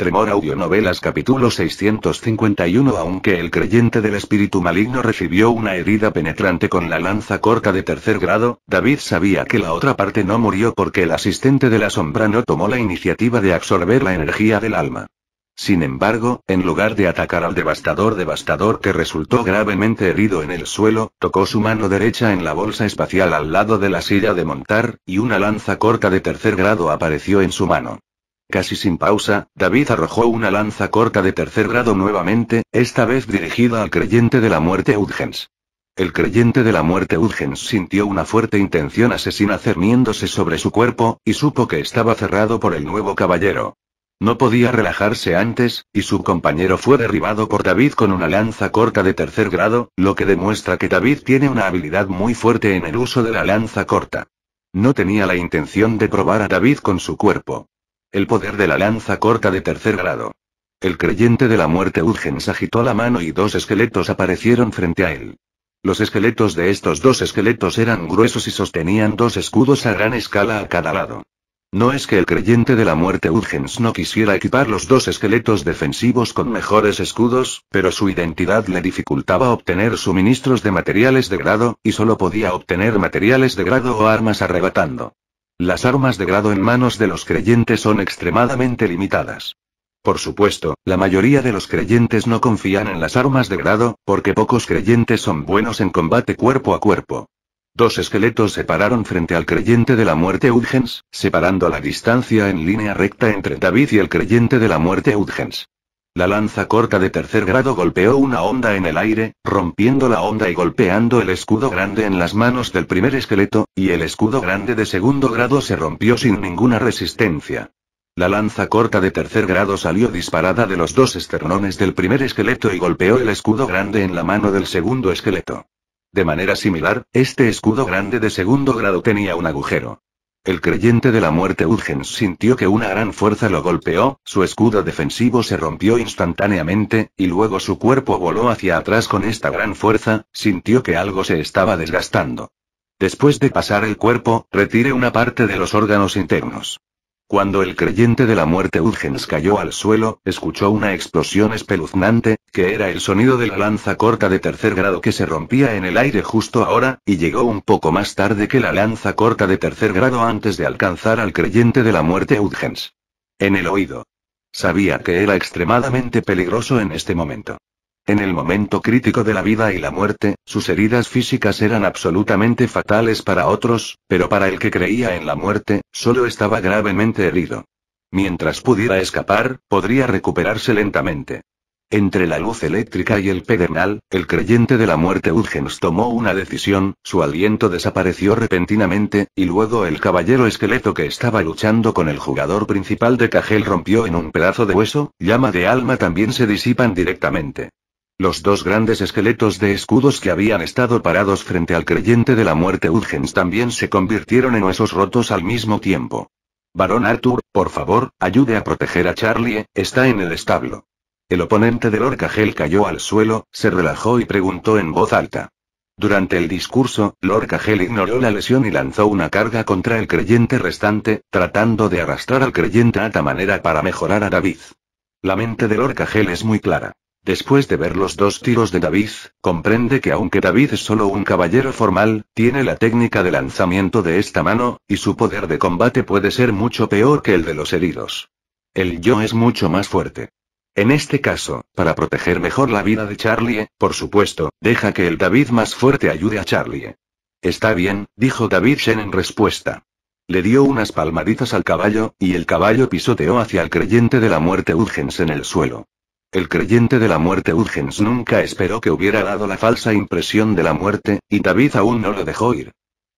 Tremor Audionovelas capítulo 651 Aunque el creyente del espíritu maligno recibió una herida penetrante con la lanza corta de tercer grado, David sabía que la otra parte no murió porque el asistente de la sombra no tomó la iniciativa de absorber la energía del alma. Sin embargo, en lugar de atacar al devastador devastador que resultó gravemente herido en el suelo, tocó su mano derecha en la bolsa espacial al lado de la silla de montar, y una lanza corta de tercer grado apareció en su mano. Casi sin pausa, David arrojó una lanza corta de tercer grado nuevamente, esta vez dirigida al creyente de la muerte Udgens. El creyente de la muerte Udgens sintió una fuerte intención asesina cerniéndose sobre su cuerpo, y supo que estaba cerrado por el nuevo caballero. No podía relajarse antes, y su compañero fue derribado por David con una lanza corta de tercer grado, lo que demuestra que David tiene una habilidad muy fuerte en el uso de la lanza corta. No tenía la intención de probar a David con su cuerpo. El poder de la lanza corta de tercer grado. El creyente de la muerte Urgens agitó la mano y dos esqueletos aparecieron frente a él. Los esqueletos de estos dos esqueletos eran gruesos y sostenían dos escudos a gran escala a cada lado. No es que el creyente de la muerte Urgens no quisiera equipar los dos esqueletos defensivos con mejores escudos, pero su identidad le dificultaba obtener suministros de materiales de grado, y solo podía obtener materiales de grado o armas arrebatando. Las armas de grado en manos de los creyentes son extremadamente limitadas. Por supuesto, la mayoría de los creyentes no confían en las armas de grado, porque pocos creyentes son buenos en combate cuerpo a cuerpo. Dos esqueletos se pararon frente al creyente de la muerte Udgens, separando la distancia en línea recta entre David y el creyente de la muerte Udgens. La lanza corta de tercer grado golpeó una onda en el aire, rompiendo la onda y golpeando el escudo grande en las manos del primer esqueleto, y el escudo grande de segundo grado se rompió sin ninguna resistencia. La lanza corta de tercer grado salió disparada de los dos esternones del primer esqueleto y golpeó el escudo grande en la mano del segundo esqueleto. De manera similar, este escudo grande de segundo grado tenía un agujero. El creyente de la muerte Urgens sintió que una gran fuerza lo golpeó, su escudo defensivo se rompió instantáneamente, y luego su cuerpo voló hacia atrás con esta gran fuerza, sintió que algo se estaba desgastando. Después de pasar el cuerpo, retire una parte de los órganos internos. Cuando el creyente de la muerte Udgens cayó al suelo, escuchó una explosión espeluznante, que era el sonido de la lanza corta de tercer grado que se rompía en el aire justo ahora, y llegó un poco más tarde que la lanza corta de tercer grado antes de alcanzar al creyente de la muerte Udgens. En el oído. Sabía que era extremadamente peligroso en este momento. En el momento crítico de la vida y la muerte, sus heridas físicas eran absolutamente fatales para otros, pero para el que creía en la muerte, solo estaba gravemente herido. Mientras pudiera escapar, podría recuperarse lentamente. Entre la luz eléctrica y el pedernal, el creyente de la muerte Urgens tomó una decisión, su aliento desapareció repentinamente, y luego el caballero esqueleto que estaba luchando con el jugador principal de Cajel rompió en un pedazo de hueso, llama de alma también se disipan directamente. Los dos grandes esqueletos de escudos que habían estado parados frente al creyente de la muerte Urgens también se convirtieron en huesos rotos al mismo tiempo. Barón Arthur, por favor, ayude a proteger a Charlie, está en el establo. El oponente del Lorcagel cayó al suelo, se relajó y preguntó en voz alta. Durante el discurso, Lorcagel ignoró la lesión y lanzó una carga contra el creyente restante, tratando de arrastrar al creyente a esta manera para mejorar a David. La mente del Lorcagel es muy clara. Después de ver los dos tiros de David, comprende que aunque David es solo un caballero formal, tiene la técnica de lanzamiento de esta mano, y su poder de combate puede ser mucho peor que el de los heridos. El yo es mucho más fuerte. En este caso, para proteger mejor la vida de Charlie, por supuesto, deja que el David más fuerte ayude a Charlie. Está bien, dijo David Shen en respuesta. Le dio unas palmaditas al caballo, y el caballo pisoteó hacia el creyente de la muerte Urgens en el suelo. El creyente de la muerte Urgens nunca esperó que hubiera dado la falsa impresión de la muerte, y David aún no lo dejó ir.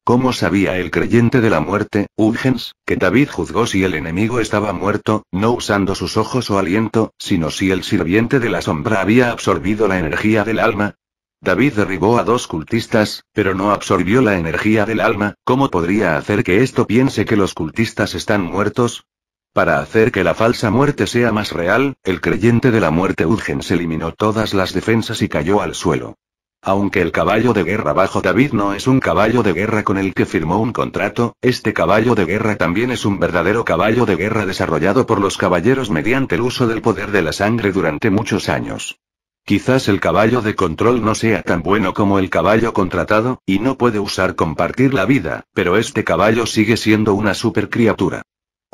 ¿Cómo sabía el creyente de la muerte, Urgens, que David juzgó si el enemigo estaba muerto, no usando sus ojos o aliento, sino si el sirviente de la sombra había absorbido la energía del alma? David derribó a dos cultistas, pero no absorbió la energía del alma, ¿cómo podría hacer que esto piense que los cultistas están muertos? Para hacer que la falsa muerte sea más real, el creyente de la muerte Urgens eliminó todas las defensas y cayó al suelo. Aunque el caballo de guerra bajo David no es un caballo de guerra con el que firmó un contrato, este caballo de guerra también es un verdadero caballo de guerra desarrollado por los caballeros mediante el uso del poder de la sangre durante muchos años. Quizás el caballo de control no sea tan bueno como el caballo contratado, y no puede usar compartir la vida, pero este caballo sigue siendo una supercriatura.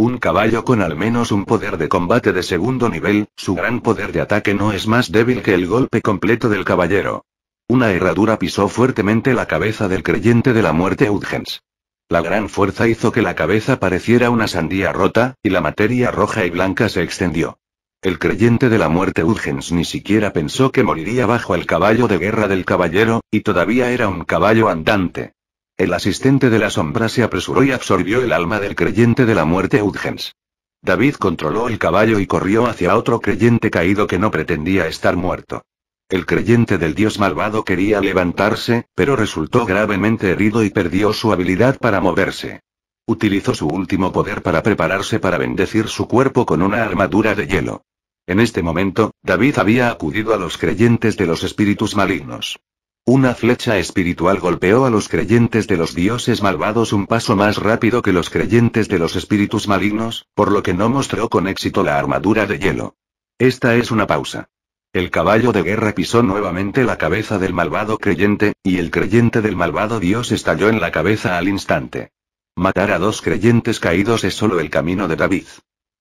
Un caballo con al menos un poder de combate de segundo nivel, su gran poder de ataque no es más débil que el golpe completo del caballero. Una herradura pisó fuertemente la cabeza del creyente de la muerte Udgens. La gran fuerza hizo que la cabeza pareciera una sandía rota, y la materia roja y blanca se extendió. El creyente de la muerte Udgens ni siquiera pensó que moriría bajo el caballo de guerra del caballero, y todavía era un caballo andante. El asistente de la sombra se apresuró y absorbió el alma del creyente de la muerte Udgens. David controló el caballo y corrió hacia otro creyente caído que no pretendía estar muerto. El creyente del dios malvado quería levantarse, pero resultó gravemente herido y perdió su habilidad para moverse. Utilizó su último poder para prepararse para bendecir su cuerpo con una armadura de hielo. En este momento, David había acudido a los creyentes de los espíritus malignos. Una flecha espiritual golpeó a los creyentes de los dioses malvados un paso más rápido que los creyentes de los espíritus malignos, por lo que no mostró con éxito la armadura de hielo. Esta es una pausa. El caballo de guerra pisó nuevamente la cabeza del malvado creyente, y el creyente del malvado dios estalló en la cabeza al instante. Matar a dos creyentes caídos es solo el camino de David.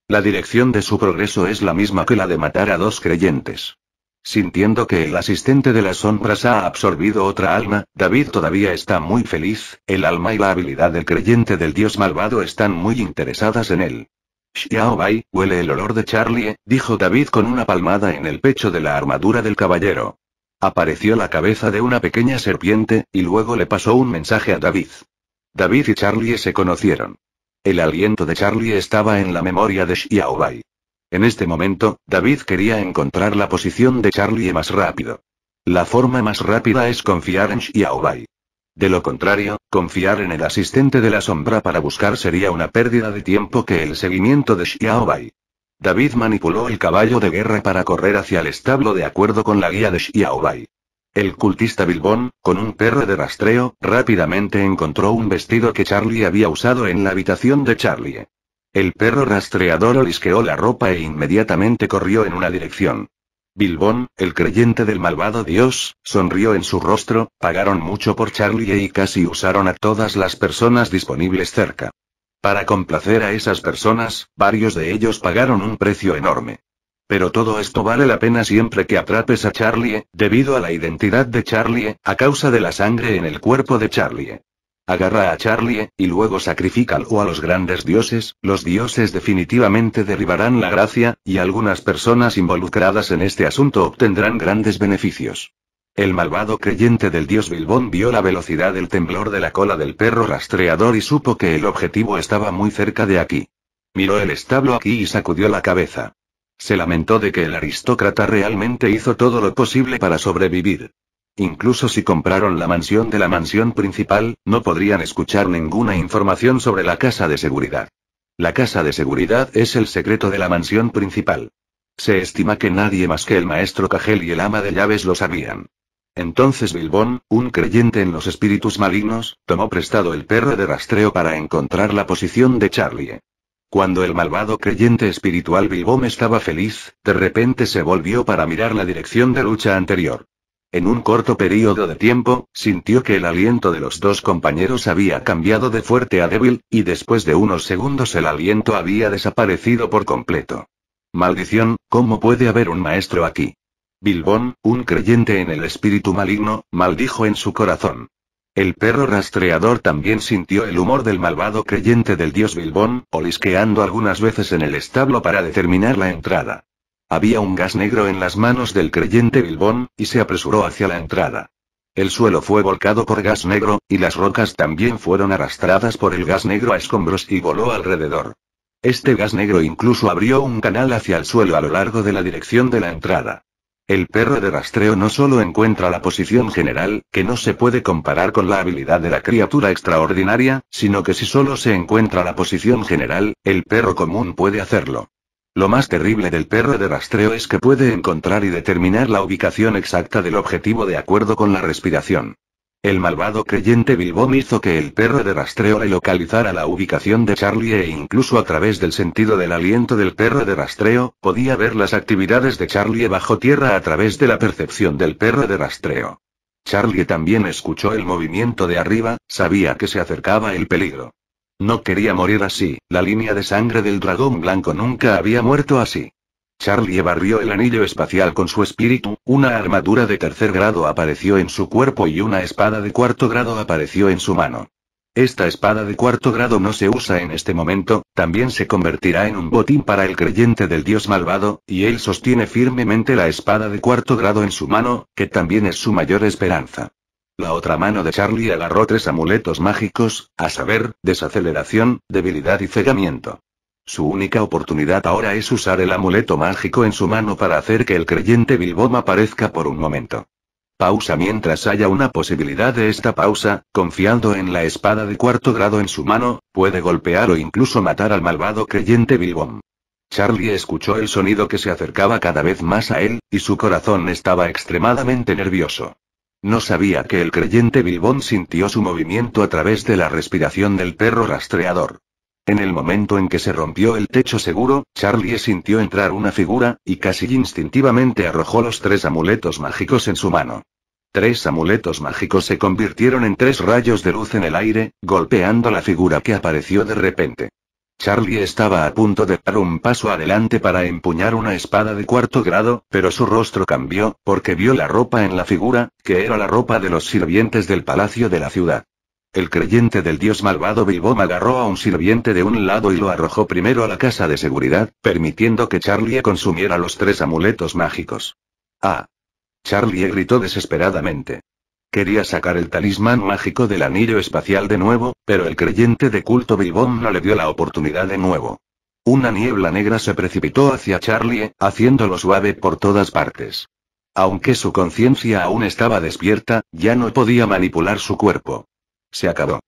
La dirección de su progreso es la misma que la de matar a dos creyentes. Sintiendo que el asistente de las sombras ha absorbido otra alma, David todavía está muy feliz, el alma y la habilidad del creyente del dios malvado están muy interesadas en él. Xiao Bai, huele el olor de Charlie, dijo David con una palmada en el pecho de la armadura del caballero. Apareció la cabeza de una pequeña serpiente, y luego le pasó un mensaje a David. David y Charlie se conocieron. El aliento de Charlie estaba en la memoria de Xiaobai. En este momento, David quería encontrar la posición de Charlie más rápido. La forma más rápida es confiar en Xiaobai. De lo contrario, confiar en el asistente de la sombra para buscar sería una pérdida de tiempo que el seguimiento de Xiaobai. David manipuló el caballo de guerra para correr hacia el establo de acuerdo con la guía de Xiaobai. El cultista Bilbon, con un perro de rastreo, rápidamente encontró un vestido que Charlie había usado en la habitación de Charlie. El perro rastreador olisqueó la ropa e inmediatamente corrió en una dirección. Bilbón, el creyente del malvado dios, sonrió en su rostro, pagaron mucho por Charlie y e casi usaron a todas las personas disponibles cerca. Para complacer a esas personas, varios de ellos pagaron un precio enorme. Pero todo esto vale la pena siempre que atrapes a Charlie, debido a la identidad de Charlie, a causa de la sangre en el cuerpo de Charlie. Agarra a Charlie, eh, y luego o a los grandes dioses, los dioses definitivamente derribarán la gracia, y algunas personas involucradas en este asunto obtendrán grandes beneficios. El malvado creyente del dios Bilbón vio la velocidad del temblor de la cola del perro rastreador y supo que el objetivo estaba muy cerca de aquí. Miró el establo aquí y sacudió la cabeza. Se lamentó de que el aristócrata realmente hizo todo lo posible para sobrevivir. Incluso si compraron la mansión de la mansión principal, no podrían escuchar ninguna información sobre la casa de seguridad. La casa de seguridad es el secreto de la mansión principal. Se estima que nadie más que el maestro Cajel y el ama de llaves lo sabían. Entonces Bilbón, un creyente en los espíritus malignos, tomó prestado el perro de rastreo para encontrar la posición de Charlie. Cuando el malvado creyente espiritual Bilbón estaba feliz, de repente se volvió para mirar la dirección de lucha anterior. En un corto periodo de tiempo, sintió que el aliento de los dos compañeros había cambiado de fuerte a débil, y después de unos segundos el aliento había desaparecido por completo. Maldición, ¿cómo puede haber un maestro aquí? Bilbón, un creyente en el espíritu maligno, maldijo en su corazón. El perro rastreador también sintió el humor del malvado creyente del dios Bilbón, olisqueando algunas veces en el establo para determinar la entrada. Había un gas negro en las manos del creyente Bilbón, y se apresuró hacia la entrada. El suelo fue volcado por gas negro, y las rocas también fueron arrastradas por el gas negro a escombros y voló alrededor. Este gas negro incluso abrió un canal hacia el suelo a lo largo de la dirección de la entrada. El perro de rastreo no solo encuentra la posición general, que no se puede comparar con la habilidad de la criatura extraordinaria, sino que si solo se encuentra la posición general, el perro común puede hacerlo. Lo más terrible del perro de rastreo es que puede encontrar y determinar la ubicación exacta del objetivo de acuerdo con la respiración. El malvado creyente Bilbom hizo que el perro de rastreo le localizara la ubicación de Charlie e incluso a través del sentido del aliento del perro de rastreo, podía ver las actividades de Charlie bajo tierra a través de la percepción del perro de rastreo. Charlie también escuchó el movimiento de arriba, sabía que se acercaba el peligro. No quería morir así, la línea de sangre del dragón blanco nunca había muerto así. Charlie barrió el anillo espacial con su espíritu, una armadura de tercer grado apareció en su cuerpo y una espada de cuarto grado apareció en su mano. Esta espada de cuarto grado no se usa en este momento, también se convertirá en un botín para el creyente del dios malvado, y él sostiene firmemente la espada de cuarto grado en su mano, que también es su mayor esperanza. La otra mano de Charlie agarró tres amuletos mágicos, a saber, desaceleración, debilidad y cegamiento. Su única oportunidad ahora es usar el amuleto mágico en su mano para hacer que el creyente Bilbom aparezca por un momento. Pausa mientras haya una posibilidad de esta pausa, confiando en la espada de cuarto grado en su mano, puede golpear o incluso matar al malvado creyente Bilbom. Charlie escuchó el sonido que se acercaba cada vez más a él, y su corazón estaba extremadamente nervioso. No sabía que el creyente Bilbón sintió su movimiento a través de la respiración del perro rastreador. En el momento en que se rompió el techo seguro, Charlie sintió entrar una figura, y casi instintivamente arrojó los tres amuletos mágicos en su mano. Tres amuletos mágicos se convirtieron en tres rayos de luz en el aire, golpeando la figura que apareció de repente. Charlie estaba a punto de dar un paso adelante para empuñar una espada de cuarto grado, pero su rostro cambió, porque vio la ropa en la figura, que era la ropa de los sirvientes del palacio de la ciudad. El creyente del dios malvado Bilbom agarró a un sirviente de un lado y lo arrojó primero a la casa de seguridad, permitiendo que Charlie consumiera los tres amuletos mágicos. ¡Ah! Charlie gritó desesperadamente. Quería sacar el talismán mágico del anillo espacial de nuevo, pero el creyente de culto Bilbom no le dio la oportunidad de nuevo. Una niebla negra se precipitó hacia Charlie, haciéndolo suave por todas partes. Aunque su conciencia aún estaba despierta, ya no podía manipular su cuerpo. Se acabó.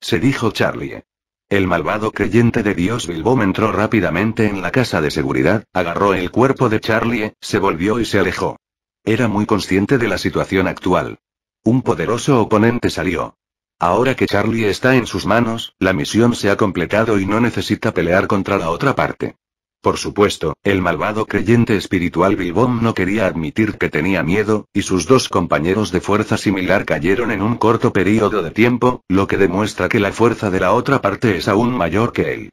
Se dijo Charlie. El malvado creyente de Dios Bilbo entró rápidamente en la casa de seguridad, agarró el cuerpo de Charlie, se volvió y se alejó. Era muy consciente de la situación actual. Un poderoso oponente salió. Ahora que Charlie está en sus manos, la misión se ha completado y no necesita pelear contra la otra parte. Por supuesto, el malvado creyente espiritual Bilbon no quería admitir que tenía miedo, y sus dos compañeros de fuerza similar cayeron en un corto periodo de tiempo, lo que demuestra que la fuerza de la otra parte es aún mayor que él.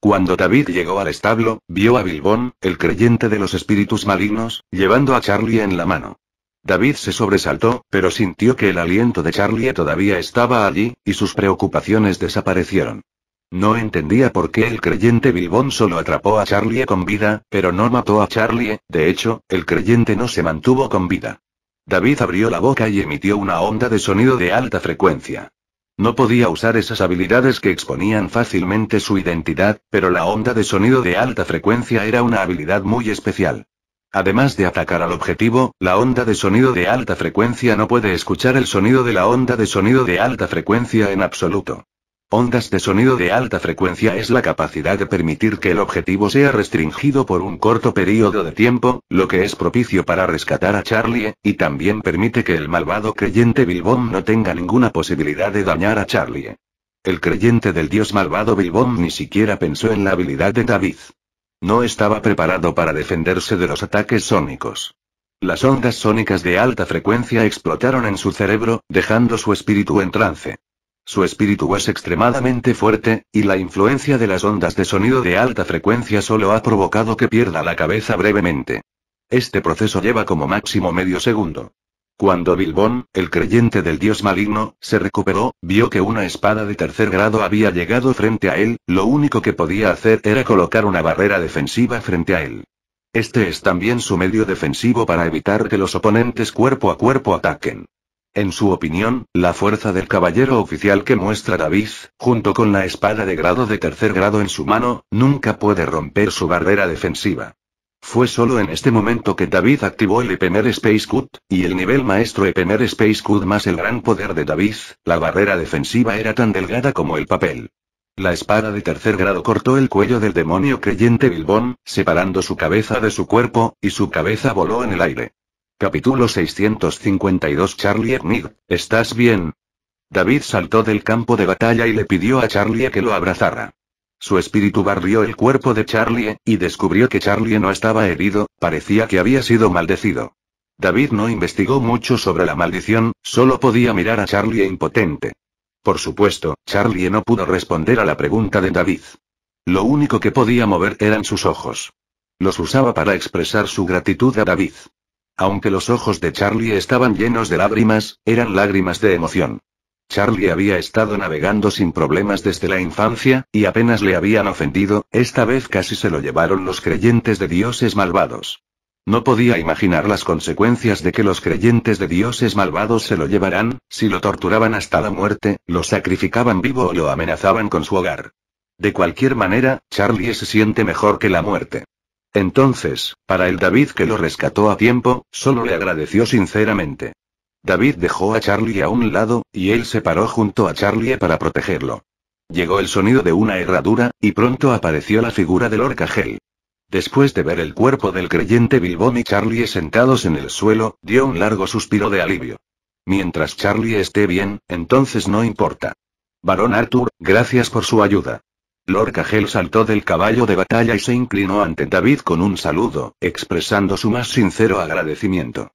Cuando David llegó al establo, vio a Bilbón, el creyente de los espíritus malignos, llevando a Charlie en la mano. David se sobresaltó, pero sintió que el aliento de Charlie todavía estaba allí, y sus preocupaciones desaparecieron. No entendía por qué el creyente Bilbón solo atrapó a Charlie con vida, pero no mató a Charlie, de hecho, el creyente no se mantuvo con vida. David abrió la boca y emitió una onda de sonido de alta frecuencia. No podía usar esas habilidades que exponían fácilmente su identidad, pero la onda de sonido de alta frecuencia era una habilidad muy especial. Además de atacar al objetivo, la onda de sonido de alta frecuencia no puede escuchar el sonido de la onda de sonido de alta frecuencia en absoluto. Ondas de sonido de alta frecuencia es la capacidad de permitir que el objetivo sea restringido por un corto periodo de tiempo, lo que es propicio para rescatar a Charlie, y también permite que el malvado creyente Bilbom no tenga ninguna posibilidad de dañar a Charlie. El creyente del dios malvado Bilbom ni siquiera pensó en la habilidad de David. No estaba preparado para defenderse de los ataques sónicos. Las ondas sónicas de alta frecuencia explotaron en su cerebro, dejando su espíritu en trance. Su espíritu es extremadamente fuerte, y la influencia de las ondas de sonido de alta frecuencia solo ha provocado que pierda la cabeza brevemente. Este proceso lleva como máximo medio segundo. Cuando Bilbón, el creyente del dios maligno, se recuperó, vio que una espada de tercer grado había llegado frente a él, lo único que podía hacer era colocar una barrera defensiva frente a él. Este es también su medio defensivo para evitar que los oponentes cuerpo a cuerpo ataquen. En su opinión, la fuerza del caballero oficial que muestra David, junto con la espada de grado de tercer grado en su mano, nunca puede romper su barrera defensiva. Fue solo en este momento que David activó el Epener Space Cut, y el nivel maestro Epener Space Cut más el gran poder de David, la barrera defensiva era tan delgada como el papel. La espada de tercer grado cortó el cuello del demonio creyente Bilbón, separando su cabeza de su cuerpo, y su cabeza voló en el aire. Capítulo 652 Charlie ¿estás bien? David saltó del campo de batalla y le pidió a Charlie que lo abrazara. Su espíritu barrió el cuerpo de Charlie, eh, y descubrió que Charlie no estaba herido, parecía que había sido maldecido. David no investigó mucho sobre la maldición, solo podía mirar a Charlie impotente. Por supuesto, Charlie no pudo responder a la pregunta de David. Lo único que podía mover eran sus ojos. Los usaba para expresar su gratitud a David. Aunque los ojos de Charlie estaban llenos de lágrimas, eran lágrimas de emoción. Charlie había estado navegando sin problemas desde la infancia, y apenas le habían ofendido, esta vez casi se lo llevaron los creyentes de dioses malvados. No podía imaginar las consecuencias de que los creyentes de dioses malvados se lo llevaran, si lo torturaban hasta la muerte, lo sacrificaban vivo o lo amenazaban con su hogar. De cualquier manera, Charlie se siente mejor que la muerte. Entonces, para el David que lo rescató a tiempo, solo le agradeció sinceramente. David dejó a Charlie a un lado, y él se paró junto a Charlie para protegerlo. Llegó el sonido de una herradura, y pronto apareció la figura del Orcagel. Después de ver el cuerpo del creyente Bilbón y Charlie sentados en el suelo, dio un largo suspiro de alivio. Mientras Charlie esté bien, entonces no importa. Barón Arthur, gracias por su ayuda. Lord Cagel saltó del caballo de batalla y se inclinó ante David con un saludo, expresando su más sincero agradecimiento.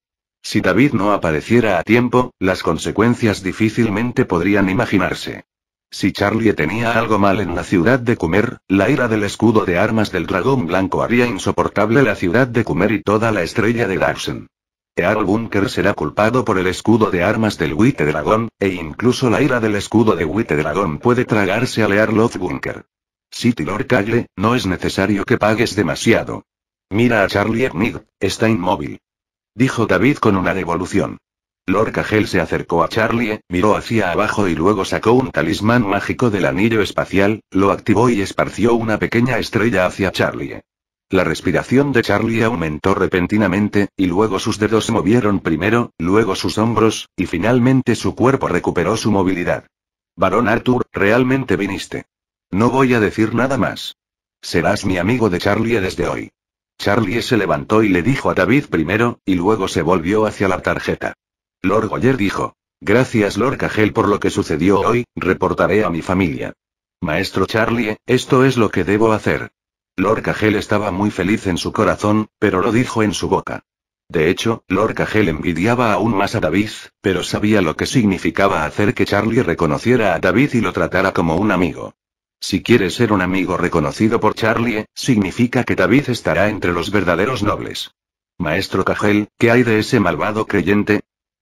Si David no apareciera a tiempo, las consecuencias difícilmente podrían imaginarse. Si Charlie tenía algo mal en la ciudad de Kumer, la ira del escudo de armas del dragón blanco haría insoportable la ciudad de Kumer y toda la estrella de Darsen. Earl Bunker será culpado por el escudo de armas del Witte Dragón, e incluso la ira del escudo de Witte Dragón puede tragarse al of Bunker. Si Lord Calle, no es necesario que pagues demasiado. Mira a Charlie Knight, está inmóvil dijo David con una devolución. Lord Cagel se acercó a Charlie, miró hacia abajo y luego sacó un talismán mágico del anillo espacial, lo activó y esparció una pequeña estrella hacia Charlie. La respiración de Charlie aumentó repentinamente, y luego sus dedos se movieron primero, luego sus hombros, y finalmente su cuerpo recuperó su movilidad. Barón Arthur, realmente viniste. No voy a decir nada más. Serás mi amigo de Charlie desde hoy. Charlie se levantó y le dijo a David primero, y luego se volvió hacia la tarjeta. Lord Goyer dijo. Gracias Lord Cagel por lo que sucedió hoy, reportaré a mi familia. Maestro Charlie, esto es lo que debo hacer. Lord Cagel estaba muy feliz en su corazón, pero lo dijo en su boca. De hecho, Lord Cagel envidiaba aún más a David, pero sabía lo que significaba hacer que Charlie reconociera a David y lo tratara como un amigo. Si quiere ser un amigo reconocido por Charlie, significa que David estará entre los verdaderos nobles. Maestro Cagel, ¿qué hay de ese malvado creyente?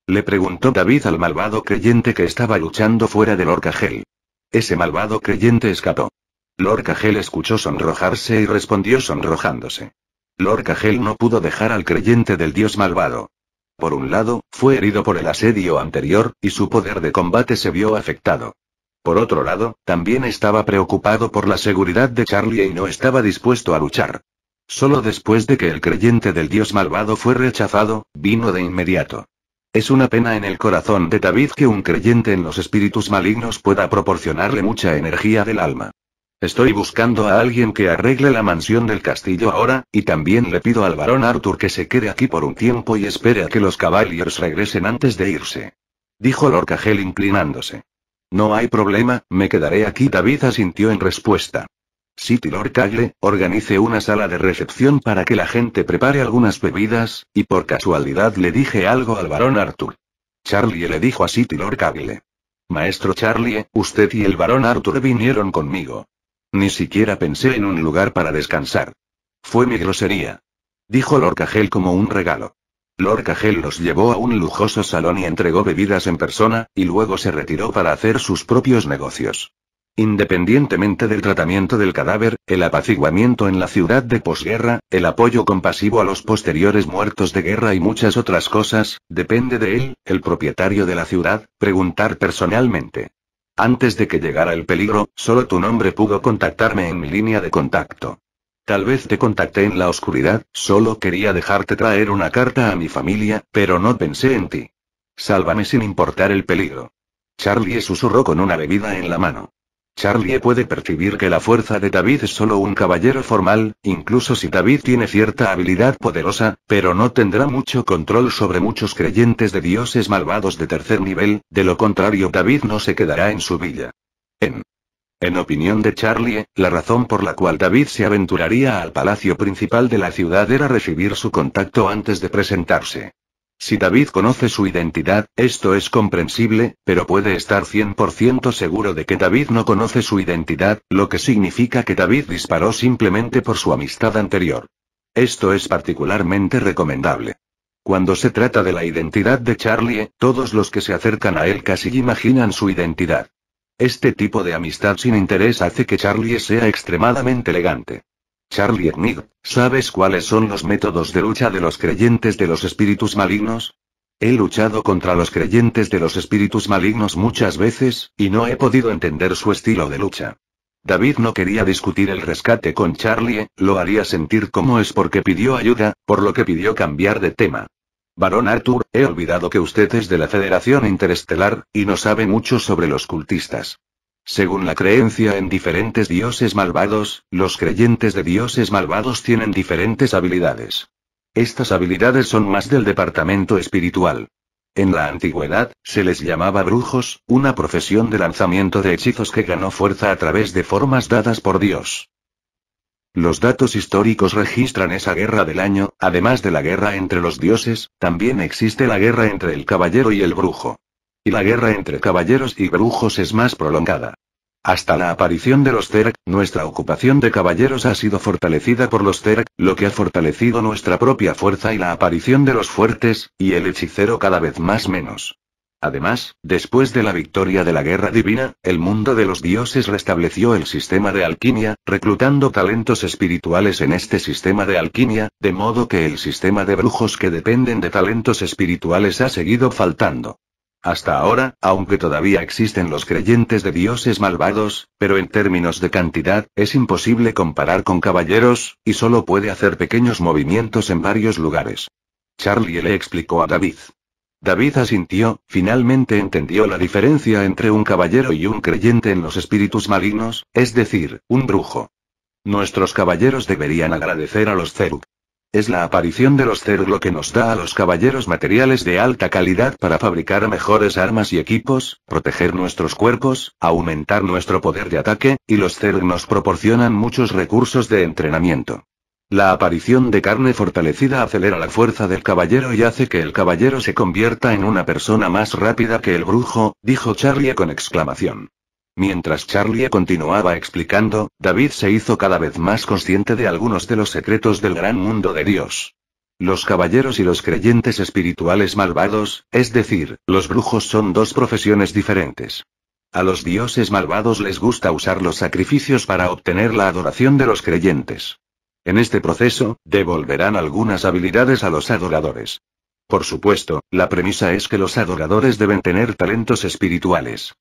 Le preguntó David al malvado creyente que estaba luchando fuera de Lord Ese malvado creyente escapó. Lord escuchó sonrojarse y respondió sonrojándose. Lord Cajel no pudo dejar al creyente del dios malvado. Por un lado, fue herido por el asedio anterior, y su poder de combate se vio afectado. Por otro lado, también estaba preocupado por la seguridad de Charlie y no estaba dispuesto a luchar. Solo después de que el creyente del dios malvado fue rechazado, vino de inmediato. Es una pena en el corazón de David que un creyente en los espíritus malignos pueda proporcionarle mucha energía del alma. Estoy buscando a alguien que arregle la mansión del castillo ahora, y también le pido al varón Arthur que se quede aquí por un tiempo y espere a que los caballeros regresen antes de irse. Dijo Lord Cajel inclinándose. No hay problema, me quedaré aquí. David asintió en respuesta. City Lord Cagle, organice una sala de recepción para que la gente prepare algunas bebidas, y por casualidad le dije algo al barón Arthur. Charlie le dijo a City Lord Cagle. Maestro Charlie, usted y el barón Arthur vinieron conmigo. Ni siquiera pensé en un lugar para descansar. Fue mi grosería. Dijo Lord Cagel como un regalo. Lord Cagel los llevó a un lujoso salón y entregó bebidas en persona, y luego se retiró para hacer sus propios negocios. Independientemente del tratamiento del cadáver, el apaciguamiento en la ciudad de posguerra, el apoyo compasivo a los posteriores muertos de guerra y muchas otras cosas, depende de él, el propietario de la ciudad, preguntar personalmente. Antes de que llegara el peligro, solo tu nombre pudo contactarme en mi línea de contacto. Tal vez te contacté en la oscuridad, solo quería dejarte traer una carta a mi familia, pero no pensé en ti. Sálvame sin importar el peligro. Charlie susurró con una bebida en la mano. Charlie puede percibir que la fuerza de David es solo un caballero formal, incluso si David tiene cierta habilidad poderosa, pero no tendrá mucho control sobre muchos creyentes de dioses malvados de tercer nivel, de lo contrario David no se quedará en su villa. En en opinión de Charlie, la razón por la cual David se aventuraría al palacio principal de la ciudad era recibir su contacto antes de presentarse. Si David conoce su identidad, esto es comprensible, pero puede estar 100% seguro de que David no conoce su identidad, lo que significa que David disparó simplemente por su amistad anterior. Esto es particularmente recomendable. Cuando se trata de la identidad de Charlie, todos los que se acercan a él casi imaginan su identidad. Este tipo de amistad sin interés hace que Charlie sea extremadamente elegante. Charlie Nick, ¿sabes cuáles son los métodos de lucha de los creyentes de los espíritus malignos? He luchado contra los creyentes de los espíritus malignos muchas veces, y no he podido entender su estilo de lucha. David no quería discutir el rescate con Charlie, lo haría sentir como es porque pidió ayuda, por lo que pidió cambiar de tema. Barón Arthur, he olvidado que usted es de la Federación Interestelar, y no sabe mucho sobre los cultistas. Según la creencia en diferentes dioses malvados, los creyentes de dioses malvados tienen diferentes habilidades. Estas habilidades son más del departamento espiritual. En la antigüedad, se les llamaba brujos, una profesión de lanzamiento de hechizos que ganó fuerza a través de formas dadas por Dios. Los datos históricos registran esa guerra del año, además de la guerra entre los dioses, también existe la guerra entre el caballero y el brujo. Y la guerra entre caballeros y brujos es más prolongada. Hasta la aparición de los Zerg, nuestra ocupación de caballeros ha sido fortalecida por los Zerg, lo que ha fortalecido nuestra propia fuerza y la aparición de los fuertes, y el hechicero cada vez más menos. Además, después de la victoria de la guerra divina, el mundo de los dioses restableció el sistema de alquimia, reclutando talentos espirituales en este sistema de alquimia, de modo que el sistema de brujos que dependen de talentos espirituales ha seguido faltando. Hasta ahora, aunque todavía existen los creyentes de dioses malvados, pero en términos de cantidad, es imposible comparar con caballeros, y solo puede hacer pequeños movimientos en varios lugares. Charlie le explicó a David. David asintió, finalmente entendió la diferencia entre un caballero y un creyente en los espíritus malignos, es decir, un brujo. Nuestros caballeros deberían agradecer a los Zerg. Es la aparición de los Zerg lo que nos da a los caballeros materiales de alta calidad para fabricar mejores armas y equipos, proteger nuestros cuerpos, aumentar nuestro poder de ataque, y los Zerg nos proporcionan muchos recursos de entrenamiento. La aparición de carne fortalecida acelera la fuerza del caballero y hace que el caballero se convierta en una persona más rápida que el brujo, dijo Charlie con exclamación. Mientras Charlie continuaba explicando, David se hizo cada vez más consciente de algunos de los secretos del gran mundo de Dios. Los caballeros y los creyentes espirituales malvados, es decir, los brujos son dos profesiones diferentes. A los dioses malvados les gusta usar los sacrificios para obtener la adoración de los creyentes. En este proceso, devolverán algunas habilidades a los adoradores. Por supuesto, la premisa es que los adoradores deben tener talentos espirituales.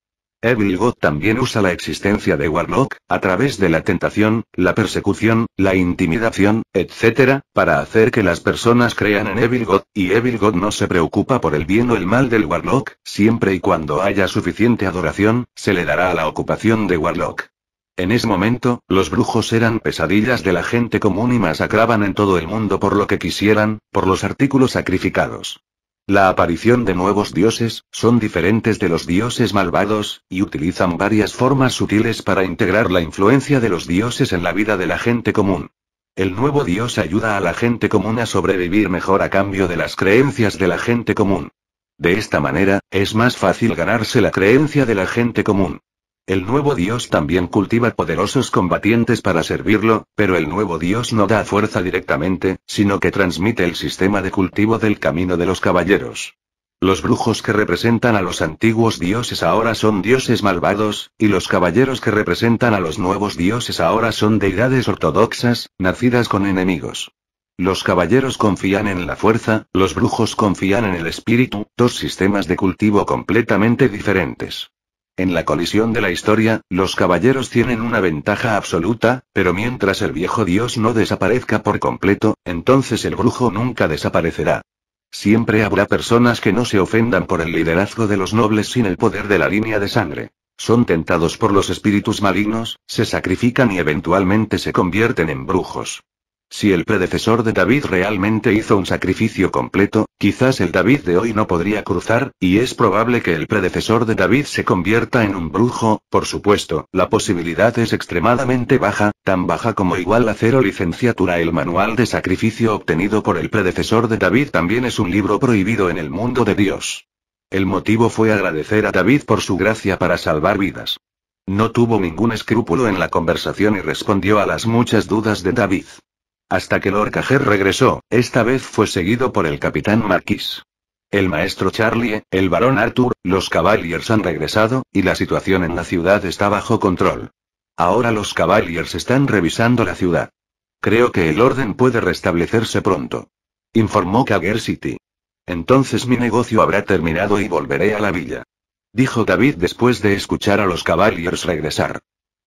Evil God también usa la existencia de Warlock, a través de la tentación, la persecución, la intimidación, etc., para hacer que las personas crean en Evil God, y Evil God no se preocupa por el bien o el mal del Warlock, siempre y cuando haya suficiente adoración, se le dará a la ocupación de Warlock. En ese momento, los brujos eran pesadillas de la gente común y masacraban en todo el mundo por lo que quisieran, por los artículos sacrificados. La aparición de nuevos dioses, son diferentes de los dioses malvados, y utilizan varias formas sutiles para integrar la influencia de los dioses en la vida de la gente común. El nuevo dios ayuda a la gente común a sobrevivir mejor a cambio de las creencias de la gente común. De esta manera, es más fácil ganarse la creencia de la gente común. El nuevo dios también cultiva poderosos combatientes para servirlo, pero el nuevo dios no da fuerza directamente, sino que transmite el sistema de cultivo del camino de los caballeros. Los brujos que representan a los antiguos dioses ahora son dioses malvados, y los caballeros que representan a los nuevos dioses ahora son deidades ortodoxas, nacidas con enemigos. Los caballeros confían en la fuerza, los brujos confían en el espíritu, dos sistemas de cultivo completamente diferentes. En la colisión de la historia, los caballeros tienen una ventaja absoluta, pero mientras el viejo dios no desaparezca por completo, entonces el brujo nunca desaparecerá. Siempre habrá personas que no se ofendan por el liderazgo de los nobles sin el poder de la línea de sangre. Son tentados por los espíritus malignos, se sacrifican y eventualmente se convierten en brujos. Si el predecesor de David realmente hizo un sacrificio completo, quizás el David de hoy no podría cruzar, y es probable que el predecesor de David se convierta en un brujo, por supuesto, la posibilidad es extremadamente baja, tan baja como igual a cero licenciatura. El manual de sacrificio obtenido por el predecesor de David también es un libro prohibido en el mundo de Dios. El motivo fue agradecer a David por su gracia para salvar vidas. No tuvo ningún escrúpulo en la conversación y respondió a las muchas dudas de David. Hasta que Lord Cajer regresó, esta vez fue seguido por el capitán Marquis. El maestro Charlie, el barón Arthur, los Cavaliers han regresado, y la situación en la ciudad está bajo control. Ahora los Cavaliers están revisando la ciudad. Creo que el orden puede restablecerse pronto. Informó Cager City. Entonces mi negocio habrá terminado y volveré a la villa. Dijo David después de escuchar a los Cavaliers regresar.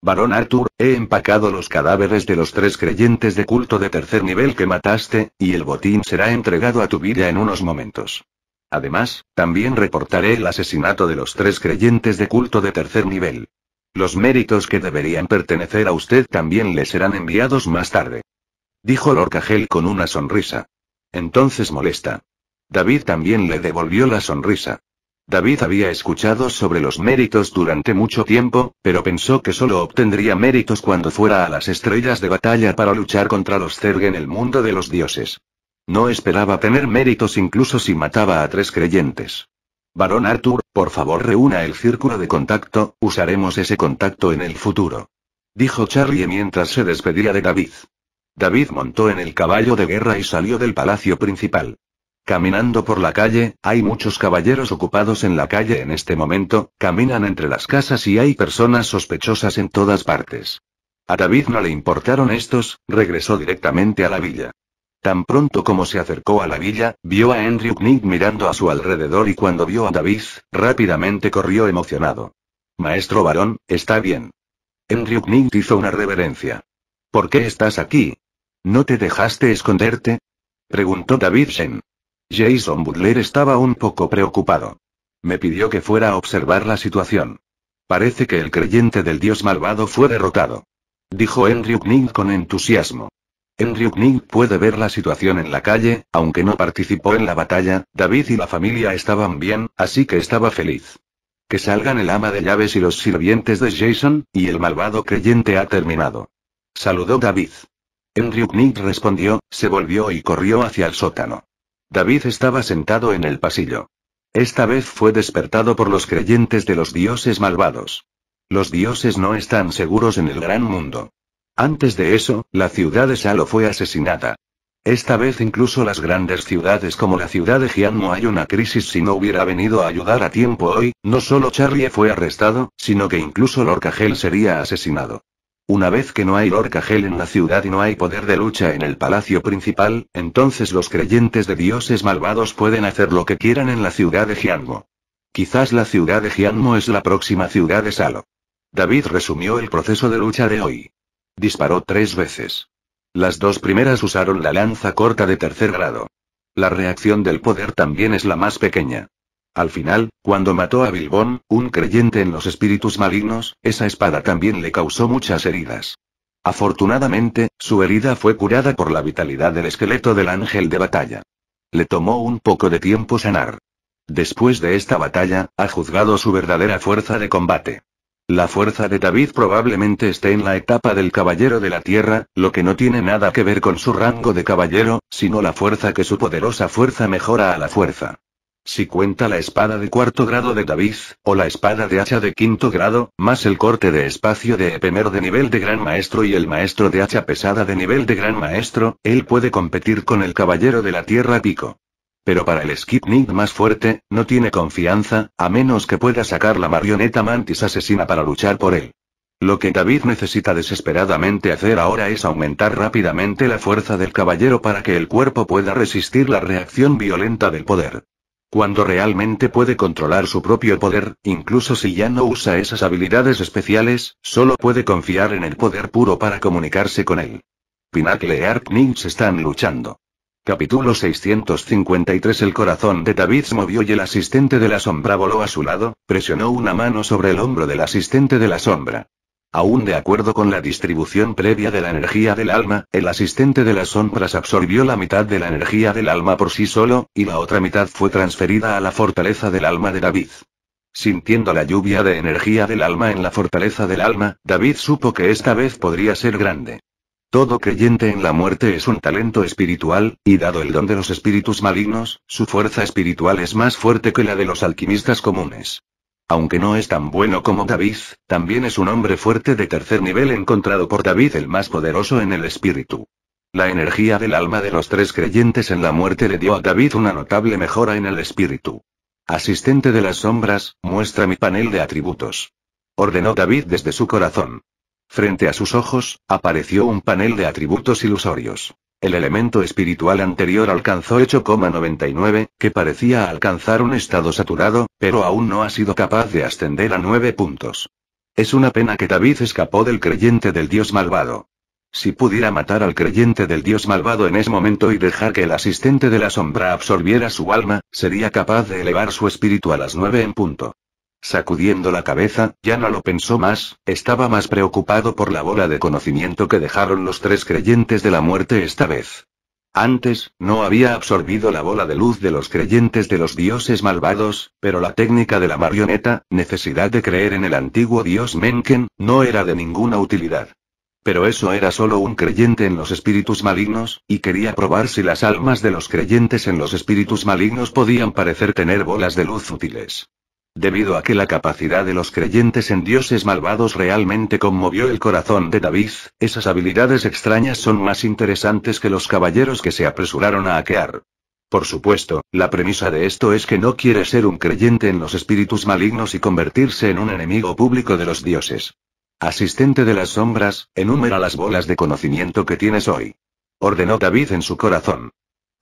Barón Arthur, he empacado los cadáveres de los tres creyentes de culto de tercer nivel que mataste, y el botín será entregado a tu vida en unos momentos. Además, también reportaré el asesinato de los tres creyentes de culto de tercer nivel. Los méritos que deberían pertenecer a usted también le serán enviados más tarde. Dijo Lorcagel con una sonrisa. Entonces molesta. David también le devolvió la sonrisa. David había escuchado sobre los méritos durante mucho tiempo, pero pensó que solo obtendría méritos cuando fuera a las estrellas de batalla para luchar contra los Zerg en el mundo de los dioses. No esperaba tener méritos incluso si mataba a tres creyentes. Barón Arthur, por favor reúna el círculo de contacto, usaremos ese contacto en el futuro. Dijo Charlie mientras se despedía de David. David montó en el caballo de guerra y salió del palacio principal. Caminando por la calle, hay muchos caballeros ocupados en la calle en este momento, caminan entre las casas y hay personas sospechosas en todas partes. A David no le importaron estos, regresó directamente a la villa. Tan pronto como se acercó a la villa, vio a Andrew Knig mirando a su alrededor y cuando vio a David, rápidamente corrió emocionado. Maestro varón, está bien. Andrew Knig hizo una reverencia. ¿Por qué estás aquí? ¿No te dejaste esconderte? Preguntó David Shen. Jason Butler estaba un poco preocupado. Me pidió que fuera a observar la situación. Parece que el creyente del dios malvado fue derrotado. Dijo Henry Knig con entusiasmo. Henry Nick puede ver la situación en la calle, aunque no participó en la batalla, David y la familia estaban bien, así que estaba feliz. Que salgan el ama de llaves y los sirvientes de Jason, y el malvado creyente ha terminado. Saludó David. Henry Nick respondió, se volvió y corrió hacia el sótano. David estaba sentado en el pasillo. Esta vez fue despertado por los creyentes de los dioses malvados. Los dioses no están seguros en el gran mundo. Antes de eso, la ciudad de Salo fue asesinada. Esta vez incluso las grandes ciudades como la ciudad de Gianmo hay una crisis si no hubiera venido a ayudar a tiempo hoy, no solo Charlie fue arrestado, sino que incluso Lorca sería asesinado. Una vez que no hay Lorcagel en la ciudad y no hay poder de lucha en el palacio principal, entonces los creyentes de dioses malvados pueden hacer lo que quieran en la ciudad de Gianmo. Quizás la ciudad de Gianmo es la próxima ciudad de Salo. David resumió el proceso de lucha de hoy. Disparó tres veces. Las dos primeras usaron la lanza corta de tercer grado. La reacción del poder también es la más pequeña. Al final, cuando mató a Bilbón, un creyente en los espíritus malignos, esa espada también le causó muchas heridas. Afortunadamente, su herida fue curada por la vitalidad del esqueleto del ángel de batalla. Le tomó un poco de tiempo sanar. Después de esta batalla, ha juzgado su verdadera fuerza de combate. La fuerza de David probablemente esté en la etapa del caballero de la tierra, lo que no tiene nada que ver con su rango de caballero, sino la fuerza que su poderosa fuerza mejora a la fuerza. Si cuenta la espada de cuarto grado de David, o la espada de hacha de quinto grado, más el corte de espacio de Epemer de nivel de gran maestro y el maestro de hacha pesada de nivel de gran maestro, él puede competir con el caballero de la tierra pico. Pero para el Skipnik más fuerte, no tiene confianza, a menos que pueda sacar la marioneta mantis asesina para luchar por él. Lo que David necesita desesperadamente hacer ahora es aumentar rápidamente la fuerza del caballero para que el cuerpo pueda resistir la reacción violenta del poder cuando realmente puede controlar su propio poder, incluso si ya no usa esas habilidades especiales, solo puede confiar en el poder puro para comunicarse con él. Pinacle y Arknings están luchando. Capítulo 653 El corazón de David se movió y el asistente de la sombra voló a su lado, presionó una mano sobre el hombro del asistente de la sombra. Aún de acuerdo con la distribución previa de la energía del alma, el asistente de las sombras absorbió la mitad de la energía del alma por sí solo, y la otra mitad fue transferida a la fortaleza del alma de David. Sintiendo la lluvia de energía del alma en la fortaleza del alma, David supo que esta vez podría ser grande. Todo creyente en la muerte es un talento espiritual, y dado el don de los espíritus malignos, su fuerza espiritual es más fuerte que la de los alquimistas comunes. Aunque no es tan bueno como David, también es un hombre fuerte de tercer nivel encontrado por David el más poderoso en el espíritu. La energía del alma de los tres creyentes en la muerte le dio a David una notable mejora en el espíritu. Asistente de las sombras, muestra mi panel de atributos. Ordenó David desde su corazón. Frente a sus ojos, apareció un panel de atributos ilusorios. El elemento espiritual anterior alcanzó 8,99, que parecía alcanzar un estado saturado, pero aún no ha sido capaz de ascender a 9 puntos. Es una pena que David escapó del creyente del dios malvado. Si pudiera matar al creyente del dios malvado en ese momento y dejar que el asistente de la sombra absorbiera su alma, sería capaz de elevar su espíritu a las 9 en punto. Sacudiendo la cabeza, ya no lo pensó más, estaba más preocupado por la bola de conocimiento que dejaron los tres creyentes de la muerte esta vez. Antes, no había absorbido la bola de luz de los creyentes de los dioses malvados, pero la técnica de la marioneta, necesidad de creer en el antiguo dios Menken, no era de ninguna utilidad. Pero eso era solo un creyente en los espíritus malignos, y quería probar si las almas de los creyentes en los espíritus malignos podían parecer tener bolas de luz útiles. Debido a que la capacidad de los creyentes en dioses malvados realmente conmovió el corazón de David, esas habilidades extrañas son más interesantes que los caballeros que se apresuraron a aquear. Por supuesto, la premisa de esto es que no quiere ser un creyente en los espíritus malignos y convertirse en un enemigo público de los dioses. Asistente de las sombras, enumera las bolas de conocimiento que tienes hoy. Ordenó David en su corazón.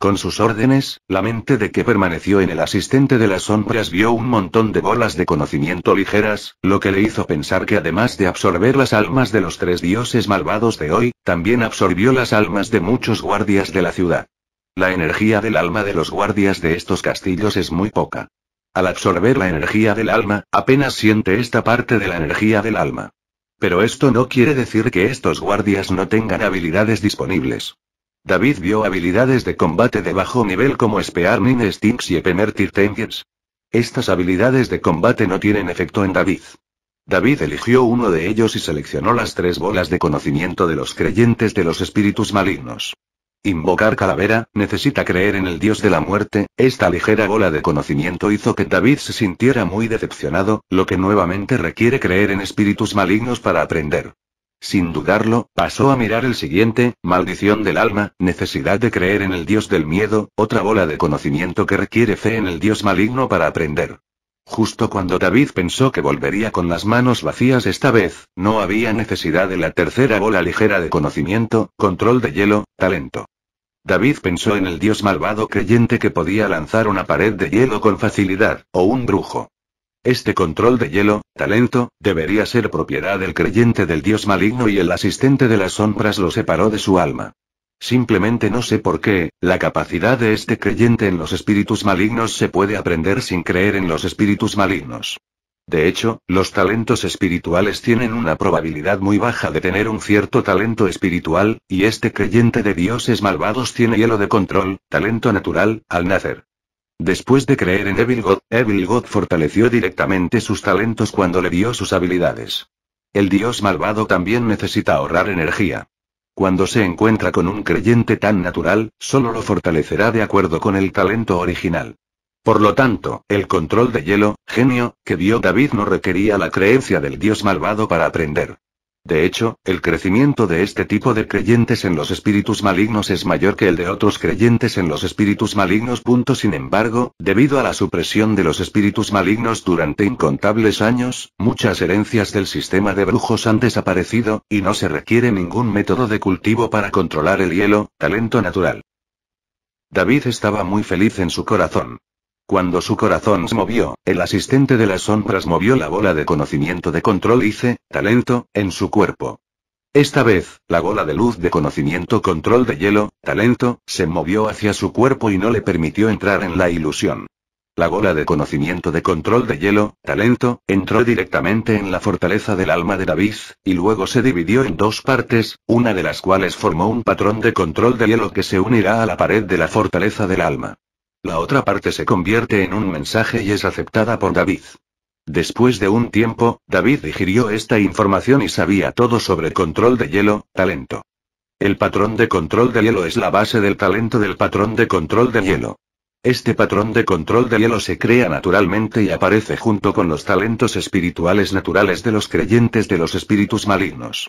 Con sus órdenes, la mente de que permaneció en el asistente de las sombras vio un montón de bolas de conocimiento ligeras, lo que le hizo pensar que además de absorber las almas de los tres dioses malvados de hoy, también absorbió las almas de muchos guardias de la ciudad. La energía del alma de los guardias de estos castillos es muy poca. Al absorber la energía del alma, apenas siente esta parte de la energía del alma. Pero esto no quiere decir que estos guardias no tengan habilidades disponibles. David vio habilidades de combate de bajo nivel como Espear Nin Stinks y Epemertir Tengers. Estas habilidades de combate no tienen efecto en David. David eligió uno de ellos y seleccionó las tres bolas de conocimiento de los creyentes de los espíritus malignos. Invocar calavera, necesita creer en el dios de la muerte, esta ligera bola de conocimiento hizo que David se sintiera muy decepcionado, lo que nuevamente requiere creer en espíritus malignos para aprender. Sin dudarlo, pasó a mirar el siguiente, maldición del alma, necesidad de creer en el dios del miedo, otra bola de conocimiento que requiere fe en el dios maligno para aprender. Justo cuando David pensó que volvería con las manos vacías esta vez, no había necesidad de la tercera bola ligera de conocimiento, control de hielo, talento. David pensó en el dios malvado creyente que podía lanzar una pared de hielo con facilidad, o un brujo. Este control de hielo, talento, debería ser propiedad del creyente del dios maligno y el asistente de las sombras lo separó de su alma. Simplemente no sé por qué, la capacidad de este creyente en los espíritus malignos se puede aprender sin creer en los espíritus malignos. De hecho, los talentos espirituales tienen una probabilidad muy baja de tener un cierto talento espiritual, y este creyente de dioses malvados tiene hielo de control, talento natural, al nacer. Después de creer en Evil God, Evil God fortaleció directamente sus talentos cuando le dio sus habilidades. El dios malvado también necesita ahorrar energía. Cuando se encuentra con un creyente tan natural, solo lo fortalecerá de acuerdo con el talento original. Por lo tanto, el control de hielo, genio, que dio David no requería la creencia del dios malvado para aprender. De hecho, el crecimiento de este tipo de creyentes en los espíritus malignos es mayor que el de otros creyentes en los espíritus malignos. Sin embargo, debido a la supresión de los espíritus malignos durante incontables años, muchas herencias del sistema de brujos han desaparecido, y no se requiere ningún método de cultivo para controlar el hielo, talento natural. David estaba muy feliz en su corazón. Cuando su corazón se movió, el asistente de las sombras movió la bola de conocimiento de control y talento, en su cuerpo. Esta vez, la bola de luz de conocimiento control de hielo, talento, se movió hacia su cuerpo y no le permitió entrar en la ilusión. La bola de conocimiento de control de hielo, talento, entró directamente en la fortaleza del alma de David, y luego se dividió en dos partes, una de las cuales formó un patrón de control de hielo que se unirá a la pared de la fortaleza del alma. La otra parte se convierte en un mensaje y es aceptada por David. Después de un tiempo, David digirió esta información y sabía todo sobre control de hielo, talento. El patrón de control de hielo es la base del talento del patrón de control de hielo. Este patrón de control de hielo se crea naturalmente y aparece junto con los talentos espirituales naturales de los creyentes de los espíritus malignos.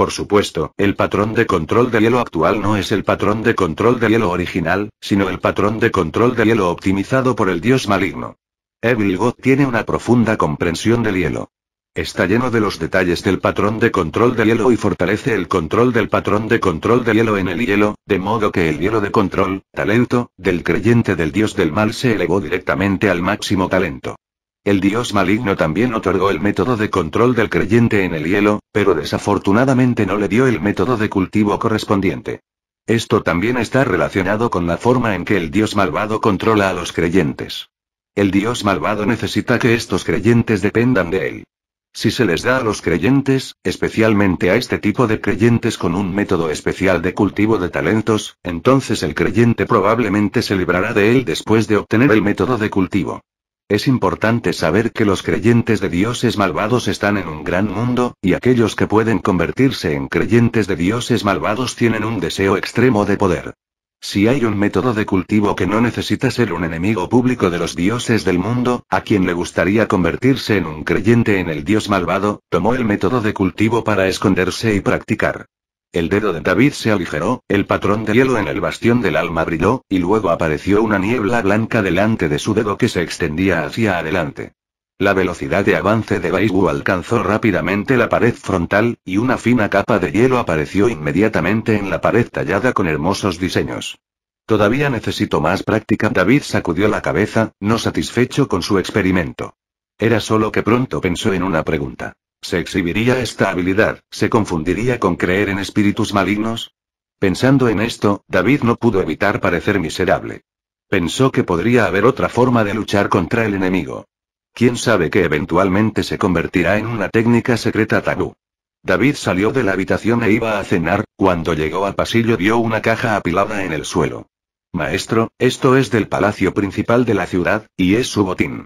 Por supuesto, el patrón de control de hielo actual no es el patrón de control de hielo original, sino el patrón de control de hielo optimizado por el dios maligno. Evil God tiene una profunda comprensión del hielo. Está lleno de los detalles del patrón de control de hielo y fortalece el control del patrón de control de hielo en el hielo, de modo que el hielo de control, talento, del creyente del dios del mal se elevó directamente al máximo talento. El dios maligno también otorgó el método de control del creyente en el hielo, pero desafortunadamente no le dio el método de cultivo correspondiente. Esto también está relacionado con la forma en que el dios malvado controla a los creyentes. El dios malvado necesita que estos creyentes dependan de él. Si se les da a los creyentes, especialmente a este tipo de creyentes con un método especial de cultivo de talentos, entonces el creyente probablemente se librará de él después de obtener el método de cultivo. Es importante saber que los creyentes de dioses malvados están en un gran mundo, y aquellos que pueden convertirse en creyentes de dioses malvados tienen un deseo extremo de poder. Si hay un método de cultivo que no necesita ser un enemigo público de los dioses del mundo, a quien le gustaría convertirse en un creyente en el dios malvado, tomó el método de cultivo para esconderse y practicar. El dedo de David se aligeró, el patrón de hielo en el bastión del alma brilló, y luego apareció una niebla blanca delante de su dedo que se extendía hacia adelante. La velocidad de avance de Baigu alcanzó rápidamente la pared frontal, y una fina capa de hielo apareció inmediatamente en la pared tallada con hermosos diseños. Todavía necesito más práctica. David sacudió la cabeza, no satisfecho con su experimento. Era solo que pronto pensó en una pregunta. Se exhibiría esta habilidad, se confundiría con creer en espíritus malignos. Pensando en esto, David no pudo evitar parecer miserable. Pensó que podría haber otra forma de luchar contra el enemigo. Quién sabe que eventualmente se convertirá en una técnica secreta tabú. David salió de la habitación e iba a cenar, cuando llegó al pasillo vio una caja apilada en el suelo. Maestro, esto es del palacio principal de la ciudad, y es su botín.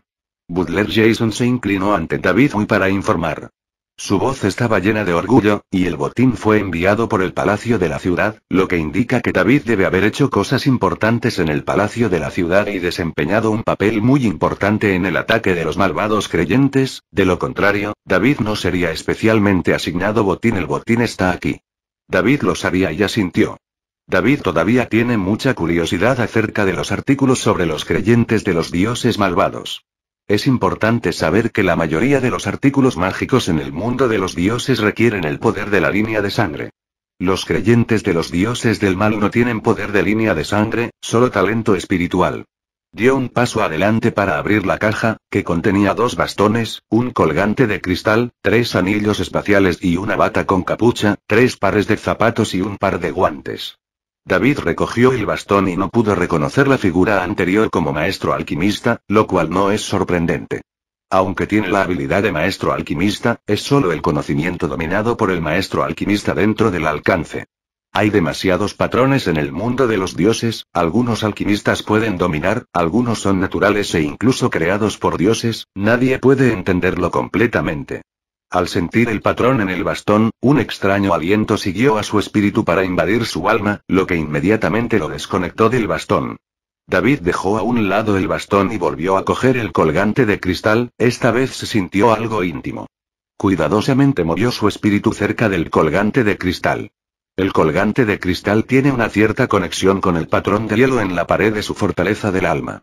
Butler Jason se inclinó ante David muy para informar. Su voz estaba llena de orgullo, y el botín fue enviado por el palacio de la ciudad, lo que indica que David debe haber hecho cosas importantes en el palacio de la ciudad y desempeñado un papel muy importante en el ataque de los malvados creyentes, de lo contrario, David no sería especialmente asignado botín. El botín está aquí. David lo sabía y asintió. David todavía tiene mucha curiosidad acerca de los artículos sobre los creyentes de los dioses malvados. Es importante saber que la mayoría de los artículos mágicos en el mundo de los dioses requieren el poder de la línea de sangre. Los creyentes de los dioses del mal no tienen poder de línea de sangre, solo talento espiritual. Dio un paso adelante para abrir la caja, que contenía dos bastones, un colgante de cristal, tres anillos espaciales y una bata con capucha, tres pares de zapatos y un par de guantes. David recogió el bastón y no pudo reconocer la figura anterior como maestro alquimista, lo cual no es sorprendente. Aunque tiene la habilidad de maestro alquimista, es solo el conocimiento dominado por el maestro alquimista dentro del alcance. Hay demasiados patrones en el mundo de los dioses, algunos alquimistas pueden dominar, algunos son naturales e incluso creados por dioses, nadie puede entenderlo completamente. Al sentir el patrón en el bastón, un extraño aliento siguió a su espíritu para invadir su alma, lo que inmediatamente lo desconectó del bastón. David dejó a un lado el bastón y volvió a coger el colgante de cristal, esta vez se sintió algo íntimo. Cuidadosamente movió su espíritu cerca del colgante de cristal. El colgante de cristal tiene una cierta conexión con el patrón de hielo en la pared de su fortaleza del alma.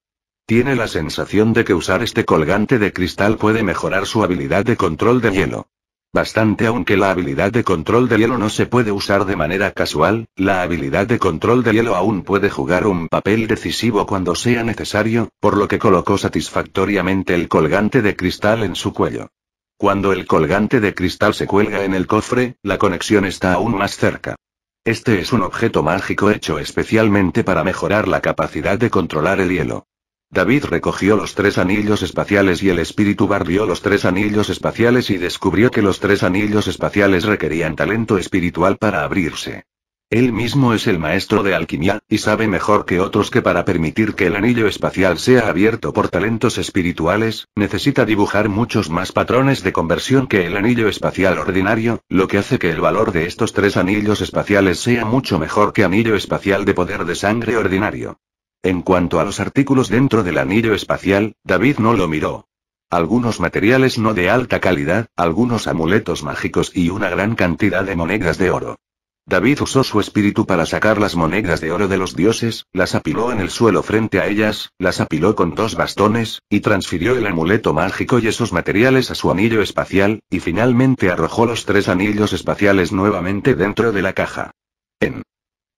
Tiene la sensación de que usar este colgante de cristal puede mejorar su habilidad de control de hielo. Bastante aunque la habilidad de control de hielo no se puede usar de manera casual, la habilidad de control de hielo aún puede jugar un papel decisivo cuando sea necesario, por lo que colocó satisfactoriamente el colgante de cristal en su cuello. Cuando el colgante de cristal se cuelga en el cofre, la conexión está aún más cerca. Este es un objeto mágico hecho especialmente para mejorar la capacidad de controlar el hielo. David recogió los tres anillos espaciales y el espíritu barrió los tres anillos espaciales y descubrió que los tres anillos espaciales requerían talento espiritual para abrirse. Él mismo es el maestro de alquimia, y sabe mejor que otros que para permitir que el anillo espacial sea abierto por talentos espirituales, necesita dibujar muchos más patrones de conversión que el anillo espacial ordinario, lo que hace que el valor de estos tres anillos espaciales sea mucho mejor que anillo espacial de poder de sangre ordinario. En cuanto a los artículos dentro del anillo espacial, David no lo miró. Algunos materiales no de alta calidad, algunos amuletos mágicos y una gran cantidad de monedas de oro. David usó su espíritu para sacar las monedas de oro de los dioses, las apiló en el suelo frente a ellas, las apiló con dos bastones, y transfirió el amuleto mágico y esos materiales a su anillo espacial, y finalmente arrojó los tres anillos espaciales nuevamente dentro de la caja. En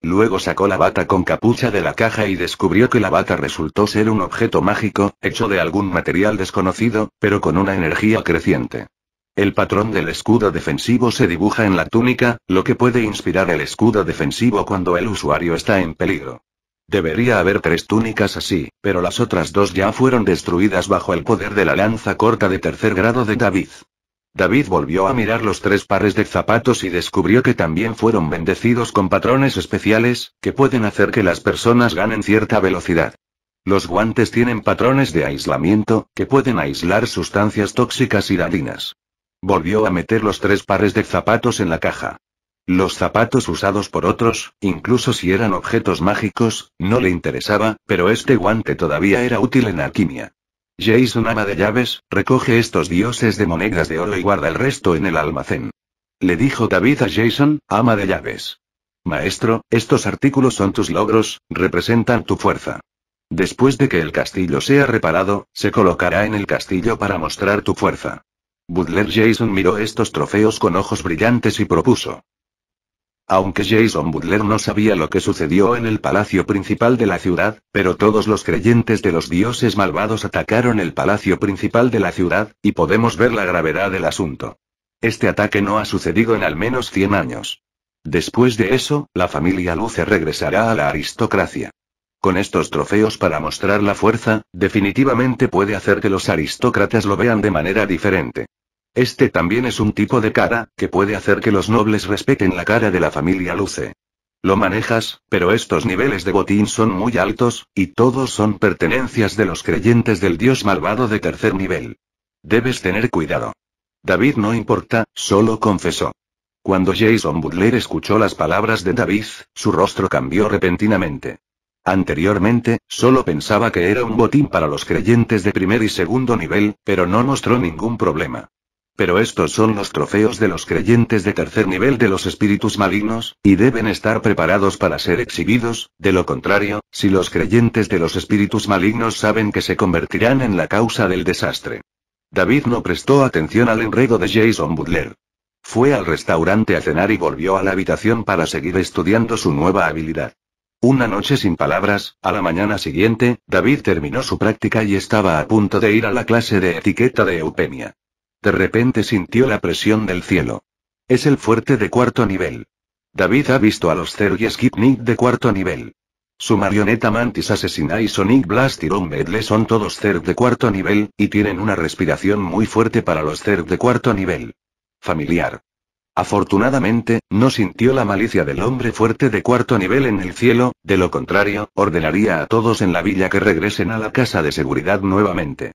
Luego sacó la bata con capucha de la caja y descubrió que la bata resultó ser un objeto mágico, hecho de algún material desconocido, pero con una energía creciente. El patrón del escudo defensivo se dibuja en la túnica, lo que puede inspirar el escudo defensivo cuando el usuario está en peligro. Debería haber tres túnicas así, pero las otras dos ya fueron destruidas bajo el poder de la lanza corta de tercer grado de David. David volvió a mirar los tres pares de zapatos y descubrió que también fueron bendecidos con patrones especiales, que pueden hacer que las personas ganen cierta velocidad. Los guantes tienen patrones de aislamiento, que pueden aislar sustancias tóxicas y dañinas. Volvió a meter los tres pares de zapatos en la caja. Los zapatos usados por otros, incluso si eran objetos mágicos, no le interesaba, pero este guante todavía era útil en alquimia. Jason ama de llaves, recoge estos dioses de monedas de oro y guarda el resto en el almacén. Le dijo David a Jason, ama de llaves. Maestro, estos artículos son tus logros, representan tu fuerza. Después de que el castillo sea reparado, se colocará en el castillo para mostrar tu fuerza. Butler Jason miró estos trofeos con ojos brillantes y propuso. Aunque Jason Butler no sabía lo que sucedió en el palacio principal de la ciudad, pero todos los creyentes de los dioses malvados atacaron el palacio principal de la ciudad, y podemos ver la gravedad del asunto. Este ataque no ha sucedido en al menos 100 años. Después de eso, la familia Luce regresará a la aristocracia. Con estos trofeos para mostrar la fuerza, definitivamente puede hacer que los aristócratas lo vean de manera diferente. Este también es un tipo de cara, que puede hacer que los nobles respeten la cara de la familia Luce. Lo manejas, pero estos niveles de botín son muy altos, y todos son pertenencias de los creyentes del dios malvado de tercer nivel. Debes tener cuidado. David no importa, solo confesó. Cuando Jason Butler escuchó las palabras de David, su rostro cambió repentinamente. Anteriormente, solo pensaba que era un botín para los creyentes de primer y segundo nivel, pero no mostró ningún problema. Pero estos son los trofeos de los creyentes de tercer nivel de los espíritus malignos, y deben estar preparados para ser exhibidos, de lo contrario, si los creyentes de los espíritus malignos saben que se convertirán en la causa del desastre. David no prestó atención al enredo de Jason Butler. Fue al restaurante a cenar y volvió a la habitación para seguir estudiando su nueva habilidad. Una noche sin palabras, a la mañana siguiente, David terminó su práctica y estaba a punto de ir a la clase de etiqueta de Eupenia. De repente sintió la presión del cielo. Es el fuerte de cuarto nivel. David ha visto a los Zero y de cuarto nivel. Su marioneta Mantis Asesina y Sonic Blast y Medley son todos Zerg de cuarto nivel, y tienen una respiración muy fuerte para los Zerg de cuarto nivel. Familiar. Afortunadamente, no sintió la malicia del hombre fuerte de cuarto nivel en el cielo, de lo contrario, ordenaría a todos en la villa que regresen a la casa de seguridad nuevamente.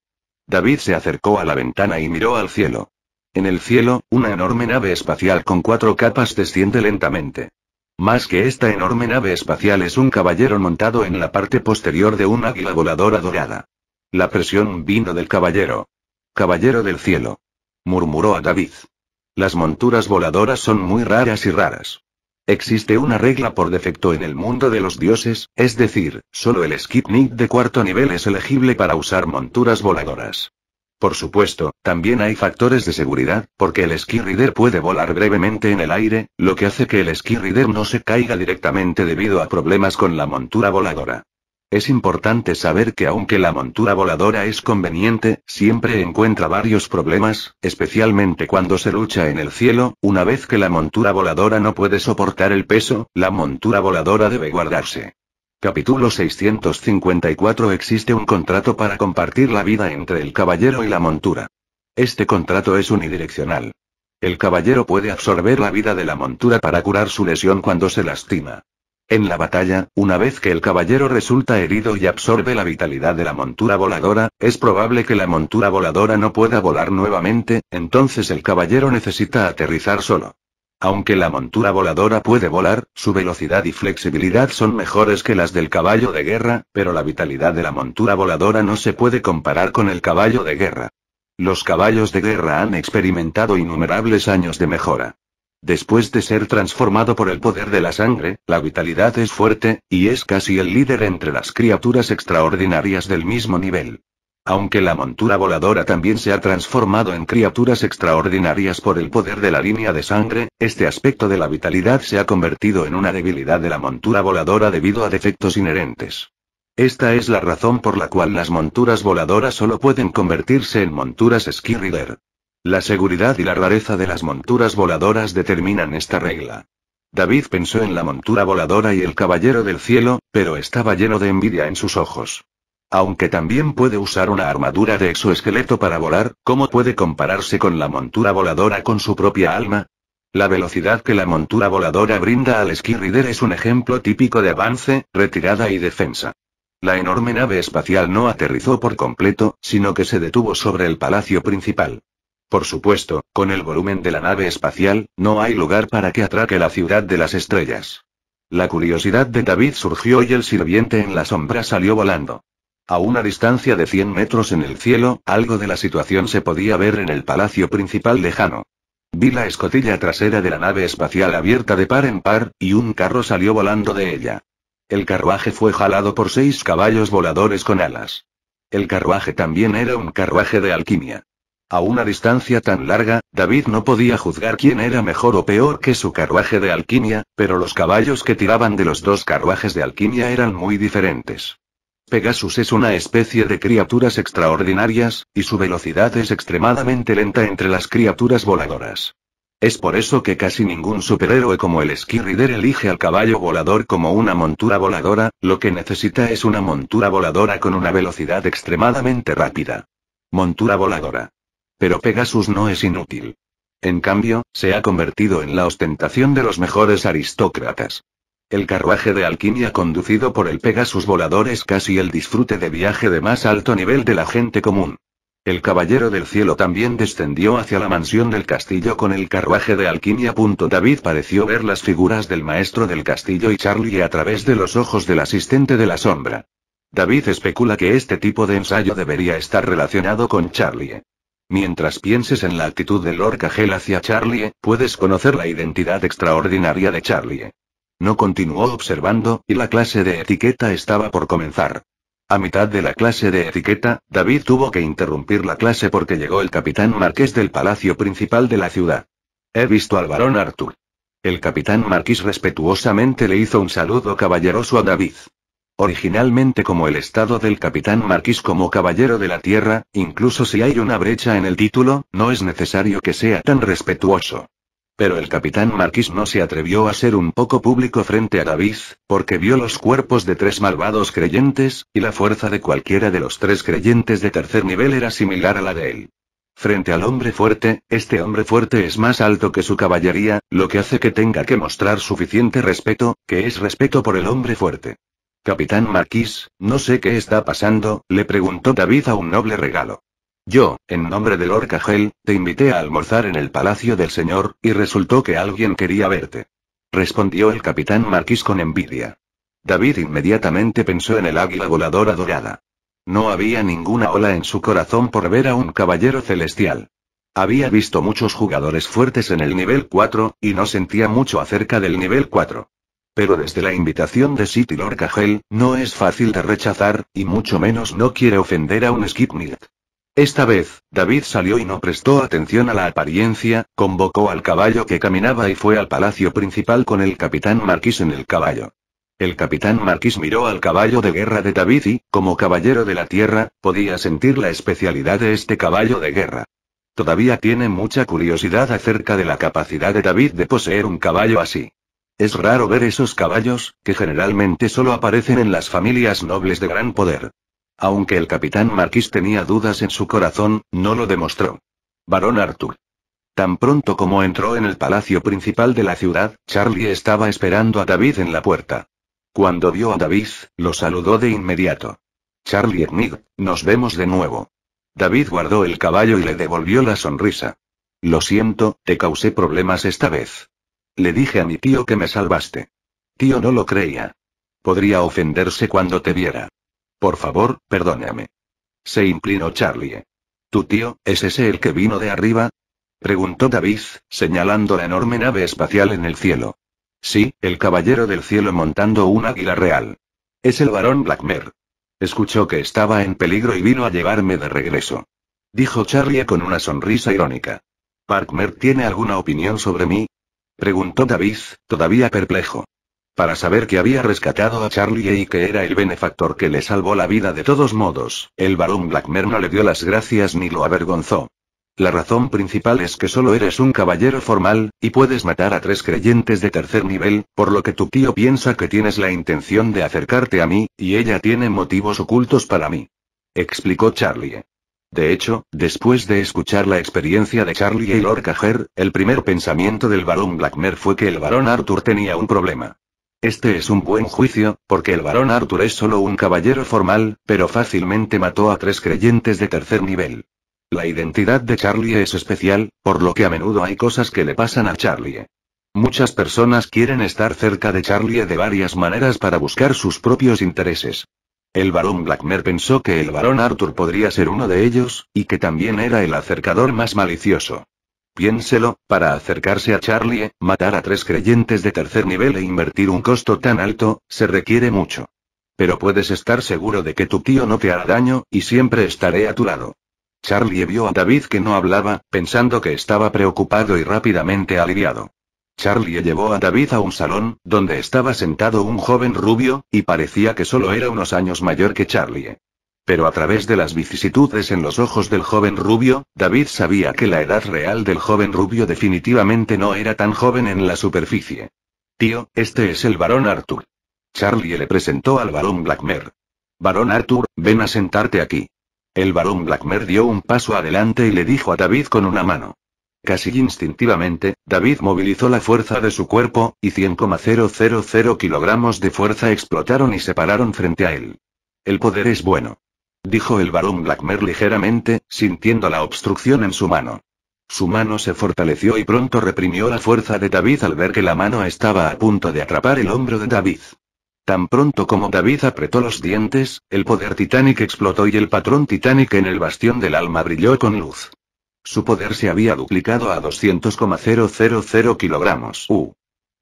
David se acercó a la ventana y miró al cielo. En el cielo, una enorme nave espacial con cuatro capas desciende lentamente. Más que esta enorme nave espacial es un caballero montado en la parte posterior de un águila voladora dorada. La presión vino del caballero. Caballero del cielo. Murmuró a David. Las monturas voladoras son muy raras y raras. Existe una regla por defecto en el mundo de los dioses, es decir, solo el Skipnik de cuarto nivel es elegible para usar monturas voladoras. Por supuesto, también hay factores de seguridad, porque el Ski puede volar brevemente en el aire, lo que hace que el Ski Rider no se caiga directamente debido a problemas con la montura voladora. Es importante saber que aunque la montura voladora es conveniente, siempre encuentra varios problemas, especialmente cuando se lucha en el cielo, una vez que la montura voladora no puede soportar el peso, la montura voladora debe guardarse. Capítulo 654 Existe un contrato para compartir la vida entre el caballero y la montura. Este contrato es unidireccional. El caballero puede absorber la vida de la montura para curar su lesión cuando se lastima. En la batalla, una vez que el caballero resulta herido y absorbe la vitalidad de la montura voladora, es probable que la montura voladora no pueda volar nuevamente, entonces el caballero necesita aterrizar solo. Aunque la montura voladora puede volar, su velocidad y flexibilidad son mejores que las del caballo de guerra, pero la vitalidad de la montura voladora no se puede comparar con el caballo de guerra. Los caballos de guerra han experimentado innumerables años de mejora. Después de ser transformado por el poder de la sangre, la vitalidad es fuerte, y es casi el líder entre las criaturas extraordinarias del mismo nivel. Aunque la montura voladora también se ha transformado en criaturas extraordinarias por el poder de la línea de sangre, este aspecto de la vitalidad se ha convertido en una debilidad de la montura voladora debido a defectos inherentes. Esta es la razón por la cual las monturas voladoras solo pueden convertirse en monturas skirrider. La seguridad y la rareza de las monturas voladoras determinan esta regla. David pensó en la montura voladora y el caballero del cielo, pero estaba lleno de envidia en sus ojos. Aunque también puede usar una armadura de exoesqueleto para volar, ¿cómo puede compararse con la montura voladora con su propia alma? La velocidad que la montura voladora brinda al skirrider es un ejemplo típico de avance, retirada y defensa. La enorme nave espacial no aterrizó por completo, sino que se detuvo sobre el palacio principal. Por supuesto, con el volumen de la nave espacial, no hay lugar para que atraque la ciudad de las estrellas. La curiosidad de David surgió y el sirviente en la sombra salió volando. A una distancia de 100 metros en el cielo, algo de la situación se podía ver en el palacio principal lejano. Vi la escotilla trasera de la nave espacial abierta de par en par, y un carro salió volando de ella. El carruaje fue jalado por seis caballos voladores con alas. El carruaje también era un carruaje de alquimia. A una distancia tan larga, David no podía juzgar quién era mejor o peor que su carruaje de alquimia, pero los caballos que tiraban de los dos carruajes de alquimia eran muy diferentes. Pegasus es una especie de criaturas extraordinarias, y su velocidad es extremadamente lenta entre las criaturas voladoras. Es por eso que casi ningún superhéroe como el Skirrider elige al caballo volador como una montura voladora, lo que necesita es una montura voladora con una velocidad extremadamente rápida. Montura voladora. Pero Pegasus no es inútil. En cambio, se ha convertido en la ostentación de los mejores aristócratas. El carruaje de alquimia conducido por el Pegasus volador es casi el disfrute de viaje de más alto nivel de la gente común. El caballero del cielo también descendió hacia la mansión del castillo con el carruaje de alquimia. David pareció ver las figuras del maestro del castillo y Charlie a través de los ojos del asistente de la sombra. David especula que este tipo de ensayo debería estar relacionado con Charlie. Mientras pienses en la actitud de Lord Cagel hacia Charlie, puedes conocer la identidad extraordinaria de Charlie. No continuó observando, y la clase de etiqueta estaba por comenzar. A mitad de la clase de etiqueta, David tuvo que interrumpir la clase porque llegó el capitán marqués del palacio principal de la ciudad. He visto al barón Arthur. El capitán marqués respetuosamente le hizo un saludo caballeroso a David. Originalmente como el estado del capitán Marquis como caballero de la tierra, incluso si hay una brecha en el título, no es necesario que sea tan respetuoso. Pero el capitán Marquis no se atrevió a ser un poco público frente a David, porque vio los cuerpos de tres malvados creyentes, y la fuerza de cualquiera de los tres creyentes de tercer nivel era similar a la de él. Frente al hombre fuerte, este hombre fuerte es más alto que su caballería, lo que hace que tenga que mostrar suficiente respeto, que es respeto por el hombre fuerte. Capitán Marquis, no sé qué está pasando, le preguntó David a un noble regalo. Yo, en nombre del Lord Cajel, te invité a almorzar en el palacio del señor, y resultó que alguien quería verte. Respondió el capitán Marquis con envidia. David inmediatamente pensó en el águila voladora dorada. No había ninguna ola en su corazón por ver a un caballero celestial. Había visto muchos jugadores fuertes en el nivel 4, y no sentía mucho acerca del nivel 4 pero desde la invitación de City Lord no es fácil de rechazar, y mucho menos no quiere ofender a un Skipnit. Esta vez, David salió y no prestó atención a la apariencia, convocó al caballo que caminaba y fue al palacio principal con el capitán Marquis en el caballo. El capitán Marquis miró al caballo de guerra de David y, como caballero de la tierra, podía sentir la especialidad de este caballo de guerra. Todavía tiene mucha curiosidad acerca de la capacidad de David de poseer un caballo así. Es raro ver esos caballos, que generalmente solo aparecen en las familias nobles de gran poder. Aunque el capitán Marquis tenía dudas en su corazón, no lo demostró. Barón Arthur. Tan pronto como entró en el palacio principal de la ciudad, Charlie estaba esperando a David en la puerta. Cuando vio a David, lo saludó de inmediato. Charlie Enid, nos vemos de nuevo. David guardó el caballo y le devolvió la sonrisa. Lo siento, te causé problemas esta vez. Le dije a mi tío que me salvaste. Tío no lo creía. Podría ofenderse cuando te viera. Por favor, perdóname. Se inclinó Charlie. ¿Tu tío, es ese el que vino de arriba? Preguntó David, señalando la enorme nave espacial en el cielo. Sí, el caballero del cielo montando un águila real. Es el varón Blackmer. Escuchó que estaba en peligro y vino a llevarme de regreso. Dijo Charlie con una sonrisa irónica. ¿Parkmer tiene alguna opinión sobre mí? Preguntó David, todavía perplejo. Para saber que había rescatado a Charlie y que era el benefactor que le salvó la vida de todos modos, el barón Blackmer no le dio las gracias ni lo avergonzó. La razón principal es que solo eres un caballero formal, y puedes matar a tres creyentes de tercer nivel, por lo que tu tío piensa que tienes la intención de acercarte a mí, y ella tiene motivos ocultos para mí. Explicó Charlie. De hecho, después de escuchar la experiencia de Charlie y Lord Cajer, el primer pensamiento del barón Blackmer fue que el barón Arthur tenía un problema. Este es un buen juicio, porque el barón Arthur es solo un caballero formal, pero fácilmente mató a tres creyentes de tercer nivel. La identidad de Charlie es especial, por lo que a menudo hay cosas que le pasan a Charlie. Muchas personas quieren estar cerca de Charlie de varias maneras para buscar sus propios intereses. El barón Blackmer pensó que el barón Arthur podría ser uno de ellos, y que también era el acercador más malicioso. Piénselo, para acercarse a Charlie, matar a tres creyentes de tercer nivel e invertir un costo tan alto, se requiere mucho. Pero puedes estar seguro de que tu tío no te hará daño, y siempre estaré a tu lado. Charlie vio a David que no hablaba, pensando que estaba preocupado y rápidamente aliviado. Charlie llevó a David a un salón, donde estaba sentado un joven rubio, y parecía que solo era unos años mayor que Charlie. Pero a través de las vicisitudes en los ojos del joven rubio, David sabía que la edad real del joven rubio definitivamente no era tan joven en la superficie. Tío, este es el barón Arthur. Charlie le presentó al barón Blackmer. Barón Arthur, ven a sentarte aquí. El barón Blackmer dio un paso adelante y le dijo a David con una mano. Casi instintivamente, David movilizó la fuerza de su cuerpo, y 100,000 kilogramos de fuerza explotaron y se pararon frente a él. El poder es bueno. Dijo el barón Blackmer ligeramente, sintiendo la obstrucción en su mano. Su mano se fortaleció y pronto reprimió la fuerza de David al ver que la mano estaba a punto de atrapar el hombro de David. Tan pronto como David apretó los dientes, el poder titánico explotó y el patrón titánico en el bastión del alma brilló con luz. Su poder se había duplicado a 200,000 kilogramos.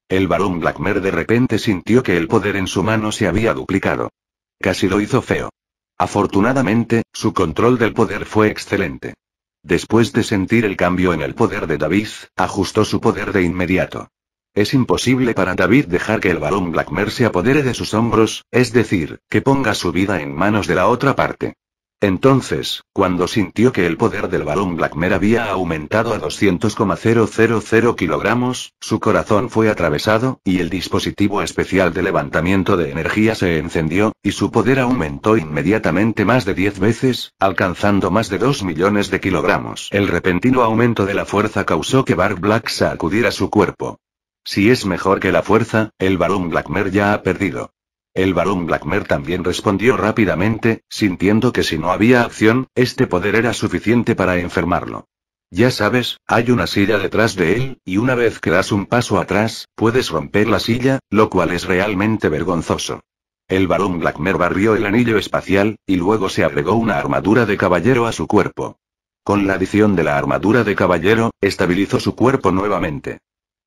El barón Blackmer de repente sintió que el poder en su mano se había duplicado. Casi lo hizo feo. Afortunadamente, su control del poder fue excelente. Después de sentir el cambio en el poder de David, ajustó su poder de inmediato. Es imposible para David dejar que el barón Blackmer se apodere de sus hombros, es decir, que ponga su vida en manos de la otra parte. Entonces, cuando sintió que el poder del Balón Blackmer había aumentado a 200,000 kilogramos, su corazón fue atravesado, y el dispositivo especial de levantamiento de energía se encendió, y su poder aumentó inmediatamente más de 10 veces, alcanzando más de 2 millones de kilogramos. El repentino aumento de la fuerza causó que Bark Black sacudiera su cuerpo. Si es mejor que la fuerza, el Balón Blackmer ya ha perdido. El barón Blackmer también respondió rápidamente, sintiendo que si no había acción, este poder era suficiente para enfermarlo. Ya sabes, hay una silla detrás de él, y una vez que das un paso atrás, puedes romper la silla, lo cual es realmente vergonzoso. El barón Blackmer barrió el anillo espacial, y luego se agregó una armadura de caballero a su cuerpo. Con la adición de la armadura de caballero, estabilizó su cuerpo nuevamente.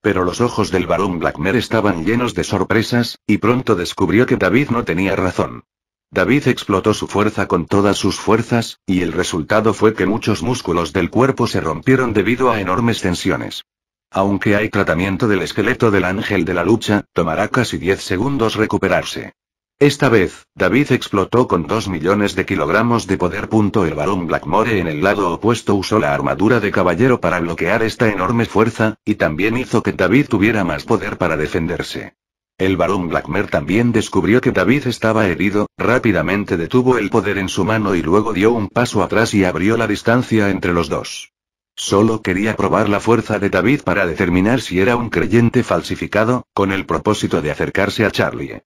Pero los ojos del barón Blackmer estaban llenos de sorpresas, y pronto descubrió que David no tenía razón. David explotó su fuerza con todas sus fuerzas, y el resultado fue que muchos músculos del cuerpo se rompieron debido a enormes tensiones. Aunque hay tratamiento del esqueleto del ángel de la lucha, tomará casi 10 segundos recuperarse. Esta vez, David explotó con 2 millones de kilogramos de poder. El barón Blackmore en el lado opuesto usó la armadura de caballero para bloquear esta enorme fuerza, y también hizo que David tuviera más poder para defenderse. El barón Blackmore también descubrió que David estaba herido, rápidamente detuvo el poder en su mano y luego dio un paso atrás y abrió la distancia entre los dos. Solo quería probar la fuerza de David para determinar si era un creyente falsificado, con el propósito de acercarse a Charlie.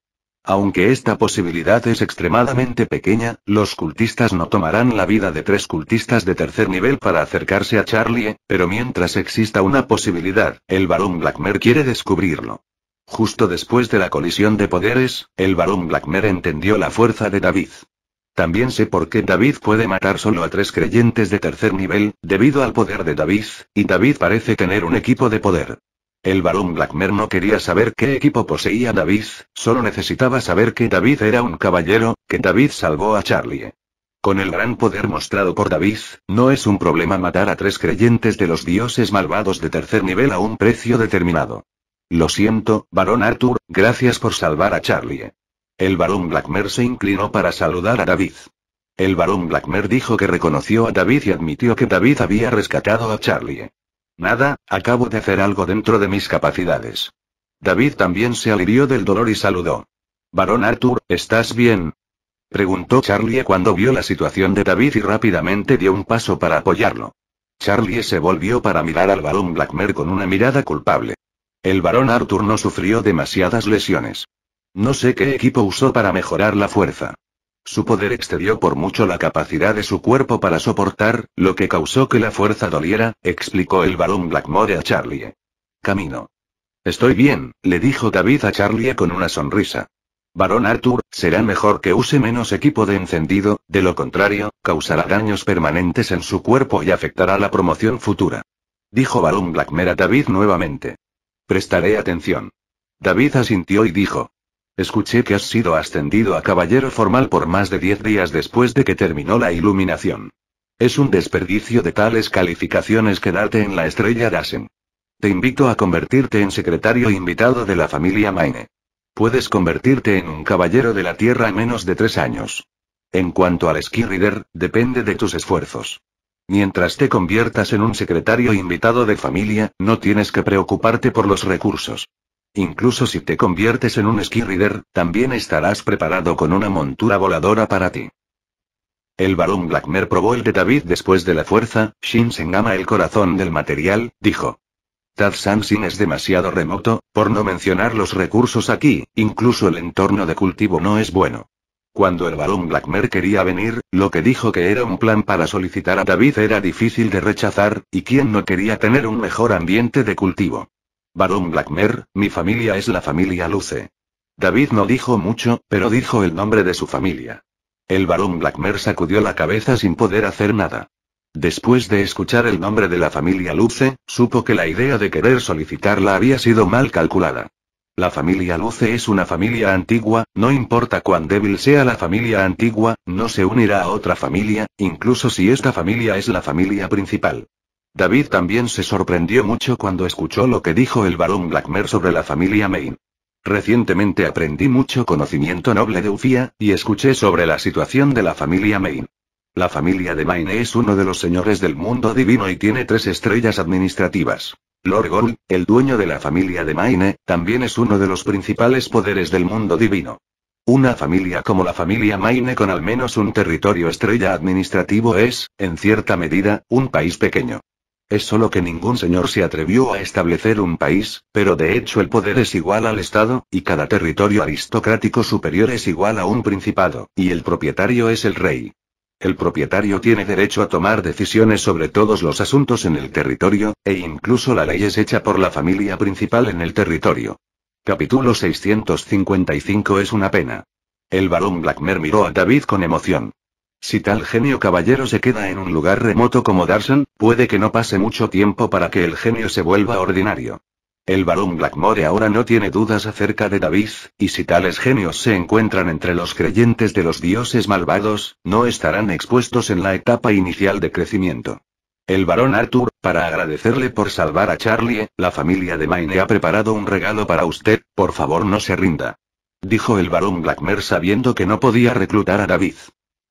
Aunque esta posibilidad es extremadamente pequeña, los cultistas no tomarán la vida de tres cultistas de tercer nivel para acercarse a Charlie, pero mientras exista una posibilidad, el Barón Blackmer quiere descubrirlo. Justo después de la colisión de poderes, el Barón Blackmer entendió la fuerza de David. También sé por qué David puede matar solo a tres creyentes de tercer nivel, debido al poder de David, y David parece tener un equipo de poder. El barón Blackmer no quería saber qué equipo poseía David, solo necesitaba saber que David era un caballero, que David salvó a Charlie. Con el gran poder mostrado por David, no es un problema matar a tres creyentes de los dioses malvados de tercer nivel a un precio determinado. Lo siento, barón Arthur, gracias por salvar a Charlie. El barón Blackmer se inclinó para saludar a David. El barón Blackmer dijo que reconoció a David y admitió que David había rescatado a Charlie. Nada, acabo de hacer algo dentro de mis capacidades. David también se alivió del dolor y saludó. Barón Arthur, ¿estás bien? Preguntó Charlie cuando vio la situación de David y rápidamente dio un paso para apoyarlo. Charlie se volvió para mirar al barón Blackmer con una mirada culpable. El barón Arthur no sufrió demasiadas lesiones. No sé qué equipo usó para mejorar la fuerza. Su poder excedió por mucho la capacidad de su cuerpo para soportar, lo que causó que la fuerza doliera, explicó el barón Blackmore a Charlie. Camino. Estoy bien, le dijo David a Charlie con una sonrisa. Barón Arthur, será mejor que use menos equipo de encendido, de lo contrario, causará daños permanentes en su cuerpo y afectará la promoción futura. Dijo Barón Blackmore a David nuevamente. Prestaré atención. David asintió y dijo, Escuché que has sido ascendido a caballero formal por más de diez días después de que terminó la iluminación. Es un desperdicio de tales calificaciones quedarte en la estrella Dassen. Te invito a convertirte en secretario invitado de la familia Maine. Puedes convertirte en un caballero de la Tierra en menos de tres años. En cuanto al Ski depende de tus esfuerzos. Mientras te conviertas en un secretario invitado de familia, no tienes que preocuparte por los recursos. Incluso si te conviertes en un ski también estarás preparado con una montura voladora para ti. El balón Blackmer probó el de David después de la fuerza, Shin el corazón del material, dijo. Tad Sansin es demasiado remoto, por no mencionar los recursos aquí, incluso el entorno de cultivo no es bueno. Cuando el balón Blackmer quería venir, lo que dijo que era un plan para solicitar a David era difícil de rechazar, y quien no quería tener un mejor ambiente de cultivo. Barón Blackmer, mi familia es la familia Luce. David no dijo mucho, pero dijo el nombre de su familia. El barón Blackmer sacudió la cabeza sin poder hacer nada. Después de escuchar el nombre de la familia Luce, supo que la idea de querer solicitarla había sido mal calculada. La familia Luce es una familia antigua, no importa cuán débil sea la familia antigua, no se unirá a otra familia, incluso si esta familia es la familia principal. David también se sorprendió mucho cuando escuchó lo que dijo el barón Blackmer sobre la familia Maine. Recientemente aprendí mucho conocimiento noble de Ufia y escuché sobre la situación de la familia Maine. La familia de Maine es uno de los señores del mundo divino y tiene tres estrellas administrativas. Lord Gold, el dueño de la familia de Maine, también es uno de los principales poderes del mundo divino. Una familia como la familia Maine con al menos un territorio estrella administrativo es, en cierta medida, un país pequeño. Es solo que ningún señor se atrevió a establecer un país, pero de hecho el poder es igual al Estado, y cada territorio aristocrático superior es igual a un principado, y el propietario es el rey. El propietario tiene derecho a tomar decisiones sobre todos los asuntos en el territorio, e incluso la ley es hecha por la familia principal en el territorio. Capítulo 655 es una pena. El barón Blackmer miró a David con emoción. Si tal genio caballero se queda en un lugar remoto como Darsen, puede que no pase mucho tiempo para que el genio se vuelva ordinario. El barón Blackmore ahora no tiene dudas acerca de David, y si tales genios se encuentran entre los creyentes de los dioses malvados, no estarán expuestos en la etapa inicial de crecimiento. El barón Arthur, para agradecerle por salvar a Charlie, la familia de Maine ha preparado un regalo para usted, por favor no se rinda. Dijo el barón Blackmore sabiendo que no podía reclutar a David.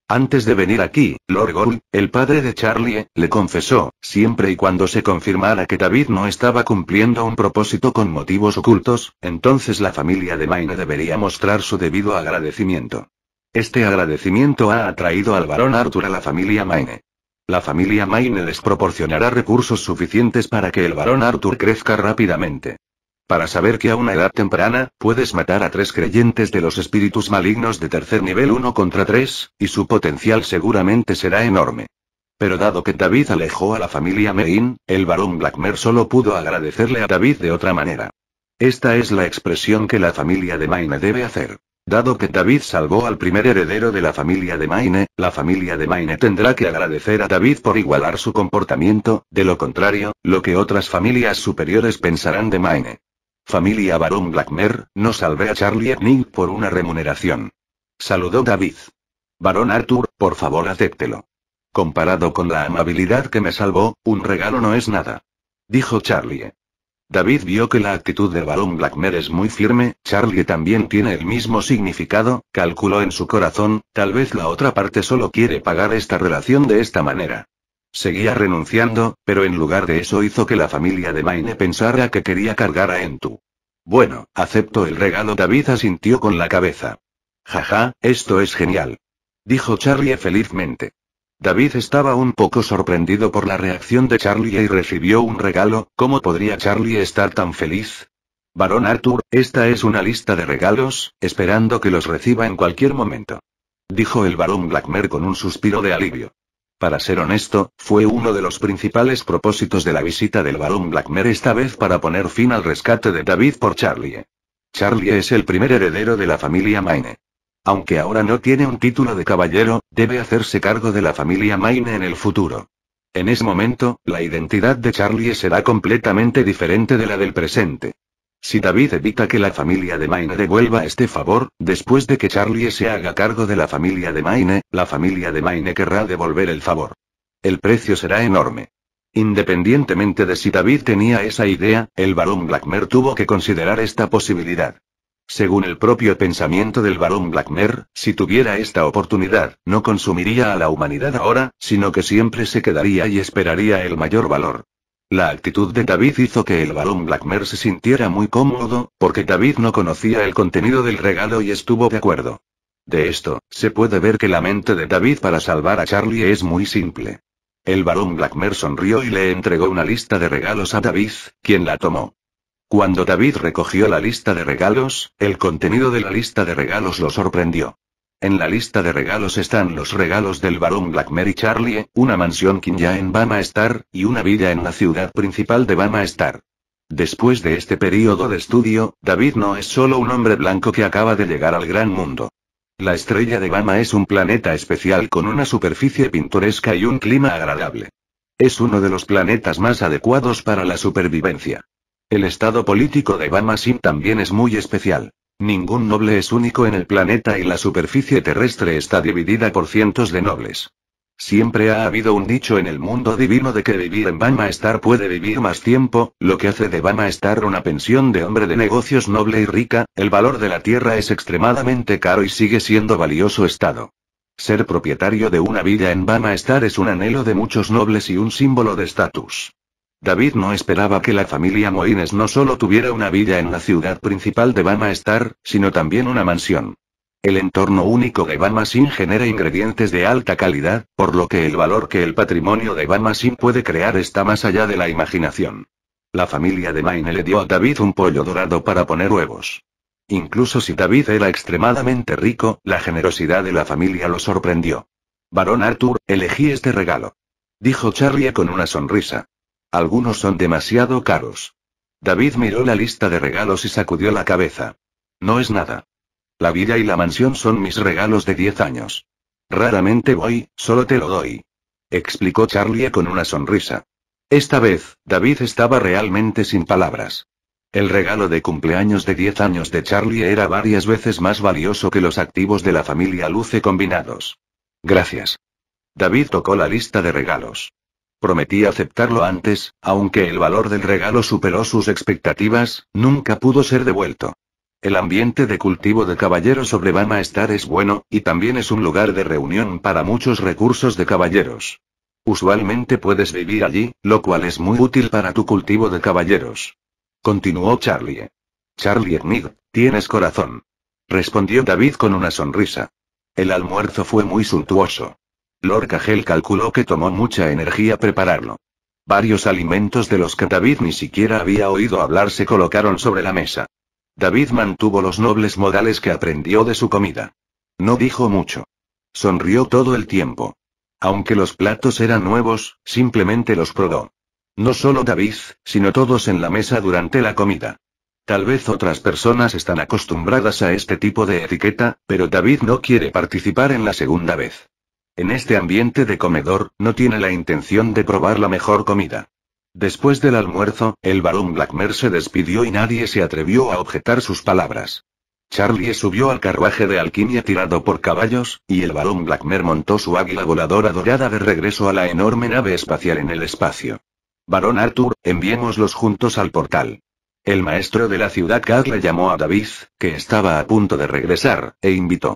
Antes de venir aquí, Lord Gold, el padre de Charlie, le confesó, siempre y cuando se confirmara que David no estaba cumpliendo un propósito con motivos ocultos, entonces la familia de Maine debería mostrar su debido agradecimiento. Este agradecimiento ha atraído al barón Arthur a la familia Maine. La familia Maine les proporcionará recursos suficientes para que el barón Arthur crezca rápidamente. Para saber que a una edad temprana, puedes matar a tres creyentes de los espíritus malignos de tercer nivel uno contra tres, y su potencial seguramente será enorme. Pero dado que David alejó a la familia Mein, el barón Blackmer solo pudo agradecerle a David de otra manera. Esta es la expresión que la familia de Maine debe hacer. Dado que David salvó al primer heredero de la familia de Maine, la familia de Maine tendrá que agradecer a David por igualar su comportamiento, de lo contrario, lo que otras familias superiores pensarán de Maine. Familia Barón Blackmer, no salvé a Charlie Nick por una remuneración. Saludó David. Barón Arthur, por favor acéptelo. Comparado con la amabilidad que me salvó, un regalo no es nada. Dijo Charlie. David vio que la actitud de Barón Blackmer es muy firme, Charlie también tiene el mismo significado, calculó en su corazón, tal vez la otra parte solo quiere pagar esta relación de esta manera. Seguía renunciando, pero en lugar de eso hizo que la familia de Maine pensara que quería cargar a Entu. Bueno, acepto el regalo. David asintió con la cabeza. Jaja, esto es genial. Dijo Charlie felizmente. David estaba un poco sorprendido por la reacción de Charlie y recibió un regalo, ¿cómo podría Charlie estar tan feliz? Barón Arthur, esta es una lista de regalos, esperando que los reciba en cualquier momento. Dijo el barón Blackmer con un suspiro de alivio. Para ser honesto, fue uno de los principales propósitos de la visita del barón Blackmer esta vez para poner fin al rescate de David por Charlie. Charlie es el primer heredero de la familia Maine. Aunque ahora no tiene un título de caballero, debe hacerse cargo de la familia Maine en el futuro. En ese momento, la identidad de Charlie será completamente diferente de la del presente. Si David evita que la familia de Maine devuelva este favor, después de que Charlie se haga cargo de la familia de Maine, la familia de Maine querrá devolver el favor. El precio será enorme. Independientemente de si David tenía esa idea, el barón Blackmer tuvo que considerar esta posibilidad. Según el propio pensamiento del barón Blackmer, si tuviera esta oportunidad, no consumiría a la humanidad ahora, sino que siempre se quedaría y esperaría el mayor valor. La actitud de David hizo que el barón Blackmer se sintiera muy cómodo, porque David no conocía el contenido del regalo y estuvo de acuerdo. De esto, se puede ver que la mente de David para salvar a Charlie es muy simple. El barón Blackmer sonrió y le entregó una lista de regalos a David, quien la tomó. Cuando David recogió la lista de regalos, el contenido de la lista de regalos lo sorprendió. En la lista de regalos están los regalos del barón Mary Charlie, una mansión ya en Bama Star, y una villa en la ciudad principal de Bama Star. Después de este periodo de estudio, David no es solo un hombre blanco que acaba de llegar al gran mundo. La estrella de Bama es un planeta especial con una superficie pintoresca y un clima agradable. Es uno de los planetas más adecuados para la supervivencia. El estado político de Bama Sim también es muy especial. Ningún noble es único en el planeta y la superficie terrestre está dividida por cientos de nobles. Siempre ha habido un dicho en el mundo divino de que vivir en Bama Star puede vivir más tiempo, lo que hace de Bama Star una pensión de hombre de negocios noble y rica, el valor de la tierra es extremadamente caro y sigue siendo valioso estado. Ser propietario de una villa en Bama Star es un anhelo de muchos nobles y un símbolo de estatus. David no esperaba que la familia Moines no solo tuviera una villa en la ciudad principal de Bama Star, sino también una mansión. El entorno único de Bama Sin genera ingredientes de alta calidad, por lo que el valor que el patrimonio de Bama Sin puede crear está más allá de la imaginación. La familia de Maine le dio a David un pollo dorado para poner huevos. Incluso si David era extremadamente rico, la generosidad de la familia lo sorprendió. Barón Arthur, elegí este regalo. Dijo Charlie con una sonrisa. Algunos son demasiado caros. David miró la lista de regalos y sacudió la cabeza. No es nada. La villa y la mansión son mis regalos de 10 años. Raramente voy, solo te lo doy. Explicó Charlie con una sonrisa. Esta vez, David estaba realmente sin palabras. El regalo de cumpleaños de 10 años de Charlie era varias veces más valioso que los activos de la familia Luce combinados. Gracias. David tocó la lista de regalos. Prometí aceptarlo antes, aunque el valor del regalo superó sus expectativas, nunca pudo ser devuelto. El ambiente de cultivo de caballeros sobre Bama a estar es bueno, y también es un lugar de reunión para muchos recursos de caballeros. Usualmente puedes vivir allí, lo cual es muy útil para tu cultivo de caballeros. Continuó Charlie. Charlie Nick, tienes corazón. Respondió David con una sonrisa. El almuerzo fue muy suntuoso. Lord Cagel calculó que tomó mucha energía prepararlo. Varios alimentos de los que David ni siquiera había oído hablar se colocaron sobre la mesa. David mantuvo los nobles modales que aprendió de su comida. No dijo mucho. Sonrió todo el tiempo. Aunque los platos eran nuevos, simplemente los probó. No solo David, sino todos en la mesa durante la comida. Tal vez otras personas están acostumbradas a este tipo de etiqueta, pero David no quiere participar en la segunda vez. En este ambiente de comedor, no tiene la intención de probar la mejor comida. Después del almuerzo, el barón Blackmer se despidió y nadie se atrevió a objetar sus palabras. Charlie subió al carruaje de alquimia tirado por caballos, y el barón Blackmer montó su águila voladora dorada de regreso a la enorme nave espacial en el espacio. Barón Arthur, enviémoslos juntos al portal. El maestro de la ciudad Kat le llamó a David, que estaba a punto de regresar, e invitó.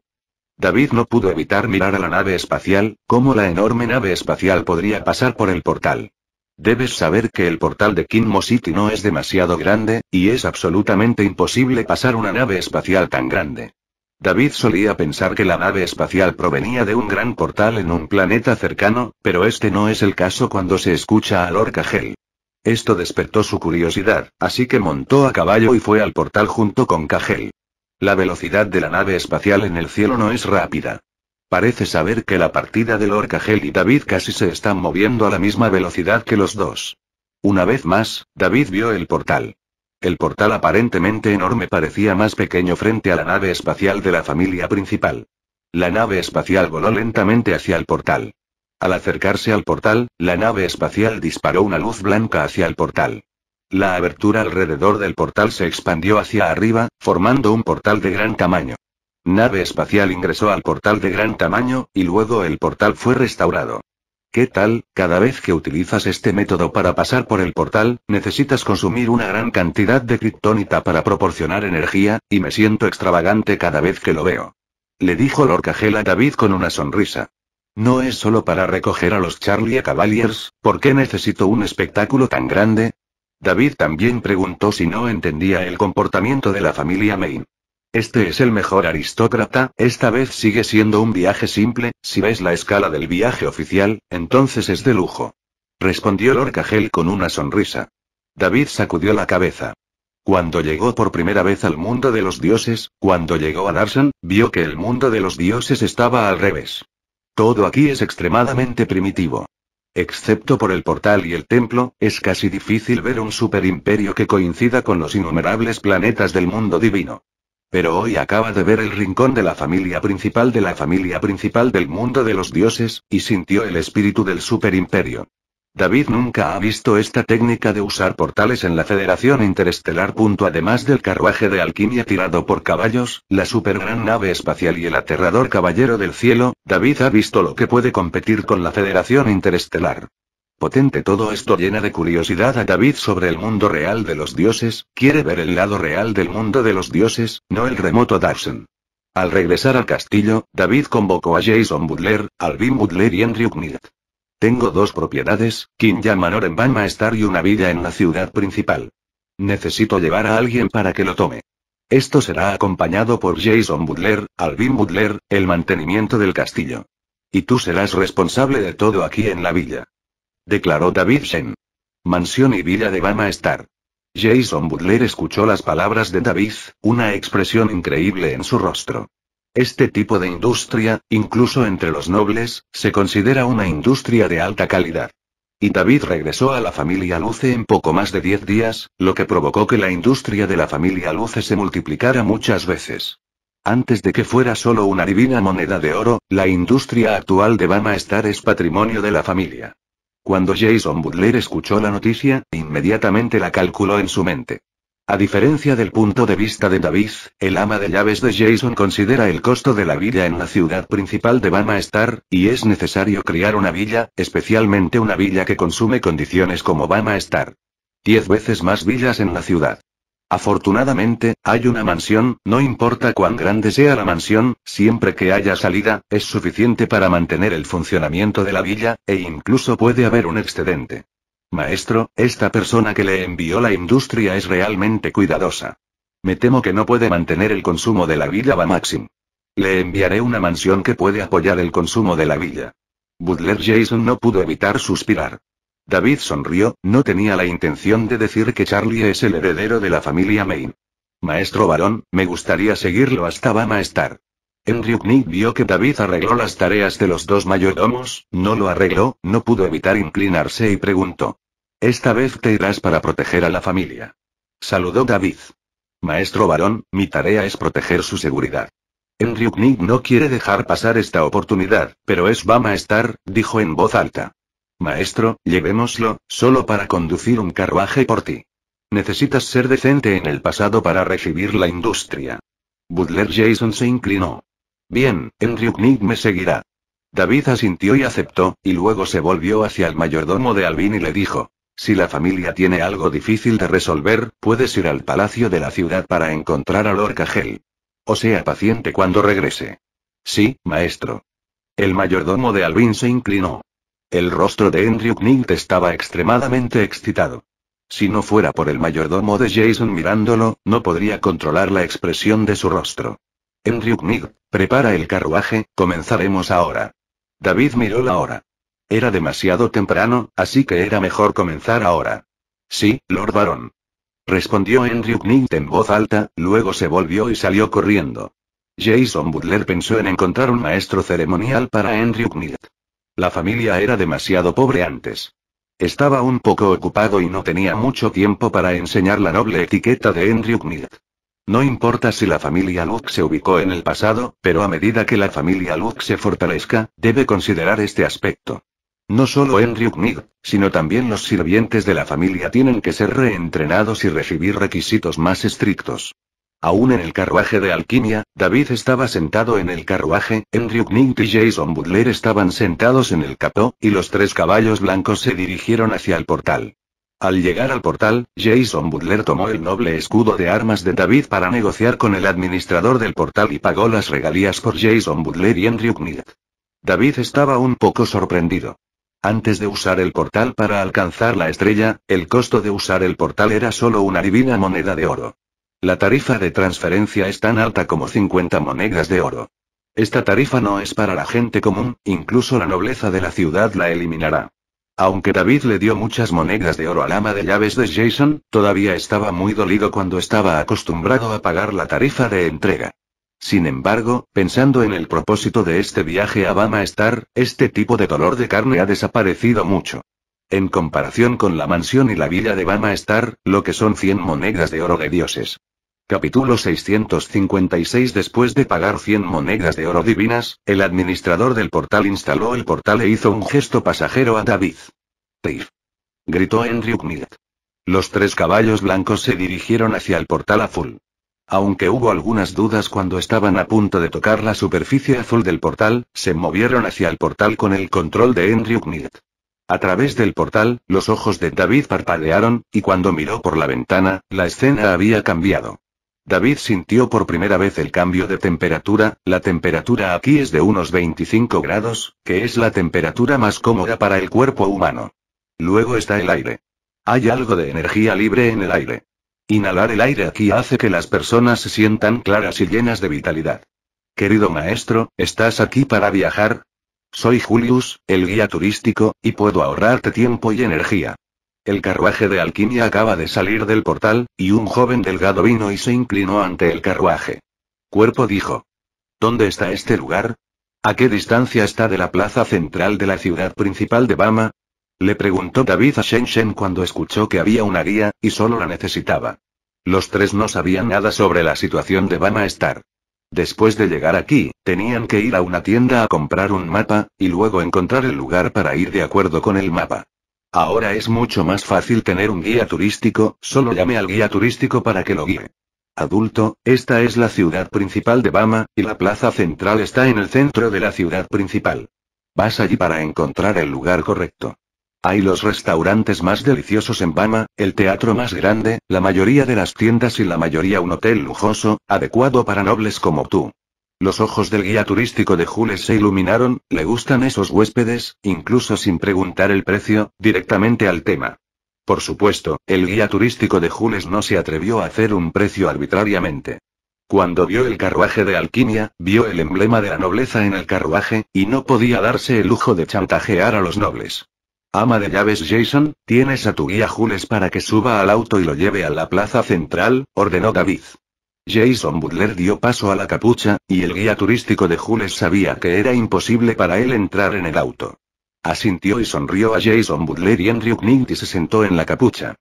David no pudo evitar mirar a la nave espacial, cómo la enorme nave espacial podría pasar por el portal. Debes saber que el portal de Kinmo City no es demasiado grande, y es absolutamente imposible pasar una nave espacial tan grande. David solía pensar que la nave espacial provenía de un gran portal en un planeta cercano, pero este no es el caso cuando se escucha a Lord Cajel. Esto despertó su curiosidad, así que montó a caballo y fue al portal junto con Cajel. La velocidad de la nave espacial en el cielo no es rápida. Parece saber que la partida del Orca Gel y David casi se están moviendo a la misma velocidad que los dos. Una vez más, David vio el portal. El portal aparentemente enorme parecía más pequeño frente a la nave espacial de la familia principal. La nave espacial voló lentamente hacia el portal. Al acercarse al portal, la nave espacial disparó una luz blanca hacia el portal. La abertura alrededor del portal se expandió hacia arriba, formando un portal de gran tamaño. Nave espacial ingresó al portal de gran tamaño, y luego el portal fue restaurado. ¿Qué tal? Cada vez que utilizas este método para pasar por el portal, necesitas consumir una gran cantidad de criptónita para proporcionar energía, y me siento extravagante cada vez que lo veo. Le dijo Lorcagel a David con una sonrisa. No es solo para recoger a los Charlie Cavaliers, ¿por qué necesito un espectáculo tan grande? David también preguntó si no entendía el comportamiento de la familia Main. Este es el mejor aristócrata, esta vez sigue siendo un viaje simple, si ves la escala del viaje oficial, entonces es de lujo. Respondió Lord Cagel con una sonrisa. David sacudió la cabeza. Cuando llegó por primera vez al mundo de los dioses, cuando llegó a Darsan, vio que el mundo de los dioses estaba al revés. Todo aquí es extremadamente primitivo. Excepto por el portal y el templo, es casi difícil ver un superimperio que coincida con los innumerables planetas del mundo divino. Pero hoy acaba de ver el rincón de la familia principal de la familia principal del mundo de los dioses, y sintió el espíritu del superimperio. David nunca ha visto esta técnica de usar portales en la Federación Interestelar. Además del carruaje de alquimia tirado por caballos, la supergran nave espacial y el aterrador caballero del cielo, David ha visto lo que puede competir con la Federación Interestelar. Potente todo esto llena de curiosidad a David sobre el mundo real de los dioses, quiere ver el lado real del mundo de los dioses, no el remoto Dawson. Al regresar al castillo, David convocó a Jason Butler, Alvin Butler y Andrew Knight. Tengo dos propiedades, Kinja Manor en Bama Star y una villa en la ciudad principal. Necesito llevar a alguien para que lo tome. Esto será acompañado por Jason Butler, Alvin Butler, el mantenimiento del castillo. Y tú serás responsable de todo aquí en la villa. Declaró David Shen. Mansión y villa de Bama Star. Jason Butler escuchó las palabras de David, una expresión increíble en su rostro. Este tipo de industria, incluso entre los nobles, se considera una industria de alta calidad. Y David regresó a la familia Luce en poco más de 10 días, lo que provocó que la industria de la familia Luce se multiplicara muchas veces. Antes de que fuera solo una divina moneda de oro, la industria actual de Bama Star es patrimonio de la familia. Cuando Jason Butler escuchó la noticia, inmediatamente la calculó en su mente. A diferencia del punto de vista de David, el ama de llaves de Jason considera el costo de la villa en la ciudad principal de Bama Star, y es necesario criar una villa, especialmente una villa que consume condiciones como Bama Star. Diez veces más villas en la ciudad. Afortunadamente, hay una mansión, no importa cuán grande sea la mansión, siempre que haya salida, es suficiente para mantener el funcionamiento de la villa, e incluso puede haber un excedente. Maestro, esta persona que le envió la industria es realmente cuidadosa. Me temo que no puede mantener el consumo de la villa Maxim. Le enviaré una mansión que puede apoyar el consumo de la villa. Butler Jason no pudo evitar suspirar. David sonrió, no tenía la intención de decir que Charlie es el heredero de la familia Maine. Maestro varón, me gustaría seguirlo hasta Bama Star. Henry vio que David arregló las tareas de los dos mayordomos, no lo arregló, no pudo evitar inclinarse y preguntó. Esta vez te irás para proteger a la familia. Saludó David. Maestro varón, mi tarea es proteger su seguridad. Henry Knick no quiere dejar pasar esta oportunidad, pero es a estar, dijo en voz alta. Maestro, llevémoslo, solo para conducir un carruaje por ti. Necesitas ser decente en el pasado para recibir la industria. Butler Jason se inclinó. Bien, Andrew Knight me seguirá. David asintió y aceptó, y luego se volvió hacia el mayordomo de Alvin y le dijo, si la familia tiene algo difícil de resolver, puedes ir al palacio de la ciudad para encontrar a Lord Cagel. O sea paciente cuando regrese. Sí, maestro. El mayordomo de Alvin se inclinó. El rostro de Andrew Knight estaba extremadamente excitado. Si no fuera por el mayordomo de Jason mirándolo, no podría controlar la expresión de su rostro. Knigd, prepara el carruaje, comenzaremos ahora. David miró la hora. Era demasiado temprano, así que era mejor comenzar ahora. Sí, Lord Baron». Respondió Enryukmig en voz alta, luego se volvió y salió corriendo. Jason Butler pensó en encontrar un maestro ceremonial para Enryukmig. La familia era demasiado pobre antes. Estaba un poco ocupado y no tenía mucho tiempo para enseñar la noble etiqueta de Enryukmig. No importa si la familia Luke se ubicó en el pasado, pero a medida que la familia Luke se fortalezca, debe considerar este aspecto. No solo Henry Knig, sino también los sirvientes de la familia tienen que ser reentrenados y recibir requisitos más estrictos. Aún en el carruaje de alquimia, David estaba sentado en el carruaje, Henry Knig y Jason Butler estaban sentados en el capó, y los tres caballos blancos se dirigieron hacia el portal. Al llegar al portal, Jason Butler tomó el noble escudo de armas de David para negociar con el administrador del portal y pagó las regalías por Jason Butler y Andrew Knight. David estaba un poco sorprendido. Antes de usar el portal para alcanzar la estrella, el costo de usar el portal era solo una divina moneda de oro. La tarifa de transferencia es tan alta como 50 monedas de oro. Esta tarifa no es para la gente común, incluso la nobleza de la ciudad la eliminará. Aunque David le dio muchas monedas de oro al ama de llaves de Jason, todavía estaba muy dolido cuando estaba acostumbrado a pagar la tarifa de entrega. Sin embargo, pensando en el propósito de este viaje a Bama Star, este tipo de dolor de carne ha desaparecido mucho. En comparación con la mansión y la villa de Bama Star, lo que son 100 monedas de oro de dioses. Capítulo 656 Después de pagar 100 monedas de oro divinas, el administrador del portal instaló el portal e hizo un gesto pasajero a David. ¡Tir! Gritó Andrew Knight. Los tres caballos blancos se dirigieron hacia el portal azul. Aunque hubo algunas dudas cuando estaban a punto de tocar la superficie azul del portal, se movieron hacia el portal con el control de Andrew Knight. A través del portal, los ojos de David parpadearon, y cuando miró por la ventana, la escena había cambiado. David sintió por primera vez el cambio de temperatura, la temperatura aquí es de unos 25 grados, que es la temperatura más cómoda para el cuerpo humano. Luego está el aire. Hay algo de energía libre en el aire. Inhalar el aire aquí hace que las personas se sientan claras y llenas de vitalidad. Querido maestro, ¿estás aquí para viajar? Soy Julius, el guía turístico, y puedo ahorrarte tiempo y energía. El carruaje de alquimia acaba de salir del portal, y un joven delgado vino y se inclinó ante el carruaje. Cuerpo dijo. ¿Dónde está este lugar? ¿A qué distancia está de la plaza central de la ciudad principal de Bama? Le preguntó David a Shen Shen cuando escuchó que había una guía, y solo la necesitaba. Los tres no sabían nada sobre la situación de Bama Star. Después de llegar aquí, tenían que ir a una tienda a comprar un mapa, y luego encontrar el lugar para ir de acuerdo con el mapa. Ahora es mucho más fácil tener un guía turístico, solo llame al guía turístico para que lo guíe. Adulto, esta es la ciudad principal de Bama, y la plaza central está en el centro de la ciudad principal. Vas allí para encontrar el lugar correcto. Hay los restaurantes más deliciosos en Bama, el teatro más grande, la mayoría de las tiendas y la mayoría un hotel lujoso, adecuado para nobles como tú. Los ojos del guía turístico de Jules se iluminaron, le gustan esos huéspedes, incluso sin preguntar el precio, directamente al tema. Por supuesto, el guía turístico de Jules no se atrevió a hacer un precio arbitrariamente. Cuando vio el carruaje de alquimia, vio el emblema de la nobleza en el carruaje, y no podía darse el lujo de chantajear a los nobles. Ama de llaves Jason, tienes a tu guía Jules para que suba al auto y lo lleve a la plaza central, ordenó David. Jason Butler dio paso a la capucha, y el guía turístico de Jules sabía que era imposible para él entrar en el auto. Asintió y sonrió a Jason Butler y Andrew Knight y se sentó en la capucha.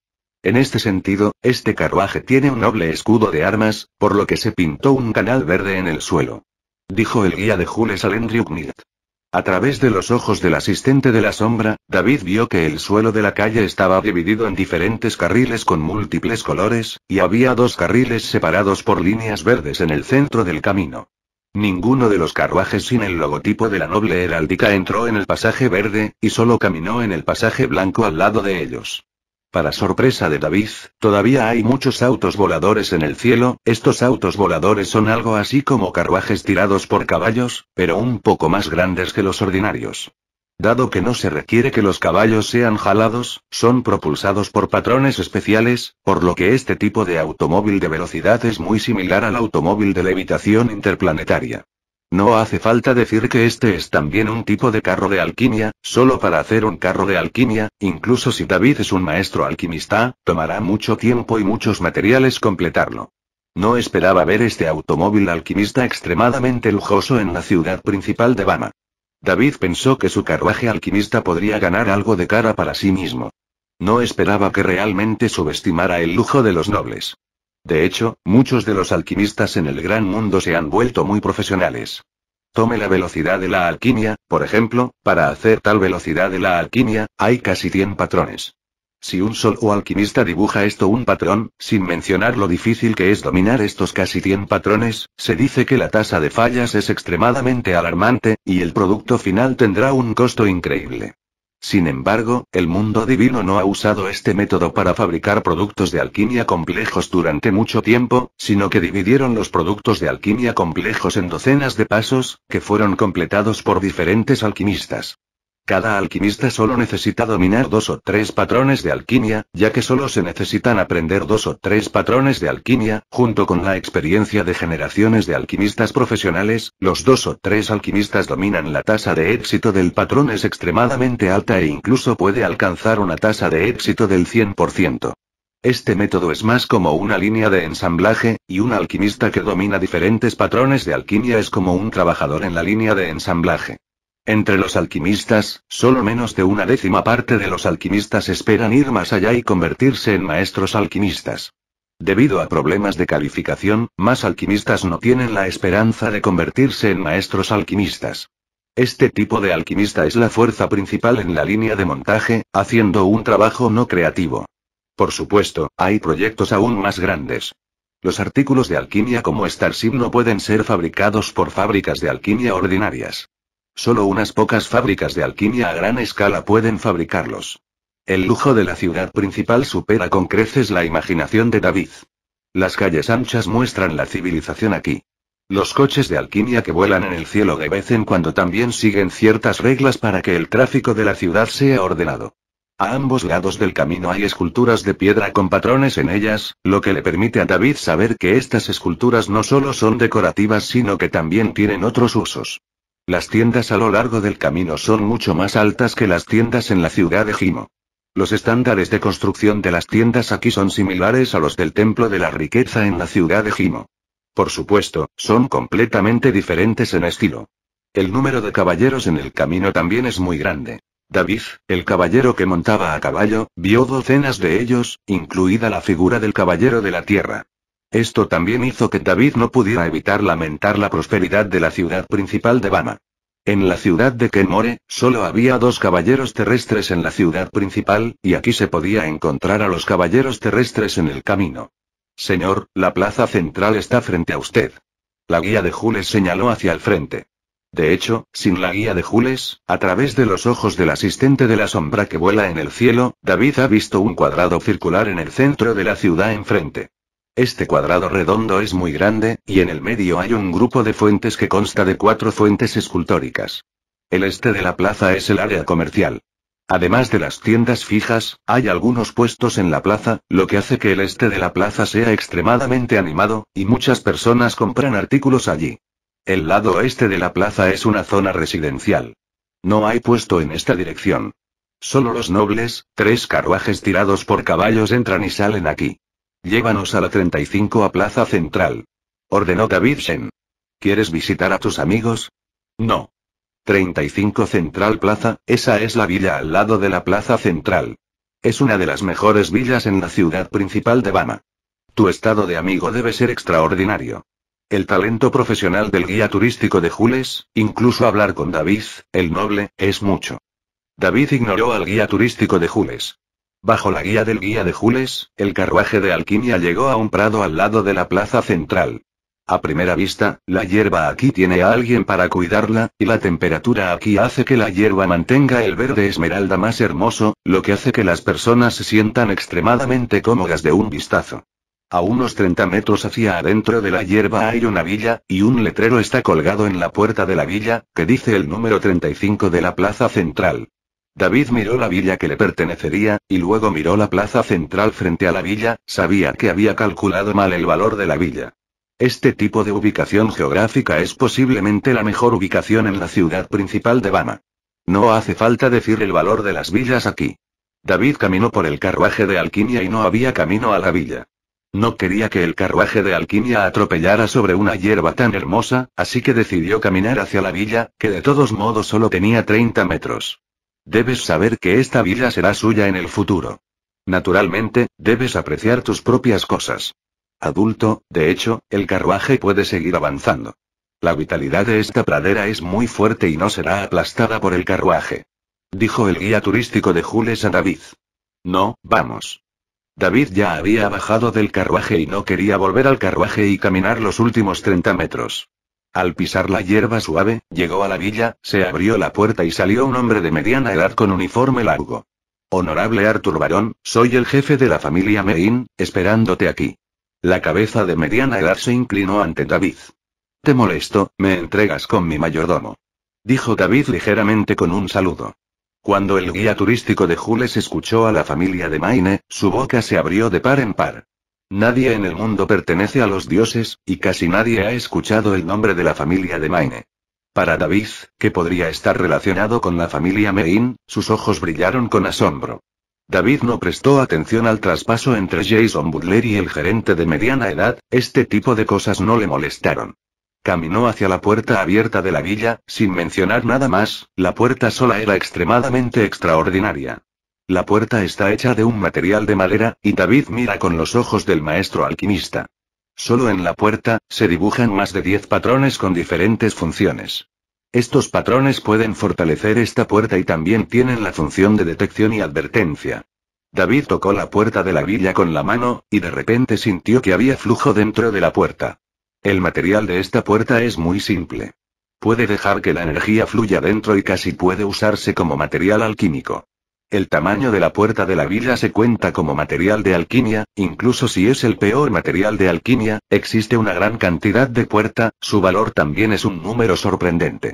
En este sentido, este carruaje tiene un noble escudo de armas, por lo que se pintó un canal verde en el suelo. Dijo el guía de Jules al Andrew Knight. A través de los ojos del asistente de la sombra, David vio que el suelo de la calle estaba dividido en diferentes carriles con múltiples colores, y había dos carriles separados por líneas verdes en el centro del camino. Ninguno de los carruajes sin el logotipo de la noble heráldica entró en el pasaje verde, y solo caminó en el pasaje blanco al lado de ellos. Para sorpresa de David, todavía hay muchos autos voladores en el cielo, estos autos voladores son algo así como carruajes tirados por caballos, pero un poco más grandes que los ordinarios. Dado que no se requiere que los caballos sean jalados, son propulsados por patrones especiales, por lo que este tipo de automóvil de velocidad es muy similar al automóvil de levitación interplanetaria. No hace falta decir que este es también un tipo de carro de alquimia, solo para hacer un carro de alquimia, incluso si David es un maestro alquimista, tomará mucho tiempo y muchos materiales completarlo. No esperaba ver este automóvil alquimista extremadamente lujoso en la ciudad principal de Bama. David pensó que su carruaje alquimista podría ganar algo de cara para sí mismo. No esperaba que realmente subestimara el lujo de los nobles. De hecho, muchos de los alquimistas en el gran mundo se han vuelto muy profesionales. Tome la velocidad de la alquimia, por ejemplo, para hacer tal velocidad de la alquimia, hay casi 100 patrones. Si un solo alquimista dibuja esto un patrón, sin mencionar lo difícil que es dominar estos casi 100 patrones, se dice que la tasa de fallas es extremadamente alarmante, y el producto final tendrá un costo increíble. Sin embargo, el mundo divino no ha usado este método para fabricar productos de alquimia complejos durante mucho tiempo, sino que dividieron los productos de alquimia complejos en docenas de pasos, que fueron completados por diferentes alquimistas. Cada alquimista solo necesita dominar dos o tres patrones de alquimia, ya que solo se necesitan aprender dos o tres patrones de alquimia, junto con la experiencia de generaciones de alquimistas profesionales, los dos o tres alquimistas dominan la tasa de éxito del patrón es extremadamente alta e incluso puede alcanzar una tasa de éxito del 100%. Este método es más como una línea de ensamblaje, y un alquimista que domina diferentes patrones de alquimia es como un trabajador en la línea de ensamblaje. Entre los alquimistas, solo menos de una décima parte de los alquimistas esperan ir más allá y convertirse en maestros alquimistas. Debido a problemas de calificación, más alquimistas no tienen la esperanza de convertirse en maestros alquimistas. Este tipo de alquimista es la fuerza principal en la línea de montaje, haciendo un trabajo no creativo. Por supuesto, hay proyectos aún más grandes. Los artículos de alquimia como Starship no pueden ser fabricados por fábricas de alquimia ordinarias. Solo unas pocas fábricas de alquimia a gran escala pueden fabricarlos. El lujo de la ciudad principal supera con creces la imaginación de David. Las calles anchas muestran la civilización aquí. Los coches de alquimia que vuelan en el cielo de vez en cuando también siguen ciertas reglas para que el tráfico de la ciudad sea ordenado. A ambos lados del camino hay esculturas de piedra con patrones en ellas, lo que le permite a David saber que estas esculturas no solo son decorativas sino que también tienen otros usos. Las tiendas a lo largo del camino son mucho más altas que las tiendas en la ciudad de Jimo. Los estándares de construcción de las tiendas aquí son similares a los del Templo de la Riqueza en la ciudad de Jimo. Por supuesto, son completamente diferentes en estilo. El número de caballeros en el camino también es muy grande. David, el caballero que montaba a caballo, vio docenas de ellos, incluida la figura del caballero de la tierra. Esto también hizo que David no pudiera evitar lamentar la prosperidad de la ciudad principal de Bama. En la ciudad de Kenmore, solo había dos caballeros terrestres en la ciudad principal, y aquí se podía encontrar a los caballeros terrestres en el camino. Señor, la plaza central está frente a usted. La guía de Jules señaló hacia el frente. De hecho, sin la guía de Jules, a través de los ojos del asistente de la sombra que vuela en el cielo, David ha visto un cuadrado circular en el centro de la ciudad enfrente. Este cuadrado redondo es muy grande, y en el medio hay un grupo de fuentes que consta de cuatro fuentes escultóricas. El este de la plaza es el área comercial. Además de las tiendas fijas, hay algunos puestos en la plaza, lo que hace que el este de la plaza sea extremadamente animado, y muchas personas compran artículos allí. El lado oeste de la plaza es una zona residencial. No hay puesto en esta dirección. Solo los nobles, tres carruajes tirados por caballos entran y salen aquí. Llévanos a la 35 a Plaza Central. Ordenó David ¿Quieres visitar a tus amigos? No. 35 Central Plaza, esa es la villa al lado de la Plaza Central. Es una de las mejores villas en la ciudad principal de Bama. Tu estado de amigo debe ser extraordinario. El talento profesional del guía turístico de Jules, incluso hablar con David, el noble, es mucho. David ignoró al guía turístico de Jules. Bajo la guía del guía de Jules, el carruaje de alquimia llegó a un prado al lado de la plaza central. A primera vista, la hierba aquí tiene a alguien para cuidarla, y la temperatura aquí hace que la hierba mantenga el verde esmeralda más hermoso, lo que hace que las personas se sientan extremadamente cómodas de un vistazo. A unos 30 metros hacia adentro de la hierba hay una villa, y un letrero está colgado en la puerta de la villa, que dice el número 35 de la plaza central. David miró la villa que le pertenecería, y luego miró la plaza central frente a la villa, sabía que había calculado mal el valor de la villa. Este tipo de ubicación geográfica es posiblemente la mejor ubicación en la ciudad principal de Bama. No hace falta decir el valor de las villas aquí. David caminó por el carruaje de Alquimia y no había camino a la villa. No quería que el carruaje de Alquimia atropellara sobre una hierba tan hermosa, así que decidió caminar hacia la villa, que de todos modos solo tenía 30 metros. Debes saber que esta vida será suya en el futuro. Naturalmente, debes apreciar tus propias cosas. Adulto, de hecho, el carruaje puede seguir avanzando. La vitalidad de esta pradera es muy fuerte y no será aplastada por el carruaje. Dijo el guía turístico de Jules a David. No, vamos. David ya había bajado del carruaje y no quería volver al carruaje y caminar los últimos 30 metros. Al pisar la hierba suave, llegó a la villa, se abrió la puerta y salió un hombre de mediana edad con uniforme largo. Honorable Arthur Barón, soy el jefe de la familia Maine, esperándote aquí. La cabeza de mediana edad se inclinó ante David. Te molesto, me entregas con mi mayordomo. Dijo David ligeramente con un saludo. Cuando el guía turístico de Jules escuchó a la familia de Maine, su boca se abrió de par en par. Nadie en el mundo pertenece a los dioses, y casi nadie ha escuchado el nombre de la familia de Maine. Para David, que podría estar relacionado con la familia Maine, sus ojos brillaron con asombro. David no prestó atención al traspaso entre Jason Butler y el gerente de mediana edad, este tipo de cosas no le molestaron. Caminó hacia la puerta abierta de la villa, sin mencionar nada más, la puerta sola era extremadamente extraordinaria. La puerta está hecha de un material de madera, y David mira con los ojos del maestro alquimista. Solo en la puerta, se dibujan más de 10 patrones con diferentes funciones. Estos patrones pueden fortalecer esta puerta y también tienen la función de detección y advertencia. David tocó la puerta de la villa con la mano, y de repente sintió que había flujo dentro de la puerta. El material de esta puerta es muy simple. Puede dejar que la energía fluya dentro y casi puede usarse como material alquímico. El tamaño de la puerta de la villa se cuenta como material de alquimia, incluso si es el peor material de alquimia, existe una gran cantidad de puerta, su valor también es un número sorprendente.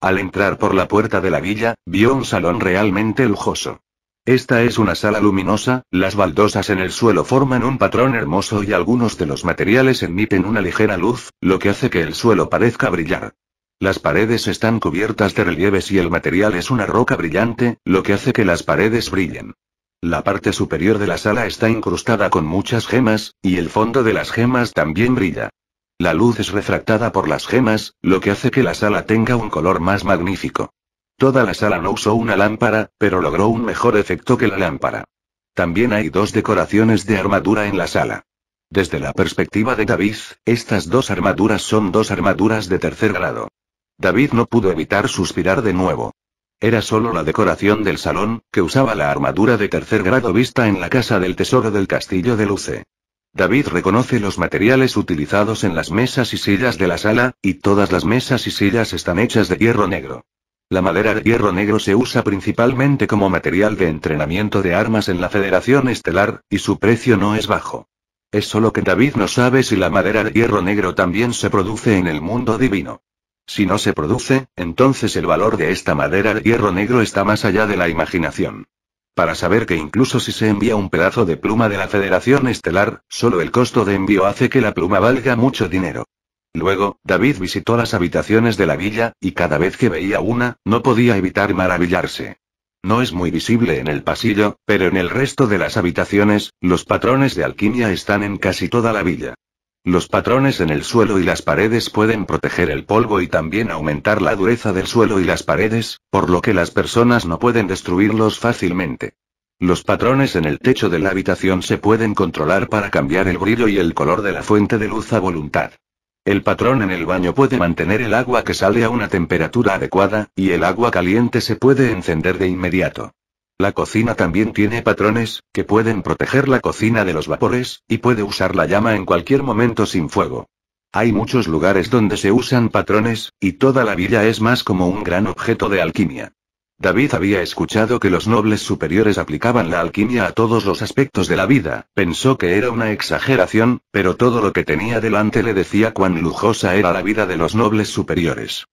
Al entrar por la puerta de la villa, vio un salón realmente lujoso. Esta es una sala luminosa, las baldosas en el suelo forman un patrón hermoso y algunos de los materiales emiten una ligera luz, lo que hace que el suelo parezca brillar. Las paredes están cubiertas de relieves y el material es una roca brillante, lo que hace que las paredes brillen. La parte superior de la sala está incrustada con muchas gemas, y el fondo de las gemas también brilla. La luz es refractada por las gemas, lo que hace que la sala tenga un color más magnífico. Toda la sala no usó una lámpara, pero logró un mejor efecto que la lámpara. También hay dos decoraciones de armadura en la sala. Desde la perspectiva de David, estas dos armaduras son dos armaduras de tercer grado. David no pudo evitar suspirar de nuevo. Era solo la decoración del salón, que usaba la armadura de tercer grado vista en la casa del tesoro del castillo de Luce. David reconoce los materiales utilizados en las mesas y sillas de la sala, y todas las mesas y sillas están hechas de hierro negro. La madera de hierro negro se usa principalmente como material de entrenamiento de armas en la Federación Estelar, y su precio no es bajo. Es solo que David no sabe si la madera de hierro negro también se produce en el mundo divino. Si no se produce, entonces el valor de esta madera de hierro negro está más allá de la imaginación. Para saber que incluso si se envía un pedazo de pluma de la Federación Estelar, solo el costo de envío hace que la pluma valga mucho dinero. Luego, David visitó las habitaciones de la villa, y cada vez que veía una, no podía evitar maravillarse. No es muy visible en el pasillo, pero en el resto de las habitaciones, los patrones de alquimia están en casi toda la villa. Los patrones en el suelo y las paredes pueden proteger el polvo y también aumentar la dureza del suelo y las paredes, por lo que las personas no pueden destruirlos fácilmente. Los patrones en el techo de la habitación se pueden controlar para cambiar el brillo y el color de la fuente de luz a voluntad. El patrón en el baño puede mantener el agua que sale a una temperatura adecuada, y el agua caliente se puede encender de inmediato. La cocina también tiene patrones, que pueden proteger la cocina de los vapores, y puede usar la llama en cualquier momento sin fuego. Hay muchos lugares donde se usan patrones, y toda la villa es más como un gran objeto de alquimia. David había escuchado que los nobles superiores aplicaban la alquimia a todos los aspectos de la vida, pensó que era una exageración, pero todo lo que tenía delante le decía cuán lujosa era la vida de los nobles superiores.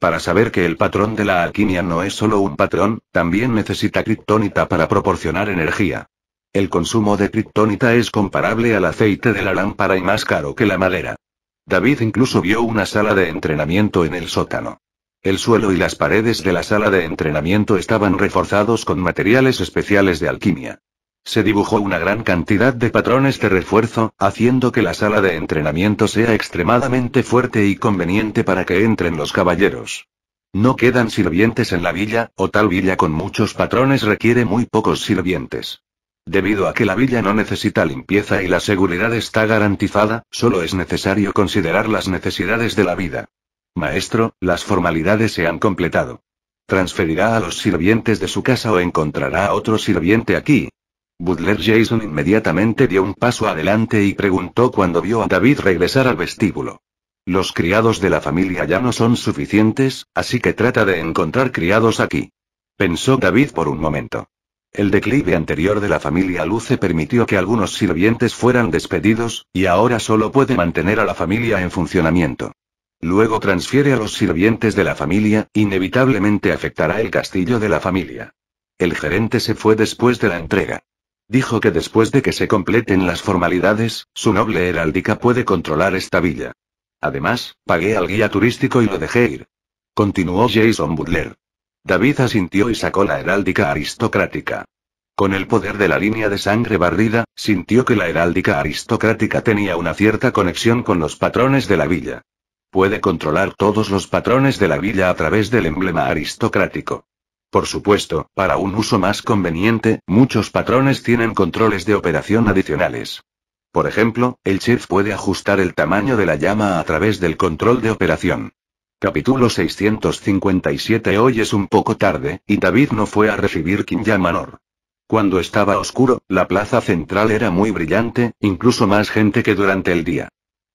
Para saber que el patrón de la alquimia no es solo un patrón, también necesita kriptonita para proporcionar energía. El consumo de kriptonita es comparable al aceite de la lámpara y más caro que la madera. David incluso vio una sala de entrenamiento en el sótano. El suelo y las paredes de la sala de entrenamiento estaban reforzados con materiales especiales de alquimia. Se dibujó una gran cantidad de patrones de refuerzo, haciendo que la sala de entrenamiento sea extremadamente fuerte y conveniente para que entren los caballeros. No quedan sirvientes en la villa, o tal villa con muchos patrones requiere muy pocos sirvientes. Debido a que la villa no necesita limpieza y la seguridad está garantizada, solo es necesario considerar las necesidades de la vida. Maestro, las formalidades se han completado. Transferirá a los sirvientes de su casa o encontrará a otro sirviente aquí, Butler Jason inmediatamente dio un paso adelante y preguntó cuando vio a David regresar al vestíbulo. Los criados de la familia ya no son suficientes, así que trata de encontrar criados aquí. Pensó David por un momento. El declive anterior de la familia Luce permitió que algunos sirvientes fueran despedidos, y ahora solo puede mantener a la familia en funcionamiento. Luego transfiere a los sirvientes de la familia, inevitablemente afectará el castillo de la familia. El gerente se fue después de la entrega. Dijo que después de que se completen las formalidades, su noble heráldica puede controlar esta villa. Además, pagué al guía turístico y lo dejé ir. Continuó Jason Butler. David asintió y sacó la heráldica aristocrática. Con el poder de la línea de sangre barrida, sintió que la heráldica aristocrática tenía una cierta conexión con los patrones de la villa. Puede controlar todos los patrones de la villa a través del emblema aristocrático. Por supuesto, para un uso más conveniente, muchos patrones tienen controles de operación adicionales. Por ejemplo, el chef puede ajustar el tamaño de la llama a través del control de operación. Capítulo 657 Hoy es un poco tarde, y David no fue a recibir Kinya Manor. Cuando estaba oscuro, la plaza central era muy brillante, incluso más gente que durante el día.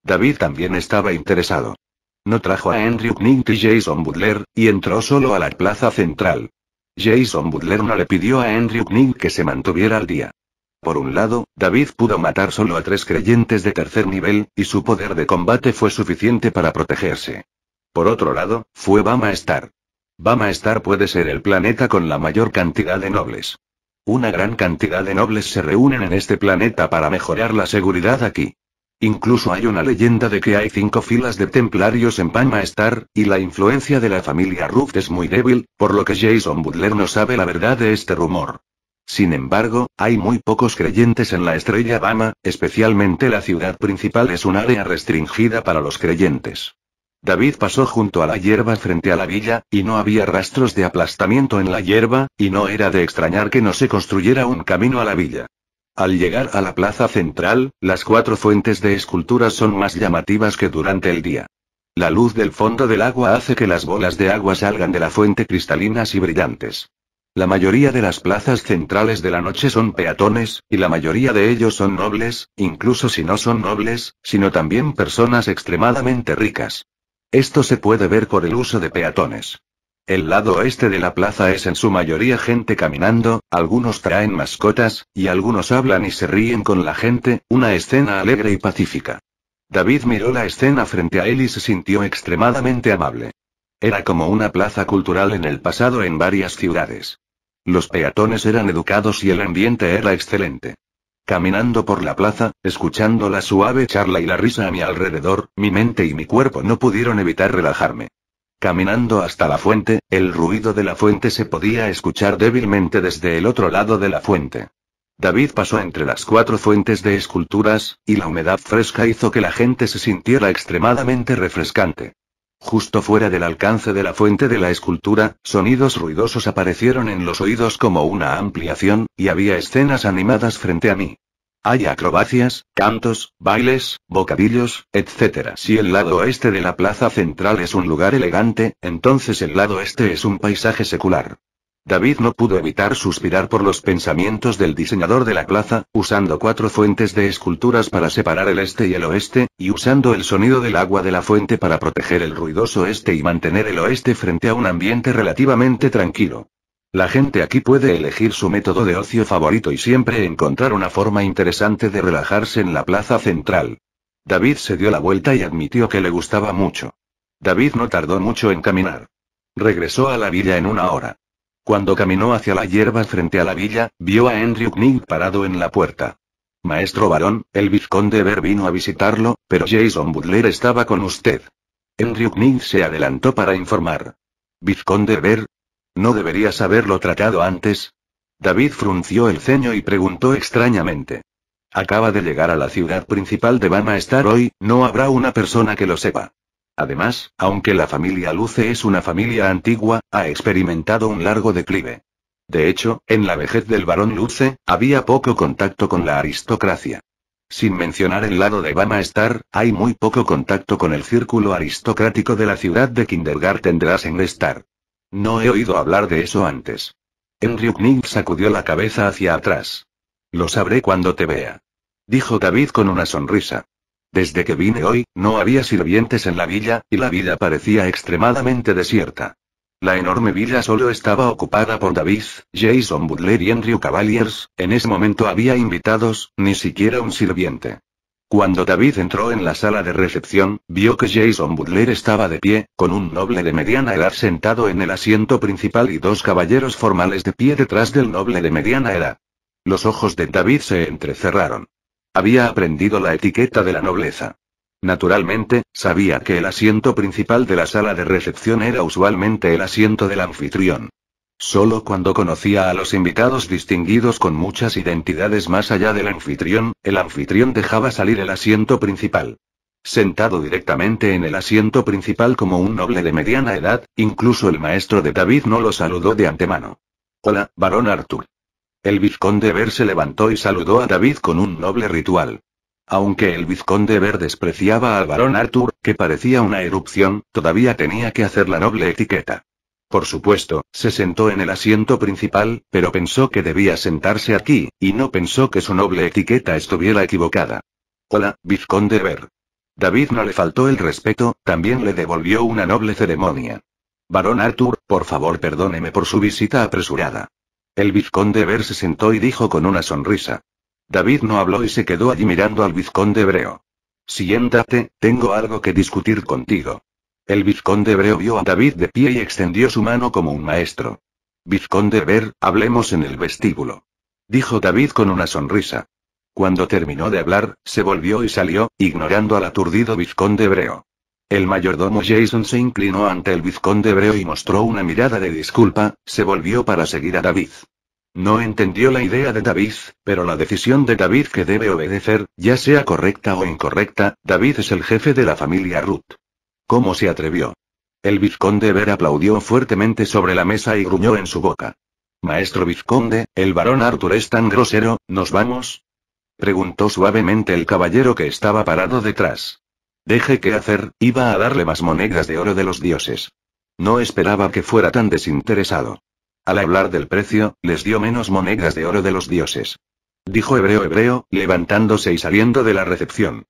David también estaba interesado. No trajo a Andrew Knight y Jason Butler, y entró solo a la plaza central. Jason Butler no le pidió a Andrew Knig que se mantuviera al día. Por un lado, David pudo matar solo a tres creyentes de tercer nivel, y su poder de combate fue suficiente para protegerse. Por otro lado, fue Bama Star. Bama Star puede ser el planeta con la mayor cantidad de nobles. Una gran cantidad de nobles se reúnen en este planeta para mejorar la seguridad aquí. Incluso hay una leyenda de que hay cinco filas de templarios en Palma Star, y la influencia de la familia Ruth es muy débil, por lo que Jason Butler no sabe la verdad de este rumor. Sin embargo, hay muy pocos creyentes en la estrella Bama, especialmente la ciudad principal es un área restringida para los creyentes. David pasó junto a la hierba frente a la villa, y no había rastros de aplastamiento en la hierba, y no era de extrañar que no se construyera un camino a la villa. Al llegar a la plaza central, las cuatro fuentes de esculturas son más llamativas que durante el día. La luz del fondo del agua hace que las bolas de agua salgan de la fuente cristalinas y brillantes. La mayoría de las plazas centrales de la noche son peatones, y la mayoría de ellos son nobles, incluso si no son nobles, sino también personas extremadamente ricas. Esto se puede ver por el uso de peatones. El lado oeste de la plaza es en su mayoría gente caminando, algunos traen mascotas, y algunos hablan y se ríen con la gente, una escena alegre y pacífica. David miró la escena frente a él y se sintió extremadamente amable. Era como una plaza cultural en el pasado en varias ciudades. Los peatones eran educados y el ambiente era excelente. Caminando por la plaza, escuchando la suave charla y la risa a mi alrededor, mi mente y mi cuerpo no pudieron evitar relajarme. Caminando hasta la fuente, el ruido de la fuente se podía escuchar débilmente desde el otro lado de la fuente. David pasó entre las cuatro fuentes de esculturas, y la humedad fresca hizo que la gente se sintiera extremadamente refrescante. Justo fuera del alcance de la fuente de la escultura, sonidos ruidosos aparecieron en los oídos como una ampliación, y había escenas animadas frente a mí. Hay acrobacias, cantos, bailes, bocadillos, etc. Si el lado oeste de la plaza central es un lugar elegante, entonces el lado este es un paisaje secular. David no pudo evitar suspirar por los pensamientos del diseñador de la plaza, usando cuatro fuentes de esculturas para separar el este y el oeste, y usando el sonido del agua de la fuente para proteger el ruidoso este y mantener el oeste frente a un ambiente relativamente tranquilo. La gente aquí puede elegir su método de ocio favorito y siempre encontrar una forma interesante de relajarse en la plaza central. David se dio la vuelta y admitió que le gustaba mucho. David no tardó mucho en caminar. Regresó a la villa en una hora. Cuando caminó hacia la hierba frente a la villa, vio a Andrew Knig parado en la puerta. Maestro varón, el vizconde Ver vino a visitarlo, pero Jason Butler estaba con usted. Andrew Knig se adelantó para informar. Vizconde Ver, ¿No deberías haberlo tratado antes? David frunció el ceño y preguntó extrañamente. Acaba de llegar a la ciudad principal de Bama hoy, no habrá una persona que lo sepa. Además, aunque la familia Luce es una familia antigua, ha experimentado un largo declive. De hecho, en la vejez del varón Luce, había poco contacto con la aristocracia. Sin mencionar el lado de Bama Star, hay muy poco contacto con el círculo aristocrático de la ciudad de Kindergarten de Star. No he oído hablar de eso antes. Henry Knick sacudió la cabeza hacia atrás. Lo sabré cuando te vea. Dijo David con una sonrisa. Desde que vine hoy, no había sirvientes en la villa, y la vida parecía extremadamente desierta. La enorme villa solo estaba ocupada por David, Jason Butler y Andrew Cavaliers, en ese momento había invitados, ni siquiera un sirviente. Cuando David entró en la sala de recepción, vio que Jason Butler estaba de pie, con un noble de mediana edad sentado en el asiento principal y dos caballeros formales de pie detrás del noble de mediana edad. Los ojos de David se entrecerraron. Había aprendido la etiqueta de la nobleza. Naturalmente, sabía que el asiento principal de la sala de recepción era usualmente el asiento del anfitrión. Solo cuando conocía a los invitados distinguidos con muchas identidades más allá del anfitrión, el anfitrión dejaba salir el asiento principal. Sentado directamente en el asiento principal como un noble de mediana edad, incluso el maestro de David no lo saludó de antemano. Hola, varón Arthur. El vizconde Ver se levantó y saludó a David con un noble ritual. Aunque el vizconde Ver despreciaba al varón Arthur, que parecía una erupción, todavía tenía que hacer la noble etiqueta. Por supuesto, se sentó en el asiento principal, pero pensó que debía sentarse aquí, y no pensó que su noble etiqueta estuviera equivocada. Hola, Vizconde Ver. David no le faltó el respeto, también le devolvió una noble ceremonia. Barón Arthur, por favor perdóneme por su visita apresurada. El vizconde Ver se sentó y dijo con una sonrisa. David no habló y se quedó allí mirando al vizconde Hebreo. Siéntate, tengo algo que discutir contigo. El vizconde hebreo vio a David de pie y extendió su mano como un maestro. Vizconde Ver, hablemos en el vestíbulo. Dijo David con una sonrisa. Cuando terminó de hablar, se volvió y salió, ignorando al aturdido vizconde Breo. El mayordomo Jason se inclinó ante el vizconde Breo y mostró una mirada de disculpa, se volvió para seguir a David. No entendió la idea de David, pero la decisión de David que debe obedecer, ya sea correcta o incorrecta, David es el jefe de la familia Ruth. ¿Cómo se atrevió? El vizconde Ver aplaudió fuertemente sobre la mesa y gruñó en su boca. Maestro vizconde, el barón Arthur es tan grosero, ¿nos vamos? preguntó suavemente el caballero que estaba parado detrás. Deje que hacer, iba a darle más monedas de oro de los dioses. No esperaba que fuera tan desinteresado. Al hablar del precio, les dio menos monedas de oro de los dioses. Dijo hebreo hebreo, levantándose y saliendo de la recepción.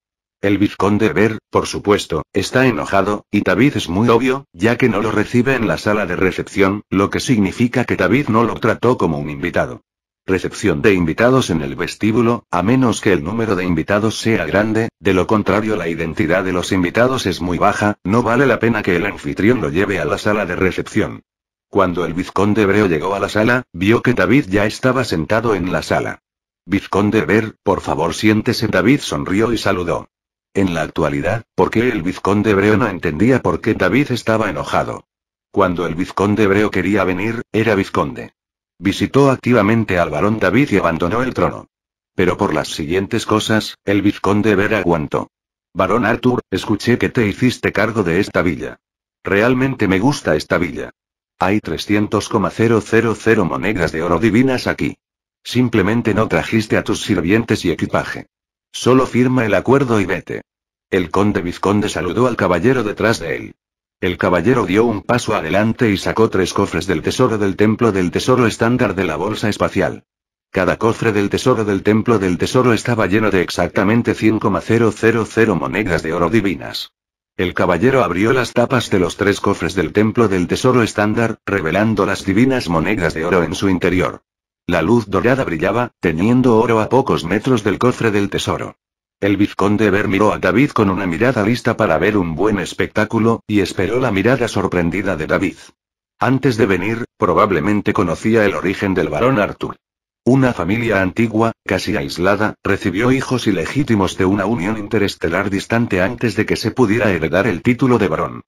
El vizconde Ver, por supuesto, está enojado, y David es muy obvio, ya que no lo recibe en la sala de recepción, lo que significa que David no lo trató como un invitado. Recepción de invitados en el vestíbulo, a menos que el número de invitados sea grande, de lo contrario la identidad de los invitados es muy baja, no vale la pena que el anfitrión lo lleve a la sala de recepción. Cuando el vizconde hebreo llegó a la sala, vio que David ya estaba sentado en la sala. Vizconde Ver, por favor siéntese. David sonrió y saludó. En la actualidad, ¿por qué el vizconde Breo no entendía por qué David estaba enojado? Cuando el vizconde Breo quería venir, era vizconde. Visitó activamente al barón David y abandonó el trono. Pero por las siguientes cosas, el vizconde ver aguantó. Barón Arthur, escuché que te hiciste cargo de esta villa. Realmente me gusta esta villa. Hay 300,000 monedas de oro divinas aquí. Simplemente no trajiste a tus sirvientes y equipaje. Solo firma el acuerdo y vete. El conde Vizconde saludó al caballero detrás de él. El caballero dio un paso adelante y sacó tres cofres del tesoro del templo del tesoro estándar de la bolsa espacial. Cada cofre del tesoro del templo del tesoro estaba lleno de exactamente 5,000 monedas de oro divinas. El caballero abrió las tapas de los tres cofres del templo del tesoro estándar, revelando las divinas monedas de oro en su interior. La luz dorada brillaba, teniendo oro a pocos metros del cofre del tesoro. El vizconde Ver miró a David con una mirada lista para ver un buen espectáculo, y esperó la mirada sorprendida de David. Antes de venir, probablemente conocía el origen del varón Arthur. Una familia antigua, casi aislada, recibió hijos ilegítimos de una unión interestelar distante antes de que se pudiera heredar el título de varón.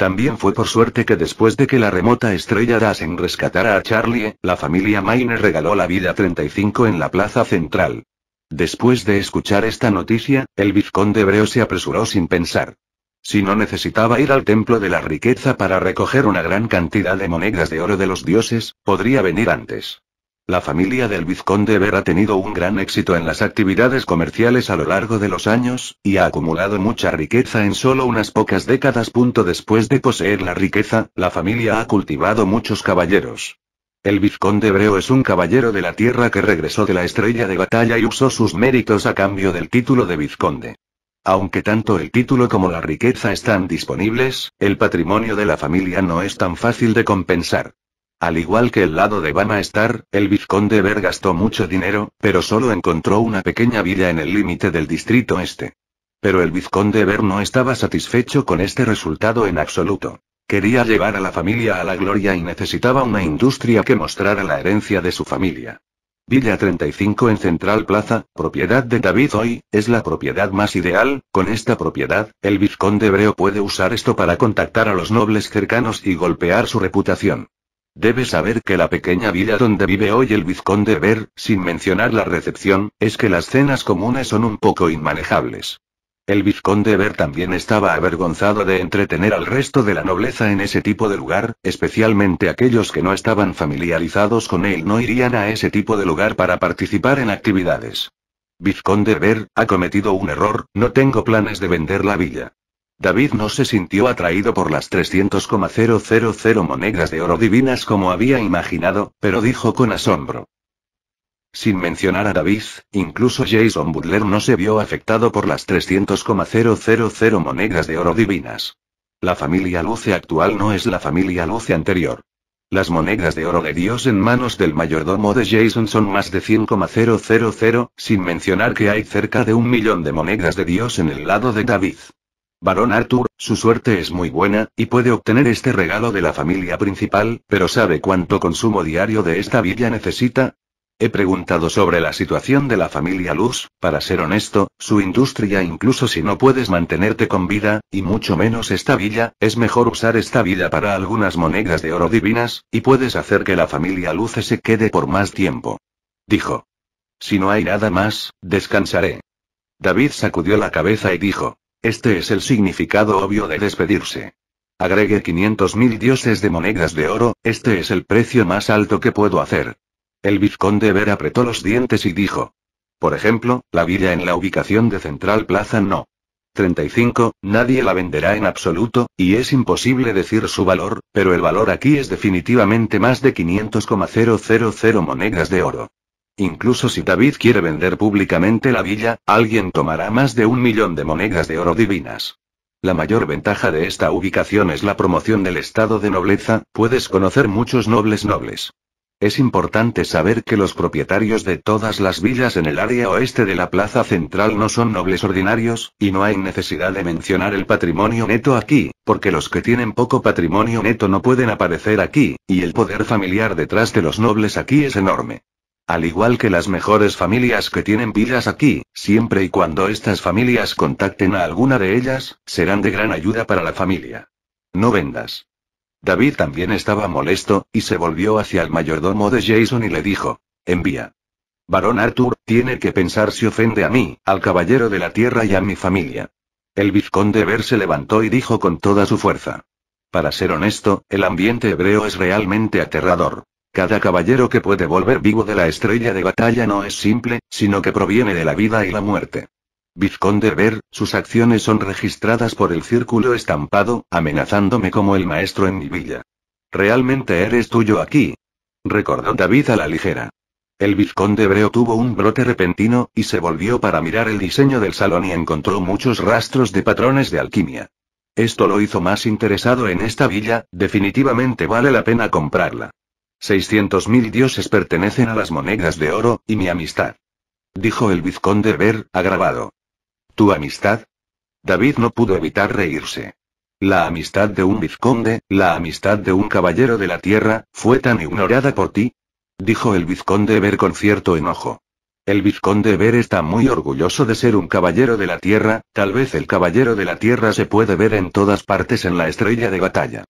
También fue por suerte que después de que la remota estrella Dasen rescatara a Charlie, la familia Maine regaló la vida 35 en la plaza central. Después de escuchar esta noticia, el vizconde hebreo se apresuró sin pensar. Si no necesitaba ir al templo de la riqueza para recoger una gran cantidad de monedas de oro de los dioses, podría venir antes. La familia del vizconde Ver ha tenido un gran éxito en las actividades comerciales a lo largo de los años, y ha acumulado mucha riqueza en solo unas pocas décadas. Punto Después de poseer la riqueza, la familia ha cultivado muchos caballeros. El vizconde Hebreo es un caballero de la tierra que regresó de la estrella de batalla y usó sus méritos a cambio del título de vizconde. Aunque tanto el título como la riqueza están disponibles, el patrimonio de la familia no es tan fácil de compensar. Al igual que el lado de Bama Star, el vizconde Ver gastó mucho dinero, pero solo encontró una pequeña villa en el límite del distrito este. Pero el vizconde Ver no estaba satisfecho con este resultado en absoluto. Quería llevar a la familia a la gloria y necesitaba una industria que mostrara la herencia de su familia. Villa 35 en Central Plaza, propiedad de David Hoy, es la propiedad más ideal, con esta propiedad, el vizconde Breo puede usar esto para contactar a los nobles cercanos y golpear su reputación. Debe saber que la pequeña villa donde vive hoy el vizconde Ver, sin mencionar la recepción, es que las cenas comunes son un poco inmanejables. El vizconde Ver también estaba avergonzado de entretener al resto de la nobleza en ese tipo de lugar, especialmente aquellos que no estaban familiarizados con él no irían a ese tipo de lugar para participar en actividades. Vizconde Ver, ha cometido un error, no tengo planes de vender la villa. David no se sintió atraído por las 300,000 monedas de oro divinas como había imaginado, pero dijo con asombro. Sin mencionar a David, incluso Jason Butler no se vio afectado por las 300,000 monedas de oro divinas. La familia Luce actual no es la familia Luce anterior. Las monedas de oro de Dios en manos del mayordomo de Jason son más de 100,000, sin mencionar que hay cerca de un millón de monedas de Dios en el lado de David. Barón Arthur, su suerte es muy buena, y puede obtener este regalo de la familia principal, pero ¿sabe cuánto consumo diario de esta villa necesita? He preguntado sobre la situación de la familia Luz, para ser honesto, su industria incluso si no puedes mantenerte con vida, y mucho menos esta villa, es mejor usar esta villa para algunas monedas de oro divinas, y puedes hacer que la familia Luz se quede por más tiempo. Dijo. Si no hay nada más, descansaré. David sacudió la cabeza y dijo, este es el significado obvio de despedirse. Agregue 500.000 dioses de monedas de oro, este es el precio más alto que puedo hacer. El vizconde Ver apretó los dientes y dijo. Por ejemplo, la villa en la ubicación de Central Plaza no. 35, nadie la venderá en absoluto, y es imposible decir su valor, pero el valor aquí es definitivamente más de 500,000 monedas de oro. Incluso si David quiere vender públicamente la villa, alguien tomará más de un millón de monedas de oro divinas. La mayor ventaja de esta ubicación es la promoción del estado de nobleza, puedes conocer muchos nobles nobles. Es importante saber que los propietarios de todas las villas en el área oeste de la plaza central no son nobles ordinarios, y no hay necesidad de mencionar el patrimonio neto aquí, porque los que tienen poco patrimonio neto no pueden aparecer aquí, y el poder familiar detrás de los nobles aquí es enorme. Al igual que las mejores familias que tienen vidas aquí, siempre y cuando estas familias contacten a alguna de ellas, serán de gran ayuda para la familia. No vendas. David también estaba molesto, y se volvió hacia el mayordomo de Jason y le dijo, envía. Barón Arthur, tiene que pensar si ofende a mí, al caballero de la tierra y a mi familia. El vizconde Ver se levantó y dijo con toda su fuerza. Para ser honesto, el ambiente hebreo es realmente aterrador. Cada caballero que puede volver vivo de la estrella de batalla no es simple, sino que proviene de la vida y la muerte. Vizconde Ver, sus acciones son registradas por el círculo estampado, amenazándome como el maestro en mi villa. Realmente eres tuyo aquí. Recordó David a la ligera. El vizconde hebreo tuvo un brote repentino, y se volvió para mirar el diseño del salón y encontró muchos rastros de patrones de alquimia. Esto lo hizo más interesado en esta villa, definitivamente vale la pena comprarla. 600.000 dioses pertenecen a las monedas de oro, y mi amistad. Dijo el vizconde Ver, agravado. ¿Tu amistad? David no pudo evitar reírse. La amistad de un vizconde, la amistad de un caballero de la tierra, fue tan ignorada por ti. Dijo el vizconde Ver con cierto enojo. El vizconde Ver está muy orgulloso de ser un caballero de la tierra, tal vez el caballero de la tierra se puede ver en todas partes en la estrella de batalla.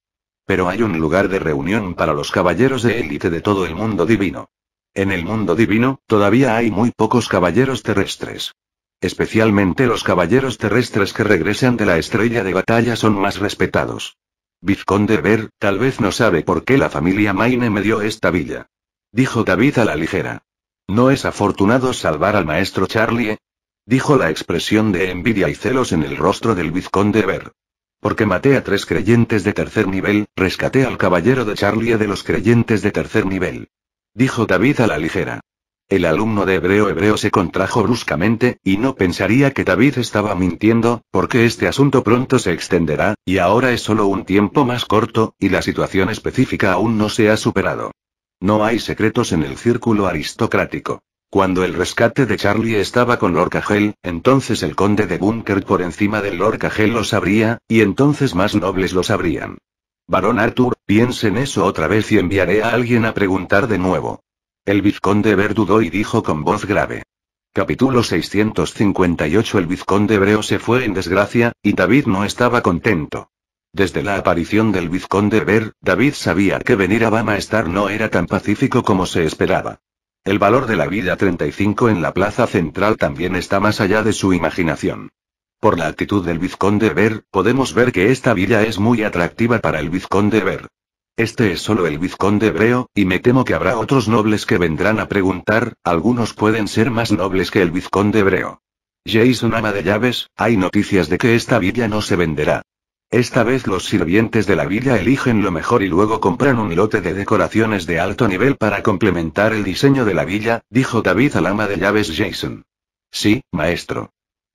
Pero hay un lugar de reunión para los caballeros de élite de todo el mundo divino. En el mundo divino, todavía hay muy pocos caballeros terrestres. Especialmente los caballeros terrestres que regresan de la estrella de batalla son más respetados. Vizconde Ver, tal vez no sabe por qué la familia Maine me dio esta villa. Dijo David a la ligera. ¿No es afortunado salvar al maestro Charlie? Dijo la expresión de envidia y celos en el rostro del vizconde Ver. Porque maté a tres creyentes de tercer nivel, rescaté al caballero de Charlie de los creyentes de tercer nivel. Dijo David a la ligera. El alumno de hebreo hebreo se contrajo bruscamente, y no pensaría que David estaba mintiendo, porque este asunto pronto se extenderá, y ahora es solo un tiempo más corto, y la situación específica aún no se ha superado. No hay secretos en el círculo aristocrático. Cuando el rescate de Charlie estaba con Lord entonces el conde de Bunker por encima del Lord lo sabría, y entonces más nobles lo sabrían. Barón Arthur, piense en eso otra vez y enviaré a alguien a preguntar de nuevo. El vizconde Ver dudó y dijo con voz grave. Capítulo 658 El vizconde Breo se fue en desgracia, y David no estaba contento. Desde la aparición del vizconde Ver, David sabía que venir a Bama estar no era tan pacífico como se esperaba. El valor de la Villa 35 en la plaza central también está más allá de su imaginación. Por la actitud del vizconde Ver, podemos ver que esta villa es muy atractiva para el vizconde Ver. Este es solo el vizconde hebreo, y me temo que habrá otros nobles que vendrán a preguntar, algunos pueden ser más nobles que el vizconde hebreo. Jason ama de llaves, hay noticias de que esta villa no se venderá. Esta vez los sirvientes de la villa eligen lo mejor y luego compran un lote de decoraciones de alto nivel para complementar el diseño de la villa, dijo David al ama de llaves Jason. Sí, maestro.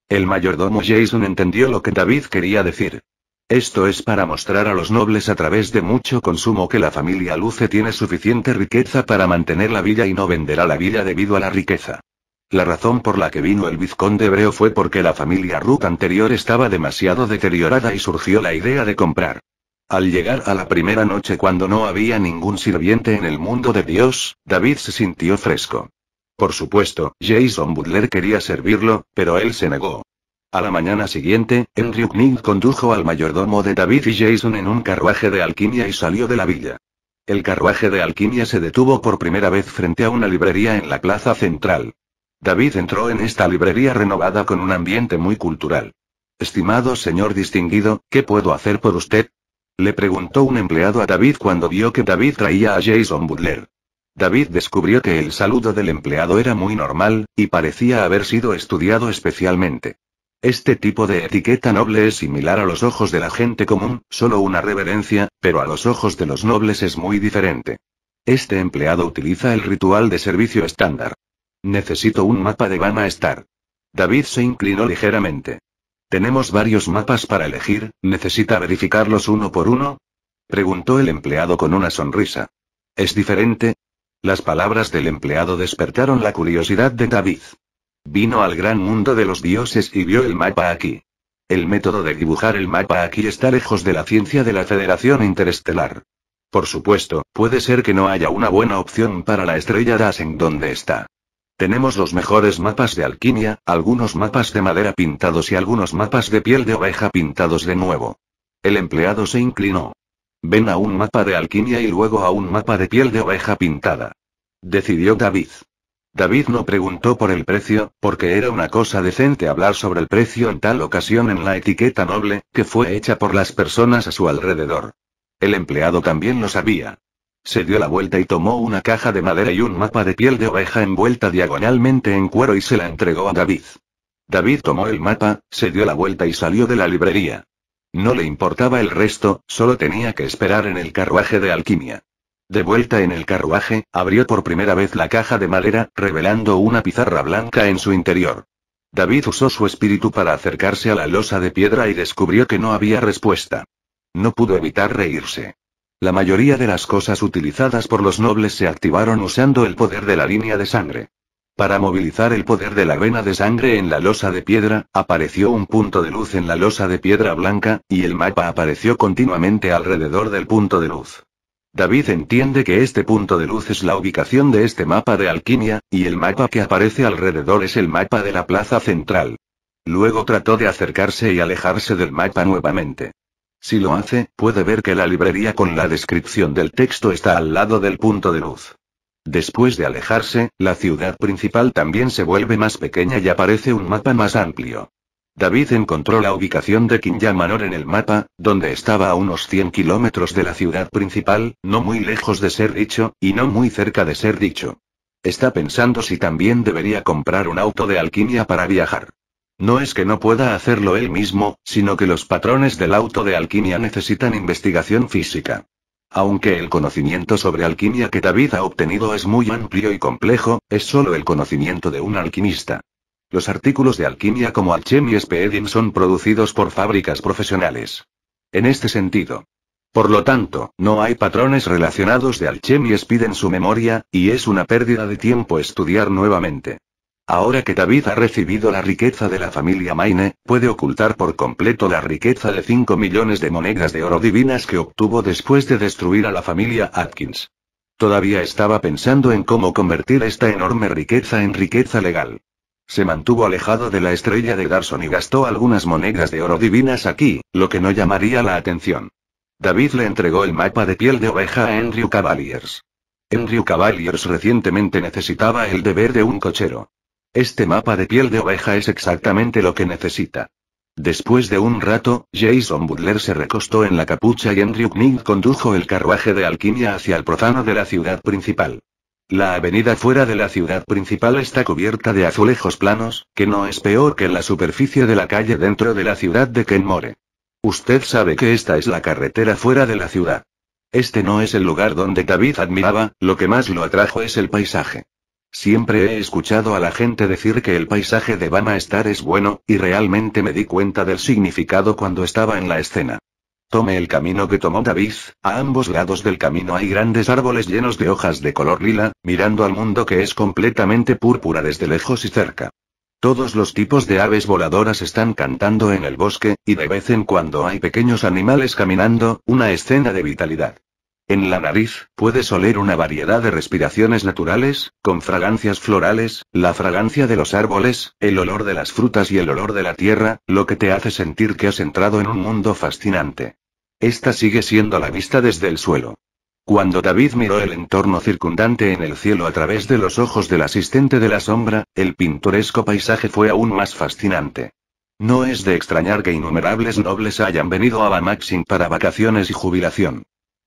El mayordomo Jason entendió lo que David quería decir. Esto es para mostrar a los nobles a través de mucho consumo que la familia Luce tiene suficiente riqueza para mantener la villa y no venderá la villa debido a la riqueza. La razón por la que vino el vizconde hebreo fue porque la familia Ruth anterior estaba demasiado deteriorada y surgió la idea de comprar. Al llegar a la primera noche cuando no había ningún sirviente en el mundo de Dios, David se sintió fresco. Por supuesto, Jason Butler quería servirlo, pero él se negó. A la mañana siguiente, el Knight condujo al mayordomo de David y Jason en un carruaje de alquimia y salió de la villa. El carruaje de alquimia se detuvo por primera vez frente a una librería en la plaza central. David entró en esta librería renovada con un ambiente muy cultural. Estimado señor distinguido, ¿qué puedo hacer por usted? Le preguntó un empleado a David cuando vio que David traía a Jason Butler. David descubrió que el saludo del empleado era muy normal, y parecía haber sido estudiado especialmente. Este tipo de etiqueta noble es similar a los ojos de la gente común, solo una reverencia, pero a los ojos de los nobles es muy diferente. Este empleado utiliza el ritual de servicio estándar. Necesito un mapa de Bama Star. David se inclinó ligeramente. Tenemos varios mapas para elegir, ¿necesita verificarlos uno por uno? Preguntó el empleado con una sonrisa. ¿Es diferente? Las palabras del empleado despertaron la curiosidad de David. Vino al gran mundo de los dioses y vio el mapa aquí. El método de dibujar el mapa aquí está lejos de la ciencia de la Federación Interestelar. Por supuesto, puede ser que no haya una buena opción para la estrella en donde está. Tenemos los mejores mapas de alquimia, algunos mapas de madera pintados y algunos mapas de piel de oveja pintados de nuevo. El empleado se inclinó. Ven a un mapa de alquimia y luego a un mapa de piel de oveja pintada. Decidió David. David no preguntó por el precio, porque era una cosa decente hablar sobre el precio en tal ocasión en la etiqueta noble, que fue hecha por las personas a su alrededor. El empleado también lo sabía. Se dio la vuelta y tomó una caja de madera y un mapa de piel de oveja envuelta diagonalmente en cuero y se la entregó a David. David tomó el mapa, se dio la vuelta y salió de la librería. No le importaba el resto, solo tenía que esperar en el carruaje de alquimia. De vuelta en el carruaje, abrió por primera vez la caja de madera, revelando una pizarra blanca en su interior. David usó su espíritu para acercarse a la losa de piedra y descubrió que no había respuesta. No pudo evitar reírse. La mayoría de las cosas utilizadas por los nobles se activaron usando el poder de la línea de sangre. Para movilizar el poder de la vena de sangre en la losa de piedra, apareció un punto de luz en la losa de piedra blanca, y el mapa apareció continuamente alrededor del punto de luz. David entiende que este punto de luz es la ubicación de este mapa de alquimia, y el mapa que aparece alrededor es el mapa de la plaza central. Luego trató de acercarse y alejarse del mapa nuevamente. Si lo hace, puede ver que la librería con la descripción del texto está al lado del punto de luz. Después de alejarse, la ciudad principal también se vuelve más pequeña y aparece un mapa más amplio. David encontró la ubicación de Kinya Manor en el mapa, donde estaba a unos 100 kilómetros de la ciudad principal, no muy lejos de ser dicho, y no muy cerca de ser dicho. Está pensando si también debería comprar un auto de alquimia para viajar. No es que no pueda hacerlo él mismo, sino que los patrones del auto de alquimia necesitan investigación física. Aunque el conocimiento sobre alquimia que David ha obtenido es muy amplio y complejo, es solo el conocimiento de un alquimista. Los artículos de alquimia como Alchemy y son producidos por fábricas profesionales. En este sentido. Por lo tanto, no hay patrones relacionados de Alchemy piden en su memoria, y es una pérdida de tiempo estudiar nuevamente. Ahora que David ha recibido la riqueza de la familia Maine, puede ocultar por completo la riqueza de 5 millones de monedas de oro divinas que obtuvo después de destruir a la familia Atkins. Todavía estaba pensando en cómo convertir esta enorme riqueza en riqueza legal. Se mantuvo alejado de la estrella de Darson y gastó algunas monedas de oro divinas aquí, lo que no llamaría la atención. David le entregó el mapa de piel de oveja a Andrew Cavaliers. Andrew Cavaliers recientemente necesitaba el deber de un cochero. Este mapa de piel de oveja es exactamente lo que necesita. Después de un rato, Jason Butler se recostó en la capucha y Andrew Ning condujo el carruaje de alquimia hacia el profano de la ciudad principal. La avenida fuera de la ciudad principal está cubierta de azulejos planos, que no es peor que la superficie de la calle dentro de la ciudad de Kenmore. Usted sabe que esta es la carretera fuera de la ciudad. Este no es el lugar donde David admiraba, lo que más lo atrajo es el paisaje. Siempre he escuchado a la gente decir que el paisaje de Bama Star es bueno, y realmente me di cuenta del significado cuando estaba en la escena. Tome el camino que tomó David, a ambos lados del camino hay grandes árboles llenos de hojas de color lila, mirando al mundo que es completamente púrpura desde lejos y cerca. Todos los tipos de aves voladoras están cantando en el bosque, y de vez en cuando hay pequeños animales caminando, una escena de vitalidad. En la nariz, puedes oler una variedad de respiraciones naturales, con fragancias florales, la fragancia de los árboles, el olor de las frutas y el olor de la tierra, lo que te hace sentir que has entrado en un mundo fascinante. Esta sigue siendo la vista desde el suelo. Cuando David miró el entorno circundante en el cielo a través de los ojos del asistente de la sombra, el pintoresco paisaje fue aún más fascinante. No es de extrañar que innumerables nobles hayan venido a Bamaxin para vacaciones y jubilación.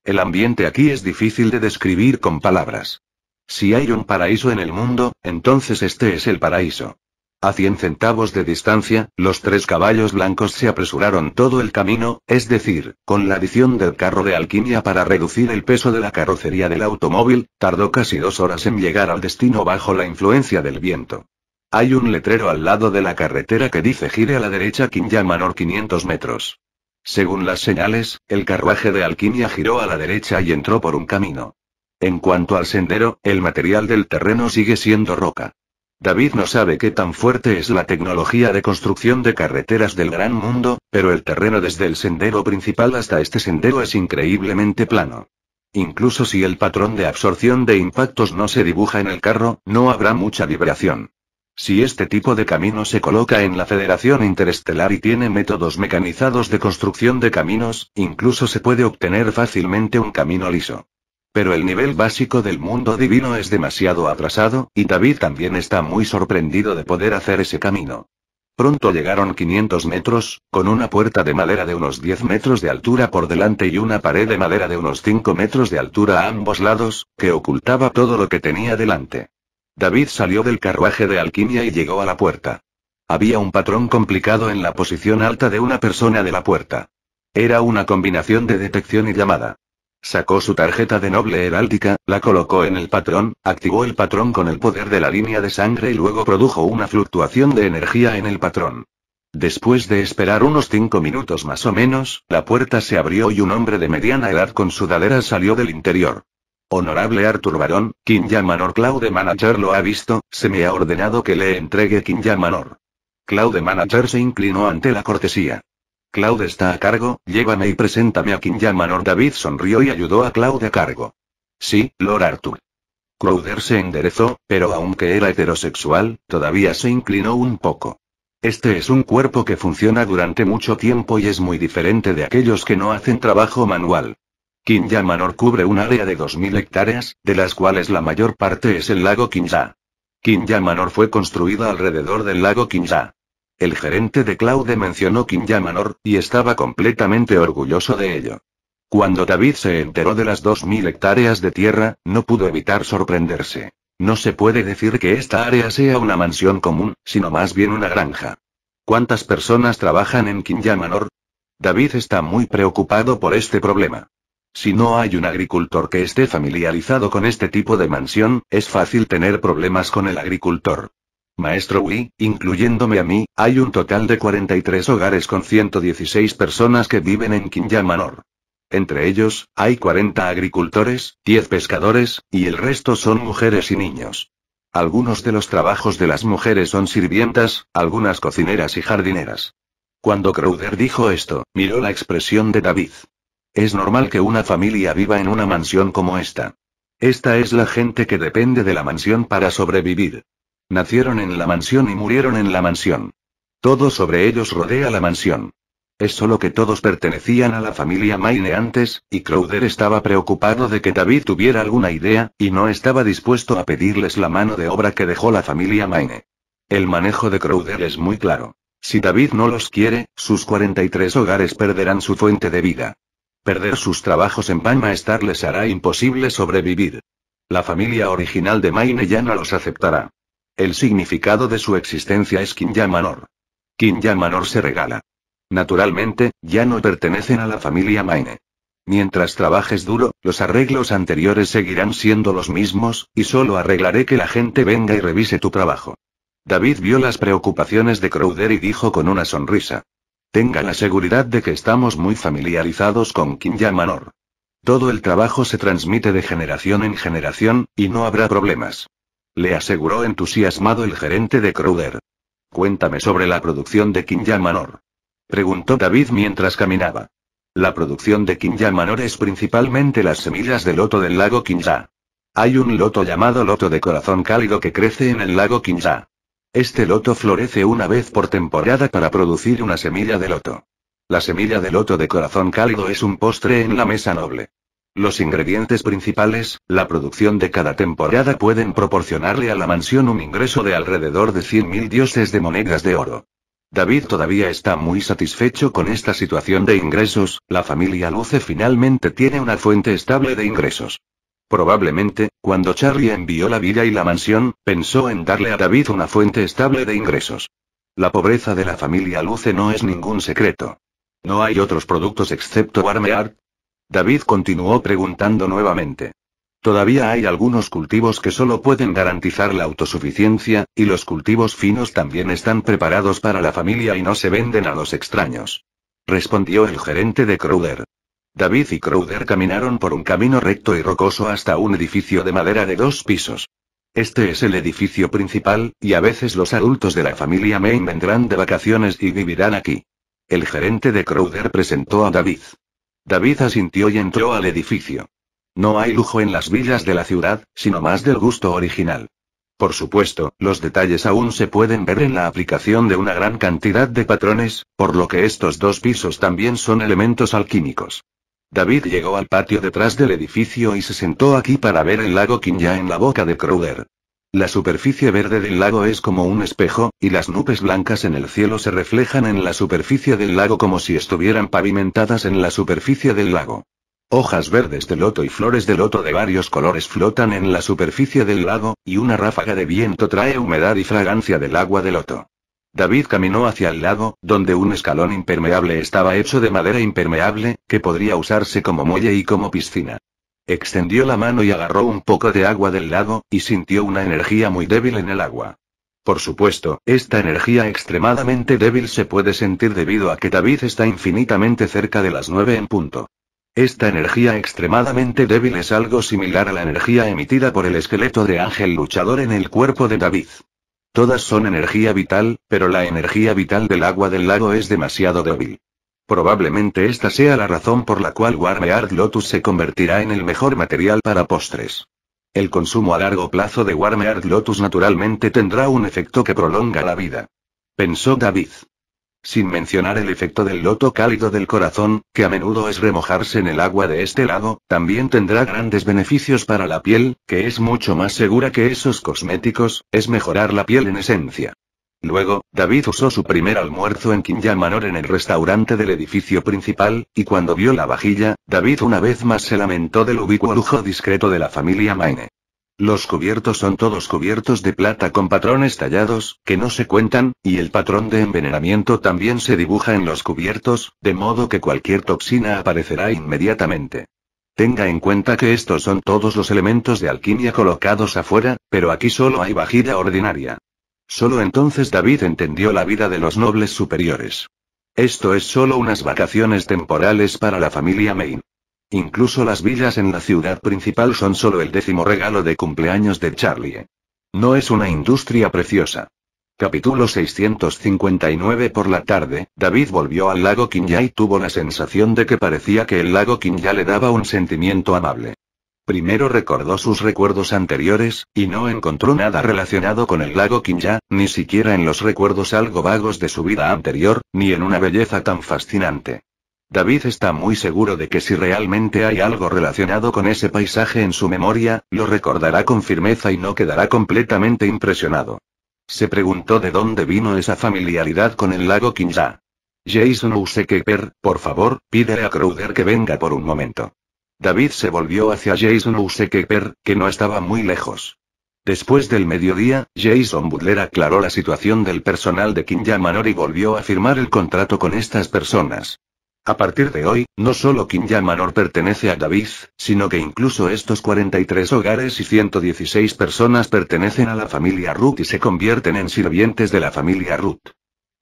El ambiente aquí es difícil de describir con palabras. Si hay un paraíso en el mundo, entonces este es el paraíso. A 100 centavos de distancia, los tres caballos blancos se apresuraron todo el camino, es decir, con la adición del carro de alquimia para reducir el peso de la carrocería del automóvil, tardó casi dos horas en llegar al destino bajo la influencia del viento. Hay un letrero al lado de la carretera que dice gire a la derecha Manor 500 metros. Según las señales, el carruaje de alquimia giró a la derecha y entró por un camino. En cuanto al sendero, el material del terreno sigue siendo roca. David no sabe qué tan fuerte es la tecnología de construcción de carreteras del gran mundo, pero el terreno desde el sendero principal hasta este sendero es increíblemente plano. Incluso si el patrón de absorción de impactos no se dibuja en el carro, no habrá mucha vibración. Si este tipo de camino se coloca en la Federación Interestelar y tiene métodos mecanizados de construcción de caminos, incluso se puede obtener fácilmente un camino liso. Pero el nivel básico del mundo divino es demasiado atrasado, y David también está muy sorprendido de poder hacer ese camino. Pronto llegaron 500 metros, con una puerta de madera de unos 10 metros de altura por delante y una pared de madera de unos 5 metros de altura a ambos lados, que ocultaba todo lo que tenía delante. David salió del carruaje de alquimia y llegó a la puerta. Había un patrón complicado en la posición alta de una persona de la puerta. Era una combinación de detección y llamada. Sacó su tarjeta de noble heráldica, la colocó en el patrón, activó el patrón con el poder de la línea de sangre y luego produjo una fluctuación de energía en el patrón. Después de esperar unos cinco minutos más o menos, la puerta se abrió y un hombre de mediana edad con sudadera salió del interior. Honorable Arthur Barón, Manor Claude Manager lo ha visto, se me ha ordenado que le entregue Manor. Claude Manager se inclinó ante la cortesía. Claude está a cargo, llévame y preséntame a Manor. David sonrió y ayudó a Claude a cargo. Sí, Lord Arthur. Crowder se enderezó, pero aunque era heterosexual, todavía se inclinó un poco. Este es un cuerpo que funciona durante mucho tiempo y es muy diferente de aquellos que no hacen trabajo manual. Kinja Manor cubre un área de 2.000 hectáreas, de las cuales la mayor parte es el lago Kinja. Kinjamanor Manor fue construida alrededor del lago Kinja El gerente de Claude mencionó Kinja Manor, y estaba completamente orgulloso de ello. Cuando David se enteró de las 2.000 hectáreas de tierra, no pudo evitar sorprenderse. No se puede decir que esta área sea una mansión común, sino más bien una granja. ¿Cuántas personas trabajan en Kinjamanor? Manor? David está muy preocupado por este problema. Si no hay un agricultor que esté familiarizado con este tipo de mansión, es fácil tener problemas con el agricultor. Maestro Wii, incluyéndome a mí, hay un total de 43 hogares con 116 personas que viven en Kinya Manor. Entre ellos, hay 40 agricultores, 10 pescadores, y el resto son mujeres y niños. Algunos de los trabajos de las mujeres son sirvientas, algunas cocineras y jardineras. Cuando Crowder dijo esto, miró la expresión de David. Es normal que una familia viva en una mansión como esta. Esta es la gente que depende de la mansión para sobrevivir. Nacieron en la mansión y murieron en la mansión. Todo sobre ellos rodea la mansión. Es solo que todos pertenecían a la familia Maine antes, y Crowder estaba preocupado de que David tuviera alguna idea, y no estaba dispuesto a pedirles la mano de obra que dejó la familia Maine. El manejo de Crowder es muy claro. Si David no los quiere, sus 43 hogares perderán su fuente de vida. Perder sus trabajos en Palma Star les hará imposible sobrevivir. La familia original de Maine ya no los aceptará. El significado de su existencia es Kinyamanor. Manor. Manor se regala. Naturalmente, ya no pertenecen a la familia Maine. Mientras trabajes duro, los arreglos anteriores seguirán siendo los mismos, y solo arreglaré que la gente venga y revise tu trabajo. David vio las preocupaciones de Crowder y dijo con una sonrisa. Tenga la seguridad de que estamos muy familiarizados con Kinja Manor. Todo el trabajo se transmite de generación en generación, y no habrá problemas. Le aseguró entusiasmado el gerente de Crowder. Cuéntame sobre la producción de Kinja Manor. Preguntó David mientras caminaba. La producción de Kinja Manor es principalmente las semillas del loto del lago Kinja. Hay un loto llamado loto de corazón cálido que crece en el lago Kinja. Este loto florece una vez por temporada para producir una semilla de loto. La semilla de loto de corazón cálido es un postre en la mesa noble. Los ingredientes principales, la producción de cada temporada pueden proporcionarle a la mansión un ingreso de alrededor de 100.000 dioses de monedas de oro. David todavía está muy satisfecho con esta situación de ingresos, la familia Luce finalmente tiene una fuente estable de ingresos. Probablemente, cuando Charlie envió la villa y la mansión, pensó en darle a David una fuente estable de ingresos. La pobreza de la familia Luce no es ningún secreto. No hay otros productos excepto Warmeart. David continuó preguntando nuevamente. Todavía hay algunos cultivos que solo pueden garantizar la autosuficiencia, y los cultivos finos también están preparados para la familia y no se venden a los extraños. Respondió el gerente de Crowder. David y Crowder caminaron por un camino recto y rocoso hasta un edificio de madera de dos pisos. Este es el edificio principal, y a veces los adultos de la familia Maine vendrán de vacaciones y vivirán aquí. El gerente de Crowder presentó a David. David asintió y entró al edificio. No hay lujo en las villas de la ciudad, sino más del gusto original. Por supuesto, los detalles aún se pueden ver en la aplicación de una gran cantidad de patrones, por lo que estos dos pisos también son elementos alquímicos. David llegó al patio detrás del edificio y se sentó aquí para ver el lago Ya en la boca de Crowder. La superficie verde del lago es como un espejo, y las nubes blancas en el cielo se reflejan en la superficie del lago como si estuvieran pavimentadas en la superficie del lago. Hojas verdes de loto y flores de loto de varios colores flotan en la superficie del lago, y una ráfaga de viento trae humedad y fragancia del agua de loto. David caminó hacia el lago, donde un escalón impermeable estaba hecho de madera impermeable, que podría usarse como muelle y como piscina. Extendió la mano y agarró un poco de agua del lago, y sintió una energía muy débil en el agua. Por supuesto, esta energía extremadamente débil se puede sentir debido a que David está infinitamente cerca de las nueve en punto. Esta energía extremadamente débil es algo similar a la energía emitida por el esqueleto de ángel luchador en el cuerpo de David. Todas son energía vital, pero la energía vital del agua del lago es demasiado débil. Probablemente esta sea la razón por la cual Warmeard Lotus se convertirá en el mejor material para postres. El consumo a largo plazo de Warmeard Lotus naturalmente tendrá un efecto que prolonga la vida. Pensó David sin mencionar el efecto del loto cálido del corazón, que a menudo es remojarse en el agua de este lago, también tendrá grandes beneficios para la piel, que es mucho más segura que esos cosméticos, es mejorar la piel en esencia. Luego, David usó su primer almuerzo en Kinya Manor en el restaurante del edificio principal, y cuando vio la vajilla, David una vez más se lamentó del ubicuo lujo discreto de la familia Maine. Los cubiertos son todos cubiertos de plata con patrones tallados, que no se cuentan, y el patrón de envenenamiento también se dibuja en los cubiertos, de modo que cualquier toxina aparecerá inmediatamente. Tenga en cuenta que estos son todos los elementos de alquimia colocados afuera, pero aquí solo hay vajilla ordinaria. Solo entonces David entendió la vida de los nobles superiores. Esto es solo unas vacaciones temporales para la familia Maine. Incluso las villas en la ciudad principal son solo el décimo regalo de cumpleaños de Charlie. No es una industria preciosa. Capítulo 659 Por la tarde, David volvió al lago Quinya y tuvo la sensación de que parecía que el lago Quinya le daba un sentimiento amable. Primero recordó sus recuerdos anteriores, y no encontró nada relacionado con el lago Quinya, ni siquiera en los recuerdos algo vagos de su vida anterior, ni en una belleza tan fascinante. David está muy seguro de que si realmente hay algo relacionado con ese paisaje en su memoria, lo recordará con firmeza y no quedará completamente impresionado. Se preguntó de dónde vino esa familiaridad con el lago Kinja. Jason Usekeper, por favor, pídele a Crowder que venga por un momento. David se volvió hacia Jason Usekeper, que no estaba muy lejos. Después del mediodía, Jason Butler aclaró la situación del personal de Kinja Manor y volvió a firmar el contrato con estas personas. A partir de hoy, no solo Kim Manor pertenece a David, sino que incluso estos 43 hogares y 116 personas pertenecen a la familia Ruth y se convierten en sirvientes de la familia Ruth.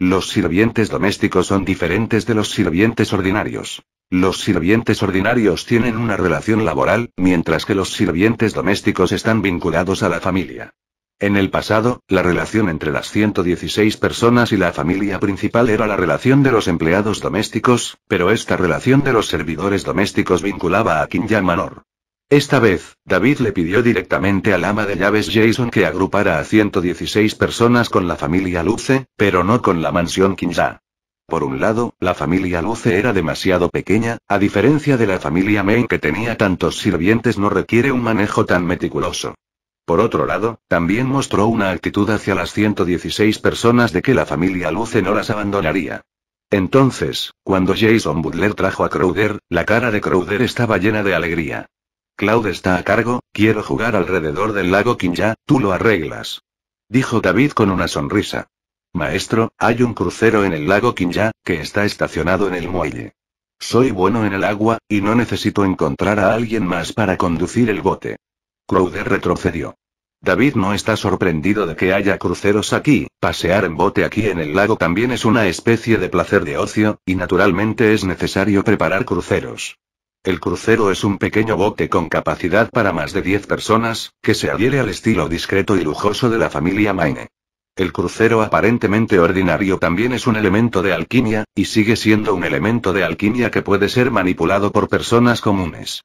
Los sirvientes domésticos son diferentes de los sirvientes ordinarios. Los sirvientes ordinarios tienen una relación laboral, mientras que los sirvientes domésticos están vinculados a la familia. En el pasado, la relación entre las 116 personas y la familia principal era la relación de los empleados domésticos, pero esta relación de los servidores domésticos vinculaba a Kinja Manor. Esta vez, David le pidió directamente al ama de llaves Jason que agrupara a 116 personas con la familia Luce, pero no con la mansión Kinja. Por un lado, la familia Luce era demasiado pequeña, a diferencia de la familia Main que tenía tantos sirvientes no requiere un manejo tan meticuloso. Por otro lado, también mostró una actitud hacia las 116 personas de que la familia Luce no las abandonaría. Entonces, cuando Jason Butler trajo a Crowder, la cara de Crowder estaba llena de alegría. «Claude está a cargo, quiero jugar alrededor del lago Kinja, tú lo arreglas. Dijo David con una sonrisa. Maestro, hay un crucero en el lago Kinja, que está estacionado en el muelle. Soy bueno en el agua, y no necesito encontrar a alguien más para conducir el bote. Crowder retrocedió. David no está sorprendido de que haya cruceros aquí, pasear en bote aquí en el lago también es una especie de placer de ocio, y naturalmente es necesario preparar cruceros. El crucero es un pequeño bote con capacidad para más de 10 personas, que se adhiere al estilo discreto y lujoso de la familia Maine. El crucero aparentemente ordinario también es un elemento de alquimia, y sigue siendo un elemento de alquimia que puede ser manipulado por personas comunes.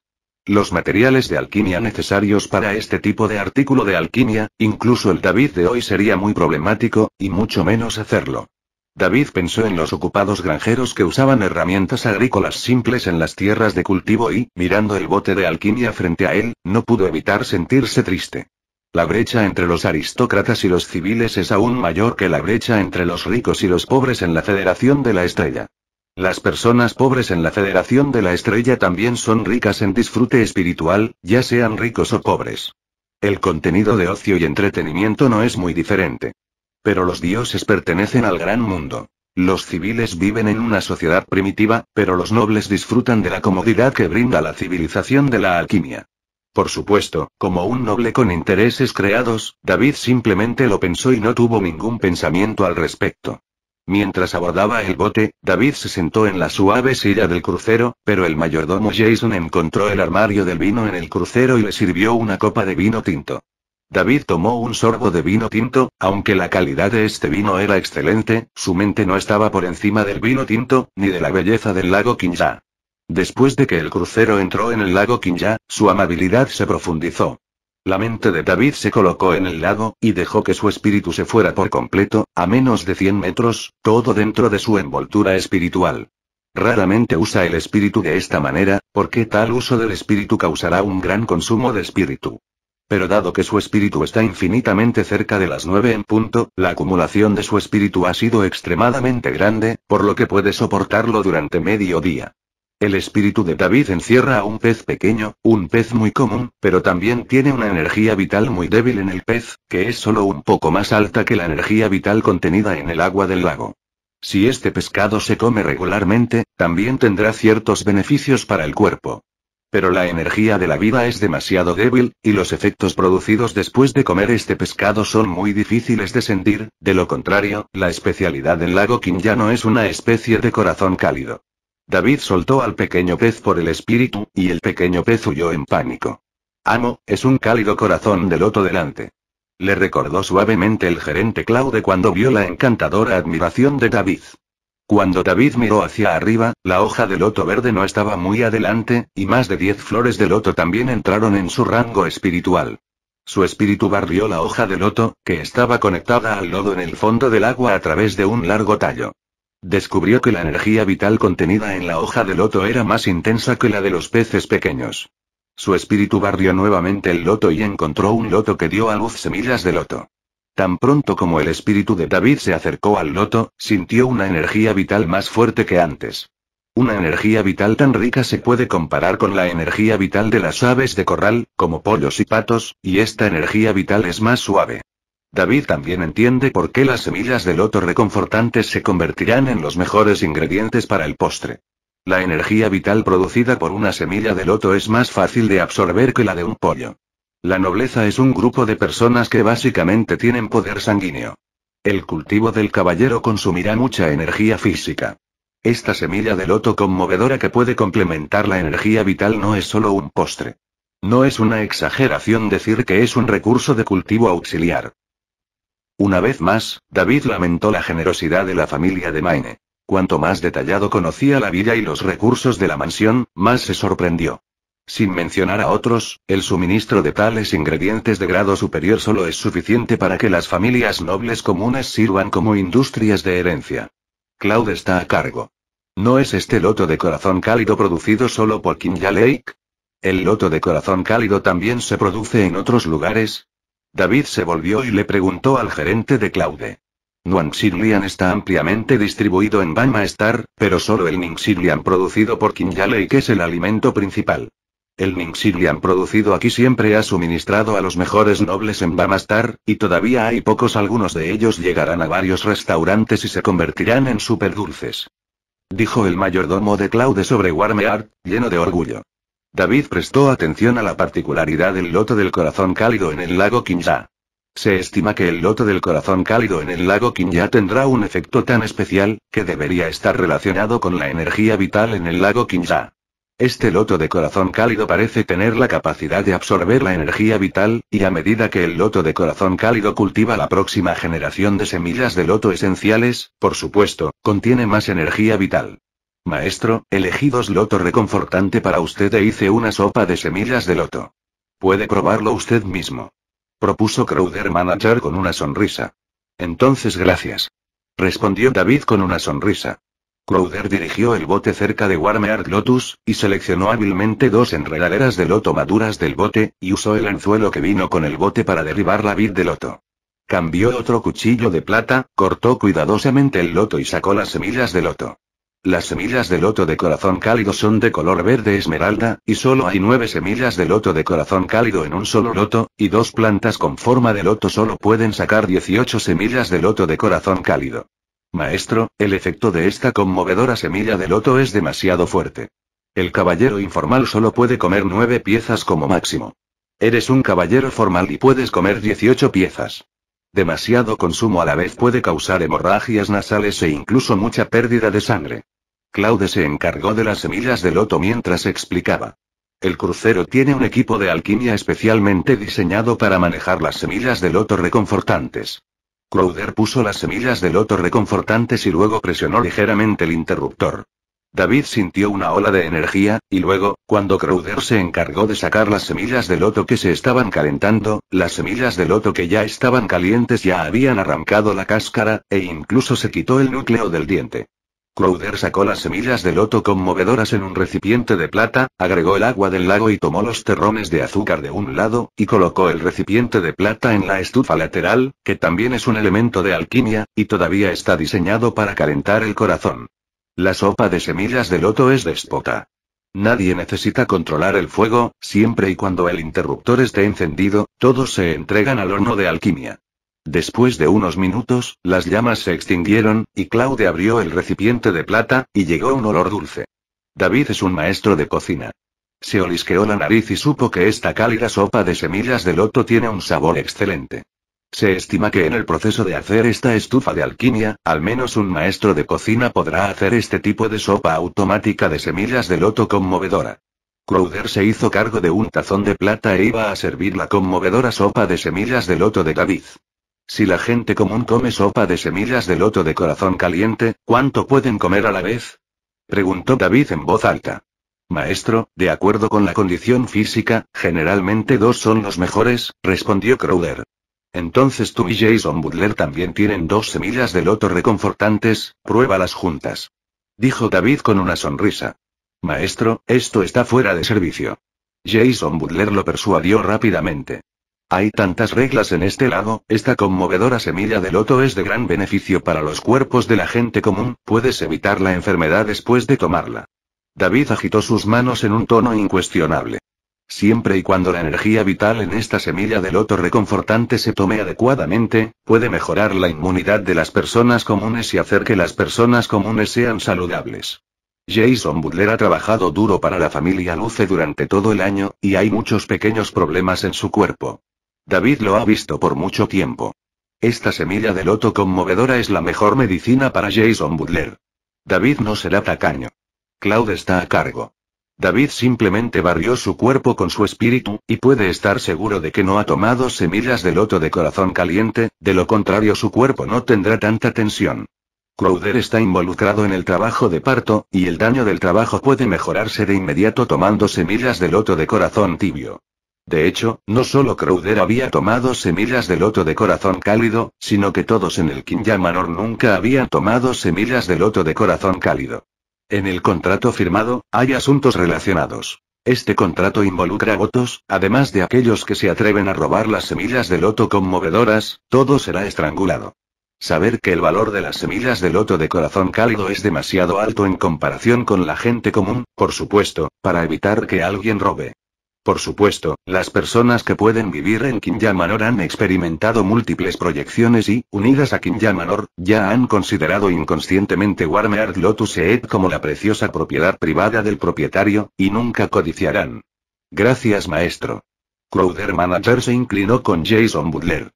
Los materiales de alquimia necesarios para este tipo de artículo de alquimia, incluso el David de hoy sería muy problemático, y mucho menos hacerlo. David pensó en los ocupados granjeros que usaban herramientas agrícolas simples en las tierras de cultivo y, mirando el bote de alquimia frente a él, no pudo evitar sentirse triste. La brecha entre los aristócratas y los civiles es aún mayor que la brecha entre los ricos y los pobres en la Federación de la Estrella. Las personas pobres en la Federación de la Estrella también son ricas en disfrute espiritual, ya sean ricos o pobres. El contenido de ocio y entretenimiento no es muy diferente. Pero los dioses pertenecen al gran mundo. Los civiles viven en una sociedad primitiva, pero los nobles disfrutan de la comodidad que brinda la civilización de la alquimia. Por supuesto, como un noble con intereses creados, David simplemente lo pensó y no tuvo ningún pensamiento al respecto. Mientras abordaba el bote, David se sentó en la suave silla del crucero, pero el mayordomo Jason encontró el armario del vino en el crucero y le sirvió una copa de vino tinto. David tomó un sorbo de vino tinto, aunque la calidad de este vino era excelente, su mente no estaba por encima del vino tinto, ni de la belleza del lago Quinja. Después de que el crucero entró en el lago Quinja, su amabilidad se profundizó. La mente de David se colocó en el lago, y dejó que su espíritu se fuera por completo, a menos de 100 metros, todo dentro de su envoltura espiritual. Raramente usa el espíritu de esta manera, porque tal uso del espíritu causará un gran consumo de espíritu. Pero dado que su espíritu está infinitamente cerca de las nueve en punto, la acumulación de su espíritu ha sido extremadamente grande, por lo que puede soportarlo durante medio día. El espíritu de David encierra a un pez pequeño, un pez muy común, pero también tiene una energía vital muy débil en el pez, que es solo un poco más alta que la energía vital contenida en el agua del lago. Si este pescado se come regularmente, también tendrá ciertos beneficios para el cuerpo. Pero la energía de la vida es demasiado débil, y los efectos producidos después de comer este pescado son muy difíciles de sentir, de lo contrario, la especialidad del lago Qin ya no es una especie de corazón cálido. David soltó al pequeño pez por el espíritu, y el pequeño pez huyó en pánico. Amo, es un cálido corazón de loto delante. Le recordó suavemente el gerente Claude cuando vio la encantadora admiración de David. Cuando David miró hacia arriba, la hoja de loto verde no estaba muy adelante, y más de diez flores de loto también entraron en su rango espiritual. Su espíritu barrió la hoja de loto, que estaba conectada al lodo en el fondo del agua a través de un largo tallo. Descubrió que la energía vital contenida en la hoja de loto era más intensa que la de los peces pequeños. Su espíritu barrió nuevamente el loto y encontró un loto que dio a luz semillas de loto. Tan pronto como el espíritu de David se acercó al loto, sintió una energía vital más fuerte que antes. Una energía vital tan rica se puede comparar con la energía vital de las aves de corral, como pollos y patos, y esta energía vital es más suave. David también entiende por qué las semillas de loto reconfortantes se convertirán en los mejores ingredientes para el postre. La energía vital producida por una semilla de loto es más fácil de absorber que la de un pollo. La nobleza es un grupo de personas que básicamente tienen poder sanguíneo. El cultivo del caballero consumirá mucha energía física. Esta semilla de loto conmovedora que puede complementar la energía vital no es solo un postre. No es una exageración decir que es un recurso de cultivo auxiliar. Una vez más, David lamentó la generosidad de la familia de Maine. Cuanto más detallado conocía la villa y los recursos de la mansión, más se sorprendió. Sin mencionar a otros, el suministro de tales ingredientes de grado superior solo es suficiente para que las familias nobles comunes sirvan como industrias de herencia. Claude está a cargo. ¿No es este loto de corazón cálido producido solo por Kinja Lake? El loto de corazón cálido también se produce en otros lugares, David se volvió y le preguntó al gerente de Claude. Xilian está ampliamente distribuido en Bama pero solo el Ningxilian producido por King que es el alimento principal. El Ningxilian producido aquí siempre ha suministrado a los mejores nobles en Bamastar, y todavía hay pocos, algunos de ellos llegarán a varios restaurantes y se convertirán en superdulces. Dijo el mayordomo de Claude sobre Warmeart, lleno de orgullo. David prestó atención a la particularidad del loto del corazón cálido en el lago Kinja. Se estima que el loto del corazón cálido en el lago Kinja tendrá un efecto tan especial, que debería estar relacionado con la energía vital en el lago Kinja. Este loto de corazón cálido parece tener la capacidad de absorber la energía vital, y a medida que el loto de corazón cálido cultiva la próxima generación de semillas de loto esenciales, por supuesto, contiene más energía vital. Maestro, elegidos loto reconfortante para usted e hice una sopa de semillas de loto. Puede probarlo usted mismo. Propuso Crowder Manager con una sonrisa. Entonces gracias. Respondió David con una sonrisa. Crowder dirigió el bote cerca de Warmeard Lotus, y seleccionó hábilmente dos enredaderas de loto maduras del bote, y usó el anzuelo que vino con el bote para derribar la vid de loto. Cambió otro cuchillo de plata, cortó cuidadosamente el loto y sacó las semillas de loto. Las semillas de loto de corazón cálido son de color verde esmeralda, y solo hay nueve semillas de loto de corazón cálido en un solo loto, y dos plantas con forma de loto solo pueden sacar 18 semillas de loto de corazón cálido. Maestro, el efecto de esta conmovedora semilla de loto es demasiado fuerte. El caballero informal solo puede comer nueve piezas como máximo. Eres un caballero formal y puedes comer 18 piezas. Demasiado consumo a la vez puede causar hemorragias nasales e incluso mucha pérdida de sangre. Claude se encargó de las semillas de loto mientras explicaba. El crucero tiene un equipo de alquimia especialmente diseñado para manejar las semillas de loto reconfortantes. Crowder puso las semillas de loto reconfortantes y luego presionó ligeramente el interruptor. David sintió una ola de energía, y luego, cuando Crowder se encargó de sacar las semillas de loto que se estaban calentando, las semillas de loto que ya estaban calientes ya habían arrancado la cáscara, e incluso se quitó el núcleo del diente. Crowder sacó las semillas de loto conmovedoras en un recipiente de plata, agregó el agua del lago y tomó los terrones de azúcar de un lado, y colocó el recipiente de plata en la estufa lateral, que también es un elemento de alquimia, y todavía está diseñado para calentar el corazón. La sopa de semillas de loto es despota. Nadie necesita controlar el fuego, siempre y cuando el interruptor esté encendido, todos se entregan al horno de alquimia. Después de unos minutos, las llamas se extinguieron, y Claude abrió el recipiente de plata, y llegó un olor dulce. David es un maestro de cocina. Se olisqueó la nariz y supo que esta cálida sopa de semillas de loto tiene un sabor excelente. Se estima que en el proceso de hacer esta estufa de alquimia, al menos un maestro de cocina podrá hacer este tipo de sopa automática de semillas de loto conmovedora. Crowder se hizo cargo de un tazón de plata e iba a servir la conmovedora sopa de semillas de loto de David. Si la gente común come sopa de semillas de loto de corazón caliente, ¿cuánto pueden comer a la vez? Preguntó David en voz alta. Maestro, de acuerdo con la condición física, generalmente dos son los mejores, respondió Crowder. Entonces tú y Jason Butler también tienen dos semillas de loto reconfortantes, pruébalas juntas. Dijo David con una sonrisa. Maestro, esto está fuera de servicio. Jason Butler lo persuadió rápidamente. Hay tantas reglas en este lado, esta conmovedora semilla de loto es de gran beneficio para los cuerpos de la gente común, puedes evitar la enfermedad después de tomarla. David agitó sus manos en un tono incuestionable. Siempre y cuando la energía vital en esta semilla de loto reconfortante se tome adecuadamente, puede mejorar la inmunidad de las personas comunes y hacer que las personas comunes sean saludables. Jason Butler ha trabajado duro para la familia Luce durante todo el año, y hay muchos pequeños problemas en su cuerpo. David lo ha visto por mucho tiempo. Esta semilla de loto conmovedora es la mejor medicina para Jason Butler. David no será tacaño. Claude está a cargo. David simplemente barrió su cuerpo con su espíritu, y puede estar seguro de que no ha tomado semillas de loto de corazón caliente, de lo contrario su cuerpo no tendrá tanta tensión. Crowder está involucrado en el trabajo de parto, y el daño del trabajo puede mejorarse de inmediato tomando semillas de loto de corazón tibio. De hecho, no solo Crowder había tomado semillas de loto de corazón cálido, sino que todos en el Kinya Manor nunca habían tomado semillas de loto de corazón cálido. En el contrato firmado, hay asuntos relacionados. Este contrato involucra votos, además de aquellos que se atreven a robar las semillas de loto conmovedoras, todo será estrangulado. Saber que el valor de las semillas de loto de corazón cálido es demasiado alto en comparación con la gente común, por supuesto, para evitar que alguien robe. Por supuesto, las personas que pueden vivir en Kinyamanor han experimentado múltiples proyecciones y, unidas a Kinyamanor, ya han considerado inconscientemente Warmeard Lotus Eed como la preciosa propiedad privada del propietario, y nunca codiciarán. Gracias maestro. Crowder Manager se inclinó con Jason Butler.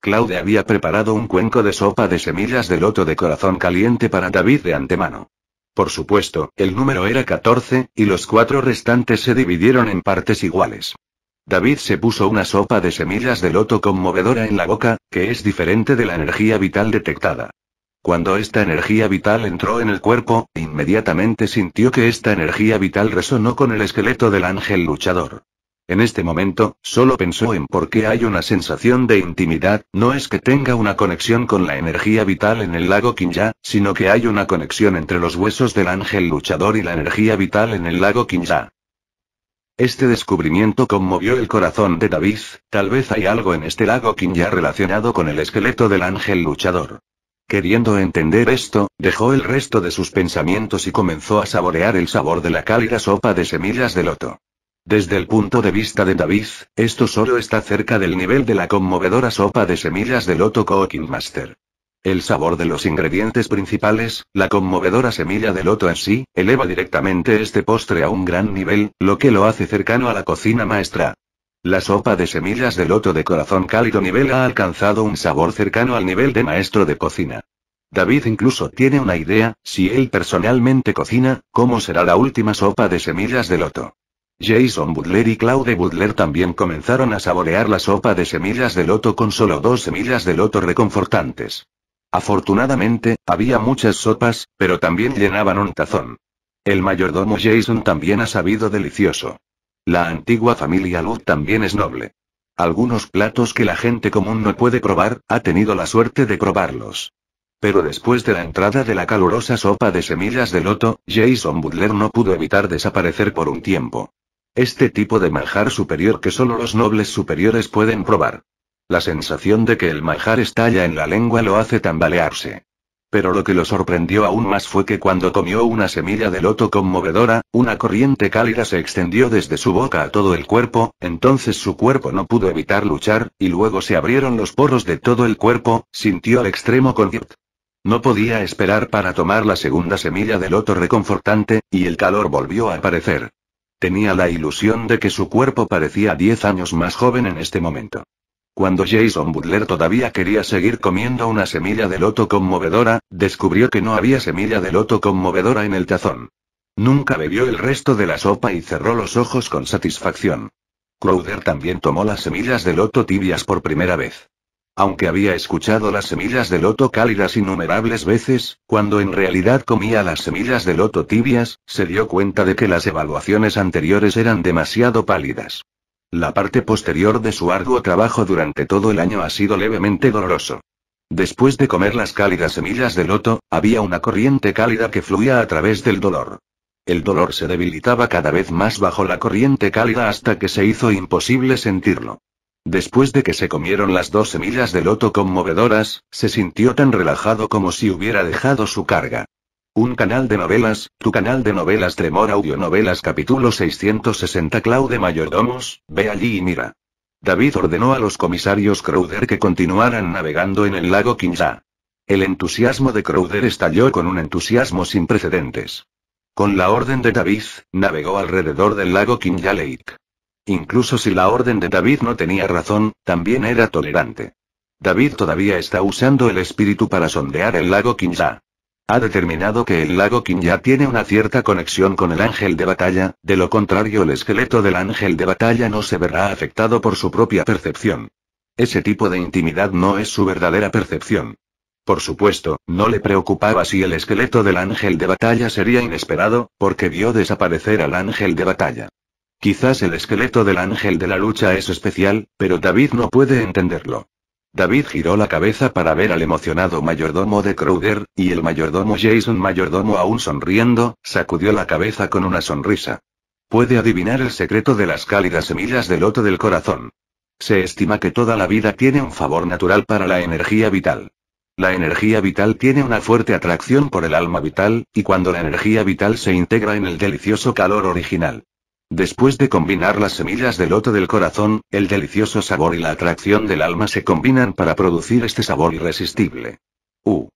Claude había preparado un cuenco de sopa de semillas de loto de corazón caliente para David de antemano. Por supuesto, el número era 14, y los cuatro restantes se dividieron en partes iguales. David se puso una sopa de semillas de loto conmovedora en la boca, que es diferente de la energía vital detectada. Cuando esta energía vital entró en el cuerpo, inmediatamente sintió que esta energía vital resonó con el esqueleto del ángel luchador. En este momento, solo pensó en por qué hay una sensación de intimidad, no es que tenga una conexión con la energía vital en el lago Kinja, sino que hay una conexión entre los huesos del ángel luchador y la energía vital en el lago Kinja. Este descubrimiento conmovió el corazón de David, tal vez hay algo en este lago Kinja relacionado con el esqueleto del ángel luchador. Queriendo entender esto, dejó el resto de sus pensamientos y comenzó a saborear el sabor de la cálida sopa de semillas de loto. Desde el punto de vista de David, esto solo está cerca del nivel de la conmovedora sopa de semillas de loto Cooking Master. El sabor de los ingredientes principales, la conmovedora semilla de loto en sí, eleva directamente este postre a un gran nivel, lo que lo hace cercano a la cocina maestra. La sopa de semillas de loto de corazón cálido nivel ha alcanzado un sabor cercano al nivel de maestro de cocina. David incluso tiene una idea, si él personalmente cocina, cómo será la última sopa de semillas de loto. Jason Butler y Claude Butler también comenzaron a saborear la sopa de semillas de loto con solo dos semillas de loto reconfortantes. Afortunadamente, había muchas sopas, pero también llenaban un tazón. El mayordomo Jason también ha sabido delicioso. La antigua familia Lud también es noble. Algunos platos que la gente común no puede probar, ha tenido la suerte de probarlos. Pero después de la entrada de la calurosa sopa de semillas de loto, Jason Butler no pudo evitar desaparecer por un tiempo. Este tipo de manjar superior que solo los nobles superiores pueden probar. La sensación de que el manjar estalla en la lengua lo hace tambalearse. Pero lo que lo sorprendió aún más fue que cuando comió una semilla de loto conmovedora, una corriente cálida se extendió desde su boca a todo el cuerpo, entonces su cuerpo no pudo evitar luchar, y luego se abrieron los poros de todo el cuerpo, sintió al extremo confort. No podía esperar para tomar la segunda semilla de loto reconfortante, y el calor volvió a aparecer. Tenía la ilusión de que su cuerpo parecía 10 años más joven en este momento. Cuando Jason Butler todavía quería seguir comiendo una semilla de loto conmovedora, descubrió que no había semilla de loto conmovedora en el tazón. Nunca bebió el resto de la sopa y cerró los ojos con satisfacción. Crowder también tomó las semillas de loto tibias por primera vez. Aunque había escuchado las semillas de loto cálidas innumerables veces, cuando en realidad comía las semillas de loto tibias, se dio cuenta de que las evaluaciones anteriores eran demasiado pálidas. La parte posterior de su arduo trabajo durante todo el año ha sido levemente doloroso. Después de comer las cálidas semillas de loto, había una corriente cálida que fluía a través del dolor. El dolor se debilitaba cada vez más bajo la corriente cálida hasta que se hizo imposible sentirlo. Después de que se comieron las dos semillas de loto conmovedoras, se sintió tan relajado como si hubiera dejado su carga. Un canal de novelas, tu canal de novelas Tremor Audionovelas capítulo 660 Claude Mayordomos, ve allí y mira. David ordenó a los comisarios Crowder que continuaran navegando en el lago Kinza. El entusiasmo de Crowder estalló con un entusiasmo sin precedentes. Con la orden de David, navegó alrededor del lago Kinja Lake. Incluso si la orden de David no tenía razón, también era tolerante. David todavía está usando el espíritu para sondear el lago Kinja. Ha determinado que el lago Kinja tiene una cierta conexión con el ángel de batalla, de lo contrario el esqueleto del ángel de batalla no se verá afectado por su propia percepción. Ese tipo de intimidad no es su verdadera percepción. Por supuesto, no le preocupaba si el esqueleto del ángel de batalla sería inesperado, porque vio desaparecer al ángel de batalla. Quizás el esqueleto del ángel de la lucha es especial, pero David no puede entenderlo. David giró la cabeza para ver al emocionado mayordomo de Crowder, y el mayordomo Jason mayordomo aún sonriendo, sacudió la cabeza con una sonrisa. Puede adivinar el secreto de las cálidas semillas del loto del corazón. Se estima que toda la vida tiene un favor natural para la energía vital. La energía vital tiene una fuerte atracción por el alma vital, y cuando la energía vital se integra en el delicioso calor original Después de combinar las semillas del loto del corazón, el delicioso sabor y la atracción del alma se combinan para producir este sabor irresistible. U.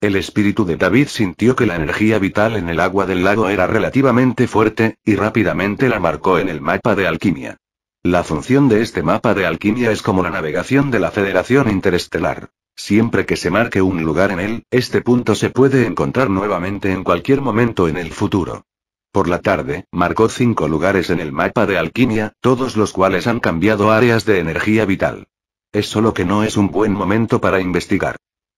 El espíritu de David sintió que la energía vital en el agua del lago era relativamente fuerte, y rápidamente la marcó en el mapa de alquimia. La función de este mapa de alquimia es como la navegación de la Federación Interestelar. Siempre que se marque un lugar en él, este punto se puede encontrar nuevamente en cualquier momento en el futuro. Por la tarde, marcó cinco lugares en el mapa de alquimia, todos los cuales han cambiado áreas de energía vital. Es solo que no es un buen momento para investigar.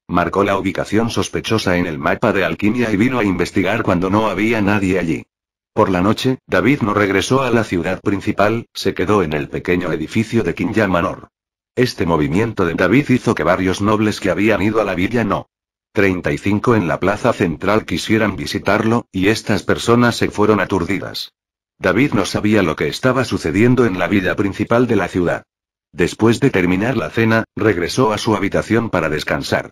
Marcó la ubicación sospechosa en el mapa de alquimia y vino a investigar cuando no había nadie allí. Por la noche, David no regresó a la ciudad principal, se quedó en el pequeño edificio de Kinya Manor. Este movimiento de David hizo que varios nobles que habían ido a la villa no 35 en la plaza central quisieran visitarlo, y estas personas se fueron aturdidas. David no sabía lo que estaba sucediendo en la vida principal de la ciudad. Después de terminar la cena, regresó a su habitación para descansar.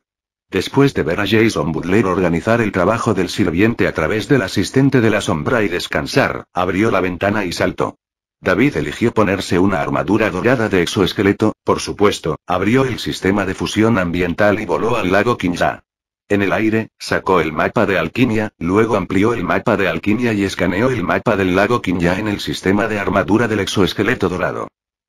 Después de ver a Jason Butler organizar el trabajo del sirviente a través del asistente de la sombra y descansar, abrió la ventana y saltó. David eligió ponerse una armadura dorada de exoesqueleto, por supuesto, abrió el sistema de fusión ambiental y voló al lago Kinza. En el aire, sacó el mapa de alquimia, luego amplió el mapa de alquimia y escaneó el mapa del lago Kinya en el sistema de armadura del exoesqueleto dorado.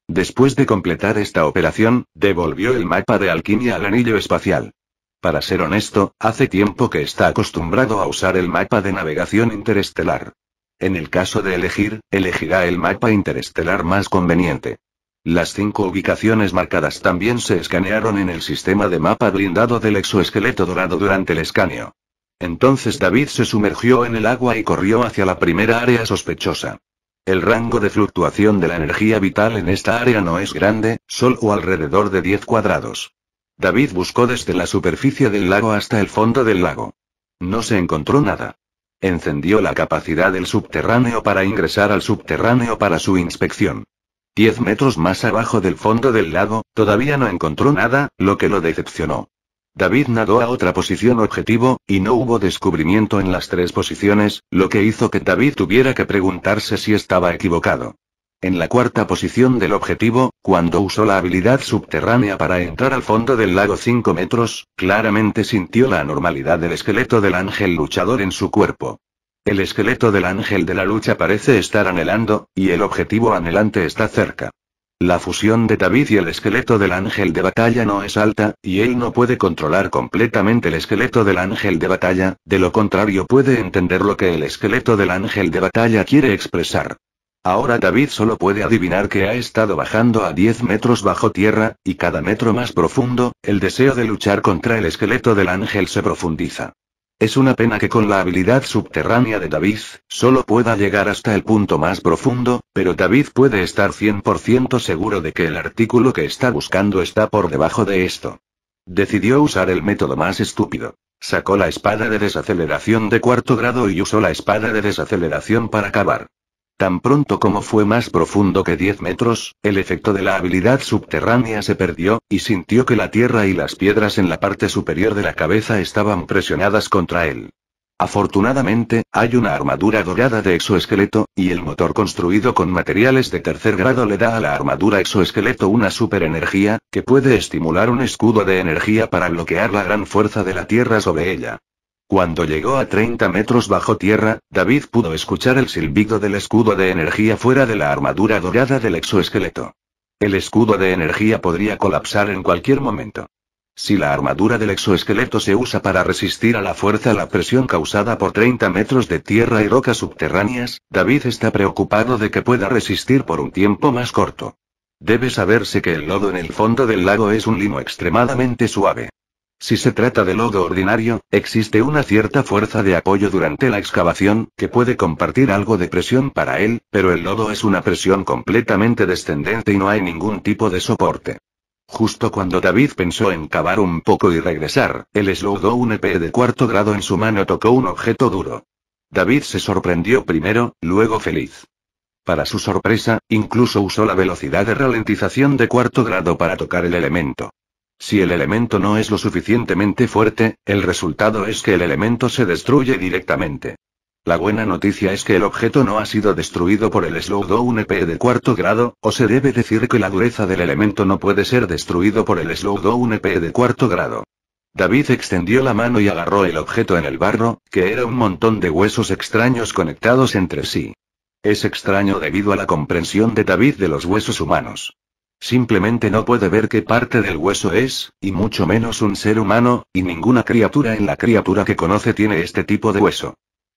Después de completar esta operación, devolvió el mapa de alquimia al anillo espacial. Para ser honesto, hace tiempo que está acostumbrado a usar el mapa de navegación interestelar. En el caso de elegir, elegirá el mapa interestelar más conveniente. Las cinco ubicaciones marcadas también se escanearon en el sistema de mapa blindado del exoesqueleto dorado durante el escaneo. Entonces David se sumergió en el agua y corrió hacia la primera área sospechosa. El rango de fluctuación de la energía vital en esta área no es grande, solo alrededor de 10 cuadrados. David buscó desde la superficie del lago hasta el fondo del lago. No se encontró nada. Encendió la capacidad del subterráneo para ingresar al subterráneo para su inspección. Diez metros más abajo del fondo del lago, todavía no encontró nada, lo que lo decepcionó. David nadó a otra posición objetivo, y no hubo descubrimiento en las tres posiciones, lo que hizo que David tuviera que preguntarse si estaba equivocado. En la cuarta posición del objetivo, cuando usó la habilidad subterránea para entrar al fondo del lago 5 metros, claramente sintió la anormalidad del esqueleto del ángel luchador en su cuerpo. El esqueleto del ángel de la lucha parece estar anhelando, y el objetivo anhelante está cerca. La fusión de David y el esqueleto del ángel de batalla no es alta, y él no puede controlar completamente el esqueleto del ángel de batalla, de lo contrario puede entender lo que el esqueleto del ángel de batalla quiere expresar. Ahora David solo puede adivinar que ha estado bajando a 10 metros bajo tierra, y cada metro más profundo, el deseo de luchar contra el esqueleto del ángel se profundiza. Es una pena que con la habilidad subterránea de David, solo pueda llegar hasta el punto más profundo, pero David puede estar 100% seguro de que el artículo que está buscando está por debajo de esto. Decidió usar el método más estúpido. Sacó la espada de desaceleración de cuarto grado y usó la espada de desaceleración para cavar. Tan pronto como fue más profundo que 10 metros, el efecto de la habilidad subterránea se perdió, y sintió que la tierra y las piedras en la parte superior de la cabeza estaban presionadas contra él. Afortunadamente, hay una armadura dorada de exoesqueleto, y el motor construido con materiales de tercer grado le da a la armadura exoesqueleto una superenergía, que puede estimular un escudo de energía para bloquear la gran fuerza de la Tierra sobre ella. Cuando llegó a 30 metros bajo tierra, David pudo escuchar el silbido del escudo de energía fuera de la armadura dorada del exoesqueleto. El escudo de energía podría colapsar en cualquier momento. Si la armadura del exoesqueleto se usa para resistir a la fuerza la presión causada por 30 metros de tierra y rocas subterráneas, David está preocupado de que pueda resistir por un tiempo más corto. Debe saberse que el lodo en el fondo del lago es un limo extremadamente suave. Si se trata de lodo ordinario, existe una cierta fuerza de apoyo durante la excavación, que puede compartir algo de presión para él, pero el lodo es una presión completamente descendente y no hay ningún tipo de soporte. Justo cuando David pensó en cavar un poco y regresar, el un EP de cuarto grado en su mano tocó un objeto duro. David se sorprendió primero, luego feliz. Para su sorpresa, incluso usó la velocidad de ralentización de cuarto grado para tocar el elemento. Si el elemento no es lo suficientemente fuerte, el resultado es que el elemento se destruye directamente. La buena noticia es que el objeto no ha sido destruido por el slowdown EP de cuarto grado, o se debe decir que la dureza del elemento no puede ser destruido por el slowdown EP de cuarto grado. David extendió la mano y agarró el objeto en el barro, que era un montón de huesos extraños conectados entre sí. Es extraño debido a la comprensión de David de los huesos humanos. Simplemente no puede ver qué parte del hueso es, y mucho menos un ser humano, y ninguna criatura en la criatura que conoce tiene este tipo de hueso.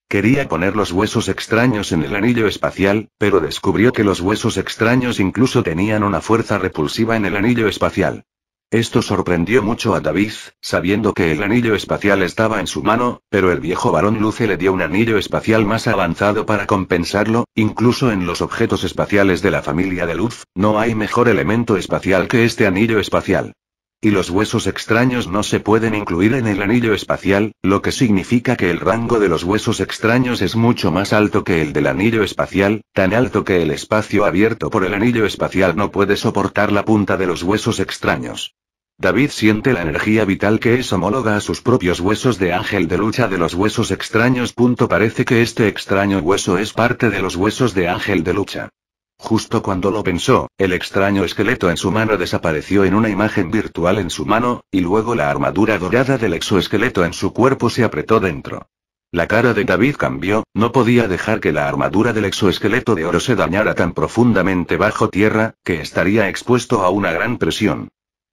Quería poner los huesos extraños en el anillo espacial, pero descubrió que los huesos extraños incluso tenían una fuerza repulsiva en el anillo espacial. Esto sorprendió mucho a David, sabiendo que el anillo espacial estaba en su mano, pero el viejo varón Luce le dio un anillo espacial más avanzado para compensarlo, incluso en los objetos espaciales de la familia de Luz, no hay mejor elemento espacial que este anillo espacial y los huesos extraños no se pueden incluir en el anillo espacial, lo que significa que el rango de los huesos extraños es mucho más alto que el del anillo espacial, tan alto que el espacio abierto por el anillo espacial no puede soportar la punta de los huesos extraños. David siente la energía vital que es homóloga a sus propios huesos de ángel de lucha de los huesos extraños. parece que este extraño hueso es parte de los huesos de ángel de lucha. Justo cuando lo pensó, el extraño esqueleto en su mano desapareció en una imagen virtual en su mano, y luego la armadura dorada del exoesqueleto en su cuerpo se apretó dentro. La cara de David cambió, no podía dejar que la armadura del exoesqueleto de oro se dañara tan profundamente bajo tierra, que estaría expuesto a una gran presión.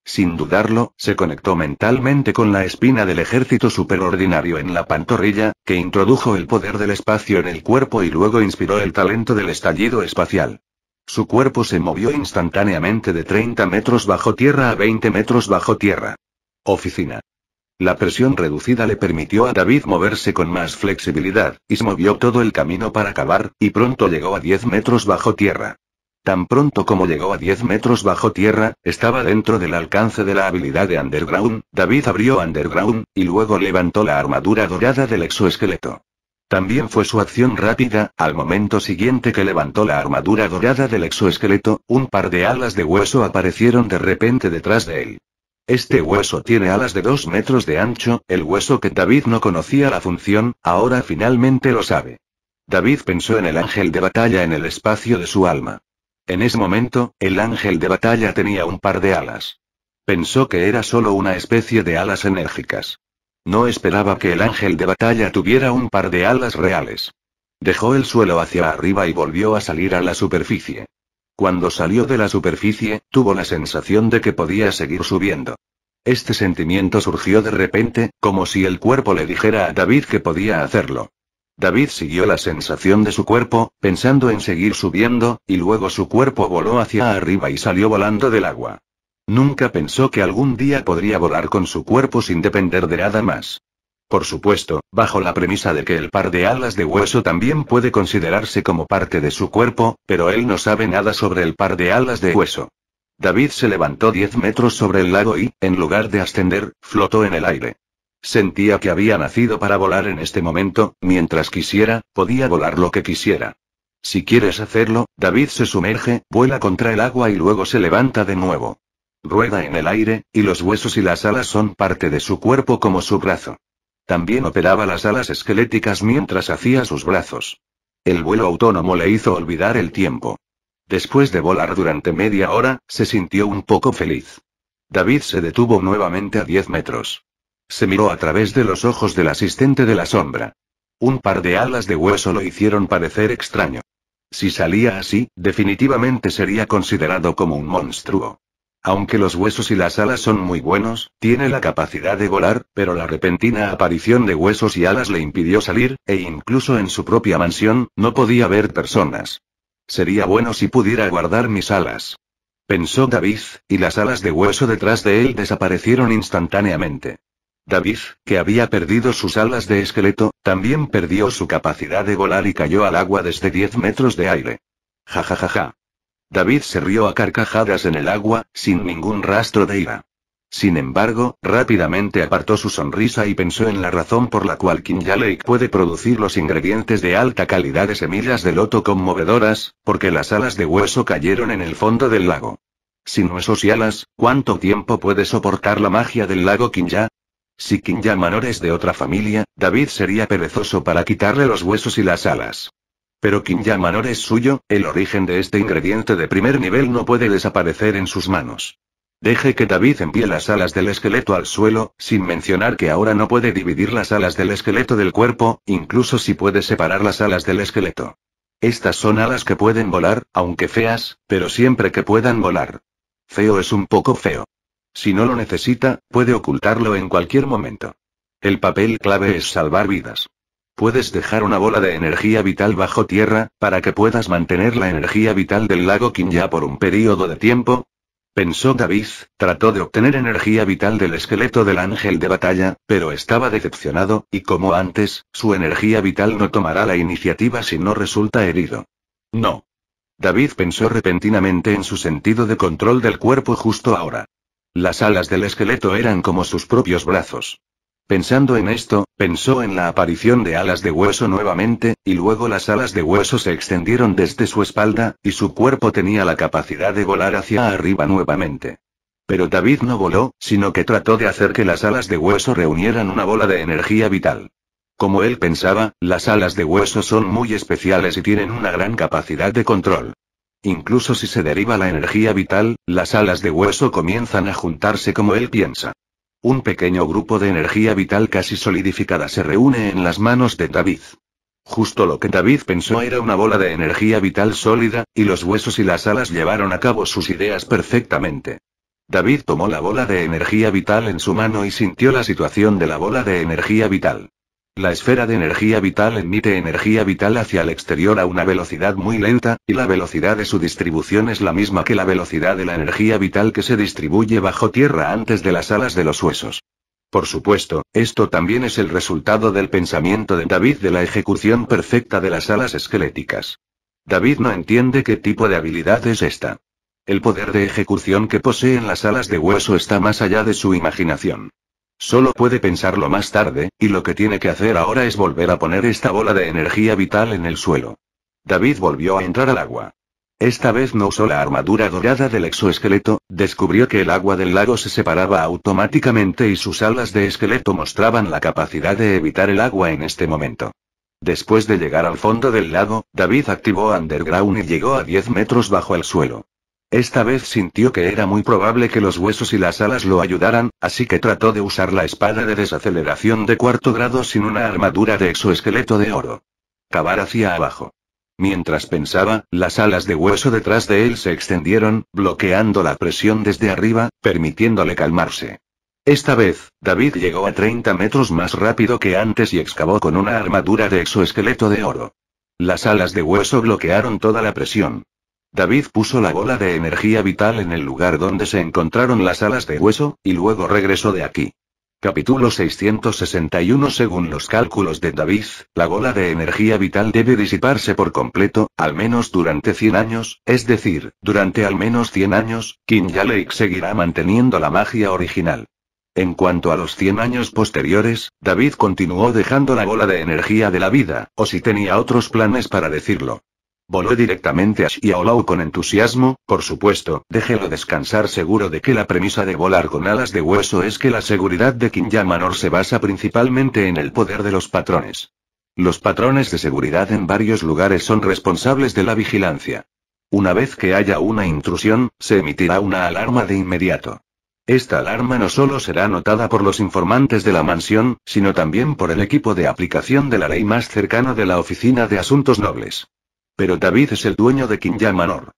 Sin dudarlo, se conectó mentalmente con la espina del ejército superordinario en la pantorrilla, que introdujo el poder del espacio en el cuerpo y luego inspiró el talento del estallido espacial. Su cuerpo se movió instantáneamente de 30 metros bajo tierra a 20 metros bajo tierra. Oficina. La presión reducida le permitió a David moverse con más flexibilidad, y se movió todo el camino para acabar, y pronto llegó a 10 metros bajo tierra. Tan pronto como llegó a 10 metros bajo tierra, estaba dentro del alcance de la habilidad de Underground, David abrió Underground, y luego levantó la armadura dorada del exoesqueleto. También fue su acción rápida, al momento siguiente que levantó la armadura dorada del exoesqueleto, un par de alas de hueso aparecieron de repente detrás de él. Este hueso tiene alas de dos metros de ancho, el hueso que David no conocía la función, ahora finalmente lo sabe. David pensó en el ángel de batalla en el espacio de su alma. En ese momento, el ángel de batalla tenía un par de alas. Pensó que era solo una especie de alas enérgicas. No esperaba que el ángel de batalla tuviera un par de alas reales. Dejó el suelo hacia arriba y volvió a salir a la superficie. Cuando salió de la superficie, tuvo la sensación de que podía seguir subiendo. Este sentimiento surgió de repente, como si el cuerpo le dijera a David que podía hacerlo. David siguió la sensación de su cuerpo, pensando en seguir subiendo, y luego su cuerpo voló hacia arriba y salió volando del agua. Nunca pensó que algún día podría volar con su cuerpo sin depender de nada más. Por supuesto, bajo la premisa de que el par de alas de hueso también puede considerarse como parte de su cuerpo, pero él no sabe nada sobre el par de alas de hueso. David se levantó 10 metros sobre el lago y, en lugar de ascender, flotó en el aire. Sentía que había nacido para volar en este momento, mientras quisiera, podía volar lo que quisiera. Si quieres hacerlo, David se sumerge, vuela contra el agua y luego se levanta de nuevo rueda en el aire, y los huesos y las alas son parte de su cuerpo como su brazo. También operaba las alas esqueléticas mientras hacía sus brazos. El vuelo autónomo le hizo olvidar el tiempo. Después de volar durante media hora, se sintió un poco feliz. David se detuvo nuevamente a 10 metros. Se miró a través de los ojos del asistente de la sombra. Un par de alas de hueso lo hicieron parecer extraño. Si salía así, definitivamente sería considerado como un monstruo. Aunque los huesos y las alas son muy buenos, tiene la capacidad de volar, pero la repentina aparición de huesos y alas le impidió salir, e incluso en su propia mansión, no podía ver personas. Sería bueno si pudiera guardar mis alas. Pensó David, y las alas de hueso detrás de él desaparecieron instantáneamente. David, que había perdido sus alas de esqueleto, también perdió su capacidad de volar y cayó al agua desde 10 metros de aire. Jajajaja. David se rió a carcajadas en el agua, sin ningún rastro de ira. Sin embargo, rápidamente apartó su sonrisa y pensó en la razón por la cual King Lake puede producir los ingredientes de alta calidad de semillas de loto conmovedoras, porque las alas de hueso cayeron en el fondo del lago. Sin huesos y alas, ¿cuánto tiempo puede soportar la magia del lago Kinja? Si Kinja Manor es de otra familia, David sería perezoso para quitarle los huesos y las alas. Pero ya Manor es suyo, el origen de este ingrediente de primer nivel no puede desaparecer en sus manos. Deje que David envíe las alas del esqueleto al suelo, sin mencionar que ahora no puede dividir las alas del esqueleto del cuerpo, incluso si puede separar las alas del esqueleto. Estas son alas que pueden volar, aunque feas, pero siempre que puedan volar. Feo es un poco feo. Si no lo necesita, puede ocultarlo en cualquier momento. El papel clave es salvar vidas. Puedes dejar una bola de energía vital bajo tierra, para que puedas mantener la energía vital del lago ya por un período de tiempo. Pensó David, trató de obtener energía vital del esqueleto del ángel de batalla, pero estaba decepcionado, y como antes, su energía vital no tomará la iniciativa si no resulta herido. No. David pensó repentinamente en su sentido de control del cuerpo justo ahora. Las alas del esqueleto eran como sus propios brazos. Pensando en esto, pensó en la aparición de alas de hueso nuevamente, y luego las alas de hueso se extendieron desde su espalda, y su cuerpo tenía la capacidad de volar hacia arriba nuevamente. Pero David no voló, sino que trató de hacer que las alas de hueso reunieran una bola de energía vital. Como él pensaba, las alas de hueso son muy especiales y tienen una gran capacidad de control. Incluso si se deriva la energía vital, las alas de hueso comienzan a juntarse como él piensa. Un pequeño grupo de energía vital casi solidificada se reúne en las manos de David. Justo lo que David pensó era una bola de energía vital sólida, y los huesos y las alas llevaron a cabo sus ideas perfectamente. David tomó la bola de energía vital en su mano y sintió la situación de la bola de energía vital. La esfera de energía vital emite energía vital hacia el exterior a una velocidad muy lenta, y la velocidad de su distribución es la misma que la velocidad de la energía vital que se distribuye bajo tierra antes de las alas de los huesos. Por supuesto, esto también es el resultado del pensamiento de David de la ejecución perfecta de las alas esqueléticas. David no entiende qué tipo de habilidad es esta. El poder de ejecución que poseen las alas de hueso está más allá de su imaginación. Solo puede pensarlo más tarde, y lo que tiene que hacer ahora es volver a poner esta bola de energía vital en el suelo. David volvió a entrar al agua. Esta vez no usó la armadura dorada del exoesqueleto, descubrió que el agua del lago se separaba automáticamente y sus alas de esqueleto mostraban la capacidad de evitar el agua en este momento. Después de llegar al fondo del lago, David activó Underground y llegó a 10 metros bajo el suelo. Esta vez sintió que era muy probable que los huesos y las alas lo ayudaran, así que trató de usar la espada de desaceleración de cuarto grado sin una armadura de exoesqueleto de oro. Cavar hacia abajo. Mientras pensaba, las alas de hueso detrás de él se extendieron, bloqueando la presión desde arriba, permitiéndole calmarse. Esta vez, David llegó a 30 metros más rápido que antes y excavó con una armadura de exoesqueleto de oro. Las alas de hueso bloquearon toda la presión. David puso la bola de energía vital en el lugar donde se encontraron las alas de hueso, y luego regresó de aquí. Capítulo 661 Según los cálculos de David, la bola de energía vital debe disiparse por completo, al menos durante 100 años, es decir, durante al menos 100 años, King Yaleik seguirá manteniendo la magia original. En cuanto a los 100 años posteriores, David continuó dejando la bola de energía de la vida, o si tenía otros planes para decirlo. Voló directamente a Xiaolao con entusiasmo, por supuesto, déjelo descansar seguro de que la premisa de volar con alas de hueso es que la seguridad de Kinya Manor se basa principalmente en el poder de los patrones. Los patrones de seguridad en varios lugares son responsables de la vigilancia. Una vez que haya una intrusión, se emitirá una alarma de inmediato. Esta alarma no solo será notada por los informantes de la mansión, sino también por el equipo de aplicación de la ley más cercano de la Oficina de Asuntos Nobles. Pero David es el dueño de Kinya Manor.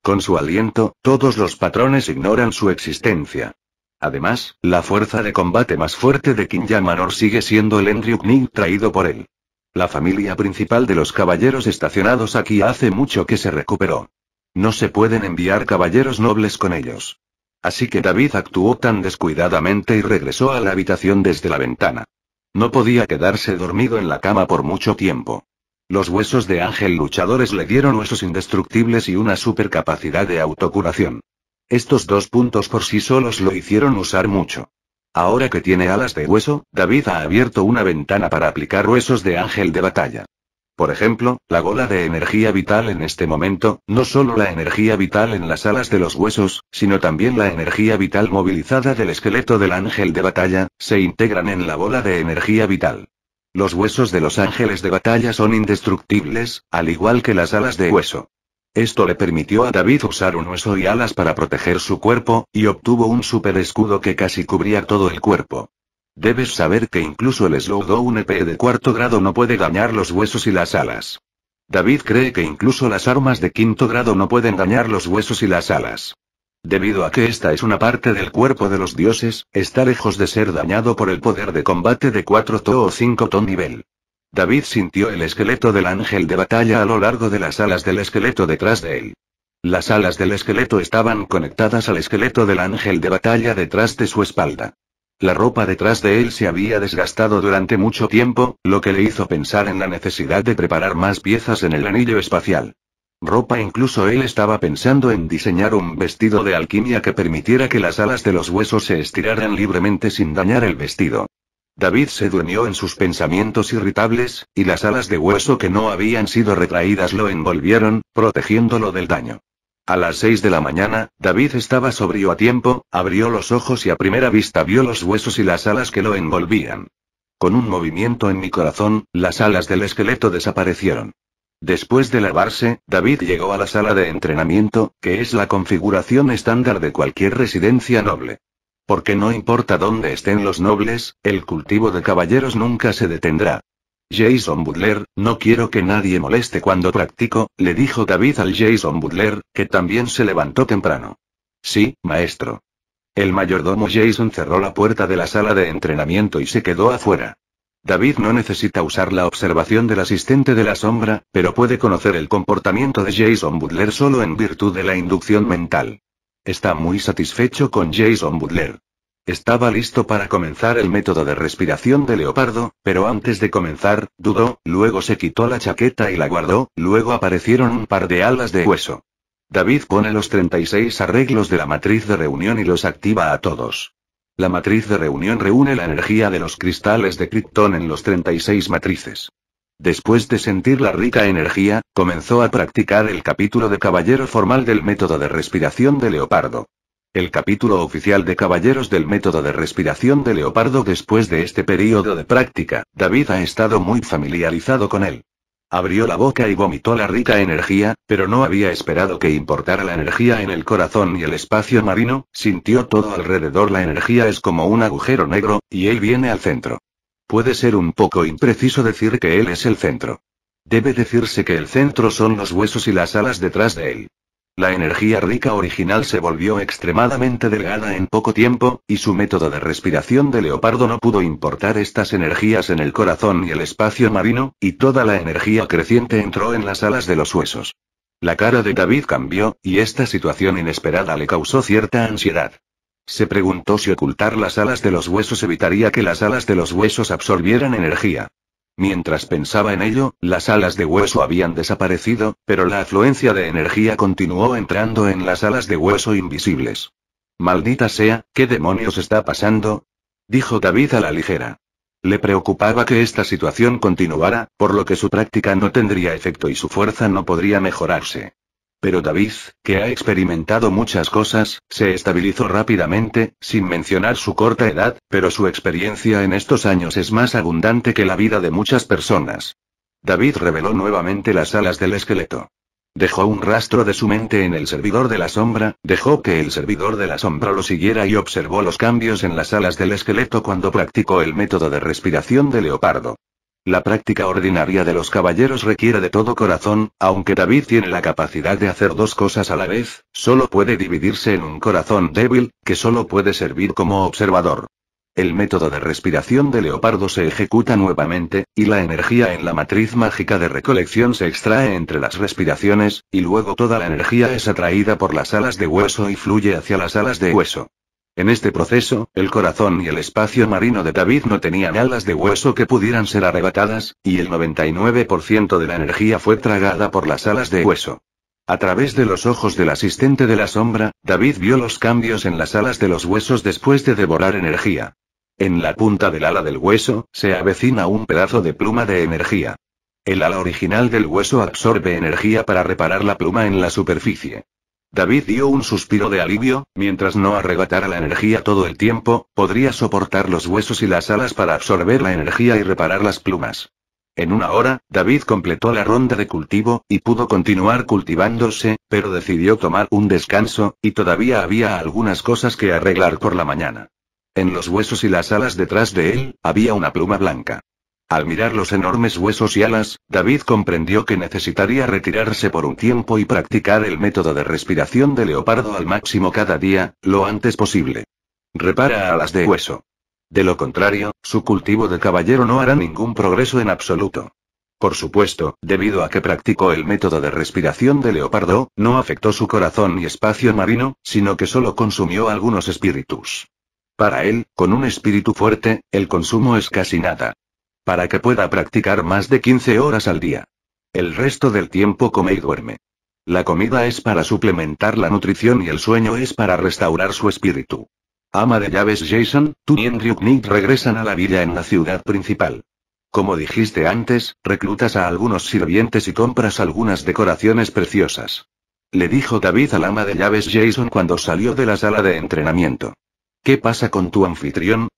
Con su aliento, todos los patrones ignoran su existencia. Además, la fuerza de combate más fuerte de Kinya Manor sigue siendo el Endriuk Ning traído por él. La familia principal de los caballeros estacionados aquí hace mucho que se recuperó. No se pueden enviar caballeros nobles con ellos. Así que David actuó tan descuidadamente y regresó a la habitación desde la ventana. No podía quedarse dormido en la cama por mucho tiempo. Los huesos de Ángel Luchadores le dieron huesos indestructibles y una supercapacidad de autocuración. Estos dos puntos por sí solos lo hicieron usar mucho. Ahora que tiene alas de hueso, David ha abierto una ventana para aplicar huesos de ángel de batalla. Por ejemplo, la bola de energía vital en este momento, no solo la energía vital en las alas de los huesos, sino también la energía vital movilizada del esqueleto del ángel de batalla, se integran en la bola de energía vital. Los huesos de los ángeles de batalla son indestructibles, al igual que las alas de hueso. Esto le permitió a David usar un hueso y alas para proteger su cuerpo, y obtuvo un super escudo que casi cubría todo el cuerpo. Debes saber que incluso el Slowdown EP de cuarto grado no puede dañar los huesos y las alas. David cree que incluso las armas de quinto grado no pueden dañar los huesos y las alas. Debido a que esta es una parte del cuerpo de los dioses, está lejos de ser dañado por el poder de combate de 4 to o 5 ton nivel. David sintió el esqueleto del ángel de batalla a lo largo de las alas del esqueleto detrás de él. Las alas del esqueleto estaban conectadas al esqueleto del ángel de batalla detrás de su espalda. La ropa detrás de él se había desgastado durante mucho tiempo, lo que le hizo pensar en la necesidad de preparar más piezas en el anillo espacial ropa incluso él estaba pensando en diseñar un vestido de alquimia que permitiera que las alas de los huesos se estiraran libremente sin dañar el vestido. David se durmió en sus pensamientos irritables, y las alas de hueso que no habían sido retraídas lo envolvieron, protegiéndolo del daño. A las seis de la mañana, David estaba sobrio a tiempo, abrió los ojos y a primera vista vio los huesos y las alas que lo envolvían. Con un movimiento en mi corazón, las alas del esqueleto desaparecieron. Después de lavarse, David llegó a la sala de entrenamiento, que es la configuración estándar de cualquier residencia noble. Porque no importa dónde estén los nobles, el cultivo de caballeros nunca se detendrá. Jason Butler, no quiero que nadie moleste cuando practico, le dijo David al Jason Butler, que también se levantó temprano. Sí, maestro. El mayordomo Jason cerró la puerta de la sala de entrenamiento y se quedó afuera. David no necesita usar la observación del asistente de la sombra, pero puede conocer el comportamiento de Jason Butler solo en virtud de la inducción mental. Está muy satisfecho con Jason Butler. Estaba listo para comenzar el método de respiración de leopardo, pero antes de comenzar, dudó, luego se quitó la chaqueta y la guardó, luego aparecieron un par de alas de hueso. David pone los 36 arreglos de la matriz de reunión y los activa a todos. La matriz de reunión reúne la energía de los cristales de Krypton en los 36 matrices. Después de sentir la rica energía, comenzó a practicar el capítulo de caballero formal del método de respiración de leopardo. El capítulo oficial de caballeros del método de respiración de leopardo después de este periodo de práctica, David ha estado muy familiarizado con él. Abrió la boca y vomitó la rica energía, pero no había esperado que importara la energía en el corazón y el espacio marino, sintió todo alrededor la energía es como un agujero negro, y él viene al centro. Puede ser un poco impreciso decir que él es el centro. Debe decirse que el centro son los huesos y las alas detrás de él. La energía rica original se volvió extremadamente delgada en poco tiempo, y su método de respiración de leopardo no pudo importar estas energías en el corazón y el espacio marino, y toda la energía creciente entró en las alas de los huesos. La cara de David cambió, y esta situación inesperada le causó cierta ansiedad. Se preguntó si ocultar las alas de los huesos evitaría que las alas de los huesos absorbieran energía. Mientras pensaba en ello, las alas de hueso habían desaparecido, pero la afluencia de energía continuó entrando en las alas de hueso invisibles. Maldita sea, ¿qué demonios está pasando? dijo David a la ligera. Le preocupaba que esta situación continuara, por lo que su práctica no tendría efecto y su fuerza no podría mejorarse. Pero David, que ha experimentado muchas cosas, se estabilizó rápidamente, sin mencionar su corta edad, pero su experiencia en estos años es más abundante que la vida de muchas personas. David reveló nuevamente las alas del esqueleto. Dejó un rastro de su mente en el servidor de la sombra, dejó que el servidor de la sombra lo siguiera y observó los cambios en las alas del esqueleto cuando practicó el método de respiración de leopardo. La práctica ordinaria de los caballeros requiere de todo corazón, aunque David tiene la capacidad de hacer dos cosas a la vez, solo puede dividirse en un corazón débil, que solo puede servir como observador. El método de respiración de leopardo se ejecuta nuevamente, y la energía en la matriz mágica de recolección se extrae entre las respiraciones, y luego toda la energía es atraída por las alas de hueso y fluye hacia las alas de hueso. En este proceso, el corazón y el espacio marino de David no tenían alas de hueso que pudieran ser arrebatadas, y el 99% de la energía fue tragada por las alas de hueso. A través de los ojos del asistente de la sombra, David vio los cambios en las alas de los huesos después de devorar energía. En la punta del ala del hueso, se avecina un pedazo de pluma de energía. El ala original del hueso absorbe energía para reparar la pluma en la superficie. David dio un suspiro de alivio, mientras no arrebatara la energía todo el tiempo, podría soportar los huesos y las alas para absorber la energía y reparar las plumas. En una hora, David completó la ronda de cultivo, y pudo continuar cultivándose, pero decidió tomar un descanso, y todavía había algunas cosas que arreglar por la mañana. En los huesos y las alas detrás de él, había una pluma blanca. Al mirar los enormes huesos y alas, David comprendió que necesitaría retirarse por un tiempo y practicar el método de respiración de leopardo al máximo cada día, lo antes posible. Repara alas de hueso. De lo contrario, su cultivo de caballero no hará ningún progreso en absoluto. Por supuesto, debido a que practicó el método de respiración de leopardo, no afectó su corazón y espacio marino, sino que solo consumió algunos espíritus. Para él, con un espíritu fuerte, el consumo es casi nada para que pueda practicar más de 15 horas al día. El resto del tiempo come y duerme. La comida es para suplementar la nutrición y el sueño es para restaurar su espíritu. Ama de llaves Jason, tú y Andrew Knight regresan a la villa en la ciudad principal. Como dijiste antes, reclutas a algunos sirvientes y compras algunas decoraciones preciosas. Le dijo David al ama de llaves Jason cuando salió de la sala de entrenamiento. ¿Qué pasa con tu anfitrión?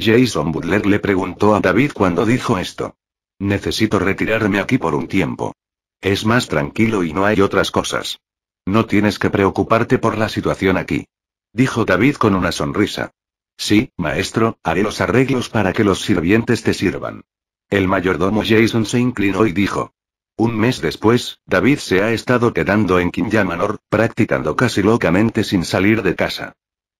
Jason Butler le preguntó a David cuando dijo esto. Necesito retirarme aquí por un tiempo. Es más tranquilo y no hay otras cosas. No tienes que preocuparte por la situación aquí. Dijo David con una sonrisa. Sí, maestro, haré los arreglos para que los sirvientes te sirvan. El mayordomo Jason se inclinó y dijo. Un mes después, David se ha estado quedando en Manor, practicando casi locamente sin salir de casa.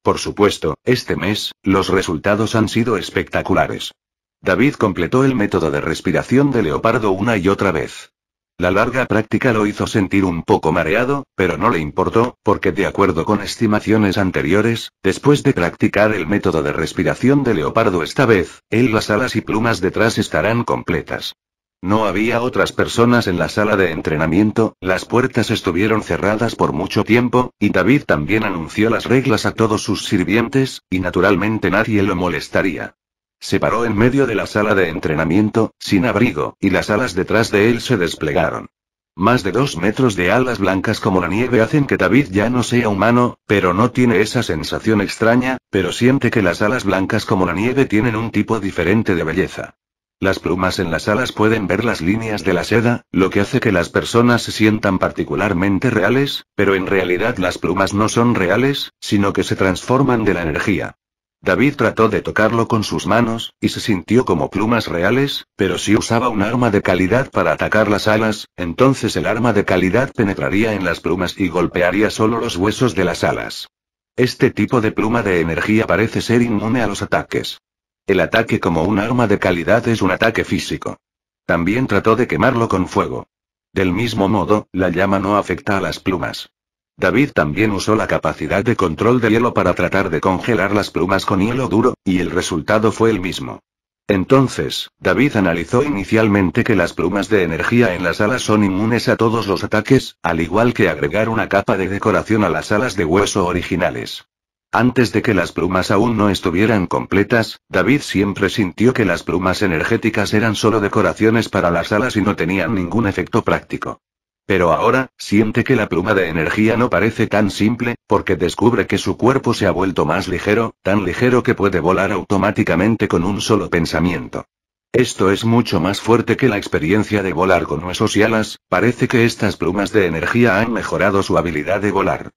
Por supuesto, este mes, los resultados han sido espectaculares. David completó el método de respiración de leopardo una y otra vez. La larga práctica lo hizo sentir un poco mareado, pero no le importó, porque de acuerdo con estimaciones anteriores, después de practicar el método de respiración de leopardo esta vez, él las alas y plumas detrás estarán completas. No había otras personas en la sala de entrenamiento, las puertas estuvieron cerradas por mucho tiempo, y David también anunció las reglas a todos sus sirvientes, y naturalmente nadie lo molestaría. Se paró en medio de la sala de entrenamiento, sin abrigo, y las alas detrás de él se desplegaron. Más de dos metros de alas blancas como la nieve hacen que David ya no sea humano, pero no tiene esa sensación extraña, pero siente que las alas blancas como la nieve tienen un tipo diferente de belleza. Las plumas en las alas pueden ver las líneas de la seda, lo que hace que las personas se sientan particularmente reales, pero en realidad las plumas no son reales, sino que se transforman de la energía. David trató de tocarlo con sus manos, y se sintió como plumas reales, pero si usaba un arma de calidad para atacar las alas, entonces el arma de calidad penetraría en las plumas y golpearía solo los huesos de las alas. Este tipo de pluma de energía parece ser inmune a los ataques. El ataque como un arma de calidad es un ataque físico. También trató de quemarlo con fuego. Del mismo modo, la llama no afecta a las plumas. David también usó la capacidad de control de hielo para tratar de congelar las plumas con hielo duro, y el resultado fue el mismo. Entonces, David analizó inicialmente que las plumas de energía en las alas son inmunes a todos los ataques, al igual que agregar una capa de decoración a las alas de hueso originales. Antes de que las plumas aún no estuvieran completas, David siempre sintió que las plumas energéticas eran solo decoraciones para las alas y no tenían ningún efecto práctico. Pero ahora, siente que la pluma de energía no parece tan simple, porque descubre que su cuerpo se ha vuelto más ligero, tan ligero que puede volar automáticamente con un solo pensamiento. Esto es mucho más fuerte que la experiencia de volar con huesos y alas, parece que estas plumas de energía han mejorado su habilidad de volar.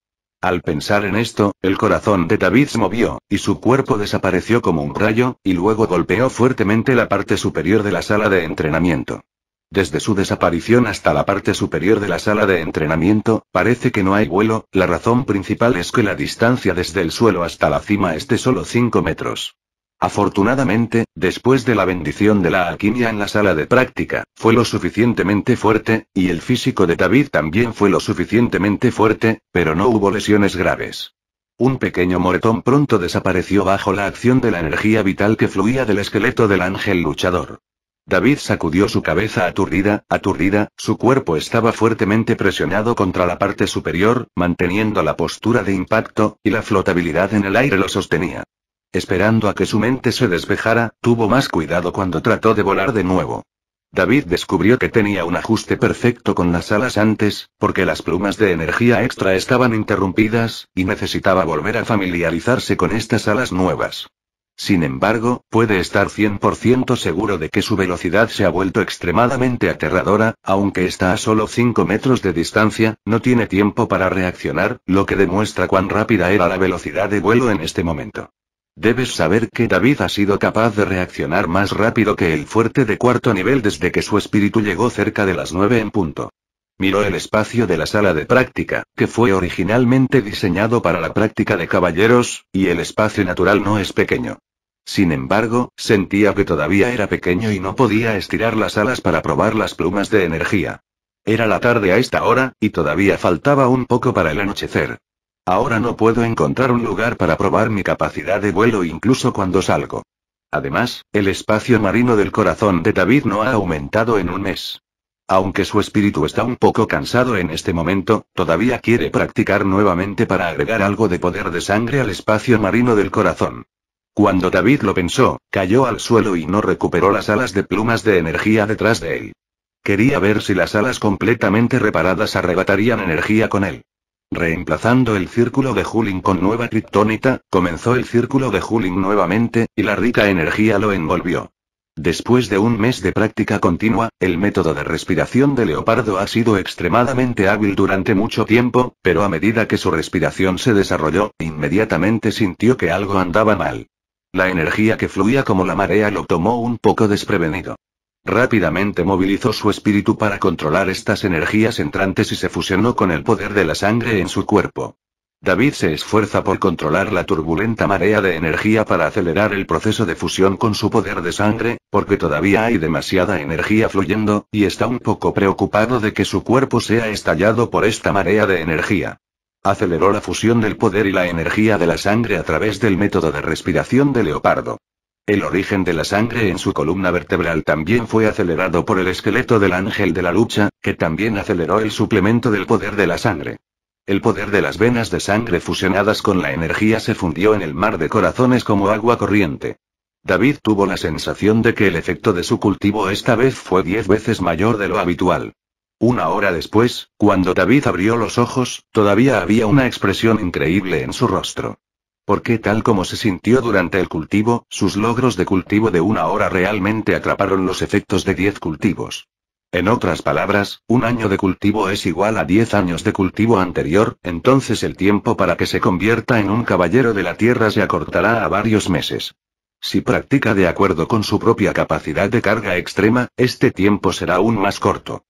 Al pensar en esto, el corazón de David se movió, y su cuerpo desapareció como un rayo, y luego golpeó fuertemente la parte superior de la sala de entrenamiento. Desde su desaparición hasta la parte superior de la sala de entrenamiento, parece que no hay vuelo, la razón principal es que la distancia desde el suelo hasta la cima es de solo 5 metros. Afortunadamente, después de la bendición de la alquimia en la sala de práctica, fue lo suficientemente fuerte, y el físico de David también fue lo suficientemente fuerte, pero no hubo lesiones graves. Un pequeño moretón pronto desapareció bajo la acción de la energía vital que fluía del esqueleto del ángel luchador. David sacudió su cabeza aturdida, aturdida, su cuerpo estaba fuertemente presionado contra la parte superior, manteniendo la postura de impacto, y la flotabilidad en el aire lo sostenía. Esperando a que su mente se despejara, tuvo más cuidado cuando trató de volar de nuevo. David descubrió que tenía un ajuste perfecto con las alas antes, porque las plumas de energía extra estaban interrumpidas, y necesitaba volver a familiarizarse con estas alas nuevas. Sin embargo, puede estar 100% seguro de que su velocidad se ha vuelto extremadamente aterradora, aunque está a solo 5 metros de distancia, no tiene tiempo para reaccionar, lo que demuestra cuán rápida era la velocidad de vuelo en este momento. Debes saber que David ha sido capaz de reaccionar más rápido que el fuerte de cuarto nivel desde que su espíritu llegó cerca de las nueve en punto. Miró el espacio de la sala de práctica, que fue originalmente diseñado para la práctica de caballeros, y el espacio natural no es pequeño. Sin embargo, sentía que todavía era pequeño y no podía estirar las alas para probar las plumas de energía. Era la tarde a esta hora, y todavía faltaba un poco para el anochecer. Ahora no puedo encontrar un lugar para probar mi capacidad de vuelo incluso cuando salgo. Además, el espacio marino del corazón de David no ha aumentado en un mes. Aunque su espíritu está un poco cansado en este momento, todavía quiere practicar nuevamente para agregar algo de poder de sangre al espacio marino del corazón. Cuando David lo pensó, cayó al suelo y no recuperó las alas de plumas de energía detrás de él. Quería ver si las alas completamente reparadas arrebatarían energía con él. Reemplazando el círculo de Huling con nueva criptónita, comenzó el círculo de Huling nuevamente, y la rica energía lo envolvió. Después de un mes de práctica continua, el método de respiración de Leopardo ha sido extremadamente hábil durante mucho tiempo, pero a medida que su respiración se desarrolló, inmediatamente sintió que algo andaba mal. La energía que fluía como la marea lo tomó un poco desprevenido. Rápidamente movilizó su espíritu para controlar estas energías entrantes y se fusionó con el poder de la sangre en su cuerpo. David se esfuerza por controlar la turbulenta marea de energía para acelerar el proceso de fusión con su poder de sangre, porque todavía hay demasiada energía fluyendo, y está un poco preocupado de que su cuerpo sea estallado por esta marea de energía. Aceleró la fusión del poder y la energía de la sangre a través del método de respiración de leopardo. El origen de la sangre en su columna vertebral también fue acelerado por el esqueleto del ángel de la lucha, que también aceleró el suplemento del poder de la sangre. El poder de las venas de sangre fusionadas con la energía se fundió en el mar de corazones como agua corriente. David tuvo la sensación de que el efecto de su cultivo esta vez fue diez veces mayor de lo habitual. Una hora después, cuando David abrió los ojos, todavía había una expresión increíble en su rostro. Porque tal como se sintió durante el cultivo, sus logros de cultivo de una hora realmente atraparon los efectos de 10 cultivos. En otras palabras, un año de cultivo es igual a 10 años de cultivo anterior, entonces el tiempo para que se convierta en un caballero de la tierra se acortará a varios meses. Si practica de acuerdo con su propia capacidad de carga extrema, este tiempo será aún más corto.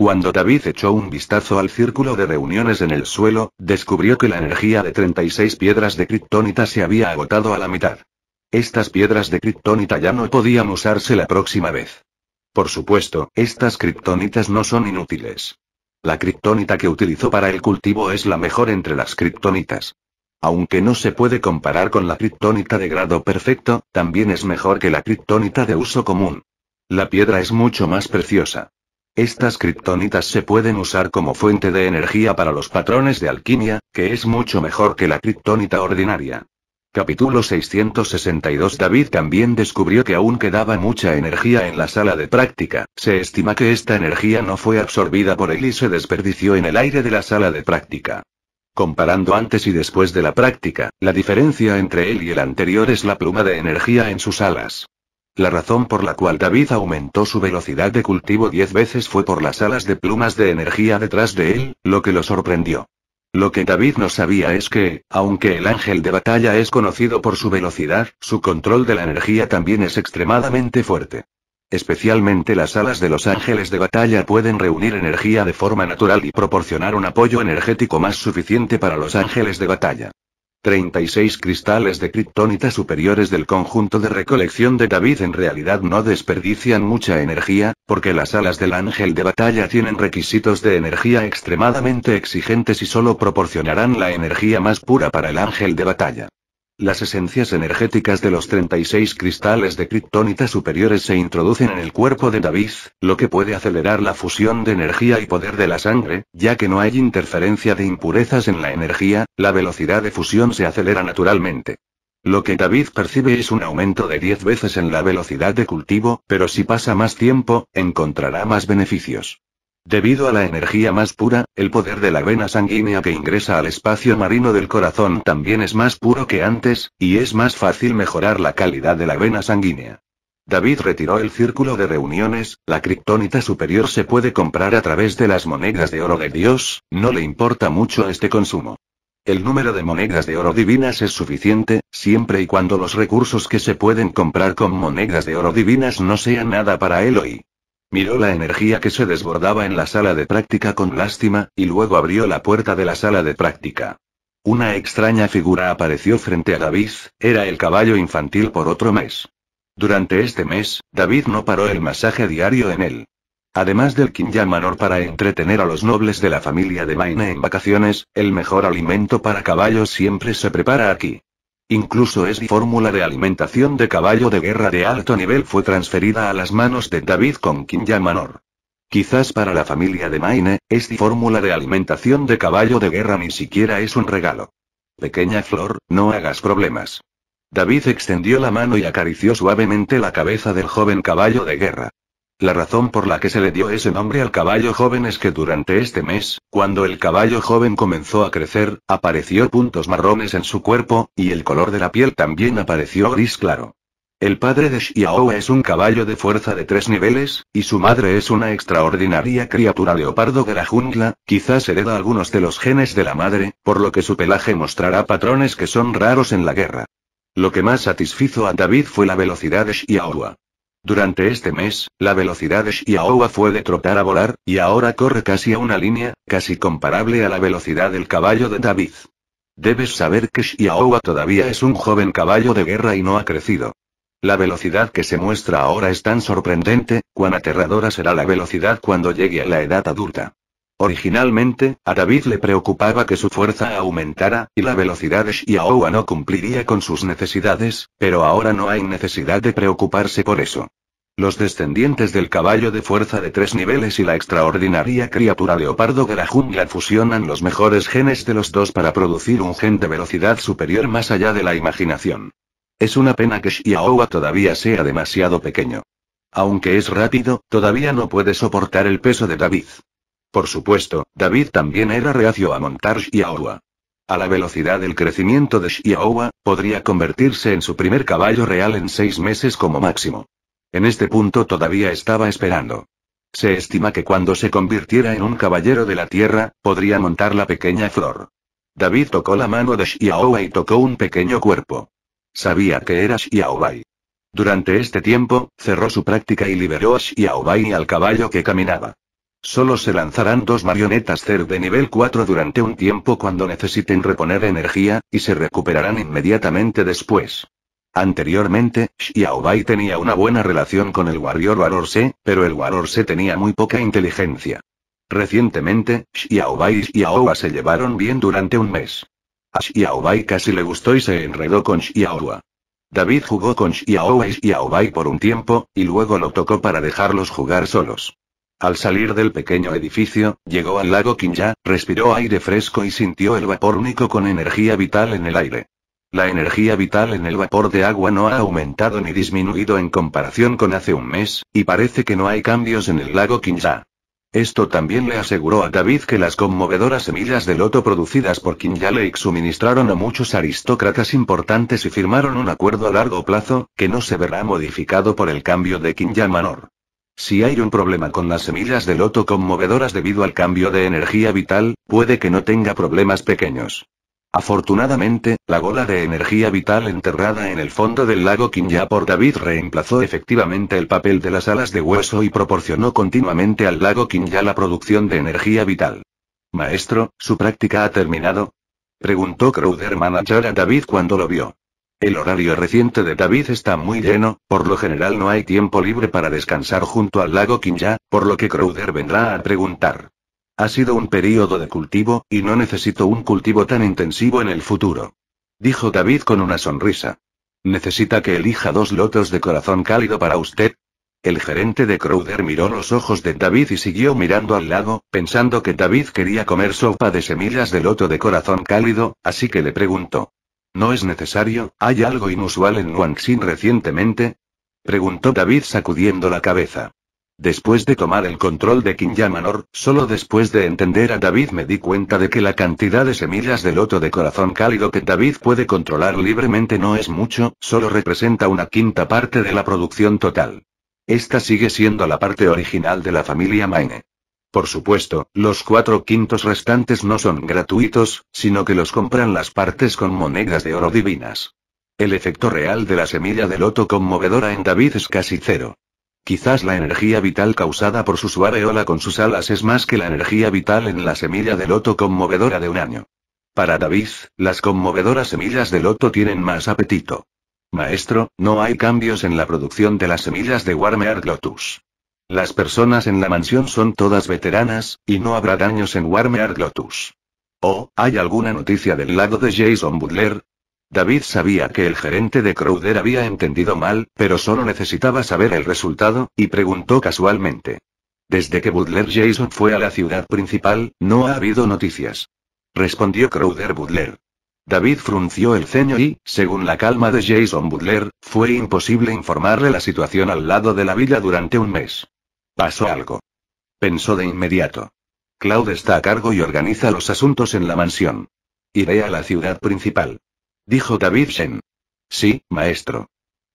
Cuando David echó un vistazo al círculo de reuniones en el suelo, descubrió que la energía de 36 piedras de kriptonita se había agotado a la mitad. Estas piedras de kriptonita ya no podían usarse la próxima vez. Por supuesto, estas kriptonitas no son inútiles. La kriptonita que utilizó para el cultivo es la mejor entre las kriptonitas. Aunque no se puede comparar con la kriptonita de grado perfecto, también es mejor que la kriptonita de uso común. La piedra es mucho más preciosa. Estas kriptonitas se pueden usar como fuente de energía para los patrones de alquimia, que es mucho mejor que la kriptonita ordinaria. Capítulo 662 David también descubrió que aún quedaba mucha energía en la sala de práctica, se estima que esta energía no fue absorbida por él y se desperdició en el aire de la sala de práctica. Comparando antes y después de la práctica, la diferencia entre él y el anterior es la pluma de energía en sus alas. La razón por la cual David aumentó su velocidad de cultivo diez veces fue por las alas de plumas de energía detrás de él, lo que lo sorprendió. Lo que David no sabía es que, aunque el ángel de batalla es conocido por su velocidad, su control de la energía también es extremadamente fuerte. Especialmente las alas de los ángeles de batalla pueden reunir energía de forma natural y proporcionar un apoyo energético más suficiente para los ángeles de batalla. 36 cristales de kriptonita superiores del conjunto de recolección de David en realidad no desperdician mucha energía, porque las alas del ángel de batalla tienen requisitos de energía extremadamente exigentes y solo proporcionarán la energía más pura para el ángel de batalla. Las esencias energéticas de los 36 cristales de kriptonita superiores se introducen en el cuerpo de David, lo que puede acelerar la fusión de energía y poder de la sangre, ya que no hay interferencia de impurezas en la energía, la velocidad de fusión se acelera naturalmente. Lo que David percibe es un aumento de 10 veces en la velocidad de cultivo, pero si pasa más tiempo, encontrará más beneficios. Debido a la energía más pura, el poder de la vena sanguínea que ingresa al espacio marino del corazón también es más puro que antes, y es más fácil mejorar la calidad de la vena sanguínea. David retiró el círculo de reuniones, la criptónita superior se puede comprar a través de las monedas de oro de Dios, no le importa mucho este consumo. El número de monedas de oro divinas es suficiente, siempre y cuando los recursos que se pueden comprar con monedas de oro divinas no sean nada para él hoy. Miró la energía que se desbordaba en la sala de práctica con lástima, y luego abrió la puerta de la sala de práctica. Una extraña figura apareció frente a David, era el caballo infantil por otro mes. Durante este mes, David no paró el masaje diario en él. Además del quinja manor para entretener a los nobles de la familia de Maine en vacaciones, el mejor alimento para caballos siempre se prepara aquí. Incluso esa fórmula de alimentación de caballo de guerra de alto nivel fue transferida a las manos de David con Kim Manor. Quizás para la familia de Maine, esta fórmula de alimentación de caballo de guerra ni siquiera es un regalo. Pequeña flor, no hagas problemas. David extendió la mano y acarició suavemente la cabeza del joven caballo de guerra. La razón por la que se le dio ese nombre al caballo joven es que durante este mes, cuando el caballo joven comenzó a crecer, apareció puntos marrones en su cuerpo, y el color de la piel también apareció gris claro. El padre de Xiaohua es un caballo de fuerza de tres niveles, y su madre es una extraordinaria criatura leopardo de la jungla, quizás hereda algunos de los genes de la madre, por lo que su pelaje mostrará patrones que son raros en la guerra. Lo que más satisfizo a David fue la velocidad de Xiaohua. Durante este mes, la velocidad de Xiaowa fue de trotar a volar, y ahora corre casi a una línea, casi comparable a la velocidad del caballo de David. Debes saber que Xiaowa todavía es un joven caballo de guerra y no ha crecido. La velocidad que se muestra ahora es tan sorprendente, cuán aterradora será la velocidad cuando llegue a la edad adulta. Originalmente, a David le preocupaba que su fuerza aumentara, y la velocidad de Shiaoa no cumpliría con sus necesidades, pero ahora no hay necesidad de preocuparse por eso. Los descendientes del caballo de fuerza de tres niveles y la extraordinaria criatura leopardo de la jungla fusionan los mejores genes de los dos para producir un gen de velocidad superior más allá de la imaginación. Es una pena que Shiaowa todavía sea demasiado pequeño. Aunque es rápido, todavía no puede soportar el peso de David. Por supuesto, David también era reacio a montar Shiaowa. A la velocidad del crecimiento de Shiaowa, podría convertirse en su primer caballo real en seis meses como máximo. En este punto todavía estaba esperando. Se estima que cuando se convirtiera en un caballero de la tierra, podría montar la pequeña flor. David tocó la mano de Xiaobai y tocó un pequeño cuerpo. Sabía que era Xiaobai. Durante este tiempo, cerró su práctica y liberó a Xiaobai y al caballo que caminaba. Solo se lanzarán dos marionetas CER de nivel 4 durante un tiempo cuando necesiten reponer energía, y se recuperarán inmediatamente después. Anteriormente, Xiaobai tenía una buena relación con el Warrior Warorse, pero el Warorse tenía muy poca inteligencia. Recientemente, Xiaobai y Aowa se llevaron bien durante un mes. A Xiaobai casi le gustó y se enredó con Xiaowa. David jugó con Shiaobai y Xiaobai por un tiempo, y luego lo tocó para dejarlos jugar solos. Al salir del pequeño edificio, llegó al lago Kinja, respiró aire fresco y sintió el vapor único con energía vital en el aire. La energía vital en el vapor de agua no ha aumentado ni disminuido en comparación con hace un mes, y parece que no hay cambios en el lago Kinja. Esto también le aseguró a David que las conmovedoras semillas de loto producidas por Kinja Lake suministraron a muchos aristócratas importantes y firmaron un acuerdo a largo plazo, que no se verá modificado por el cambio de Kinja Manor. Si hay un problema con las semillas de loto conmovedoras debido al cambio de energía vital, puede que no tenga problemas pequeños. Afortunadamente, la gola de energía vital enterrada en el fondo del lago Kinya por David reemplazó efectivamente el papel de las alas de hueso y proporcionó continuamente al lago Kinya la producción de energía vital. Maestro, ¿su práctica ha terminado? Preguntó Crowder Manager a David cuando lo vio. El horario reciente de David está muy lleno, por lo general no hay tiempo libre para descansar junto al lago Kinya, por lo que Crowder vendrá a preguntar. Ha sido un periodo de cultivo, y no necesito un cultivo tan intensivo en el futuro. Dijo David con una sonrisa. ¿Necesita que elija dos lotos de corazón cálido para usted? El gerente de Crowder miró los ojos de David y siguió mirando al lado, pensando que David quería comer sopa de semillas de loto de corazón cálido, así que le preguntó. ¿No es necesario? ¿Hay algo inusual en Wanxin recientemente? Preguntó David sacudiendo la cabeza. Después de tomar el control de Yamanor, solo después de entender a David me di cuenta de que la cantidad de semillas de loto de corazón cálido que David puede controlar libremente no es mucho, solo representa una quinta parte de la producción total. Esta sigue siendo la parte original de la familia Maine. Por supuesto, los cuatro quintos restantes no son gratuitos, sino que los compran las partes con monedas de oro divinas. El efecto real de la semilla de loto conmovedora en David es casi cero. Quizás la energía vital causada por su ola con sus alas es más que la energía vital en la semilla de loto conmovedora de un año. Para David, las conmovedoras semillas de loto tienen más apetito. Maestro, no hay cambios en la producción de las semillas de Warmear Lotus. Las personas en la mansión son todas veteranas, y no habrá daños en Warmear Lotus. ¿O oh, hay alguna noticia del lado de Jason Butler? David sabía que el gerente de Crowder había entendido mal, pero solo necesitaba saber el resultado, y preguntó casualmente. Desde que Butler Jason fue a la ciudad principal, no ha habido noticias. Respondió Crowder Butler. David frunció el ceño y, según la calma de Jason Butler, fue imposible informarle la situación al lado de la villa durante un mes. Pasó algo. Pensó de inmediato. Claude está a cargo y organiza los asuntos en la mansión. Iré a la ciudad principal. Dijo David Sí, maestro.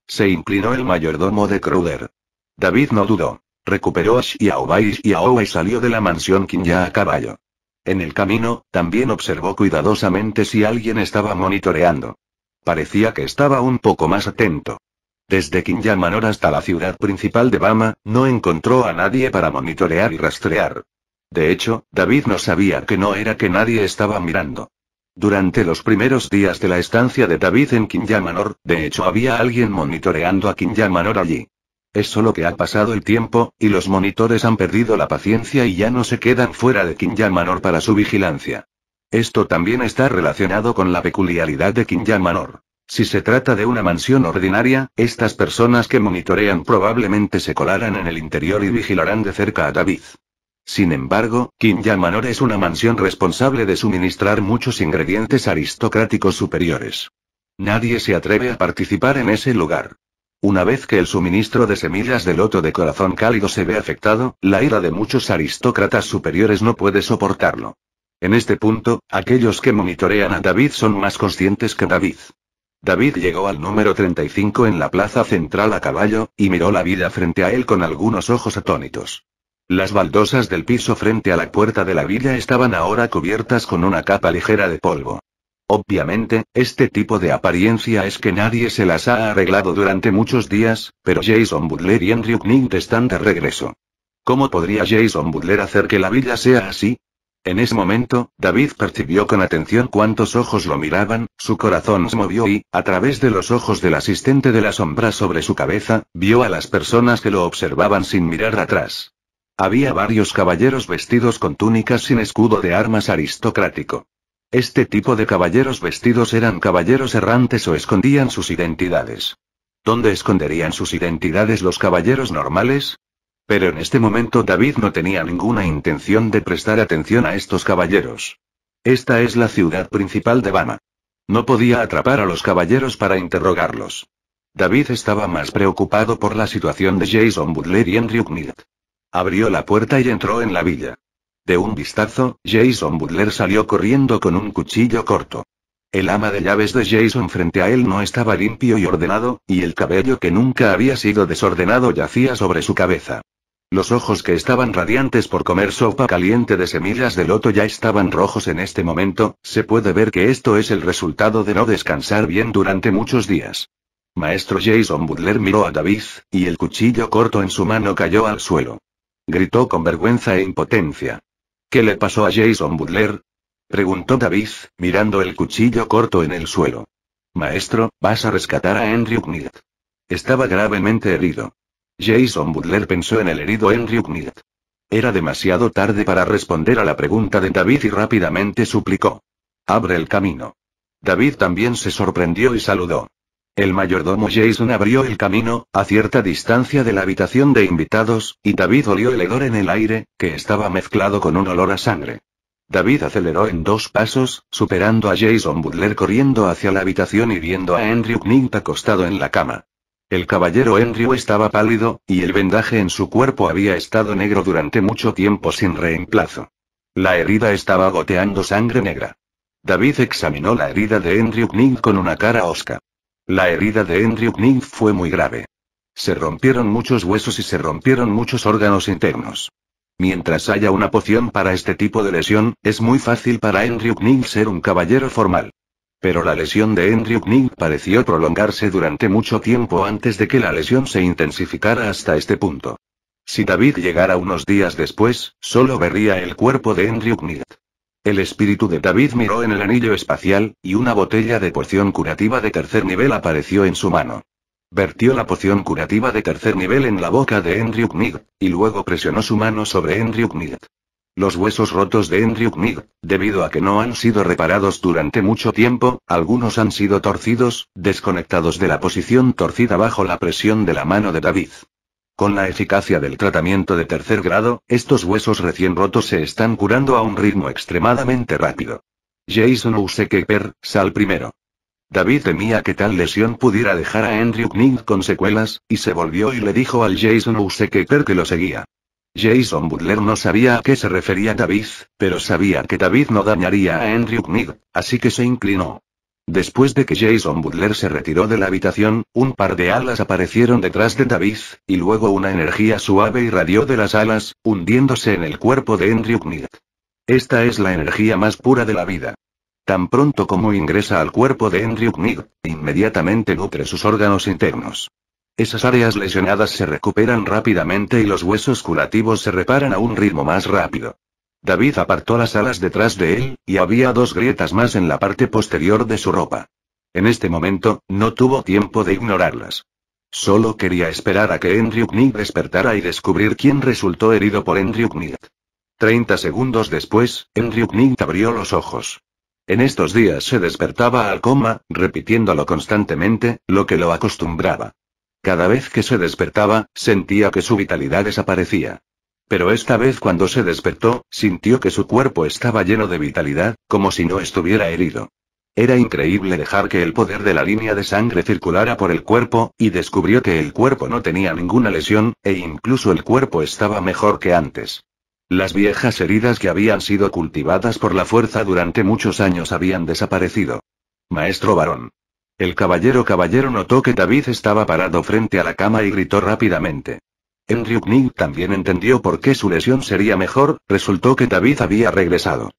Se inclinó el mayordomo de kruder David no dudó. Recuperó a Xiaobais y Xiao y salió de la mansión Ya a caballo. En el camino, también observó cuidadosamente si alguien estaba monitoreando. Parecía que estaba un poco más atento. Desde Kinya Manor hasta la ciudad principal de Bama, no encontró a nadie para monitorear y rastrear. De hecho, David no sabía que no era que nadie estaba mirando. Durante los primeros días de la estancia de David en Manor, de hecho había alguien monitoreando a Manor allí. Es solo que ha pasado el tiempo, y los monitores han perdido la paciencia y ya no se quedan fuera de Manor para su vigilancia. Esto también está relacionado con la peculiaridad de Manor. Si se trata de una mansión ordinaria, estas personas que monitorean probablemente se colarán en el interior y vigilarán de cerca a David. Sin embargo, Kim Manor es una mansión responsable de suministrar muchos ingredientes aristocráticos superiores. Nadie se atreve a participar en ese lugar. Una vez que el suministro de semillas del loto de corazón cálido se ve afectado, la ira de muchos aristócratas superiores no puede soportarlo. En este punto, aquellos que monitorean a David son más conscientes que David. David llegó al número 35 en la plaza central a caballo, y miró la vida frente a él con algunos ojos atónitos. Las baldosas del piso frente a la puerta de la villa estaban ahora cubiertas con una capa ligera de polvo. Obviamente, este tipo de apariencia es que nadie se las ha arreglado durante muchos días, pero Jason Butler y Andrew Knight están de regreso. ¿Cómo podría Jason Butler hacer que la villa sea así? En ese momento, David percibió con atención cuántos ojos lo miraban, su corazón se movió y, a través de los ojos del asistente de la sombra sobre su cabeza, vio a las personas que lo observaban sin mirar atrás. Había varios caballeros vestidos con túnicas sin escudo de armas aristocrático. Este tipo de caballeros vestidos eran caballeros errantes o escondían sus identidades. ¿Dónde esconderían sus identidades los caballeros normales? Pero en este momento David no tenía ninguna intención de prestar atención a estos caballeros. Esta es la ciudad principal de Bama. No podía atrapar a los caballeros para interrogarlos. David estaba más preocupado por la situación de Jason Butler y Andrew Knight. Abrió la puerta y entró en la villa. De un vistazo, Jason Butler salió corriendo con un cuchillo corto. El ama de llaves de Jason frente a él no estaba limpio y ordenado, y el cabello que nunca había sido desordenado yacía sobre su cabeza. Los ojos que estaban radiantes por comer sopa caliente de semillas de loto ya estaban rojos en este momento, se puede ver que esto es el resultado de no descansar bien durante muchos días. Maestro Jason Butler miró a David, y el cuchillo corto en su mano cayó al suelo. Gritó con vergüenza e impotencia. ¿Qué le pasó a Jason Butler? Preguntó David, mirando el cuchillo corto en el suelo. Maestro, vas a rescatar a Henry Knight. Estaba gravemente herido. Jason Butler pensó en el herido Henry Knight. Era demasiado tarde para responder a la pregunta de David y rápidamente suplicó. Abre el camino. David también se sorprendió y saludó. El mayordomo Jason abrió el camino, a cierta distancia de la habitación de invitados, y David olió el hedor en el aire, que estaba mezclado con un olor a sangre. David aceleró en dos pasos, superando a Jason Butler corriendo hacia la habitación y viendo a Andrew Knight acostado en la cama. El caballero Andrew estaba pálido, y el vendaje en su cuerpo había estado negro durante mucho tiempo sin reemplazo. La herida estaba goteando sangre negra. David examinó la herida de Andrew Knight con una cara osca. La herida de Andrew Knight fue muy grave. Se rompieron muchos huesos y se rompieron muchos órganos internos. Mientras haya una poción para este tipo de lesión, es muy fácil para Andrew Knight ser un caballero formal. Pero la lesión de Andrew Knight pareció prolongarse durante mucho tiempo antes de que la lesión se intensificara hasta este punto. Si David llegara unos días después, solo vería el cuerpo de Andrew Knight. El espíritu de David miró en el anillo espacial, y una botella de poción curativa de tercer nivel apareció en su mano. Vertió la poción curativa de tercer nivel en la boca de Andrew Knig, y luego presionó su mano sobre Andrew Knig. Los huesos rotos de Andrew Knig, debido a que no han sido reparados durante mucho tiempo, algunos han sido torcidos, desconectados de la posición torcida bajo la presión de la mano de David. Con la eficacia del tratamiento de tercer grado, estos huesos recién rotos se están curando a un ritmo extremadamente rápido. Jason Usekeper, sal primero. David temía que tal lesión pudiera dejar a Andrew Knig con secuelas, y se volvió y le dijo al Jason Usekeper que lo seguía. Jason Butler no sabía a qué se refería David, pero sabía que David no dañaría a Andrew Knig, así que se inclinó. Después de que Jason Butler se retiró de la habitación, un par de alas aparecieron detrás de David, y luego una energía suave irradió de las alas, hundiéndose en el cuerpo de Andrew Knight. Esta es la energía más pura de la vida. Tan pronto como ingresa al cuerpo de Andrew Knight, inmediatamente nutre sus órganos internos. Esas áreas lesionadas se recuperan rápidamente y los huesos curativos se reparan a un ritmo más rápido. David apartó las alas detrás de él, y había dos grietas más en la parte posterior de su ropa. En este momento, no tuvo tiempo de ignorarlas. Solo quería esperar a que Andrew Knight despertara y descubrir quién resultó herido por Andrew Knight. Treinta segundos después, Andrew Knight abrió los ojos. En estos días se despertaba al coma, repitiéndolo constantemente, lo que lo acostumbraba. Cada vez que se despertaba, sentía que su vitalidad desaparecía. Pero esta vez cuando se despertó, sintió que su cuerpo estaba lleno de vitalidad, como si no estuviera herido. Era increíble dejar que el poder de la línea de sangre circulara por el cuerpo, y descubrió que el cuerpo no tenía ninguna lesión, e incluso el cuerpo estaba mejor que antes. Las viejas heridas que habían sido cultivadas por la fuerza durante muchos años habían desaparecido. Maestro varón. El caballero caballero notó que David estaba parado frente a la cama y gritó rápidamente. Henry Knig también entendió por qué su lesión sería mejor, resultó que David había regresado.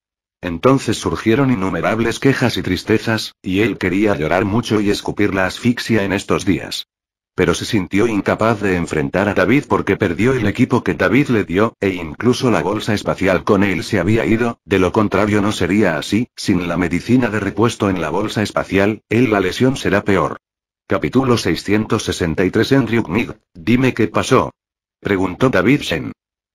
Entonces surgieron innumerables quejas y tristezas, y él quería llorar mucho y escupir la asfixia en estos días. Pero se sintió incapaz de enfrentar a David porque perdió el equipo que David le dio, e incluso la bolsa espacial con él se había ido, de lo contrario no sería así, sin la medicina de repuesto en la bolsa espacial, él la lesión será peor. Capítulo 663 Henry Knig, dime qué pasó, Preguntó David Shen.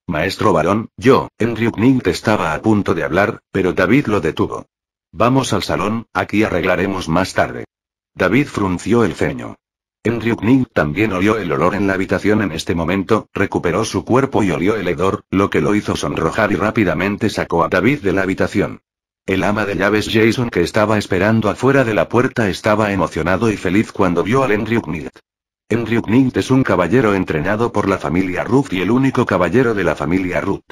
Maestro varón, yo, Andrew Knight estaba a punto de hablar, pero David lo detuvo. Vamos al salón, aquí arreglaremos más tarde. David frunció el ceño. Andrew Knight también olió el olor en la habitación en este momento, recuperó su cuerpo y olió el hedor, lo que lo hizo sonrojar y rápidamente sacó a David de la habitación. El ama de llaves Jason que estaba esperando afuera de la puerta estaba emocionado y feliz cuando vio al Andrew Knight. Henry Knight es un caballero entrenado por la familia Ruth y el único caballero de la familia Ruth.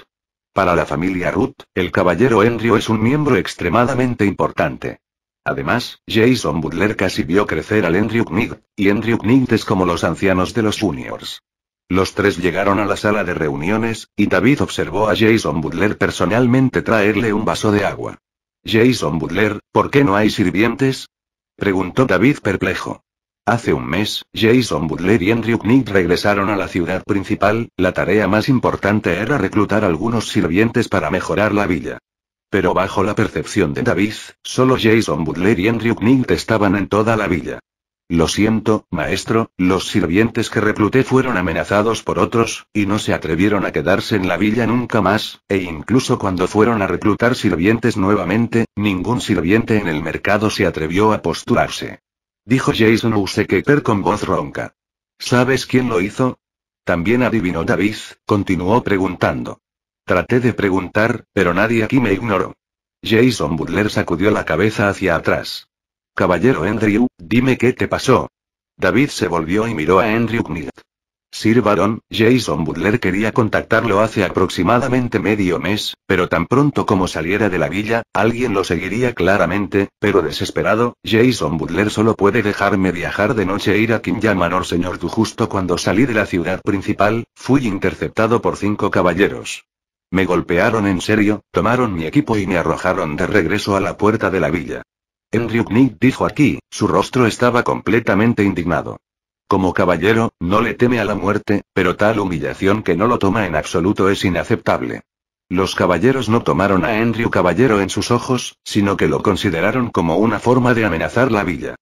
Para la familia Ruth, el caballero Andrew es un miembro extremadamente importante. Además, Jason Butler casi vio crecer al Henry Knight, y Andrew Knight es como los ancianos de los juniors. Los tres llegaron a la sala de reuniones, y David observó a Jason Butler personalmente traerle un vaso de agua. Jason Butler, ¿por qué no hay sirvientes? preguntó David perplejo. Hace un mes, Jason Butler y Andrew Knight regresaron a la ciudad principal, la tarea más importante era reclutar algunos sirvientes para mejorar la villa. Pero bajo la percepción de David, solo Jason Butler y Andrew Knight estaban en toda la villa. Lo siento, maestro, los sirvientes que recluté fueron amenazados por otros, y no se atrevieron a quedarse en la villa nunca más, e incluso cuando fueron a reclutar sirvientes nuevamente, ningún sirviente en el mercado se atrevió a postularse. Dijo Jason Useketer con voz ronca. ¿Sabes quién lo hizo? También adivinó David, continuó preguntando. Traté de preguntar, pero nadie aquí me ignoró. Jason Butler sacudió la cabeza hacia atrás. Caballero Andrew, dime qué te pasó. David se volvió y miró a Andrew Knight. Sir Baron, Jason Butler quería contactarlo hace aproximadamente medio mes, pero tan pronto como saliera de la villa, alguien lo seguiría claramente, pero desesperado, Jason Butler solo puede dejarme viajar de noche e ir a Kim Manor señor tú justo cuando salí de la ciudad principal, fui interceptado por cinco caballeros. Me golpearon en serio, tomaron mi equipo y me arrojaron de regreso a la puerta de la villa. Henry Knick dijo aquí, su rostro estaba completamente indignado. Como caballero, no le teme a la muerte, pero tal humillación que no lo toma en absoluto es inaceptable. Los caballeros no tomaron a Andrew caballero en sus ojos, sino que lo consideraron como una forma de amenazar la villa.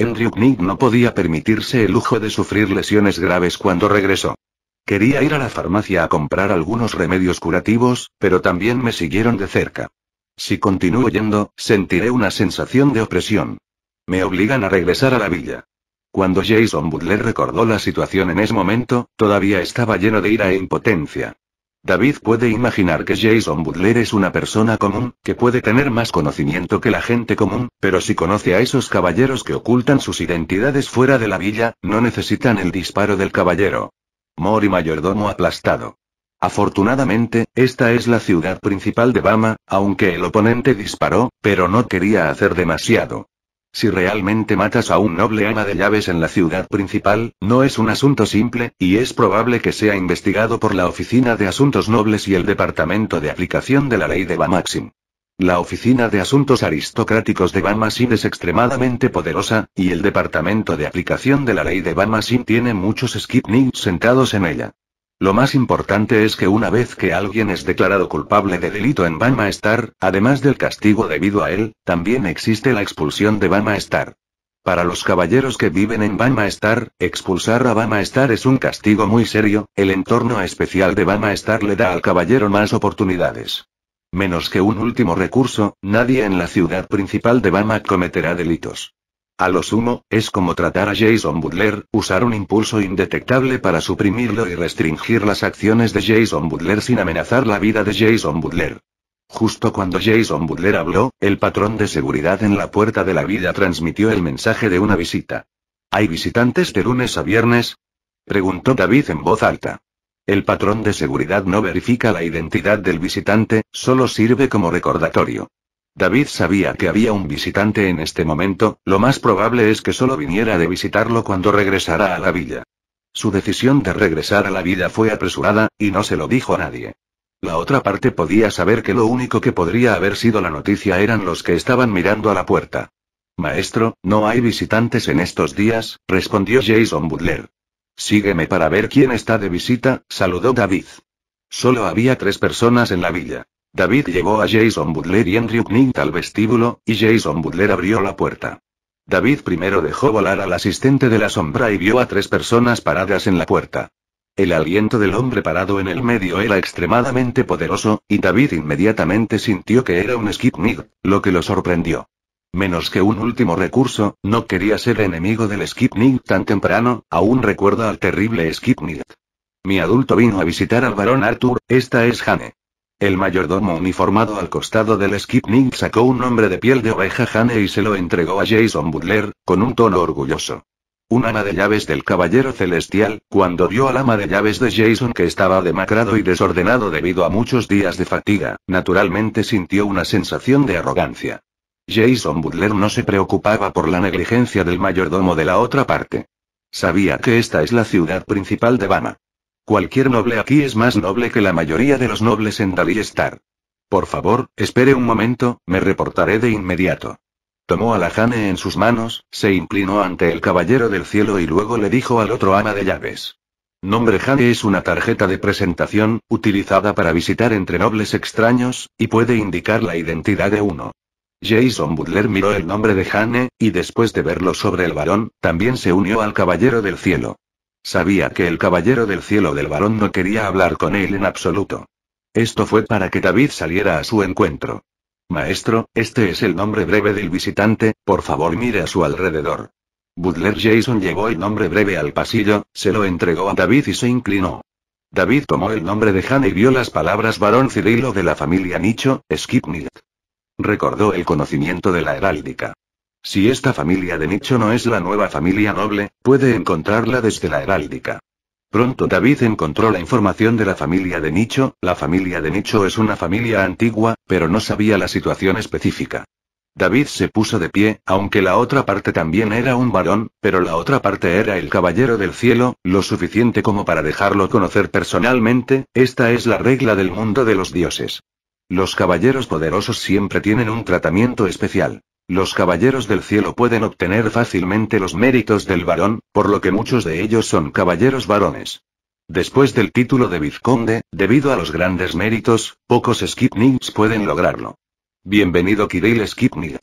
Andrew Nick no podía permitirse el lujo de sufrir lesiones graves cuando regresó. Quería ir a la farmacia a comprar algunos remedios curativos, pero también me siguieron de cerca. Si continúo yendo, sentiré una sensación de opresión. Me obligan a regresar a la villa. Cuando Jason Butler recordó la situación en ese momento, todavía estaba lleno de ira e impotencia. David puede imaginar que Jason Butler es una persona común, que puede tener más conocimiento que la gente común, pero si conoce a esos caballeros que ocultan sus identidades fuera de la villa, no necesitan el disparo del caballero. Mori mayordomo aplastado. Afortunadamente, esta es la ciudad principal de Bama, aunque el oponente disparó, pero no quería hacer demasiado. Si realmente matas a un noble ama de llaves en la ciudad principal, no es un asunto simple, y es probable que sea investigado por la Oficina de Asuntos Nobles y el Departamento de Aplicación de la Ley de Bamaxim. La Oficina de Asuntos Aristocráticos de Bamaxim es extremadamente poderosa, y el Departamento de Aplicación de la Ley de Bamaxim tiene muchos skipnings sentados en ella. Lo más importante es que una vez que alguien es declarado culpable de delito en Bama Star, además del castigo debido a él, también existe la expulsión de Bama Star. Para los caballeros que viven en Bama Star, expulsar a Bama Star es un castigo muy serio, el entorno especial de Bama Star le da al caballero más oportunidades. Menos que un último recurso, nadie en la ciudad principal de Bama cometerá delitos. A lo sumo, es como tratar a Jason Butler, usar un impulso indetectable para suprimirlo y restringir las acciones de Jason Butler sin amenazar la vida de Jason Butler. Justo cuando Jason Butler habló, el patrón de seguridad en la puerta de la vida transmitió el mensaje de una visita. ¿Hay visitantes de lunes a viernes? preguntó David en voz alta. El patrón de seguridad no verifica la identidad del visitante, solo sirve como recordatorio. David sabía que había un visitante en este momento, lo más probable es que solo viniera de visitarlo cuando regresara a la villa. Su decisión de regresar a la villa fue apresurada, y no se lo dijo a nadie. La otra parte podía saber que lo único que podría haber sido la noticia eran los que estaban mirando a la puerta. Maestro, no hay visitantes en estos días, respondió Jason Butler. Sígueme para ver quién está de visita, saludó David. Solo había tres personas en la villa. David llevó a Jason Butler y Andrew Knight al vestíbulo, y Jason Butler abrió la puerta. David primero dejó volar al asistente de la sombra y vio a tres personas paradas en la puerta. El aliento del hombre parado en el medio era extremadamente poderoso, y David inmediatamente sintió que era un Skipnik, lo que lo sorprendió. Menos que un último recurso, no quería ser enemigo del Skipnig tan temprano, aún recuerda al terrible Skipnig. Mi adulto vino a visitar al varón Arthur, esta es Hane. El mayordomo uniformado al costado del skipning sacó un hombre de piel de oveja Jane y se lo entregó a Jason Butler, con un tono orgulloso. Un ama de llaves del Caballero Celestial, cuando vio al ama de llaves de Jason que estaba demacrado y desordenado debido a muchos días de fatiga, naturalmente sintió una sensación de arrogancia. Jason Butler no se preocupaba por la negligencia del mayordomo de la otra parte. Sabía que esta es la ciudad principal de Bama. Cualquier noble aquí es más noble que la mayoría de los nobles en Dalí Por favor, espere un momento, me reportaré de inmediato. Tomó a la Jane en sus manos, se inclinó ante el caballero del cielo y luego le dijo al otro ama de llaves. Nombre Jane es una tarjeta de presentación, utilizada para visitar entre nobles extraños, y puede indicar la identidad de uno. Jason Butler miró el nombre de Jane, y después de verlo sobre el varón, también se unió al caballero del cielo. Sabía que el caballero del cielo del varón no quería hablar con él en absoluto. Esto fue para que David saliera a su encuentro. Maestro, este es el nombre breve del visitante, por favor mire a su alrededor. Butler Jason llevó el nombre breve al pasillo, se lo entregó a David y se inclinó. David tomó el nombre de Hannah y vio las palabras varón Cirilo de la familia Nicho, Skipnit. Recordó el conocimiento de la heráldica. Si esta familia de nicho no es la nueva familia noble, puede encontrarla desde la heráldica. Pronto David encontró la información de la familia de nicho, la familia de nicho es una familia antigua, pero no sabía la situación específica. David se puso de pie, aunque la otra parte también era un varón, pero la otra parte era el caballero del cielo, lo suficiente como para dejarlo conocer personalmente, esta es la regla del mundo de los dioses. Los caballeros poderosos siempre tienen un tratamiento especial. Los caballeros del cielo pueden obtener fácilmente los méritos del varón, por lo que muchos de ellos son caballeros varones. Después del título de vizconde, debido a los grandes méritos, pocos Skipnits pueden lograrlo. Bienvenido Kirill Skipnit.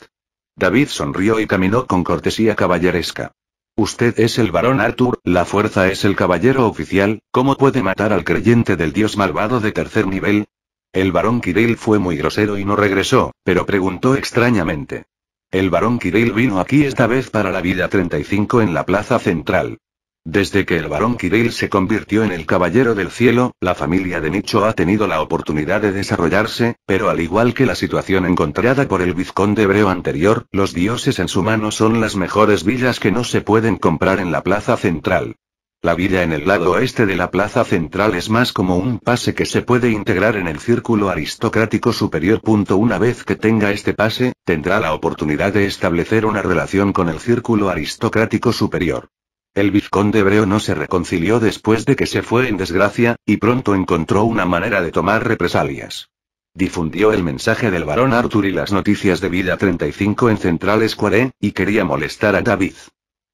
David sonrió y caminó con cortesía caballeresca. Usted es el varón Arthur, la fuerza es el caballero oficial, ¿cómo puede matar al creyente del dios malvado de tercer nivel? El varón Kirill fue muy grosero y no regresó, pero preguntó extrañamente. El barón Kirill vino aquí esta vez para la vida 35 en la plaza central. Desde que el barón Kirill se convirtió en el caballero del cielo, la familia de Nicho ha tenido la oportunidad de desarrollarse, pero al igual que la situación encontrada por el vizconde hebreo anterior, los dioses en su mano son las mejores villas que no se pueden comprar en la plaza central. La vida en el lado oeste de la plaza central es más como un pase que se puede integrar en el círculo aristocrático superior. Una vez que tenga este pase, tendrá la oportunidad de establecer una relación con el círculo aristocrático superior. El vizconde hebreo no se reconcilió después de que se fue en desgracia, y pronto encontró una manera de tomar represalias. Difundió el mensaje del barón Arthur y las noticias de Vida 35 en Central Square, y quería molestar a David.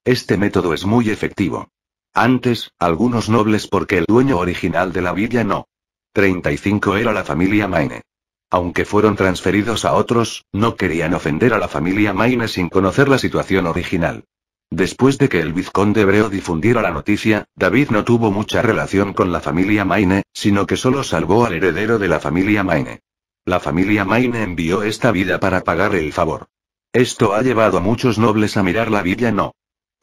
Este método es muy efectivo. Antes, algunos nobles porque el dueño original de la villa no. 35 era la familia Maine. Aunque fueron transferidos a otros, no querían ofender a la familia Maine sin conocer la situación original. Después de que el vizconde Breo difundiera la noticia, David no tuvo mucha relación con la familia Maine, sino que solo salvó al heredero de la familia Maine. La familia Maine envió esta vida para pagar el favor. Esto ha llevado a muchos nobles a mirar la villa no.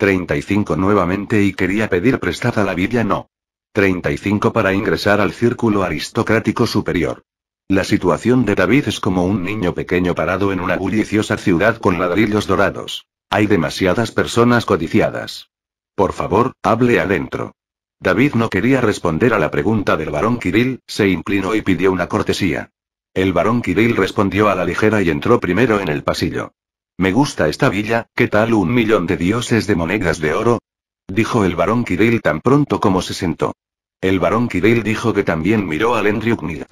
35 nuevamente y quería pedir prestada la villa no. 35 para ingresar al círculo aristocrático superior. La situación de David es como un niño pequeño parado en una bulliciosa ciudad con ladrillos dorados. Hay demasiadas personas codiciadas. Por favor, hable adentro. David no quería responder a la pregunta del barón Kirill, se inclinó y pidió una cortesía. El barón Kirill respondió a la ligera y entró primero en el pasillo. Me gusta esta villa, ¿qué tal un millón de dioses de monedas de oro? Dijo el barón Kirill tan pronto como se sentó. El barón Kirill dijo que también miró al Endriuknit.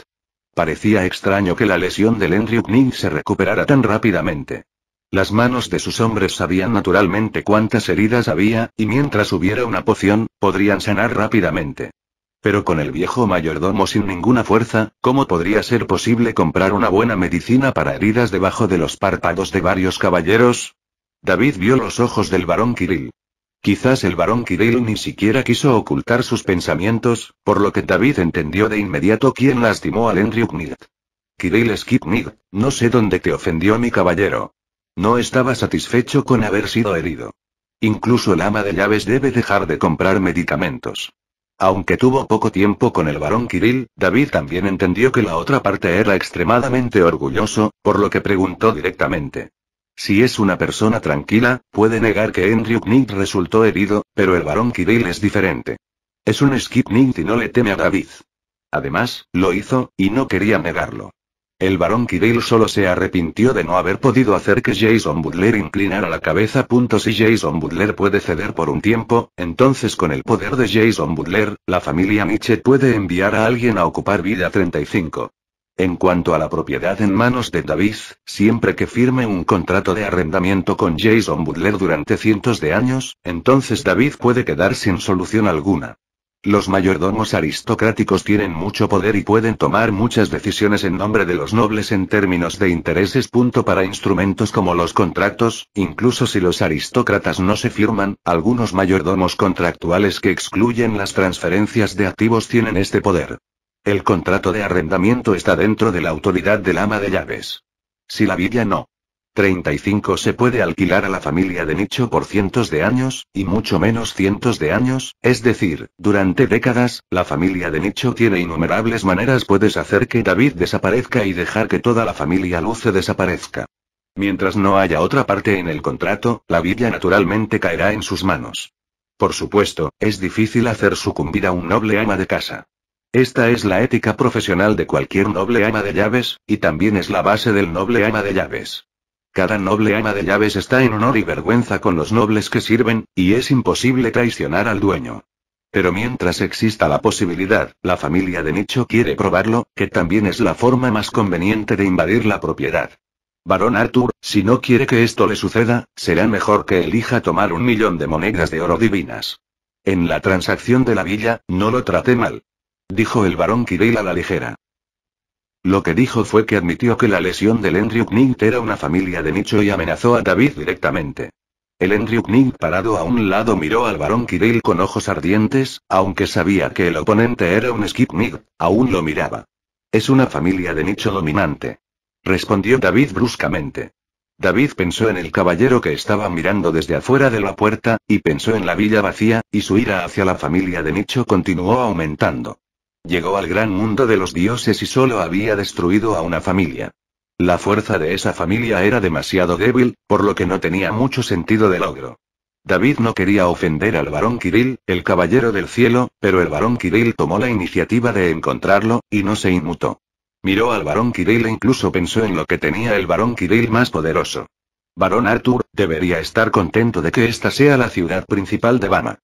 Parecía extraño que la lesión del Endriuknit se recuperara tan rápidamente. Las manos de sus hombres sabían naturalmente cuántas heridas había, y mientras hubiera una poción, podrían sanar rápidamente. Pero con el viejo mayordomo sin ninguna fuerza, ¿cómo podría ser posible comprar una buena medicina para heridas debajo de los párpados de varios caballeros? David vio los ojos del barón Kirill. Quizás el barón Kirill ni siquiera quiso ocultar sus pensamientos, por lo que David entendió de inmediato quién lastimó al Henry Kirill Skipnid, no sé dónde te ofendió mi caballero. No estaba satisfecho con haber sido herido. Incluso el ama de llaves debe dejar de comprar medicamentos. Aunque tuvo poco tiempo con el barón Kirill, David también entendió que la otra parte era extremadamente orgulloso, por lo que preguntó directamente. Si es una persona tranquila, puede negar que Andrew Knight resultó herido, pero el barón Kirill es diferente. Es un Skip Knight y no le teme a David. Además, lo hizo, y no quería negarlo. El barón Kirill solo se arrepintió de no haber podido hacer que Jason Butler inclinara la cabeza. Si Jason Butler puede ceder por un tiempo, entonces con el poder de Jason Butler, la familia Nietzsche puede enviar a alguien a ocupar vida 35. En cuanto a la propiedad en manos de David, siempre que firme un contrato de arrendamiento con Jason Butler durante cientos de años, entonces David puede quedar sin solución alguna. Los mayordomos aristocráticos tienen mucho poder y pueden tomar muchas decisiones en nombre de los nobles en términos de intereses. Punto para instrumentos como los contratos, incluso si los aristócratas no se firman, algunos mayordomos contractuales que excluyen las transferencias de activos tienen este poder. El contrato de arrendamiento está dentro de la autoridad del ama de llaves. Si la villa no 35 se puede alquilar a la familia de Nicho por cientos de años, y mucho menos cientos de años, es decir, durante décadas, la familia de Nicho tiene innumerables maneras puedes hacer que David desaparezca y dejar que toda la familia Luce desaparezca. Mientras no haya otra parte en el contrato, la villa naturalmente caerá en sus manos. Por supuesto, es difícil hacer sucumbir a un noble ama de casa. Esta es la ética profesional de cualquier noble ama de llaves, y también es la base del noble ama de llaves. Cada noble ama de llaves está en honor y vergüenza con los nobles que sirven, y es imposible traicionar al dueño. Pero mientras exista la posibilidad, la familia de Nicho quiere probarlo, que también es la forma más conveniente de invadir la propiedad. Barón Arthur, si no quiere que esto le suceda, será mejor que elija tomar un millón de monedas de oro divinas. En la transacción de la villa, no lo trate mal. Dijo el barón Kirill a la ligera. Lo que dijo fue que admitió que la lesión del Andrew Knight era una familia de nicho y amenazó a David directamente. El Andrew parado a un lado miró al barón Kirill con ojos ardientes, aunque sabía que el oponente era un Skip aún lo miraba. Es una familia de nicho dominante. Respondió David bruscamente. David pensó en el caballero que estaba mirando desde afuera de la puerta, y pensó en la villa vacía, y su ira hacia la familia de Nicho continuó aumentando. Llegó al gran mundo de los dioses y solo había destruido a una familia. La fuerza de esa familia era demasiado débil, por lo que no tenía mucho sentido de logro. David no quería ofender al varón Kiril, el caballero del cielo, pero el varón Kiril tomó la iniciativa de encontrarlo, y no se inmutó. Miró al varón Kirill e incluso pensó en lo que tenía el varón Kiril más poderoso. Barón Arthur, debería estar contento de que esta sea la ciudad principal de Bama.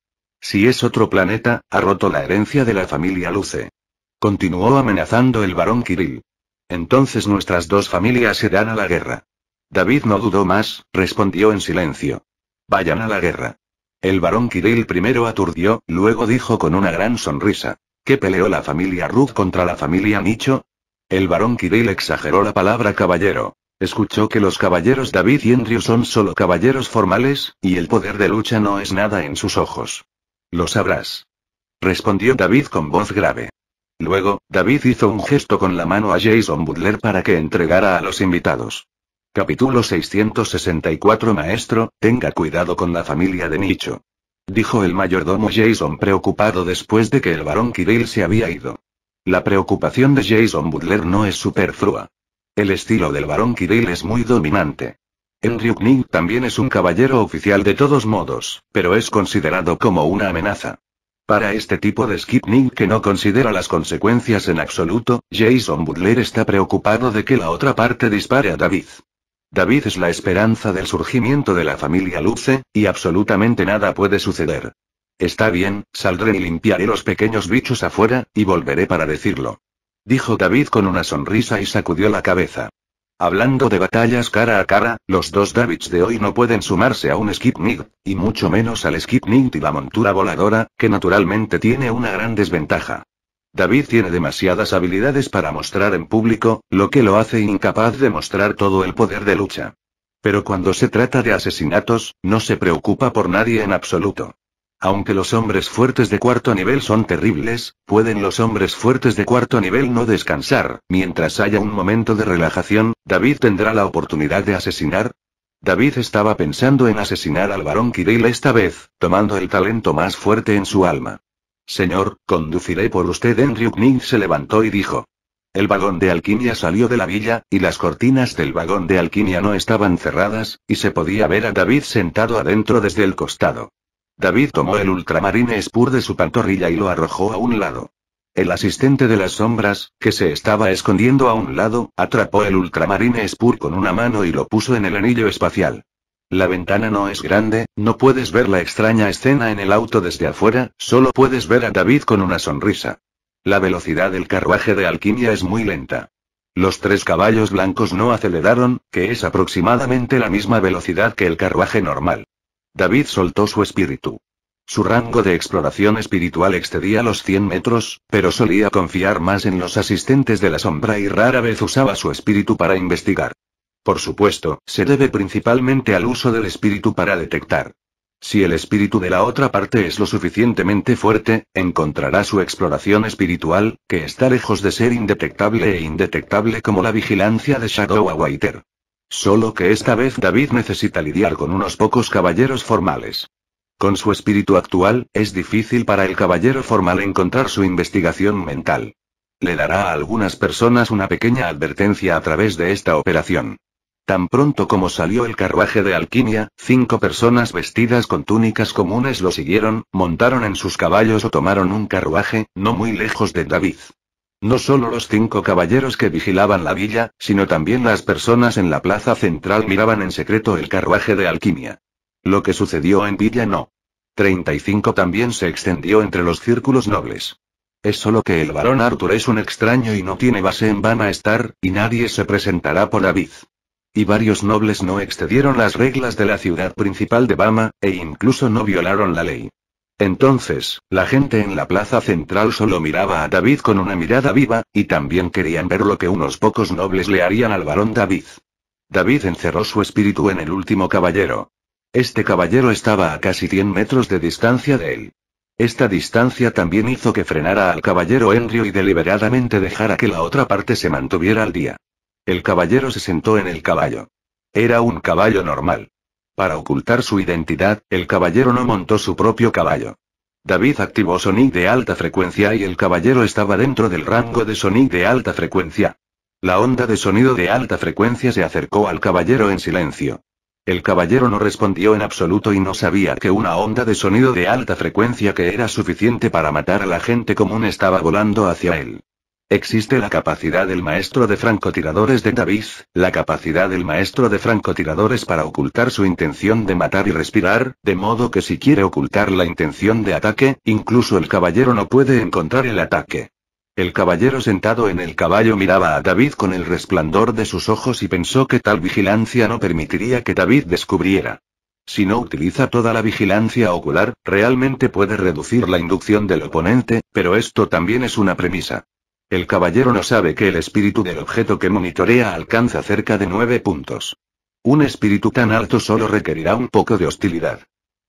Si es otro planeta, ha roto la herencia de la familia Luce. Continuó amenazando el barón Kirill. Entonces nuestras dos familias irán a la guerra. David no dudó más, respondió en silencio. Vayan a la guerra. El barón Kirill primero aturdió, luego dijo con una gran sonrisa. ¿Qué peleó la familia Ruth contra la familia Nicho? El barón Kirill exageró la palabra caballero. Escuchó que los caballeros David y Andrew son solo caballeros formales, y el poder de lucha no es nada en sus ojos. Lo sabrás. Respondió David con voz grave. Luego, David hizo un gesto con la mano a Jason Butler para que entregara a los invitados. Capítulo 664 Maestro, tenga cuidado con la familia de Nicho. Dijo el mayordomo Jason preocupado después de que el barón Kirill se había ido. La preocupación de Jason Butler no es superflua. El estilo del barón Kirill es muy dominante. El Ning también es un caballero oficial de todos modos, pero es considerado como una amenaza. Para este tipo de Skipning que no considera las consecuencias en absoluto, Jason Butler está preocupado de que la otra parte dispare a David. David es la esperanza del surgimiento de la familia Luce, y absolutamente nada puede suceder. Está bien, saldré y limpiaré los pequeños bichos afuera, y volveré para decirlo. Dijo David con una sonrisa y sacudió la cabeza. Hablando de batallas cara a cara, los dos Davids de hoy no pueden sumarse a un Skipnig, y mucho menos al Skipnig y la montura voladora, que naturalmente tiene una gran desventaja. David tiene demasiadas habilidades para mostrar en público, lo que lo hace incapaz de mostrar todo el poder de lucha. Pero cuando se trata de asesinatos, no se preocupa por nadie en absoluto. Aunque los hombres fuertes de cuarto nivel son terribles, pueden los hombres fuertes de cuarto nivel no descansar, mientras haya un momento de relajación, David tendrá la oportunidad de asesinar. David estaba pensando en asesinar al barón Kirill esta vez, tomando el talento más fuerte en su alma. Señor, conduciré por usted. en Knig se levantó y dijo. El vagón de alquimia salió de la villa, y las cortinas del vagón de alquimia no estaban cerradas, y se podía ver a David sentado adentro desde el costado. David tomó el Ultramarine Spur de su pantorrilla y lo arrojó a un lado. El asistente de las sombras, que se estaba escondiendo a un lado, atrapó el Ultramarine Spur con una mano y lo puso en el anillo espacial. La ventana no es grande, no puedes ver la extraña escena en el auto desde afuera, solo puedes ver a David con una sonrisa. La velocidad del carruaje de alquimia es muy lenta. Los tres caballos blancos no aceleraron, que es aproximadamente la misma velocidad que el carruaje normal. David soltó su espíritu. Su rango de exploración espiritual excedía los 100 metros, pero solía confiar más en los asistentes de la sombra y rara vez usaba su espíritu para investigar. Por supuesto, se debe principalmente al uso del espíritu para detectar. Si el espíritu de la otra parte es lo suficientemente fuerte, encontrará su exploración espiritual, que está lejos de ser indetectable e indetectable como la vigilancia de Shadow Awaiter. Solo que esta vez David necesita lidiar con unos pocos caballeros formales. Con su espíritu actual, es difícil para el caballero formal encontrar su investigación mental. Le dará a algunas personas una pequeña advertencia a través de esta operación. Tan pronto como salió el carruaje de alquimia, cinco personas vestidas con túnicas comunes lo siguieron, montaron en sus caballos o tomaron un carruaje, no muy lejos de David. No solo los cinco caballeros que vigilaban la villa, sino también las personas en la plaza central miraban en secreto el carruaje de alquimia. Lo que sucedió en Villa no. 35 también se extendió entre los círculos nobles. Es solo que el varón Arthur es un extraño y no tiene base en Bama Star, estar, y nadie se presentará por aviz. Y varios nobles no excedieron las reglas de la ciudad principal de Bama, e incluso no violaron la ley. Entonces, la gente en la plaza central solo miraba a David con una mirada viva, y también querían ver lo que unos pocos nobles le harían al varón David. David encerró su espíritu en el último caballero. Este caballero estaba a casi 100 metros de distancia de él. Esta distancia también hizo que frenara al caballero Enrio y deliberadamente dejara que la otra parte se mantuviera al día. El caballero se sentó en el caballo. Era un caballo normal. Para ocultar su identidad, el caballero no montó su propio caballo. David activó sonic de alta frecuencia y el caballero estaba dentro del rango de sonic de alta frecuencia. La onda de sonido de alta frecuencia se acercó al caballero en silencio. El caballero no respondió en absoluto y no sabía que una onda de sonido de alta frecuencia que era suficiente para matar a la gente común estaba volando hacia él. Existe la capacidad del maestro de francotiradores de David, la capacidad del maestro de francotiradores para ocultar su intención de matar y respirar, de modo que si quiere ocultar la intención de ataque, incluso el caballero no puede encontrar el ataque. El caballero sentado en el caballo miraba a David con el resplandor de sus ojos y pensó que tal vigilancia no permitiría que David descubriera. Si no utiliza toda la vigilancia ocular, realmente puede reducir la inducción del oponente, pero esto también es una premisa. El caballero no sabe que el espíritu del objeto que monitorea alcanza cerca de nueve puntos. Un espíritu tan alto solo requerirá un poco de hostilidad.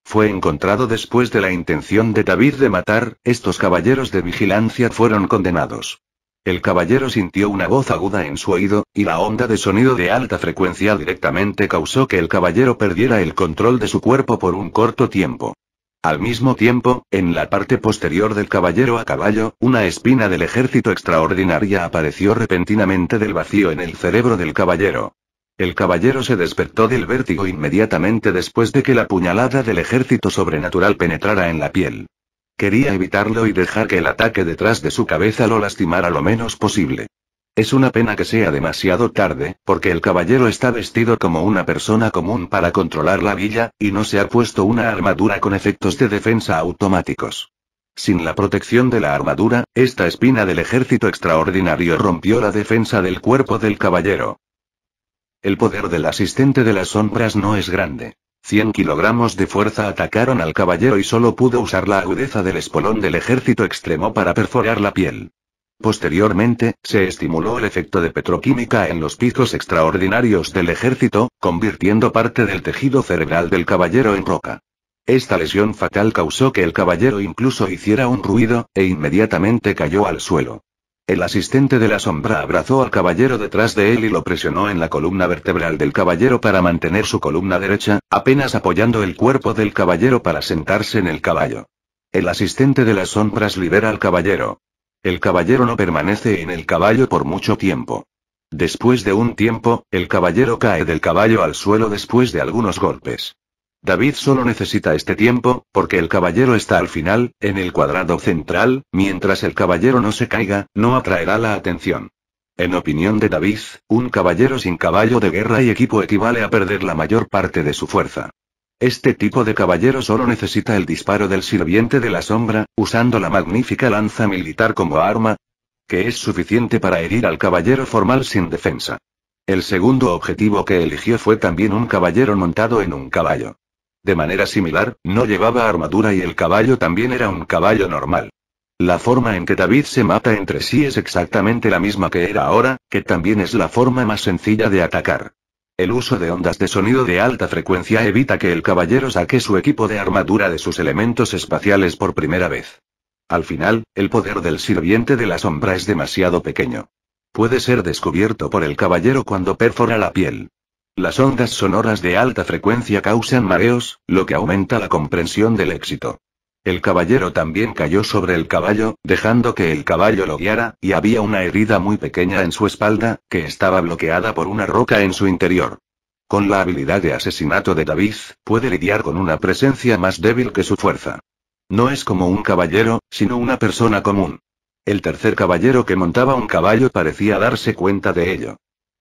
Fue encontrado después de la intención de David de matar, estos caballeros de vigilancia fueron condenados. El caballero sintió una voz aguda en su oído, y la onda de sonido de alta frecuencia directamente causó que el caballero perdiera el control de su cuerpo por un corto tiempo. Al mismo tiempo, en la parte posterior del caballero a caballo, una espina del ejército extraordinaria apareció repentinamente del vacío en el cerebro del caballero. El caballero se despertó del vértigo inmediatamente después de que la puñalada del ejército sobrenatural penetrara en la piel. Quería evitarlo y dejar que el ataque detrás de su cabeza lo lastimara lo menos posible. Es una pena que sea demasiado tarde, porque el caballero está vestido como una persona común para controlar la villa, y no se ha puesto una armadura con efectos de defensa automáticos. Sin la protección de la armadura, esta espina del ejército extraordinario rompió la defensa del cuerpo del caballero. El poder del asistente de las sombras no es grande. 100 kilogramos de fuerza atacaron al caballero y solo pudo usar la agudeza del espolón del ejército extremo para perforar la piel. Posteriormente, se estimuló el efecto de petroquímica en los picos extraordinarios del ejército, convirtiendo parte del tejido cerebral del caballero en roca. Esta lesión fatal causó que el caballero incluso hiciera un ruido, e inmediatamente cayó al suelo. El asistente de la sombra abrazó al caballero detrás de él y lo presionó en la columna vertebral del caballero para mantener su columna derecha, apenas apoyando el cuerpo del caballero para sentarse en el caballo. El asistente de las sombras libera al caballero, el caballero no permanece en el caballo por mucho tiempo. Después de un tiempo, el caballero cae del caballo al suelo después de algunos golpes. David solo necesita este tiempo, porque el caballero está al final, en el cuadrado central, mientras el caballero no se caiga, no atraerá la atención. En opinión de David, un caballero sin caballo de guerra y equipo equivale a perder la mayor parte de su fuerza. Este tipo de caballero solo necesita el disparo del sirviente de la sombra, usando la magnífica lanza militar como arma, que es suficiente para herir al caballero formal sin defensa. El segundo objetivo que eligió fue también un caballero montado en un caballo. De manera similar, no llevaba armadura y el caballo también era un caballo normal. La forma en que David se mata entre sí es exactamente la misma que era ahora, que también es la forma más sencilla de atacar. El uso de ondas de sonido de alta frecuencia evita que el caballero saque su equipo de armadura de sus elementos espaciales por primera vez. Al final, el poder del sirviente de la sombra es demasiado pequeño. Puede ser descubierto por el caballero cuando perfora la piel. Las ondas sonoras de alta frecuencia causan mareos, lo que aumenta la comprensión del éxito. El caballero también cayó sobre el caballo, dejando que el caballo lo guiara, y había una herida muy pequeña en su espalda, que estaba bloqueada por una roca en su interior. Con la habilidad de asesinato de David, puede lidiar con una presencia más débil que su fuerza. No es como un caballero, sino una persona común. El tercer caballero que montaba un caballo parecía darse cuenta de ello.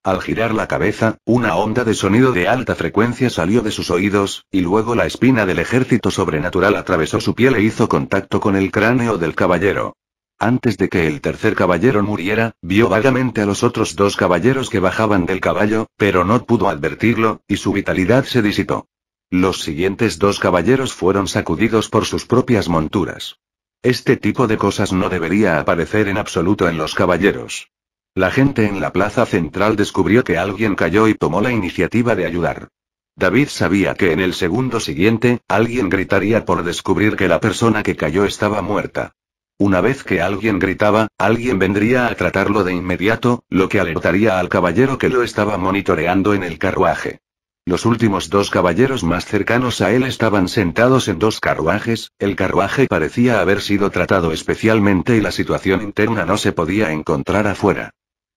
Al girar la cabeza, una onda de sonido de alta frecuencia salió de sus oídos, y luego la espina del ejército sobrenatural atravesó su piel e hizo contacto con el cráneo del caballero. Antes de que el tercer caballero muriera, vio vagamente a los otros dos caballeros que bajaban del caballo, pero no pudo advertirlo, y su vitalidad se disipó. Los siguientes dos caballeros fueron sacudidos por sus propias monturas. Este tipo de cosas no debería aparecer en absoluto en los caballeros. La gente en la plaza central descubrió que alguien cayó y tomó la iniciativa de ayudar. David sabía que en el segundo siguiente, alguien gritaría por descubrir que la persona que cayó estaba muerta. Una vez que alguien gritaba, alguien vendría a tratarlo de inmediato, lo que alertaría al caballero que lo estaba monitoreando en el carruaje. Los últimos dos caballeros más cercanos a él estaban sentados en dos carruajes, el carruaje parecía haber sido tratado especialmente y la situación interna no se podía encontrar afuera.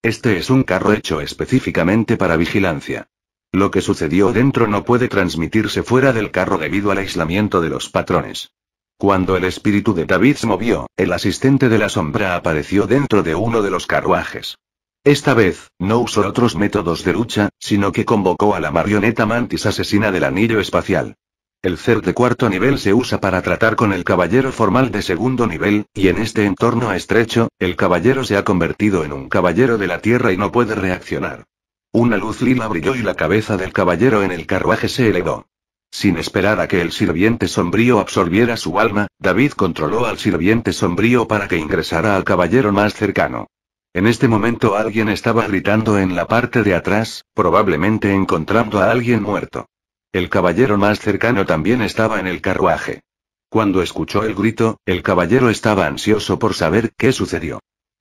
Este es un carro hecho específicamente para vigilancia. Lo que sucedió dentro no puede transmitirse fuera del carro debido al aislamiento de los patrones. Cuando el espíritu de David se movió, el asistente de la sombra apareció dentro de uno de los carruajes. Esta vez, no usó otros métodos de lucha, sino que convocó a la marioneta mantis asesina del anillo espacial. El ser de cuarto nivel se usa para tratar con el caballero formal de segundo nivel, y en este entorno estrecho, el caballero se ha convertido en un caballero de la tierra y no puede reaccionar. Una luz lila brilló y la cabeza del caballero en el carruaje se elevó. Sin esperar a que el sirviente sombrío absorbiera su alma, David controló al sirviente sombrío para que ingresara al caballero más cercano. En este momento alguien estaba gritando en la parte de atrás, probablemente encontrando a alguien muerto. El caballero más cercano también estaba en el carruaje. Cuando escuchó el grito, el caballero estaba ansioso por saber qué sucedió.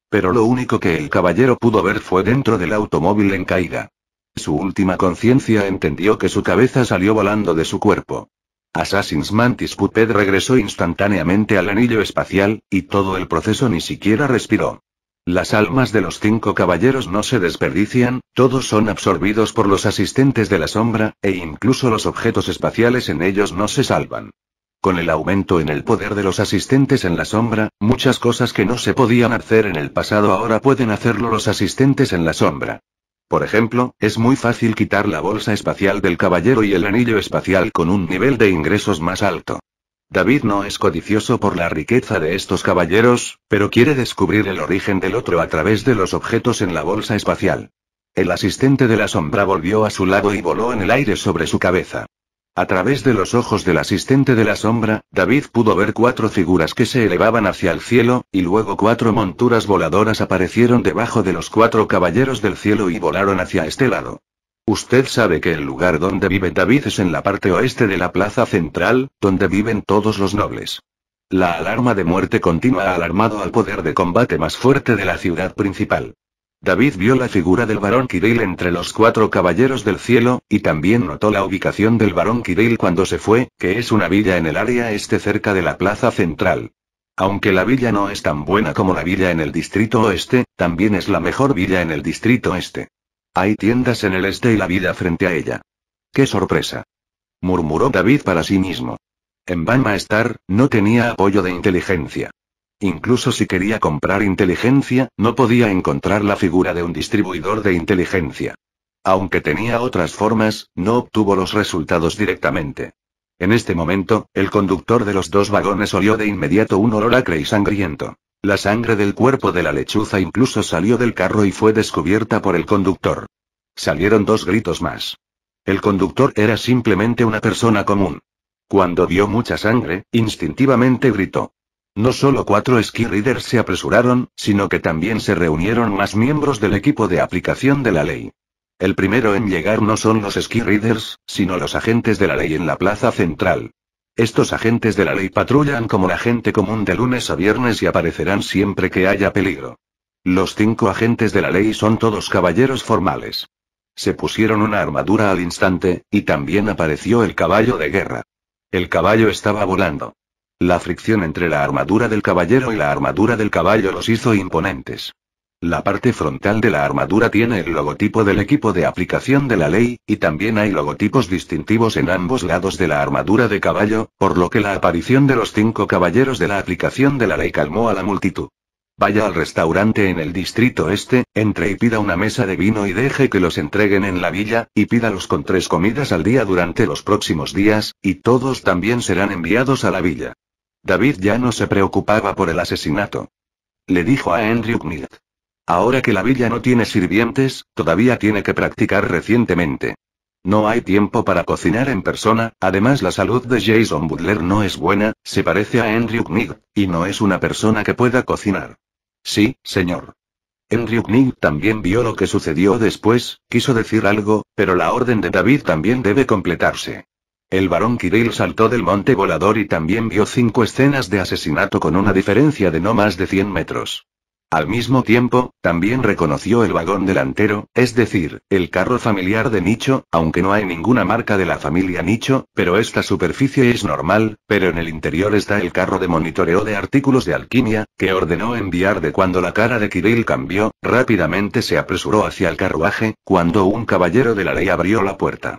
Pero lo único que el caballero pudo ver fue dentro del automóvil en caída. Su última conciencia entendió que su cabeza salió volando de su cuerpo. Assassin's Mantis Puppet regresó instantáneamente al anillo espacial, y todo el proceso ni siquiera respiró. Las almas de los cinco caballeros no se desperdician, todos son absorbidos por los asistentes de la sombra, e incluso los objetos espaciales en ellos no se salvan. Con el aumento en el poder de los asistentes en la sombra, muchas cosas que no se podían hacer en el pasado ahora pueden hacerlo los asistentes en la sombra. Por ejemplo, es muy fácil quitar la bolsa espacial del caballero y el anillo espacial con un nivel de ingresos más alto. David no es codicioso por la riqueza de estos caballeros, pero quiere descubrir el origen del otro a través de los objetos en la bolsa espacial. El asistente de la sombra volvió a su lado y voló en el aire sobre su cabeza. A través de los ojos del asistente de la sombra, David pudo ver cuatro figuras que se elevaban hacia el cielo, y luego cuatro monturas voladoras aparecieron debajo de los cuatro caballeros del cielo y volaron hacia este lado. Usted sabe que el lugar donde vive David es en la parte oeste de la plaza central, donde viven todos los nobles. La alarma de muerte continua alarmado al poder de combate más fuerte de la ciudad principal. David vio la figura del Barón Kirill entre los cuatro caballeros del cielo, y también notó la ubicación del Barón Kirill cuando se fue, que es una villa en el área este cerca de la plaza central. Aunque la villa no es tan buena como la villa en el distrito oeste, también es la mejor villa en el distrito este. Hay tiendas en el este y la vida frente a ella. ¡Qué sorpresa! murmuró David para sí mismo. En Bama Star, no tenía apoyo de inteligencia. Incluso si quería comprar inteligencia, no podía encontrar la figura de un distribuidor de inteligencia. Aunque tenía otras formas, no obtuvo los resultados directamente. En este momento, el conductor de los dos vagones olió de inmediato un olor acre y sangriento. La sangre del cuerpo de la lechuza incluso salió del carro y fue descubierta por el conductor. Salieron dos gritos más. El conductor era simplemente una persona común. Cuando vio mucha sangre, instintivamente gritó. No solo cuatro ski se apresuraron, sino que también se reunieron más miembros del equipo de aplicación de la ley. El primero en llegar no son los ski sino los agentes de la ley en la plaza central. Estos agentes de la ley patrullan como la gente común de lunes a viernes y aparecerán siempre que haya peligro. Los cinco agentes de la ley son todos caballeros formales. Se pusieron una armadura al instante, y también apareció el caballo de guerra. El caballo estaba volando. La fricción entre la armadura del caballero y la armadura del caballo los hizo imponentes. La parte frontal de la armadura tiene el logotipo del equipo de aplicación de la ley, y también hay logotipos distintivos en ambos lados de la armadura de caballo, por lo que la aparición de los cinco caballeros de la aplicación de la ley calmó a la multitud. Vaya al restaurante en el distrito este, entre y pida una mesa de vino y deje que los entreguen en la villa, y pídalos con tres comidas al día durante los próximos días, y todos también serán enviados a la villa. David ya no se preocupaba por el asesinato. Le dijo a Andrew Knight. Ahora que la villa no tiene sirvientes, todavía tiene que practicar recientemente. No hay tiempo para cocinar en persona, además la salud de Jason Butler no es buena, se parece a Andrew Knig, y no es una persona que pueda cocinar. Sí, señor. Andrew Knig también vio lo que sucedió después, quiso decir algo, pero la orden de David también debe completarse. El barón Kirill saltó del monte volador y también vio cinco escenas de asesinato con una diferencia de no más de 100 metros. Al mismo tiempo, también reconoció el vagón delantero, es decir, el carro familiar de Nicho, aunque no hay ninguna marca de la familia Nicho, pero esta superficie es normal, pero en el interior está el carro de monitoreo de artículos de alquimia, que ordenó enviar de cuando la cara de Kirill cambió, rápidamente se apresuró hacia el carruaje, cuando un caballero de la ley abrió la puerta.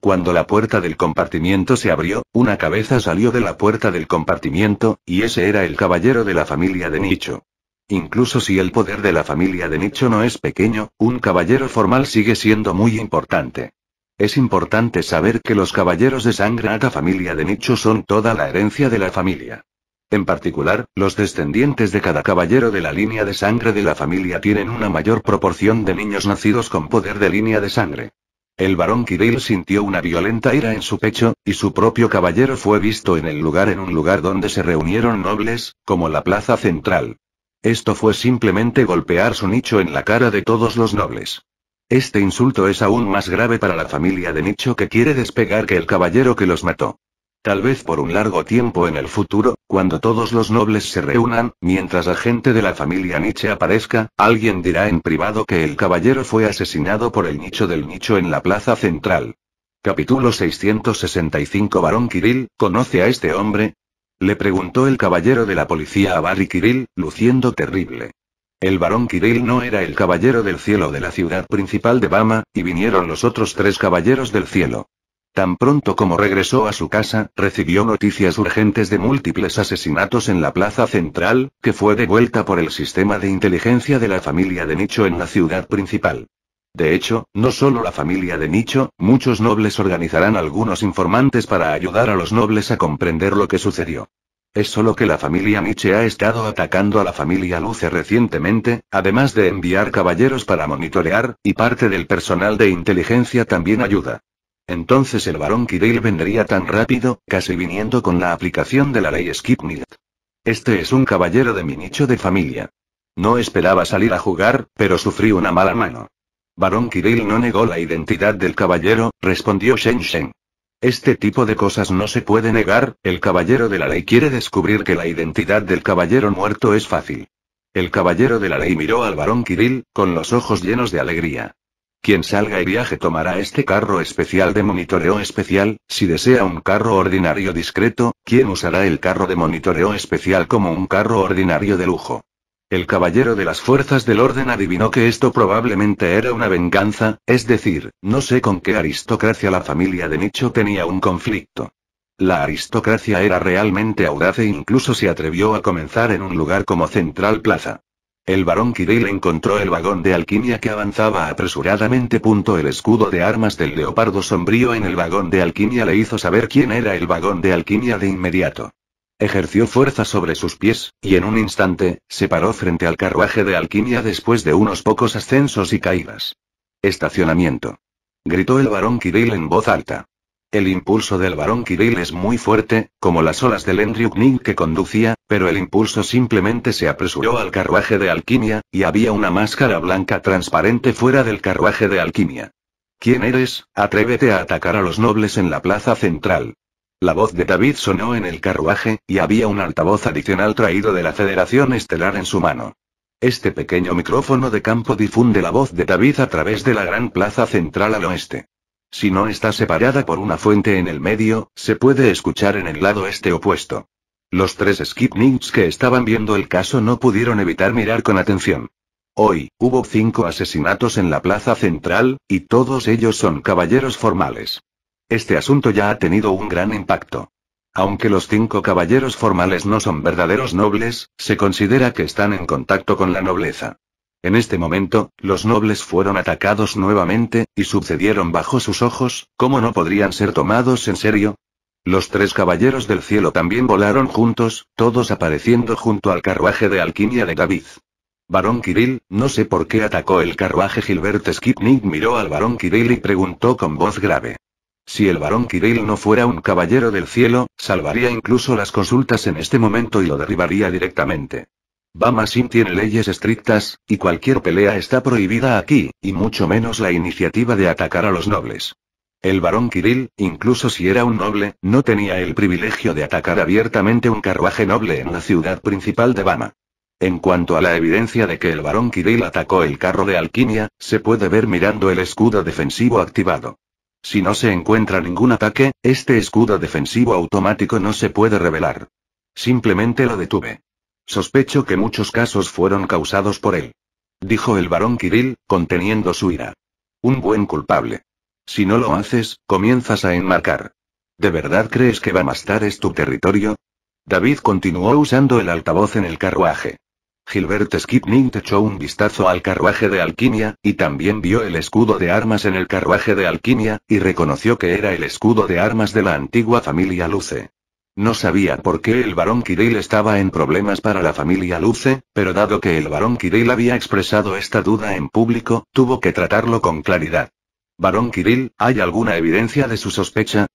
Cuando la puerta del compartimiento se abrió, una cabeza salió de la puerta del compartimiento, y ese era el caballero de la familia de Nicho. Incluso si el poder de la familia de Nicho no es pequeño, un caballero formal sigue siendo muy importante. Es importante saber que los caballeros de sangre alta familia de Nicho son toda la herencia de la familia. En particular, los descendientes de cada caballero de la línea de sangre de la familia tienen una mayor proporción de niños nacidos con poder de línea de sangre. El barón Kirill sintió una violenta ira en su pecho, y su propio caballero fue visto en el lugar en un lugar donde se reunieron nobles, como la plaza central. Esto fue simplemente golpear su nicho en la cara de todos los nobles. Este insulto es aún más grave para la familia de Nicho que quiere despegar que el caballero que los mató. Tal vez por un largo tiempo en el futuro, cuando todos los nobles se reúnan, mientras la gente de la familia Nietzsche aparezca, alguien dirá en privado que el caballero fue asesinado por el nicho del nicho en la plaza central. Capítulo 665 Barón Kirill, conoce a este hombre, le preguntó el caballero de la policía a Barry Kirill, luciendo terrible. El barón Kirill no era el caballero del cielo de la ciudad principal de Bama, y vinieron los otros tres caballeros del cielo. Tan pronto como regresó a su casa, recibió noticias urgentes de múltiples asesinatos en la plaza central, que fue devuelta por el sistema de inteligencia de la familia de Nicho en la ciudad principal. De hecho, no solo la familia de Nicho, muchos nobles organizarán algunos informantes para ayudar a los nobles a comprender lo que sucedió. Es solo que la familia Nietzsche ha estado atacando a la familia Luce recientemente, además de enviar caballeros para monitorear, y parte del personal de inteligencia también ayuda. Entonces el barón Kirill vendría tan rápido, casi viniendo con la aplicación de la ley Skipnit. Este es un caballero de mi nicho de familia. No esperaba salir a jugar, pero sufrí una mala mano. Barón Kirill no negó la identidad del caballero, respondió Shen Shen. Este tipo de cosas no se puede negar, el caballero de la ley quiere descubrir que la identidad del caballero muerto es fácil. El caballero de la ley miró al barón Kirill, con los ojos llenos de alegría. Quien salga y viaje tomará este carro especial de monitoreo especial, si desea un carro ordinario discreto, quien usará el carro de monitoreo especial como un carro ordinario de lujo. El caballero de las fuerzas del orden adivinó que esto probablemente era una venganza, es decir, no sé con qué aristocracia la familia de Nicho tenía un conflicto. La aristocracia era realmente audaz e incluso se atrevió a comenzar en un lugar como Central Plaza. El barón Kirill encontró el vagón de alquimia que avanzaba apresuradamente. Punto el escudo de armas del leopardo sombrío en el vagón de alquimia le hizo saber quién era el vagón de alquimia de inmediato. Ejerció fuerza sobre sus pies, y en un instante, se paró frente al carruaje de alquimia después de unos pocos ascensos y caídas. Estacionamiento. Gritó el barón Kiril en voz alta. El impulso del barón Kiril es muy fuerte, como las olas del Hendryuk-Ning que conducía, pero el impulso simplemente se apresuró al carruaje de alquimia, y había una máscara blanca transparente fuera del carruaje de alquimia. ¿Quién eres? Atrévete a atacar a los nobles en la plaza central. La voz de David sonó en el carruaje, y había un altavoz adicional traído de la Federación Estelar en su mano. Este pequeño micrófono de campo difunde la voz de David a través de la gran plaza central al oeste. Si no está separada por una fuente en el medio, se puede escuchar en el lado este opuesto. Los tres Skipnings que estaban viendo el caso no pudieron evitar mirar con atención. Hoy, hubo cinco asesinatos en la plaza central, y todos ellos son caballeros formales. Este asunto ya ha tenido un gran impacto. Aunque los cinco caballeros formales no son verdaderos nobles, se considera que están en contacto con la nobleza. En este momento, los nobles fueron atacados nuevamente, y sucedieron bajo sus ojos, ¿cómo no podrían ser tomados en serio? Los tres caballeros del cielo también volaron juntos, todos apareciendo junto al carruaje de alquimia de David. Barón Kirill, no sé por qué atacó el carruaje Gilbert Skipnik miró al barón Kirill y preguntó con voz grave. Si el barón Kirill no fuera un caballero del cielo, salvaría incluso las consultas en este momento y lo derribaría directamente. Bama Sin tiene leyes estrictas, y cualquier pelea está prohibida aquí, y mucho menos la iniciativa de atacar a los nobles. El barón Kirill, incluso si era un noble, no tenía el privilegio de atacar abiertamente un carruaje noble en la ciudad principal de Bama. En cuanto a la evidencia de que el barón Kirill atacó el carro de alquimia, se puede ver mirando el escudo defensivo activado. Si no se encuentra ningún ataque, este escudo defensivo automático no se puede revelar. Simplemente lo detuve. Sospecho que muchos casos fueron causados por él. Dijo el barón Kirill, conteniendo su ira. Un buen culpable. Si no lo haces, comienzas a enmarcar. ¿De verdad crees que Bamastar es tu territorio? David continuó usando el altavoz en el carruaje. Gilbert Skipning echó un vistazo al carruaje de alquimia, y también vio el escudo de armas en el carruaje de alquimia, y reconoció que era el escudo de armas de la antigua familia Luce. No sabía por qué el barón Kirill estaba en problemas para la familia Luce, pero dado que el barón Kirill había expresado esta duda en público, tuvo que tratarlo con claridad. Barón Kirill, ¿hay alguna evidencia de su sospecha?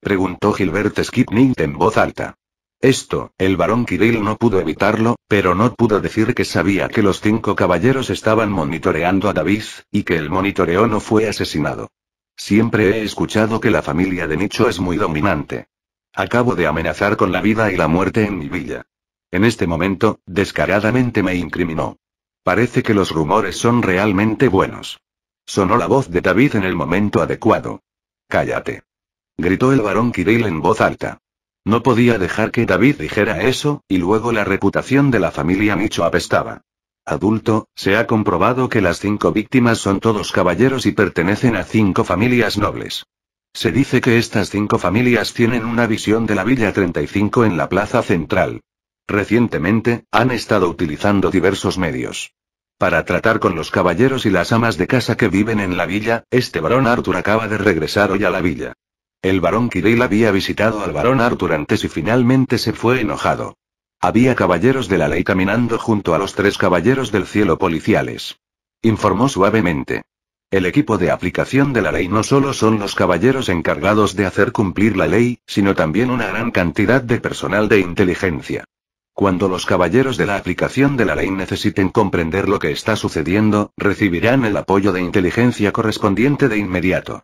Preguntó Gilbert Skipning en voz alta. Esto, el barón Kirill no pudo evitarlo, pero no pudo decir que sabía que los cinco caballeros estaban monitoreando a David, y que el monitoreo no fue asesinado. Siempre he escuchado que la familia de Nicho es muy dominante. Acabo de amenazar con la vida y la muerte en mi villa. En este momento, descaradamente me incriminó. Parece que los rumores son realmente buenos. Sonó la voz de David en el momento adecuado. Cállate. Gritó el barón Kirill en voz alta. No podía dejar que David dijera eso, y luego la reputación de la familia Micho apestaba. Adulto, se ha comprobado que las cinco víctimas son todos caballeros y pertenecen a cinco familias nobles. Se dice que estas cinco familias tienen una visión de la Villa 35 en la Plaza Central. Recientemente, han estado utilizando diversos medios. Para tratar con los caballeros y las amas de casa que viven en la villa, este varón Arthur acaba de regresar hoy a la villa. El barón Kirill había visitado al barón Arthur antes y finalmente se fue enojado. Había caballeros de la ley caminando junto a los tres caballeros del cielo policiales. Informó suavemente. El equipo de aplicación de la ley no solo son los caballeros encargados de hacer cumplir la ley, sino también una gran cantidad de personal de inteligencia. Cuando los caballeros de la aplicación de la ley necesiten comprender lo que está sucediendo, recibirán el apoyo de inteligencia correspondiente de inmediato.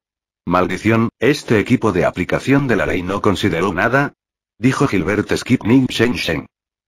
Maldición, este equipo de aplicación de la ley no consideró nada, dijo Gilbert Skipning Shen Shen.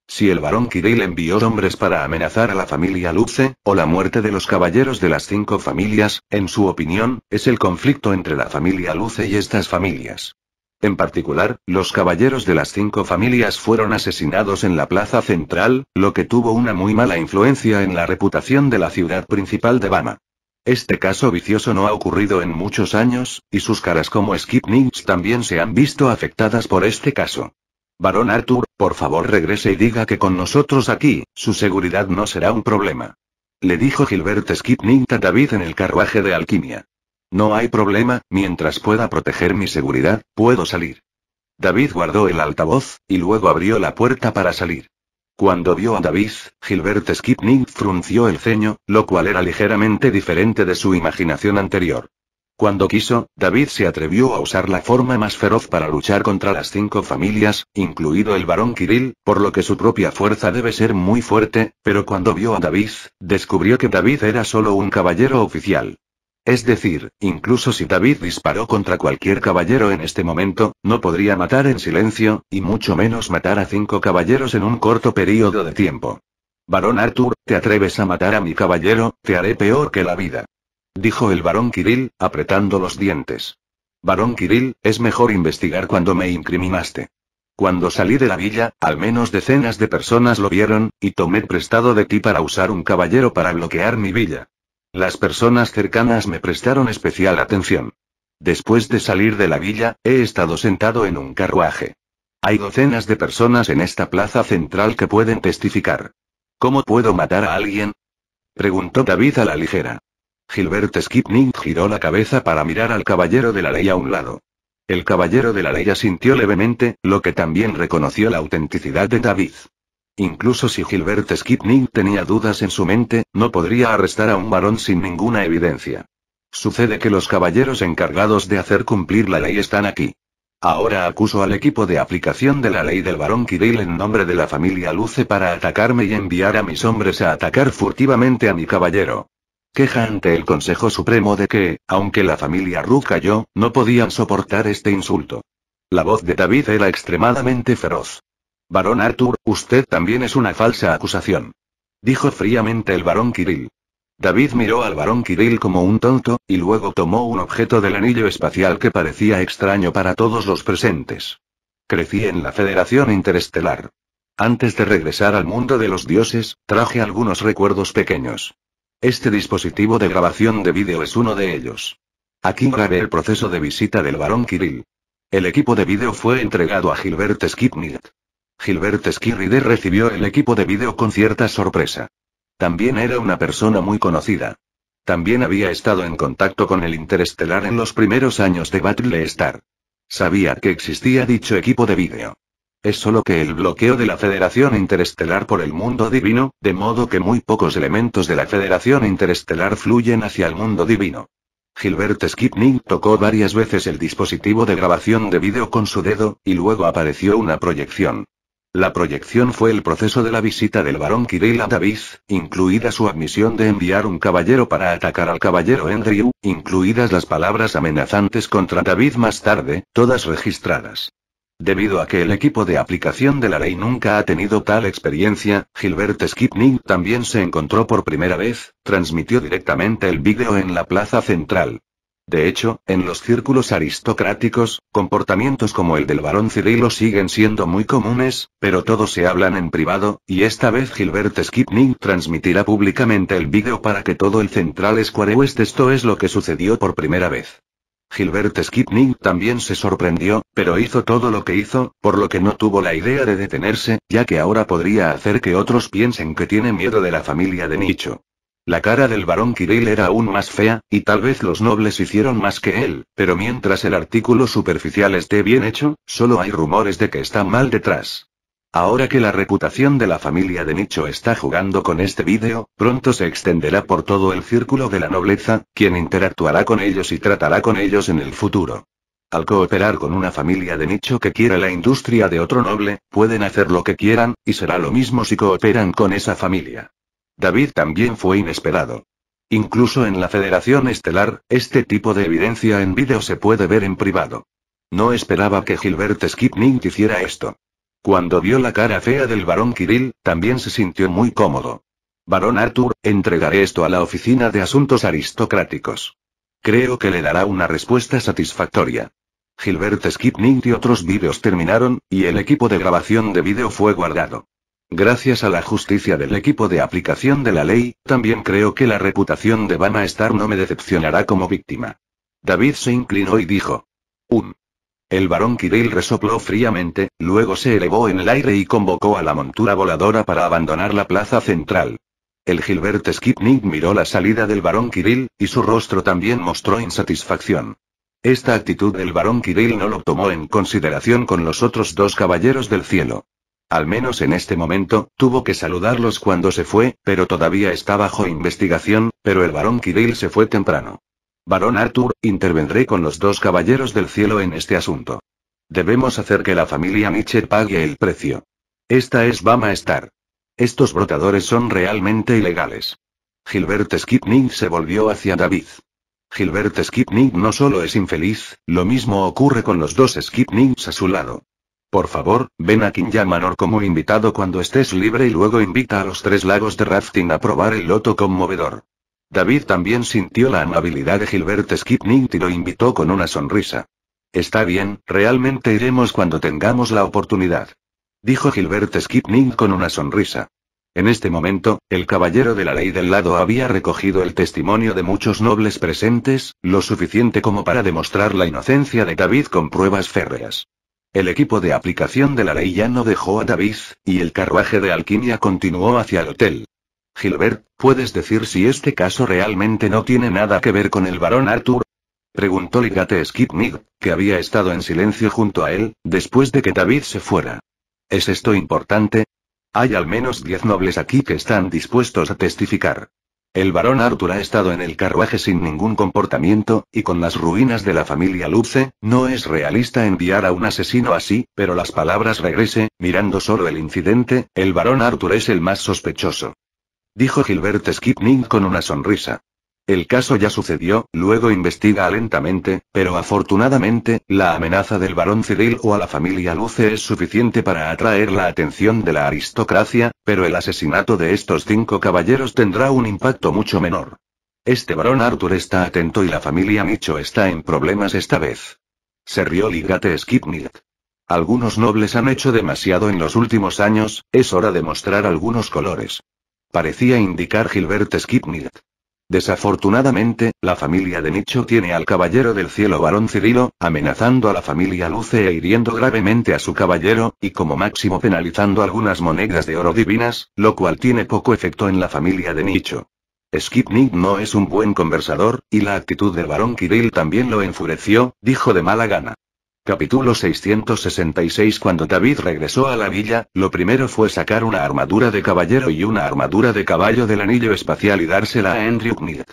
Si el barón Kirill envió hombres para amenazar a la familia Luce, o la muerte de los caballeros de las cinco familias, en su opinión, es el conflicto entre la familia Luce y estas familias. En particular, los caballeros de las cinco familias fueron asesinados en la plaza central, lo que tuvo una muy mala influencia en la reputación de la ciudad principal de Bama. Este caso vicioso no ha ocurrido en muchos años, y sus caras como Skip también se han visto afectadas por este caso. Barón Arthur, por favor regrese y diga que con nosotros aquí, su seguridad no será un problema. Le dijo Gilbert Skipnik a David en el carruaje de alquimia. No hay problema, mientras pueda proteger mi seguridad, puedo salir. David guardó el altavoz, y luego abrió la puerta para salir. Cuando vio a David, Gilbert Skipning frunció el ceño, lo cual era ligeramente diferente de su imaginación anterior. Cuando quiso, David se atrevió a usar la forma más feroz para luchar contra las cinco familias, incluido el varón Kirill, por lo que su propia fuerza debe ser muy fuerte, pero cuando vio a David, descubrió que David era solo un caballero oficial. Es decir, incluso si David disparó contra cualquier caballero en este momento, no podría matar en silencio, y mucho menos matar a cinco caballeros en un corto periodo de tiempo. Barón Arthur, te atreves a matar a mi caballero, te haré peor que la vida. Dijo el barón Kirill, apretando los dientes. Barón Kirill, es mejor investigar cuando me incriminaste. Cuando salí de la villa, al menos decenas de personas lo vieron, y tomé prestado de ti para usar un caballero para bloquear mi villa. Las personas cercanas me prestaron especial atención. Después de salir de la villa, he estado sentado en un carruaje. Hay docenas de personas en esta plaza central que pueden testificar. ¿Cómo puedo matar a alguien? Preguntó David a la ligera. Gilbert Skipning giró la cabeza para mirar al caballero de la ley a un lado. El caballero de la ley asintió levemente, lo que también reconoció la autenticidad de David. Incluso si Gilbert Skipning tenía dudas en su mente, no podría arrestar a un varón sin ninguna evidencia. Sucede que los caballeros encargados de hacer cumplir la ley están aquí. Ahora acuso al equipo de aplicación de la ley del varón Kirill en nombre de la familia Luce para atacarme y enviar a mis hombres a atacar furtivamente a mi caballero. Queja ante el Consejo Supremo de que, aunque la familia Ru cayó, no podían soportar este insulto. La voz de David era extremadamente feroz. Barón Arthur, usted también es una falsa acusación. Dijo fríamente el barón Kirill. David miró al barón Kirill como un tonto, y luego tomó un objeto del anillo espacial que parecía extraño para todos los presentes. Crecí en la Federación Interestelar. Antes de regresar al mundo de los dioses, traje algunos recuerdos pequeños. Este dispositivo de grabación de vídeo es uno de ellos. Aquí grabé el proceso de visita del barón Kirill. El equipo de vídeo fue entregado a Gilbert Skipnit. Gilbert Esquirride recibió el equipo de vídeo con cierta sorpresa. También era una persona muy conocida. También había estado en contacto con el Interestelar en los primeros años de Battle Star. Sabía que existía dicho equipo de vídeo. Es solo que el bloqueo de la Federación Interestelar por el mundo divino, de modo que muy pocos elementos de la Federación Interestelar fluyen hacia el mundo divino. Gilbert Skipnik tocó varias veces el dispositivo de grabación de vídeo con su dedo, y luego apareció una proyección. La proyección fue el proceso de la visita del barón Kirill a David, incluida su admisión de enviar un caballero para atacar al caballero Andrew, incluidas las palabras amenazantes contra David más tarde, todas registradas. Debido a que el equipo de aplicación de la ley nunca ha tenido tal experiencia, Gilbert Skipnik también se encontró por primera vez, transmitió directamente el vídeo en la plaza central. De hecho, en los círculos aristocráticos, comportamientos como el del barón Cirilo siguen siendo muy comunes, pero todos se hablan en privado, y esta vez Gilbert Skipning transmitirá públicamente el vídeo para que todo el Central Square West esto es lo que sucedió por primera vez. Gilbert Skipning también se sorprendió, pero hizo todo lo que hizo, por lo que no tuvo la idea de detenerse, ya que ahora podría hacer que otros piensen que tiene miedo de la familia de Nicho. La cara del barón Kirill era aún más fea, y tal vez los nobles hicieron más que él, pero mientras el artículo superficial esté bien hecho, solo hay rumores de que está mal detrás. Ahora que la reputación de la familia de Nicho está jugando con este vídeo, pronto se extenderá por todo el círculo de la nobleza, quien interactuará con ellos y tratará con ellos en el futuro. Al cooperar con una familia de nicho que quiera la industria de otro noble, pueden hacer lo que quieran, y será lo mismo si cooperan con esa familia. David también fue inesperado. Incluso en la Federación Estelar, este tipo de evidencia en vídeo se puede ver en privado. No esperaba que Gilbert Skipning hiciera esto. Cuando vio la cara fea del barón Kirill, también se sintió muy cómodo. Barón Arthur, entregaré esto a la Oficina de Asuntos Aristocráticos. Creo que le dará una respuesta satisfactoria. Gilbert Skipnick y otros vídeos terminaron, y el equipo de grabación de vídeo fue guardado. Gracias a la justicia del equipo de aplicación de la ley, también creo que la reputación de Bama Star no me decepcionará como víctima. David se inclinó y dijo. "Un". El varón Kirill resopló fríamente, luego se elevó en el aire y convocó a la montura voladora para abandonar la plaza central. El Gilbert Skipnik miró la salida del varón Kirill, y su rostro también mostró insatisfacción. Esta actitud del varón Kirill no lo tomó en consideración con los otros dos caballeros del cielo. Al menos en este momento, tuvo que saludarlos cuando se fue, pero todavía está bajo investigación, pero el barón Kirill se fue temprano. Barón Arthur, intervendré con los dos caballeros del cielo en este asunto. Debemos hacer que la familia Nietzsche pague el precio. Esta es Bama Star. Estos brotadores son realmente ilegales. Gilbert Skipning se volvió hacia David. Gilbert Skipning no solo es infeliz, lo mismo ocurre con los dos Skipnings a su lado. Por favor, ven a Kinyamanor como invitado cuando estés libre y luego invita a los tres lagos de rafting a probar el loto conmovedor. David también sintió la amabilidad de Gilbert Skipnint y lo invitó con una sonrisa. Está bien, realmente iremos cuando tengamos la oportunidad. Dijo Gilbert Skipnint con una sonrisa. En este momento, el caballero de la ley del lado había recogido el testimonio de muchos nobles presentes, lo suficiente como para demostrar la inocencia de David con pruebas férreas. El equipo de aplicación de la ley ya no dejó a David, y el carruaje de alquimia continuó hacia el hotel. Gilbert, ¿puedes decir si este caso realmente no tiene nada que ver con el barón Arthur? Preguntó Ligate Skipnig, que había estado en silencio junto a él, después de que David se fuera. ¿Es esto importante? Hay al menos diez nobles aquí que están dispuestos a testificar. El barón Arthur ha estado en el carruaje sin ningún comportamiento, y con las ruinas de la familia Luce, no es realista enviar a un asesino así, pero las palabras regrese, mirando solo el incidente, el barón Arthur es el más sospechoso. Dijo Gilbert Skipning con una sonrisa. El caso ya sucedió, luego investiga lentamente, pero afortunadamente, la amenaza del barón Cyril o a la familia Luce es suficiente para atraer la atención de la aristocracia, pero el asesinato de estos cinco caballeros tendrá un impacto mucho menor. Este barón Arthur está atento y la familia Micho está en problemas esta vez. Se rió Ligate Skipnit. Algunos nobles han hecho demasiado en los últimos años, es hora de mostrar algunos colores. Parecía indicar Gilbert Skipnit. Desafortunadamente, la familia de Nicho tiene al caballero del cielo varón Cirilo, amenazando a la familia Luce e hiriendo gravemente a su caballero, y como máximo penalizando algunas monedas de oro divinas, lo cual tiene poco efecto en la familia de Nicho. Skipnik no es un buen conversador, y la actitud del varón Kirill también lo enfureció, dijo de mala gana. Capítulo 666 Cuando David regresó a la villa, lo primero fue sacar una armadura de caballero y una armadura de caballo del anillo espacial y dársela a Andrew Knight.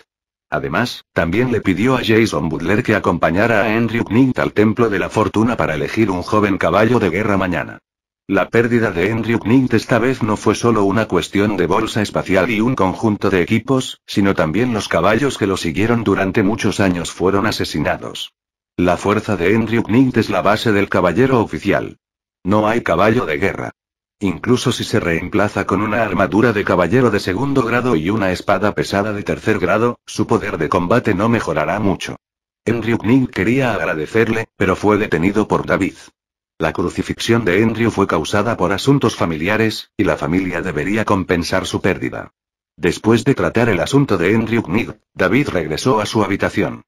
Además, también le pidió a Jason Butler que acompañara a Andrew Knight al Templo de la Fortuna para elegir un joven caballo de guerra mañana. La pérdida de Andrew Knight esta vez no fue solo una cuestión de bolsa espacial y un conjunto de equipos, sino también los caballos que lo siguieron durante muchos años fueron asesinados. La fuerza de Andrew Knight es la base del caballero oficial. No hay caballo de guerra. Incluso si se reemplaza con una armadura de caballero de segundo grado y una espada pesada de tercer grado, su poder de combate no mejorará mucho. Andrew Knight quería agradecerle, pero fue detenido por David. La crucifixión de Andrew fue causada por asuntos familiares, y la familia debería compensar su pérdida. Después de tratar el asunto de Andrew Knight, David regresó a su habitación.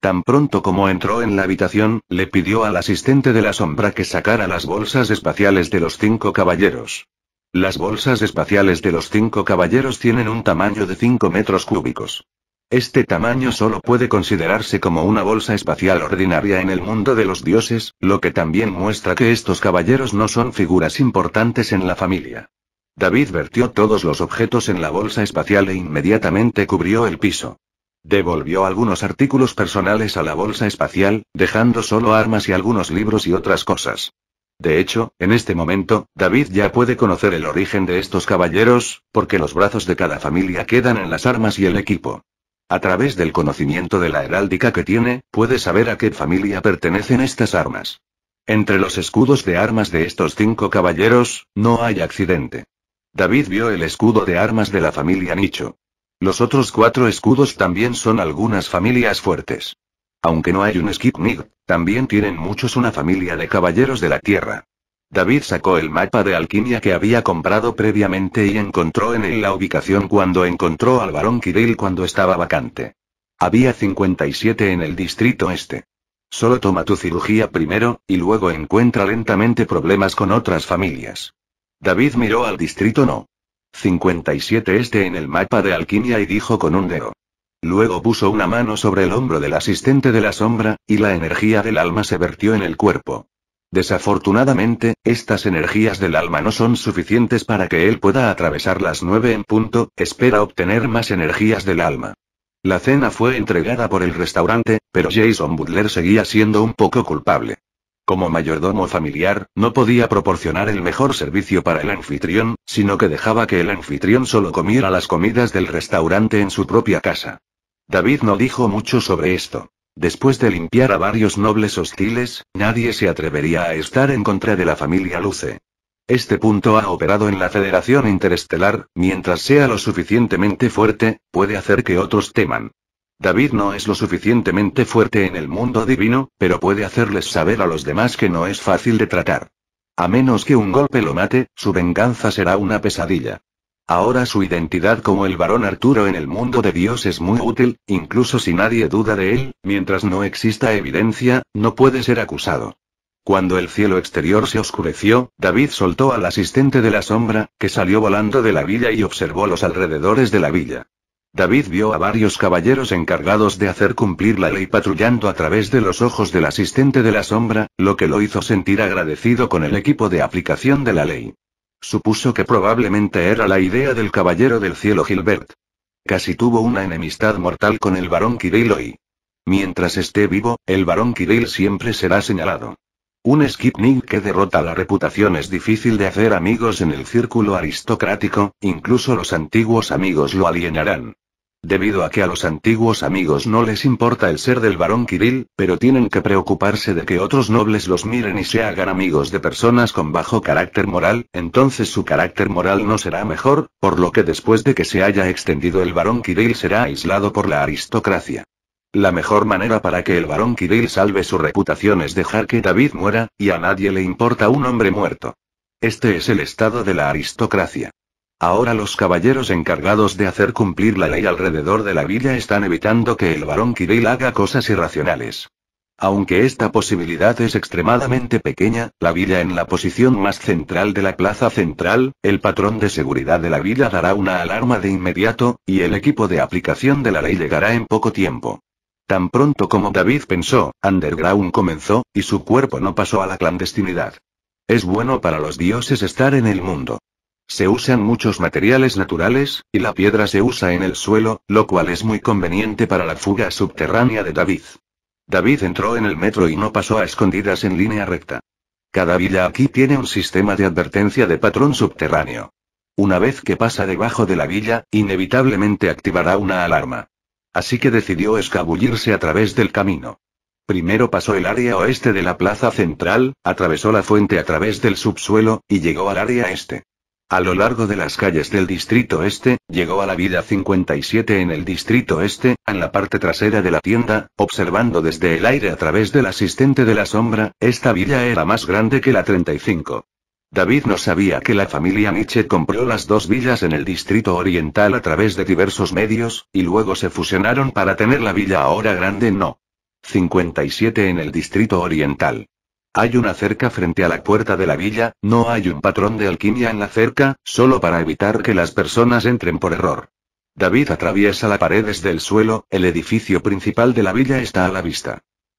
Tan pronto como entró en la habitación, le pidió al asistente de la sombra que sacara las bolsas espaciales de los cinco caballeros. Las bolsas espaciales de los cinco caballeros tienen un tamaño de 5 metros cúbicos. Este tamaño solo puede considerarse como una bolsa espacial ordinaria en el mundo de los dioses, lo que también muestra que estos caballeros no son figuras importantes en la familia. David vertió todos los objetos en la bolsa espacial e inmediatamente cubrió el piso. Devolvió algunos artículos personales a la bolsa espacial, dejando solo armas y algunos libros y otras cosas. De hecho, en este momento, David ya puede conocer el origen de estos caballeros, porque los brazos de cada familia quedan en las armas y el equipo. A través del conocimiento de la heráldica que tiene, puede saber a qué familia pertenecen estas armas. Entre los escudos de armas de estos cinco caballeros, no hay accidente. David vio el escudo de armas de la familia Nicho. Los otros cuatro escudos también son algunas familias fuertes. Aunque no hay un Skipnig, también tienen muchos una familia de caballeros de la tierra. David sacó el mapa de alquimia que había comprado previamente y encontró en él la ubicación cuando encontró al barón Kirill cuando estaba vacante. Había 57 en el distrito este. Solo toma tu cirugía primero, y luego encuentra lentamente problemas con otras familias. David miró al distrito no. 57 este en el mapa de alquimia y dijo con un dedo. Luego puso una mano sobre el hombro del asistente de la sombra, y la energía del alma se vertió en el cuerpo. Desafortunadamente, estas energías del alma no son suficientes para que él pueda atravesar las nueve en punto, espera obtener más energías del alma. La cena fue entregada por el restaurante, pero Jason Butler seguía siendo un poco culpable. Como mayordomo familiar, no podía proporcionar el mejor servicio para el anfitrión, sino que dejaba que el anfitrión solo comiera las comidas del restaurante en su propia casa. David no dijo mucho sobre esto. Después de limpiar a varios nobles hostiles, nadie se atrevería a estar en contra de la familia Luce. Este punto ha operado en la Federación Interestelar, mientras sea lo suficientemente fuerte, puede hacer que otros teman. David no es lo suficientemente fuerte en el mundo divino, pero puede hacerles saber a los demás que no es fácil de tratar. A menos que un golpe lo mate, su venganza será una pesadilla. Ahora su identidad como el varón Arturo en el mundo de Dios es muy útil, incluso si nadie duda de él, mientras no exista evidencia, no puede ser acusado. Cuando el cielo exterior se oscureció, David soltó al asistente de la sombra, que salió volando de la villa y observó los alrededores de la villa. David vio a varios caballeros encargados de hacer cumplir la ley patrullando a través de los ojos del asistente de la sombra, lo que lo hizo sentir agradecido con el equipo de aplicación de la ley. Supuso que probablemente era la idea del caballero del cielo Gilbert. Casi tuvo una enemistad mortal con el barón Kirill hoy. Mientras esté vivo, el barón Kirill siempre será señalado. Un Skipnik que derrota la reputación es difícil de hacer amigos en el círculo aristocrático, incluso los antiguos amigos lo alienarán. Debido a que a los antiguos amigos no les importa el ser del varón Kiril, pero tienen que preocuparse de que otros nobles los miren y se hagan amigos de personas con bajo carácter moral, entonces su carácter moral no será mejor, por lo que después de que se haya extendido el varón Kiril será aislado por la aristocracia. La mejor manera para que el varón Kiril salve su reputación es dejar que David muera, y a nadie le importa un hombre muerto. Este es el estado de la aristocracia. Ahora los caballeros encargados de hacer cumplir la ley alrededor de la villa están evitando que el varón Kirill haga cosas irracionales. Aunque esta posibilidad es extremadamente pequeña, la villa en la posición más central de la plaza central, el patrón de seguridad de la villa dará una alarma de inmediato, y el equipo de aplicación de la ley llegará en poco tiempo. Tan pronto como David pensó, Underground comenzó, y su cuerpo no pasó a la clandestinidad. Es bueno para los dioses estar en el mundo. Se usan muchos materiales naturales, y la piedra se usa en el suelo, lo cual es muy conveniente para la fuga subterránea de David. David entró en el metro y no pasó a escondidas en línea recta. Cada villa aquí tiene un sistema de advertencia de patrón subterráneo. Una vez que pasa debajo de la villa, inevitablemente activará una alarma. Así que decidió escabullirse a través del camino. Primero pasó el área oeste de la plaza central, atravesó la fuente a través del subsuelo, y llegó al área este. A lo largo de las calles del Distrito Este, llegó a la villa 57 en el Distrito Este, en la parte trasera de la tienda, observando desde el aire a través del asistente de la sombra, esta villa era más grande que la 35. David no sabía que la familia Nietzsche compró las dos villas en el Distrito Oriental a través de diversos medios, y luego se fusionaron para tener la villa ahora grande no. 57 en el Distrito Oriental. Hay una cerca frente a la puerta de la villa, no hay un patrón de alquimia en la cerca, solo para evitar que las personas entren por error. David atraviesa la pared desde el suelo, el edificio principal de la villa está a la vista.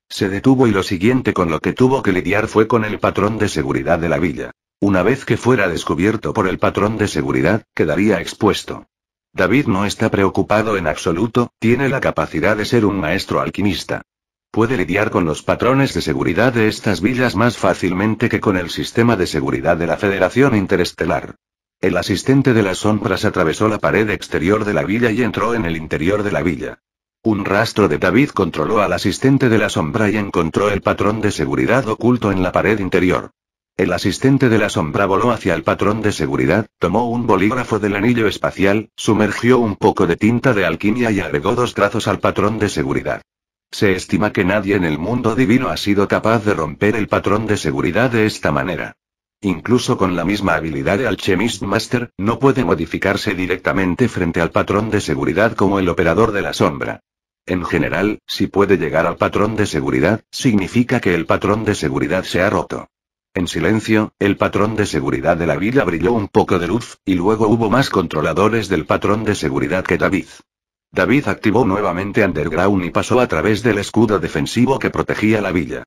Se detuvo y lo siguiente con lo que tuvo que lidiar fue con el patrón de seguridad de la villa. Una vez que fuera descubierto por el patrón de seguridad, quedaría expuesto. David no está preocupado en absoluto, tiene la capacidad de ser un maestro alquimista puede lidiar con los patrones de seguridad de estas villas más fácilmente que con el sistema de seguridad de la Federación Interestelar. El asistente de las sombras atravesó la pared exterior de la villa y entró en el interior de la villa. Un rastro de David controló al asistente de la sombra y encontró el patrón de seguridad oculto en la pared interior. El asistente de la sombra voló hacia el patrón de seguridad, tomó un bolígrafo del anillo espacial, sumergió un poco de tinta de alquimia y agregó dos trazos al patrón de seguridad. Se estima que nadie en el mundo divino ha sido capaz de romper el patrón de seguridad de esta manera. Incluso con la misma habilidad de Alchemist Master, no puede modificarse directamente frente al patrón de seguridad como el operador de la sombra. En general, si puede llegar al patrón de seguridad, significa que el patrón de seguridad se ha roto. En silencio, el patrón de seguridad de la villa brilló un poco de luz, y luego hubo más controladores del patrón de seguridad que David. David activó nuevamente Underground y pasó a través del escudo defensivo que protegía la villa.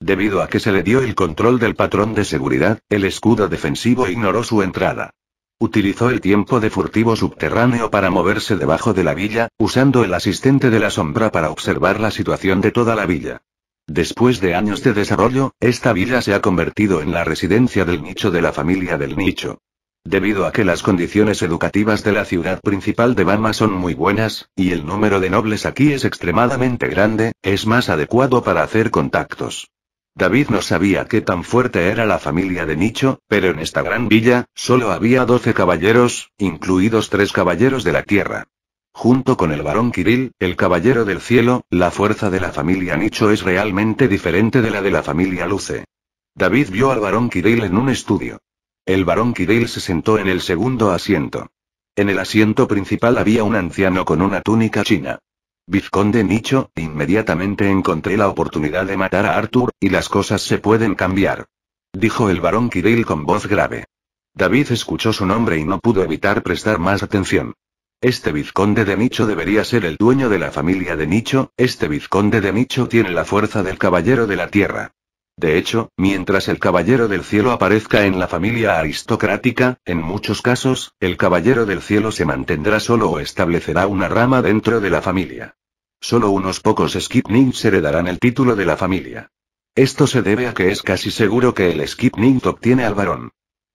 Debido a que se le dio el control del patrón de seguridad, el escudo defensivo ignoró su entrada. Utilizó el tiempo de furtivo subterráneo para moverse debajo de la villa, usando el asistente de la sombra para observar la situación de toda la villa. Después de años de desarrollo, esta villa se ha convertido en la residencia del nicho de la familia del nicho. Debido a que las condiciones educativas de la ciudad principal de Bama son muy buenas, y el número de nobles aquí es extremadamente grande, es más adecuado para hacer contactos. David no sabía qué tan fuerte era la familia de Nicho, pero en esta gran villa, solo había doce caballeros, incluidos tres caballeros de la tierra. Junto con el varón Kiril, el caballero del cielo, la fuerza de la familia Nicho es realmente diferente de la de la familia Luce. David vio al varón Kiril en un estudio. El barón Kirill se sentó en el segundo asiento. En el asiento principal había un anciano con una túnica china. Vizconde Nicho, inmediatamente encontré la oportunidad de matar a Arthur, y las cosas se pueden cambiar. Dijo el barón Kirill con voz grave. David escuchó su nombre y no pudo evitar prestar más atención. Este vizconde de Nicho debería ser el dueño de la familia de Nicho, este vizconde de Nicho tiene la fuerza del caballero de la tierra. De hecho, mientras el Caballero del Cielo aparezca en la familia aristocrática, en muchos casos, el Caballero del Cielo se mantendrá solo o establecerá una rama dentro de la familia. Solo unos pocos se heredarán el título de la familia. Esto se debe a que es casi seguro que el Skipning obtiene al varón.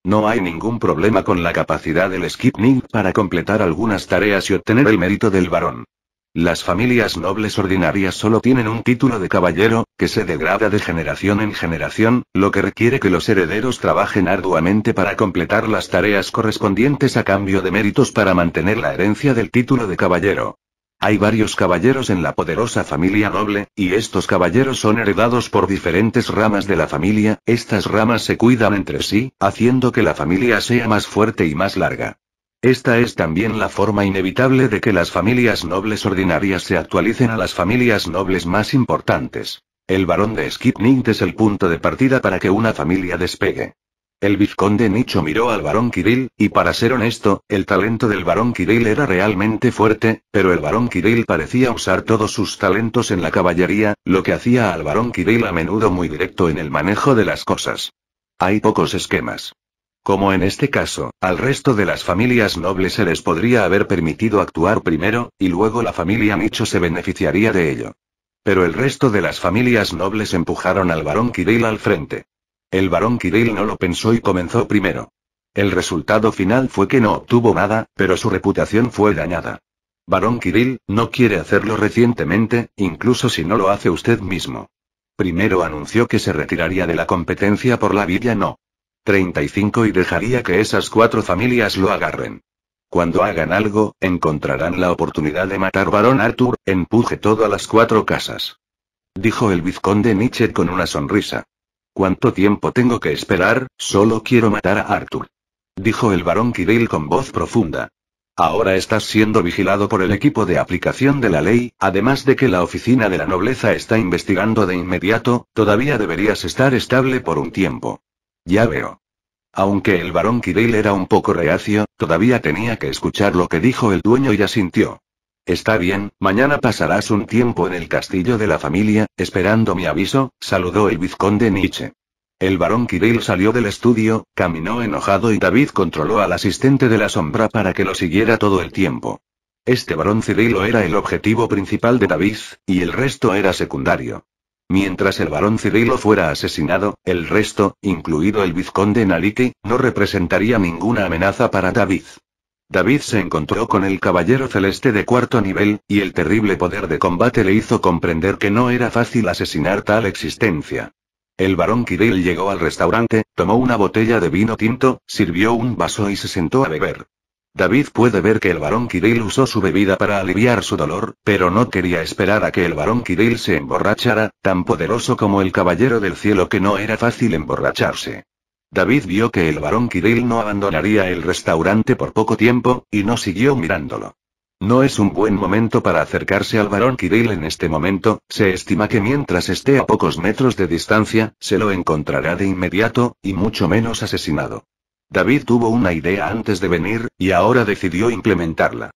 No hay ningún problema con la capacidad del Skipning para completar algunas tareas y obtener el mérito del varón. Las familias nobles ordinarias solo tienen un título de caballero, que se degrada de generación en generación, lo que requiere que los herederos trabajen arduamente para completar las tareas correspondientes a cambio de méritos para mantener la herencia del título de caballero. Hay varios caballeros en la poderosa familia noble, y estos caballeros son heredados por diferentes ramas de la familia, estas ramas se cuidan entre sí, haciendo que la familia sea más fuerte y más larga. Esta es también la forma inevitable de que las familias nobles ordinarias se actualicen a las familias nobles más importantes. El barón de Skipnint es el punto de partida para que una familia despegue. El vizconde Nicho miró al barón Kirill, y para ser honesto, el talento del barón Kirill era realmente fuerte, pero el barón Kirill parecía usar todos sus talentos en la caballería, lo que hacía al barón Kirill a menudo muy directo en el manejo de las cosas. Hay pocos esquemas. Como en este caso, al resto de las familias nobles se les podría haber permitido actuar primero, y luego la familia Micho se beneficiaría de ello. Pero el resto de las familias nobles empujaron al barón Kirill al frente. El barón Kirill no lo pensó y comenzó primero. El resultado final fue que no obtuvo nada, pero su reputación fue dañada. Barón Kirill, no quiere hacerlo recientemente, incluso si no lo hace usted mismo. Primero anunció que se retiraría de la competencia por la Villa No. 35 y dejaría que esas cuatro familias lo agarren. Cuando hagan algo, encontrarán la oportunidad de matar varón Arthur, empuje todo a las cuatro casas. Dijo el vizconde Nietzsche con una sonrisa. ¿Cuánto tiempo tengo que esperar? Solo quiero matar a Arthur. Dijo el varón Kirill con voz profunda. Ahora estás siendo vigilado por el equipo de aplicación de la ley, además de que la oficina de la nobleza está investigando de inmediato, todavía deberías estar estable por un tiempo. Ya veo. Aunque el barón Kirill era un poco reacio, todavía tenía que escuchar lo que dijo el dueño y asintió. Está bien, mañana pasarás un tiempo en el castillo de la familia, esperando mi aviso, saludó el vizconde Nietzsche. El barón Kirill salió del estudio, caminó enojado y David controló al asistente de la sombra para que lo siguiera todo el tiempo. Este barón Cirilo era el objetivo principal de David, y el resto era secundario. Mientras el barón Cirilo fuera asesinado, el resto, incluido el vizconde Naliki, no representaría ninguna amenaza para David. David se encontró con el caballero celeste de cuarto nivel, y el terrible poder de combate le hizo comprender que no era fácil asesinar tal existencia. El barón Cirilo llegó al restaurante, tomó una botella de vino tinto, sirvió un vaso y se sentó a beber. David puede ver que el barón Kirill usó su bebida para aliviar su dolor, pero no quería esperar a que el barón Kirill se emborrachara, tan poderoso como el caballero del cielo que no era fácil emborracharse. David vio que el barón Kirill no abandonaría el restaurante por poco tiempo, y no siguió mirándolo. No es un buen momento para acercarse al barón Kirill en este momento, se estima que mientras esté a pocos metros de distancia, se lo encontrará de inmediato, y mucho menos asesinado. David tuvo una idea antes de venir, y ahora decidió implementarla.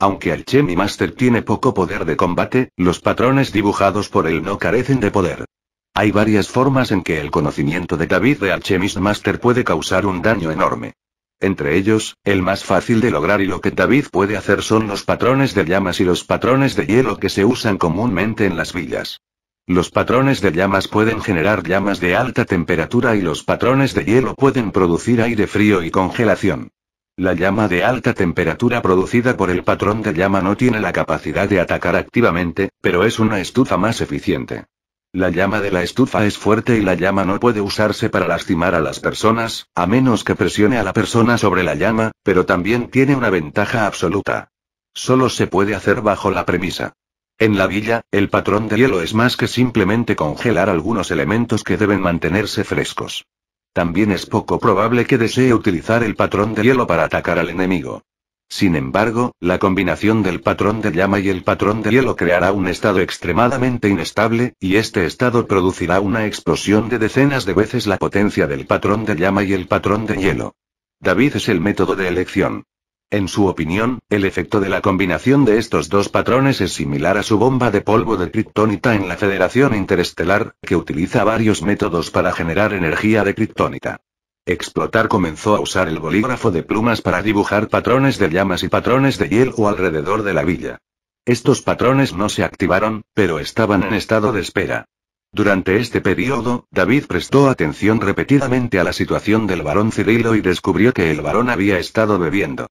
Aunque el Master tiene poco poder de combate, los patrones dibujados por él no carecen de poder. Hay varias formas en que el conocimiento de David de Alchemist Master puede causar un daño enorme. Entre ellos, el más fácil de lograr y lo que David puede hacer son los patrones de llamas y los patrones de hielo que se usan comúnmente en las villas. Los patrones de llamas pueden generar llamas de alta temperatura y los patrones de hielo pueden producir aire frío y congelación. La llama de alta temperatura producida por el patrón de llama no tiene la capacidad de atacar activamente, pero es una estufa más eficiente. La llama de la estufa es fuerte y la llama no puede usarse para lastimar a las personas, a menos que presione a la persona sobre la llama, pero también tiene una ventaja absoluta. Solo se puede hacer bajo la premisa en la villa, el patrón de hielo es más que simplemente congelar algunos elementos que deben mantenerse frescos. También es poco probable que desee utilizar el patrón de hielo para atacar al enemigo. Sin embargo, la combinación del patrón de llama y el patrón de hielo creará un estado extremadamente inestable, y este estado producirá una explosión de decenas de veces la potencia del patrón de llama y el patrón de hielo. David es el método de elección. En su opinión, el efecto de la combinación de estos dos patrones es similar a su bomba de polvo de kriptonita en la Federación Interestelar, que utiliza varios métodos para generar energía de kriptonita. Explotar comenzó a usar el bolígrafo de plumas para dibujar patrones de llamas y patrones de hielo alrededor de la villa. Estos patrones no se activaron, pero estaban en estado de espera. Durante este periodo, David prestó atención repetidamente a la situación del varón Cirilo y descubrió que el varón había estado bebiendo.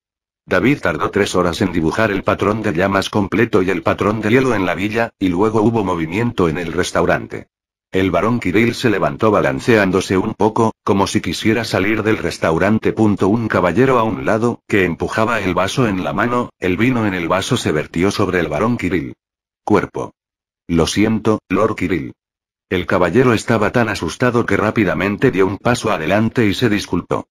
David tardó tres horas en dibujar el patrón de llamas completo y el patrón de hielo en la villa, y luego hubo movimiento en el restaurante. El barón Kirill se levantó balanceándose un poco, como si quisiera salir del restaurante. Un caballero a un lado, que empujaba el vaso en la mano, el vino en el vaso se vertió sobre el barón Kirill. Cuerpo. Lo siento, Lord Kirill. El caballero estaba tan asustado que rápidamente dio un paso adelante y se disculpó.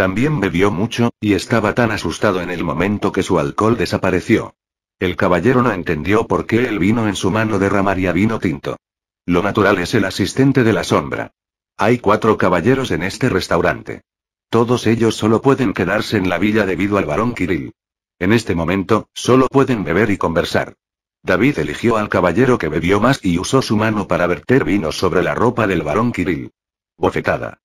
También bebió mucho, y estaba tan asustado en el momento que su alcohol desapareció. El caballero no entendió por qué el vino en su mano derramaría vino tinto. Lo natural es el asistente de la sombra. Hay cuatro caballeros en este restaurante. Todos ellos solo pueden quedarse en la villa debido al barón Kirill. En este momento, solo pueden beber y conversar. David eligió al caballero que bebió más y usó su mano para verter vino sobre la ropa del barón Kirill. Bofetada.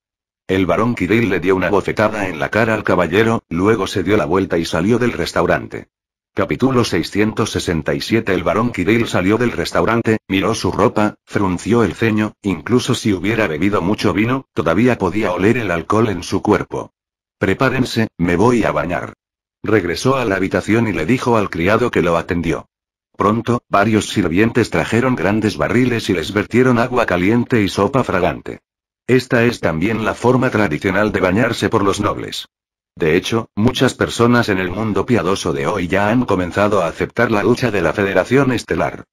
El barón Kirill le dio una bofetada en la cara al caballero, luego se dio la vuelta y salió del restaurante. Capítulo 667 El barón Kirill salió del restaurante, miró su ropa, frunció el ceño, incluso si hubiera bebido mucho vino, todavía podía oler el alcohol en su cuerpo. Prepárense, me voy a bañar. Regresó a la habitación y le dijo al criado que lo atendió. Pronto, varios sirvientes trajeron grandes barriles y les vertieron agua caliente y sopa fragante. Esta es también la forma tradicional de bañarse por los nobles. De hecho, muchas personas en el mundo piadoso de hoy ya han comenzado a aceptar la lucha de la Federación Estelar.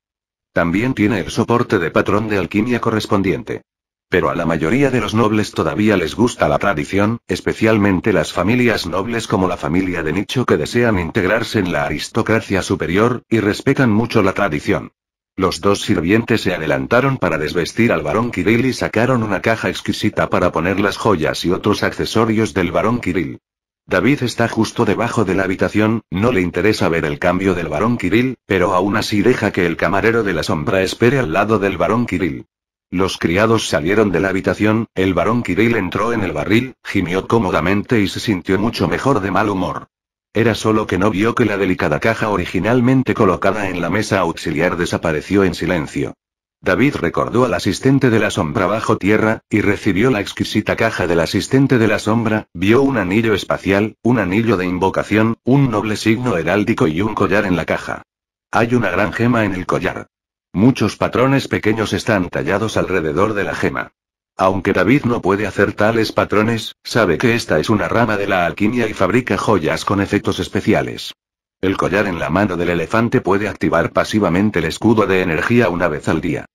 También tiene el soporte de patrón de alquimia correspondiente. Pero a la mayoría de los nobles todavía les gusta la tradición, especialmente las familias nobles como la familia de Nicho que desean integrarse en la aristocracia superior, y respetan mucho la tradición. Los dos sirvientes se adelantaron para desvestir al barón Kirill y sacaron una caja exquisita para poner las joyas y otros accesorios del barón Kirill. David está justo debajo de la habitación, no le interesa ver el cambio del barón Kirill, pero aún así deja que el camarero de la sombra espere al lado del barón Kirill. Los criados salieron de la habitación, el barón Kirill entró en el barril, gimió cómodamente y se sintió mucho mejor de mal humor. Era solo que no vio que la delicada caja originalmente colocada en la mesa auxiliar desapareció en silencio. David recordó al asistente de la sombra bajo tierra, y recibió la exquisita caja del asistente de la sombra, vio un anillo espacial, un anillo de invocación, un noble signo heráldico y un collar en la caja. Hay una gran gema en el collar. Muchos patrones pequeños están tallados alrededor de la gema. Aunque David no puede hacer tales patrones, sabe que esta es una rama de la alquimia y fabrica joyas con efectos especiales. El collar en la mano del elefante puede activar pasivamente el escudo de energía una vez al día.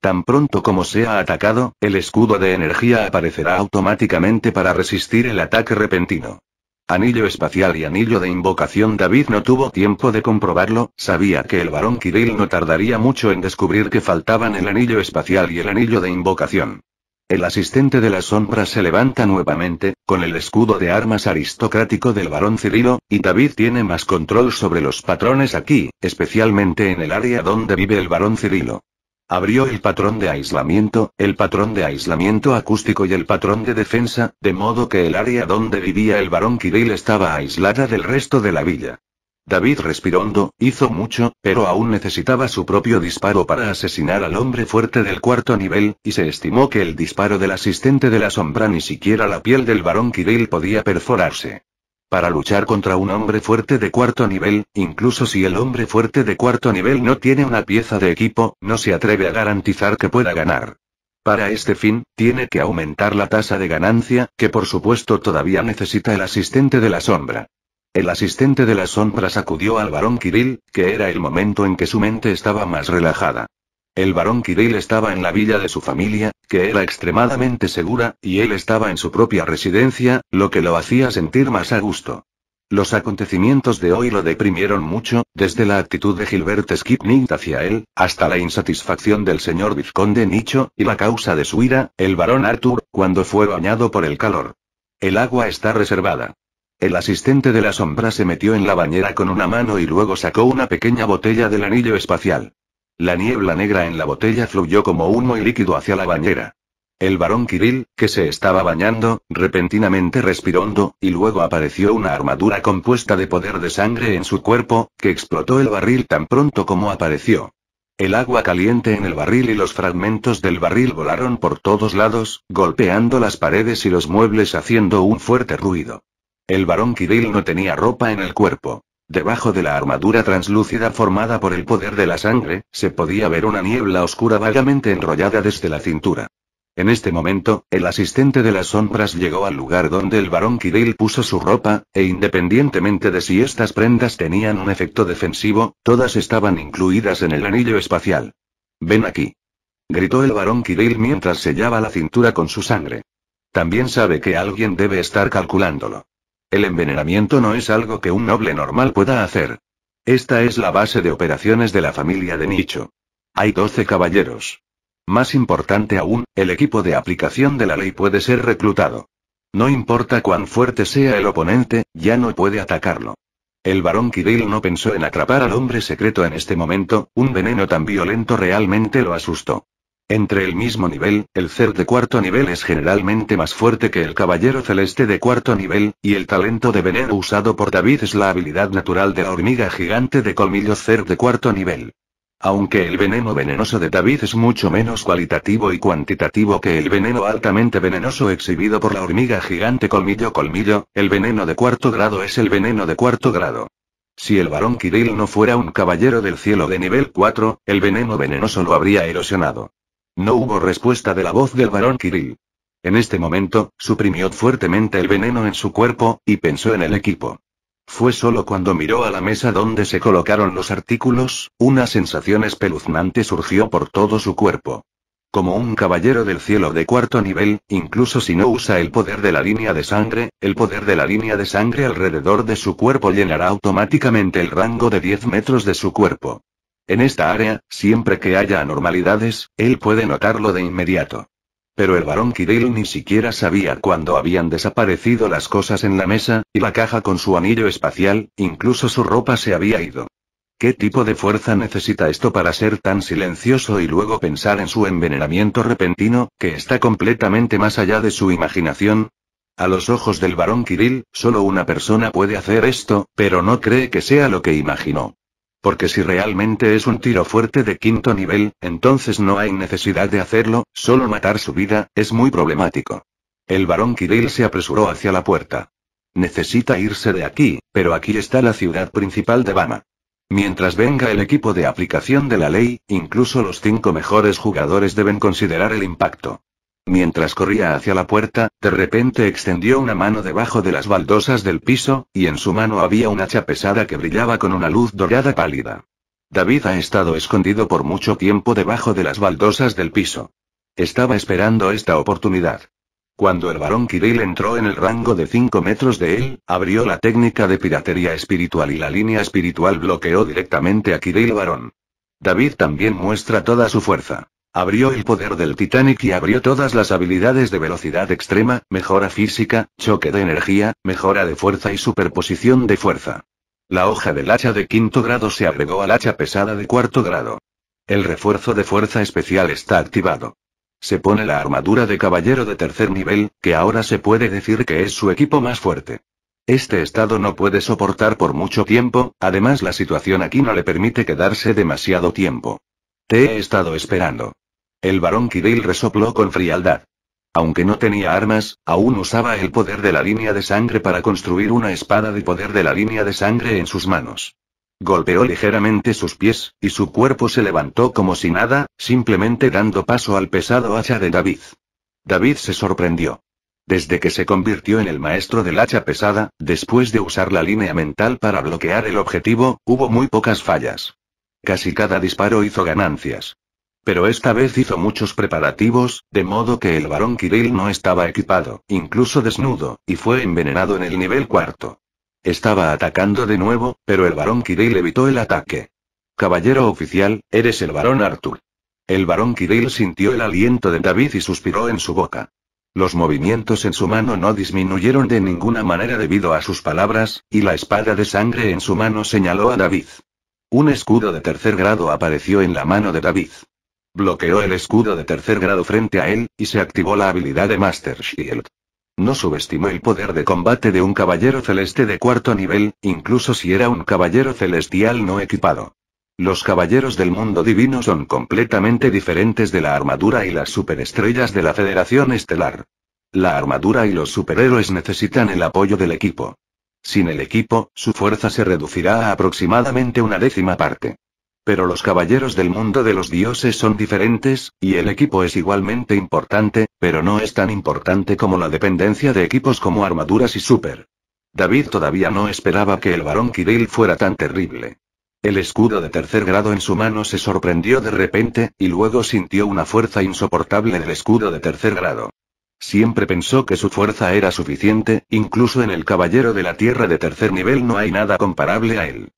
Tan pronto como sea atacado, el escudo de energía aparecerá automáticamente para resistir el ataque repentino. Anillo espacial y anillo de invocación David no tuvo tiempo de comprobarlo, sabía que el varón Kirill no tardaría mucho en descubrir que faltaban el anillo espacial y el anillo de invocación. El asistente de la sombra se levanta nuevamente, con el escudo de armas aristocrático del varón Cirilo, y David tiene más control sobre los patrones aquí, especialmente en el área donde vive el varón Cirilo. Abrió el patrón de aislamiento, el patrón de aislamiento acústico y el patrón de defensa, de modo que el área donde vivía el varón Cirilo estaba aislada del resto de la villa. David respiró hizo mucho, pero aún necesitaba su propio disparo para asesinar al hombre fuerte del cuarto nivel, y se estimó que el disparo del asistente de la sombra ni siquiera la piel del varón Kirill podía perforarse. Para luchar contra un hombre fuerte de cuarto nivel, incluso si el hombre fuerte de cuarto nivel no tiene una pieza de equipo, no se atreve a garantizar que pueda ganar. Para este fin, tiene que aumentar la tasa de ganancia, que por supuesto todavía necesita el asistente de la sombra. El asistente de la sombras acudió al varón Kirill, que era el momento en que su mente estaba más relajada. El varón Kirill estaba en la villa de su familia, que era extremadamente segura, y él estaba en su propia residencia, lo que lo hacía sentir más a gusto. Los acontecimientos de hoy lo deprimieron mucho, desde la actitud de Gilbert Skipning hacia él, hasta la insatisfacción del señor vizconde Nicho, y la causa de su ira, el varón Arthur, cuando fue bañado por el calor. El agua está reservada. El asistente de la sombra se metió en la bañera con una mano y luego sacó una pequeña botella del anillo espacial. La niebla negra en la botella fluyó como humo y líquido hacia la bañera. El varón Kirill, que se estaba bañando, repentinamente respiró hondo, y luego apareció una armadura compuesta de poder de sangre en su cuerpo, que explotó el barril tan pronto como apareció. El agua caliente en el barril y los fragmentos del barril volaron por todos lados, golpeando las paredes y los muebles haciendo un fuerte ruido. El barón Kirill no tenía ropa en el cuerpo. Debajo de la armadura translúcida formada por el poder de la sangre, se podía ver una niebla oscura vagamente enrollada desde la cintura. En este momento, el asistente de las sombras llegó al lugar donde el barón Kirill puso su ropa, e independientemente de si estas prendas tenían un efecto defensivo, todas estaban incluidas en el anillo espacial. Ven aquí. Gritó el barón Kirill mientras sellaba la cintura con su sangre. También sabe que alguien debe estar calculándolo. El envenenamiento no es algo que un noble normal pueda hacer. Esta es la base de operaciones de la familia de Nicho. Hay 12 caballeros. Más importante aún, el equipo de aplicación de la ley puede ser reclutado. No importa cuán fuerte sea el oponente, ya no puede atacarlo. El barón Kirill no pensó en atrapar al hombre secreto en este momento, un veneno tan violento realmente lo asustó. Entre el mismo nivel, el cer de cuarto nivel es generalmente más fuerte que el caballero celeste de cuarto nivel, y el talento de veneno usado por David es la habilidad natural de la hormiga gigante de colmillo cer de cuarto nivel. Aunque el veneno venenoso de David es mucho menos cualitativo y cuantitativo que el veneno altamente venenoso exhibido por la hormiga gigante colmillo colmillo, el veneno de cuarto grado es el veneno de cuarto grado. Si el varón Kirill no fuera un caballero del cielo de nivel 4, el veneno venenoso lo habría erosionado. No hubo respuesta de la voz del varón Kirill. En este momento, suprimió fuertemente el veneno en su cuerpo, y pensó en el equipo. Fue solo cuando miró a la mesa donde se colocaron los artículos, una sensación espeluznante surgió por todo su cuerpo. Como un caballero del cielo de cuarto nivel, incluso si no usa el poder de la línea de sangre, el poder de la línea de sangre alrededor de su cuerpo llenará automáticamente el rango de 10 metros de su cuerpo. En esta área, siempre que haya anormalidades, él puede notarlo de inmediato. Pero el barón Kirill ni siquiera sabía cuándo habían desaparecido las cosas en la mesa, y la caja con su anillo espacial, incluso su ropa se había ido. ¿Qué tipo de fuerza necesita esto para ser tan silencioso y luego pensar en su envenenamiento repentino, que está completamente más allá de su imaginación? A los ojos del barón Kirill, solo una persona puede hacer esto, pero no cree que sea lo que imaginó. Porque si realmente es un tiro fuerte de quinto nivel, entonces no hay necesidad de hacerlo, solo matar su vida, es muy problemático. El barón Kirill se apresuró hacia la puerta. Necesita irse de aquí, pero aquí está la ciudad principal de Bama. Mientras venga el equipo de aplicación de la ley, incluso los cinco mejores jugadores deben considerar el impacto. Mientras corría hacia la puerta, de repente extendió una mano debajo de las baldosas del piso, y en su mano había un hacha pesada que brillaba con una luz dorada pálida. David ha estado escondido por mucho tiempo debajo de las baldosas del piso. Estaba esperando esta oportunidad. Cuando el varón Kirill entró en el rango de 5 metros de él, abrió la técnica de piratería espiritual y la línea espiritual bloqueó directamente a Kirill varón. David también muestra toda su fuerza. Abrió el poder del Titanic y abrió todas las habilidades de velocidad extrema, mejora física, choque de energía, mejora de fuerza y superposición de fuerza. La hoja del hacha de quinto grado se agregó al hacha pesada de cuarto grado. El refuerzo de fuerza especial está activado. Se pone la armadura de caballero de tercer nivel, que ahora se puede decir que es su equipo más fuerte. Este estado no puede soportar por mucho tiempo, además la situación aquí no le permite quedarse demasiado tiempo. Te he estado esperando. El varón Kirill resopló con frialdad. Aunque no tenía armas, aún usaba el poder de la línea de sangre para construir una espada de poder de la línea de sangre en sus manos. Golpeó ligeramente sus pies, y su cuerpo se levantó como si nada, simplemente dando paso al pesado hacha de David. David se sorprendió. Desde que se convirtió en el maestro del hacha pesada, después de usar la línea mental para bloquear el objetivo, hubo muy pocas fallas. Casi cada disparo hizo ganancias pero esta vez hizo muchos preparativos, de modo que el varón Kirill no estaba equipado, incluso desnudo, y fue envenenado en el nivel cuarto. Estaba atacando de nuevo, pero el varón Kirill evitó el ataque. Caballero oficial, eres el varón Arthur. El varón Kirill sintió el aliento de David y suspiró en su boca. Los movimientos en su mano no disminuyeron de ninguna manera debido a sus palabras, y la espada de sangre en su mano señaló a David. Un escudo de tercer grado apareció en la mano de David. Bloqueó el escudo de tercer grado frente a él, y se activó la habilidad de Master Shield. No subestimó el poder de combate de un caballero celeste de cuarto nivel, incluso si era un caballero celestial no equipado. Los caballeros del mundo divino son completamente diferentes de la armadura y las superestrellas de la Federación Estelar. La armadura y los superhéroes necesitan el apoyo del equipo. Sin el equipo, su fuerza se reducirá a aproximadamente una décima parte. Pero los caballeros del mundo de los dioses son diferentes, y el equipo es igualmente importante, pero no es tan importante como la dependencia de equipos como armaduras y super. David todavía no esperaba que el varón Kirill fuera tan terrible. El escudo de tercer grado en su mano se sorprendió de repente, y luego sintió una fuerza insoportable del escudo de tercer grado. Siempre pensó que su fuerza era suficiente, incluso en el caballero de la tierra de tercer nivel no hay nada comparable a él.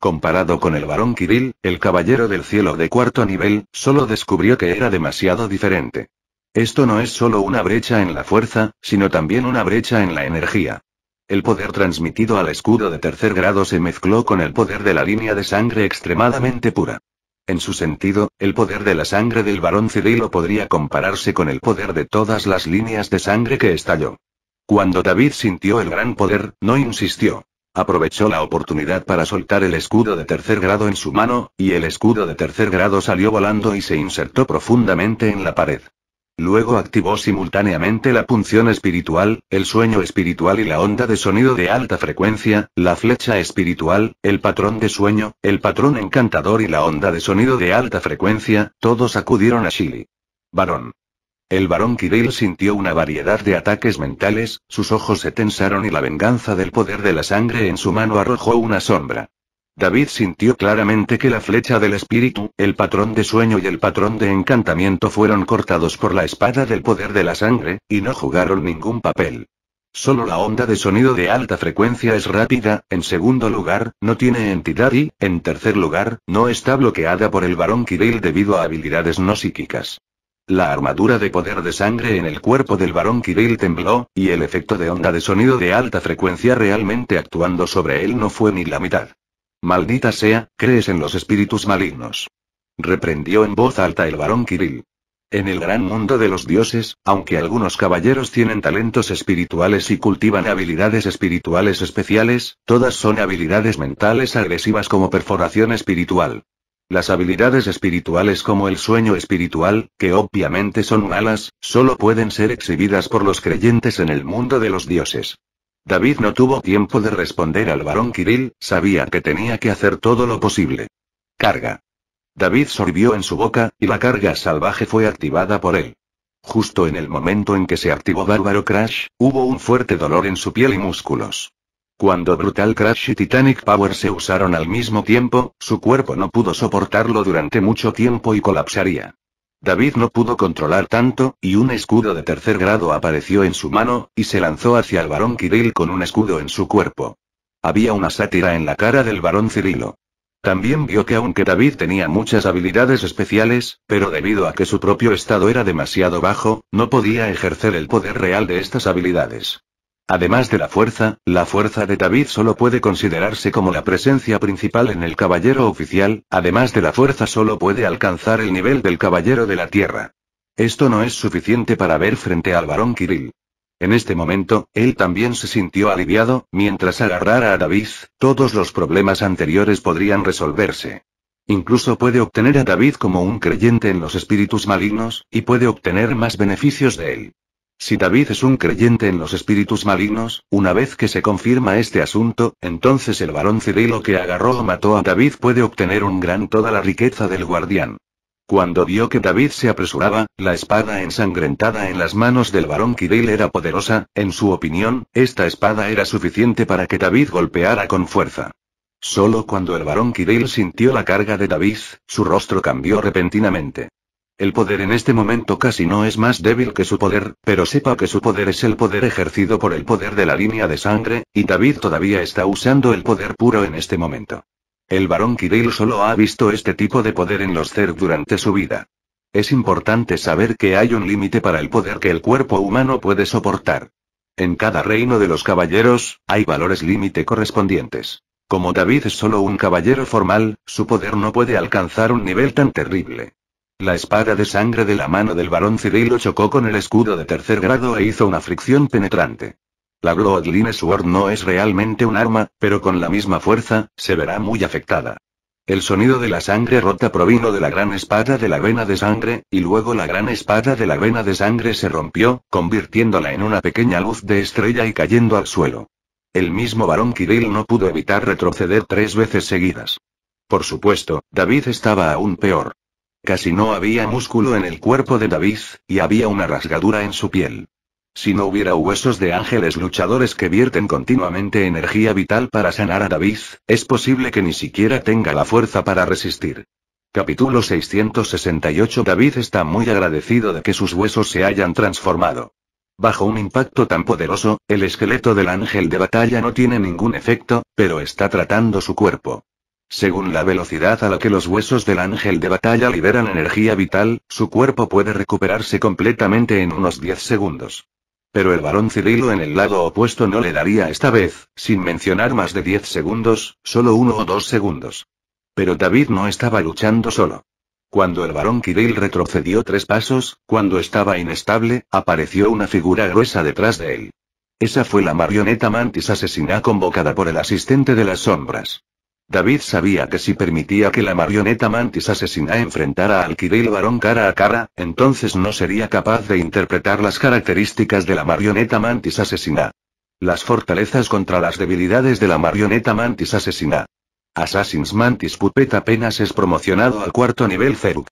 Comparado con el varón Kirill, el caballero del cielo de cuarto nivel, solo descubrió que era demasiado diferente. Esto no es solo una brecha en la fuerza, sino también una brecha en la energía. El poder transmitido al escudo de tercer grado se mezcló con el poder de la línea de sangre extremadamente pura. En su sentido, el poder de la sangre del varón Cirilo podría compararse con el poder de todas las líneas de sangre que estalló. Cuando David sintió el gran poder, no insistió. Aprovechó la oportunidad para soltar el escudo de tercer grado en su mano, y el escudo de tercer grado salió volando y se insertó profundamente en la pared. Luego activó simultáneamente la punción espiritual, el sueño espiritual y la onda de sonido de alta frecuencia, la flecha espiritual, el patrón de sueño, el patrón encantador y la onda de sonido de alta frecuencia, todos acudieron a Shili. Varón. El barón Kirill sintió una variedad de ataques mentales, sus ojos se tensaron y la venganza del poder de la sangre en su mano arrojó una sombra. David sintió claramente que la flecha del espíritu, el patrón de sueño y el patrón de encantamiento fueron cortados por la espada del poder de la sangre, y no jugaron ningún papel. Solo la onda de sonido de alta frecuencia es rápida, en segundo lugar, no tiene entidad y, en tercer lugar, no está bloqueada por el varón Kirill debido a habilidades no psíquicas. La armadura de poder de sangre en el cuerpo del varón Kirill tembló, y el efecto de onda de sonido de alta frecuencia realmente actuando sobre él no fue ni la mitad. Maldita sea, crees en los espíritus malignos. Reprendió en voz alta el varón Kirill. En el gran mundo de los dioses, aunque algunos caballeros tienen talentos espirituales y cultivan habilidades espirituales especiales, todas son habilidades mentales agresivas como perforación espiritual. Las habilidades espirituales como el sueño espiritual, que obviamente son malas, solo pueden ser exhibidas por los creyentes en el mundo de los dioses. David no tuvo tiempo de responder al varón Kirill, sabía que tenía que hacer todo lo posible. Carga. David sorbió en su boca, y la carga salvaje fue activada por él. Justo en el momento en que se activó Bárbaro Crash, hubo un fuerte dolor en su piel y músculos. Cuando Brutal Crash y Titanic Power se usaron al mismo tiempo, su cuerpo no pudo soportarlo durante mucho tiempo y colapsaría. David no pudo controlar tanto, y un escudo de tercer grado apareció en su mano, y se lanzó hacia el varón Kirill con un escudo en su cuerpo. Había una sátira en la cara del varón Cirilo. También vio que aunque David tenía muchas habilidades especiales, pero debido a que su propio estado era demasiado bajo, no podía ejercer el poder real de estas habilidades. Además de la fuerza, la fuerza de David solo puede considerarse como la presencia principal en el caballero oficial, además de la fuerza solo puede alcanzar el nivel del caballero de la tierra. Esto no es suficiente para ver frente al varón Kirill. En este momento, él también se sintió aliviado, mientras agarrara a David, todos los problemas anteriores podrían resolverse. Incluso puede obtener a David como un creyente en los espíritus malignos, y puede obtener más beneficios de él. Si David es un creyente en los espíritus malignos, una vez que se confirma este asunto, entonces el varón Cirilo que agarró o mató a David puede obtener un gran toda la riqueza del guardián. Cuando vio que David se apresuraba, la espada ensangrentada en las manos del varón Kirill era poderosa, en su opinión, esta espada era suficiente para que David golpeara con fuerza. Solo cuando el varón Kirill sintió la carga de David, su rostro cambió repentinamente. El poder en este momento casi no es más débil que su poder, pero sepa que su poder es el poder ejercido por el poder de la línea de sangre, y David todavía está usando el poder puro en este momento. El barón Kirill solo ha visto este tipo de poder en los Zerg durante su vida. Es importante saber que hay un límite para el poder que el cuerpo humano puede soportar. En cada reino de los caballeros, hay valores límite correspondientes. Como David es solo un caballero formal, su poder no puede alcanzar un nivel tan terrible. La espada de sangre de la mano del varón Cirilo chocó con el escudo de tercer grado e hizo una fricción penetrante. La Bloodline Sword no es realmente un arma, pero con la misma fuerza, se verá muy afectada. El sonido de la sangre rota provino de la gran espada de la vena de sangre, y luego la gran espada de la vena de sangre se rompió, convirtiéndola en una pequeña luz de estrella y cayendo al suelo. El mismo varón Kirill no pudo evitar retroceder tres veces seguidas. Por supuesto, David estaba aún peor. Casi no había músculo en el cuerpo de David, y había una rasgadura en su piel. Si no hubiera huesos de ángeles luchadores que vierten continuamente energía vital para sanar a David, es posible que ni siquiera tenga la fuerza para resistir. Capítulo 668 David está muy agradecido de que sus huesos se hayan transformado. Bajo un impacto tan poderoso, el esqueleto del ángel de batalla no tiene ningún efecto, pero está tratando su cuerpo. Según la velocidad a la que los huesos del ángel de batalla liberan energía vital, su cuerpo puede recuperarse completamente en unos 10 segundos. Pero el varón Cirilo en el lado opuesto no le daría esta vez, sin mencionar más de 10 segundos, solo uno o dos segundos. Pero David no estaba luchando solo. Cuando el varón Kiril retrocedió tres pasos, cuando estaba inestable, apareció una figura gruesa detrás de él. Esa fue la marioneta mantis asesina convocada por el asistente de las sombras. David sabía que si permitía que la marioneta mantis asesina enfrentara al Kiril varón cara a cara, entonces no sería capaz de interpretar las características de la marioneta mantis asesina. Las fortalezas contra las debilidades de la marioneta mantis asesina. Assassin's Mantis Puppet apenas es promocionado al cuarto nivel Zerg.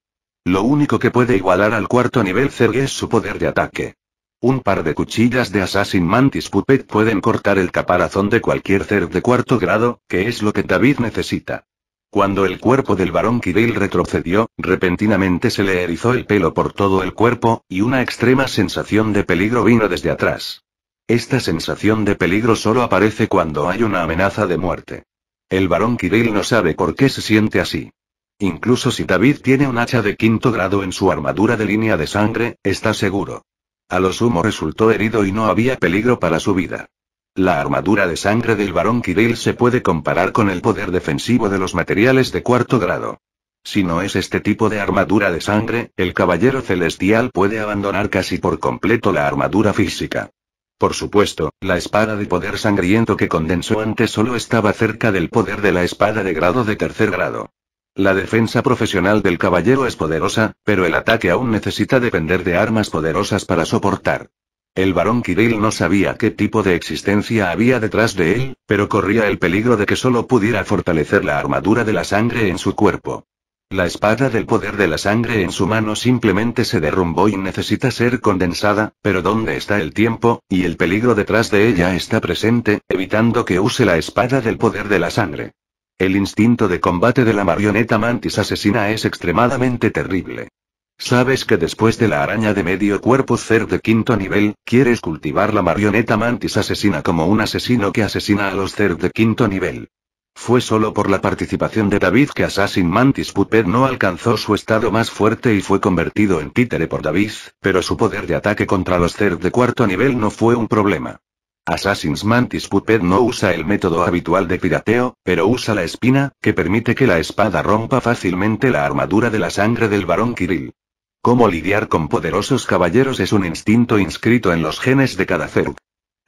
Lo único que puede igualar al cuarto nivel Zerg es su poder de ataque. Un par de cuchillas de Assassin Mantis Puppet pueden cortar el caparazón de cualquier cer de cuarto grado, que es lo que David necesita. Cuando el cuerpo del varón Kirill retrocedió, repentinamente se le erizó el pelo por todo el cuerpo, y una extrema sensación de peligro vino desde atrás. Esta sensación de peligro solo aparece cuando hay una amenaza de muerte. El varón Kirill no sabe por qué se siente así. Incluso si David tiene un hacha de quinto grado en su armadura de línea de sangre, está seguro. A lo sumo resultó herido y no había peligro para su vida. La armadura de sangre del barón Kirill se puede comparar con el poder defensivo de los materiales de cuarto grado. Si no es este tipo de armadura de sangre, el caballero celestial puede abandonar casi por completo la armadura física. Por supuesto, la espada de poder sangriento que condensó antes solo estaba cerca del poder de la espada de grado de tercer grado. La defensa profesional del caballero es poderosa, pero el ataque aún necesita depender de armas poderosas para soportar. El barón Kirill no sabía qué tipo de existencia había detrás de él, pero corría el peligro de que solo pudiera fortalecer la armadura de la sangre en su cuerpo. La espada del poder de la sangre en su mano simplemente se derrumbó y necesita ser condensada, pero ¿dónde está el tiempo? Y el peligro detrás de ella está presente, evitando que use la espada del poder de la sangre. El instinto de combate de la marioneta mantis asesina es extremadamente terrible. Sabes que después de la araña de medio cuerpo Cer de quinto nivel, quieres cultivar la marioneta mantis asesina como un asesino que asesina a los Cer de quinto nivel. Fue solo por la participación de David que Assassin Mantis Puppet no alcanzó su estado más fuerte y fue convertido en títere por David, pero su poder de ataque contra los Cer de cuarto nivel no fue un problema. Assassin's Mantis Puppet no usa el método habitual de pirateo, pero usa la espina, que permite que la espada rompa fácilmente la armadura de la sangre del varón Kirill. Cómo lidiar con poderosos caballeros es un instinto inscrito en los genes de cada Zerg.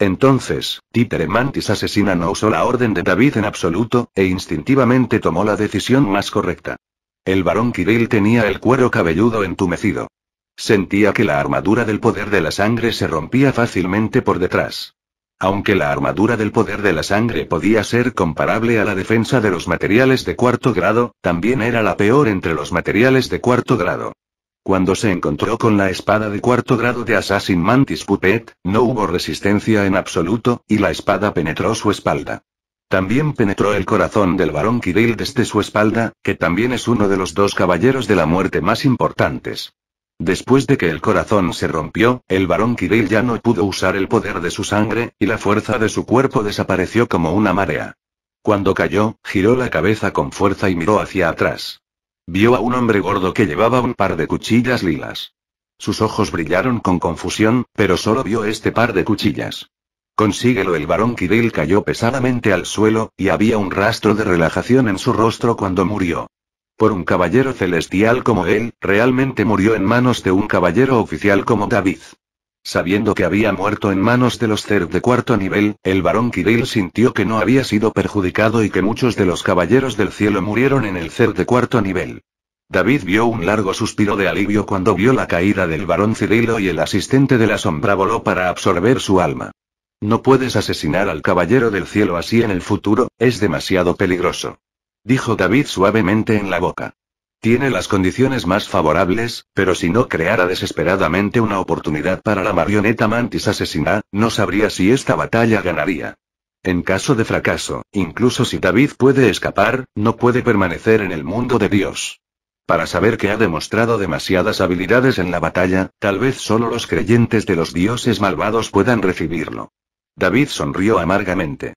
Entonces, Títere Mantis asesina no usó la orden de David en absoluto, e instintivamente tomó la decisión más correcta. El varón Kirill tenía el cuero cabelludo entumecido. Sentía que la armadura del poder de la sangre se rompía fácilmente por detrás. Aunque la armadura del poder de la sangre podía ser comparable a la defensa de los materiales de cuarto grado, también era la peor entre los materiales de cuarto grado. Cuando se encontró con la espada de cuarto grado de Assassin Mantis Puppet, no hubo resistencia en absoluto, y la espada penetró su espalda. También penetró el corazón del varón Kirill desde su espalda, que también es uno de los dos caballeros de la muerte más importantes. Después de que el corazón se rompió, el barón Kirill ya no pudo usar el poder de su sangre, y la fuerza de su cuerpo desapareció como una marea. Cuando cayó, giró la cabeza con fuerza y miró hacia atrás. Vio a un hombre gordo que llevaba un par de cuchillas lilas. Sus ojos brillaron con confusión, pero solo vio este par de cuchillas. Consíguelo el barón Kirill cayó pesadamente al suelo, y había un rastro de relajación en su rostro cuando murió por un caballero celestial como él, realmente murió en manos de un caballero oficial como David. Sabiendo que había muerto en manos de los Zerg de cuarto nivel, el barón Kirill sintió que no había sido perjudicado y que muchos de los caballeros del cielo murieron en el Zerg de cuarto nivel. David vio un largo suspiro de alivio cuando vio la caída del barón Cirilo y el asistente de la sombra voló para absorber su alma. No puedes asesinar al caballero del cielo así en el futuro, es demasiado peligroso dijo David suavemente en la boca. Tiene las condiciones más favorables, pero si no creara desesperadamente una oportunidad para la marioneta Mantis asesina, no sabría si esta batalla ganaría. En caso de fracaso, incluso si David puede escapar, no puede permanecer en el mundo de Dios. Para saber que ha demostrado demasiadas habilidades en la batalla, tal vez solo los creyentes de los dioses malvados puedan recibirlo. David sonrió amargamente.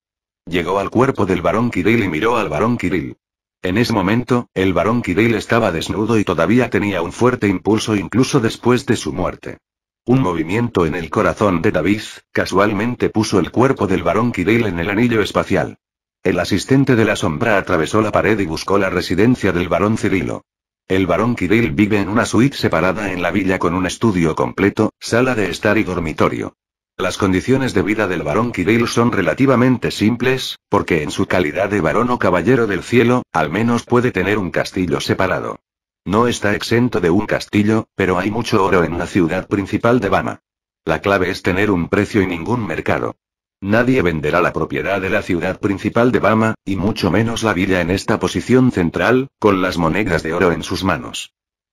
Llegó al cuerpo del varón Kiril y miró al varón Kiril. En ese momento, el barón Kirill estaba desnudo y todavía tenía un fuerte impulso incluso después de su muerte. Un movimiento en el corazón de David, casualmente puso el cuerpo del barón Kirill en el anillo espacial. El asistente de la sombra atravesó la pared y buscó la residencia del barón Cirilo. El barón Kirill vive en una suite separada en la villa con un estudio completo, sala de estar y dormitorio. Las condiciones de vida del varón Kirill son relativamente simples, porque en su calidad de varón o caballero del cielo, al menos puede tener un castillo separado. No está exento de un castillo, pero hay mucho oro en la ciudad principal de Bama. La clave es tener un precio y ningún mercado. Nadie venderá la propiedad de la ciudad principal de Bama, y mucho menos la villa en esta posición central, con las monedas de oro en sus manos.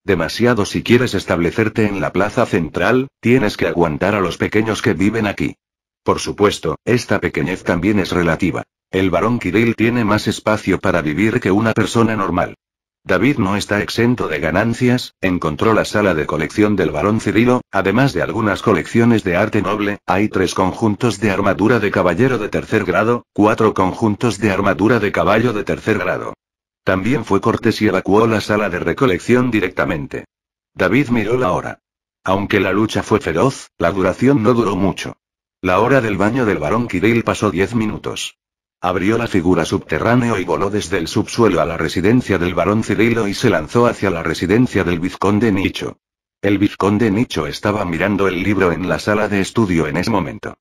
Demasiado si quieres establecerte en la plaza central, tienes que aguantar a los pequeños que viven aquí. Por supuesto, esta pequeñez también es relativa. El varón Kirill tiene más espacio para vivir que una persona normal. David no está exento de ganancias, encontró la sala de colección del varón Cirilo, además de algunas colecciones de arte noble, hay tres conjuntos de armadura de caballero de tercer grado, cuatro conjuntos de armadura de caballo de tercer grado, también fue cortés y evacuó la sala de recolección directamente. David miró la hora. Aunque la lucha fue feroz, la duración no duró mucho. La hora del baño del barón Kirill pasó diez minutos. Abrió la figura subterráneo y voló desde el subsuelo a la residencia del barón Cirilo y se lanzó hacia la residencia del vizconde Nicho. El vizconde Nicho estaba mirando el libro en la sala de estudio en ese momento.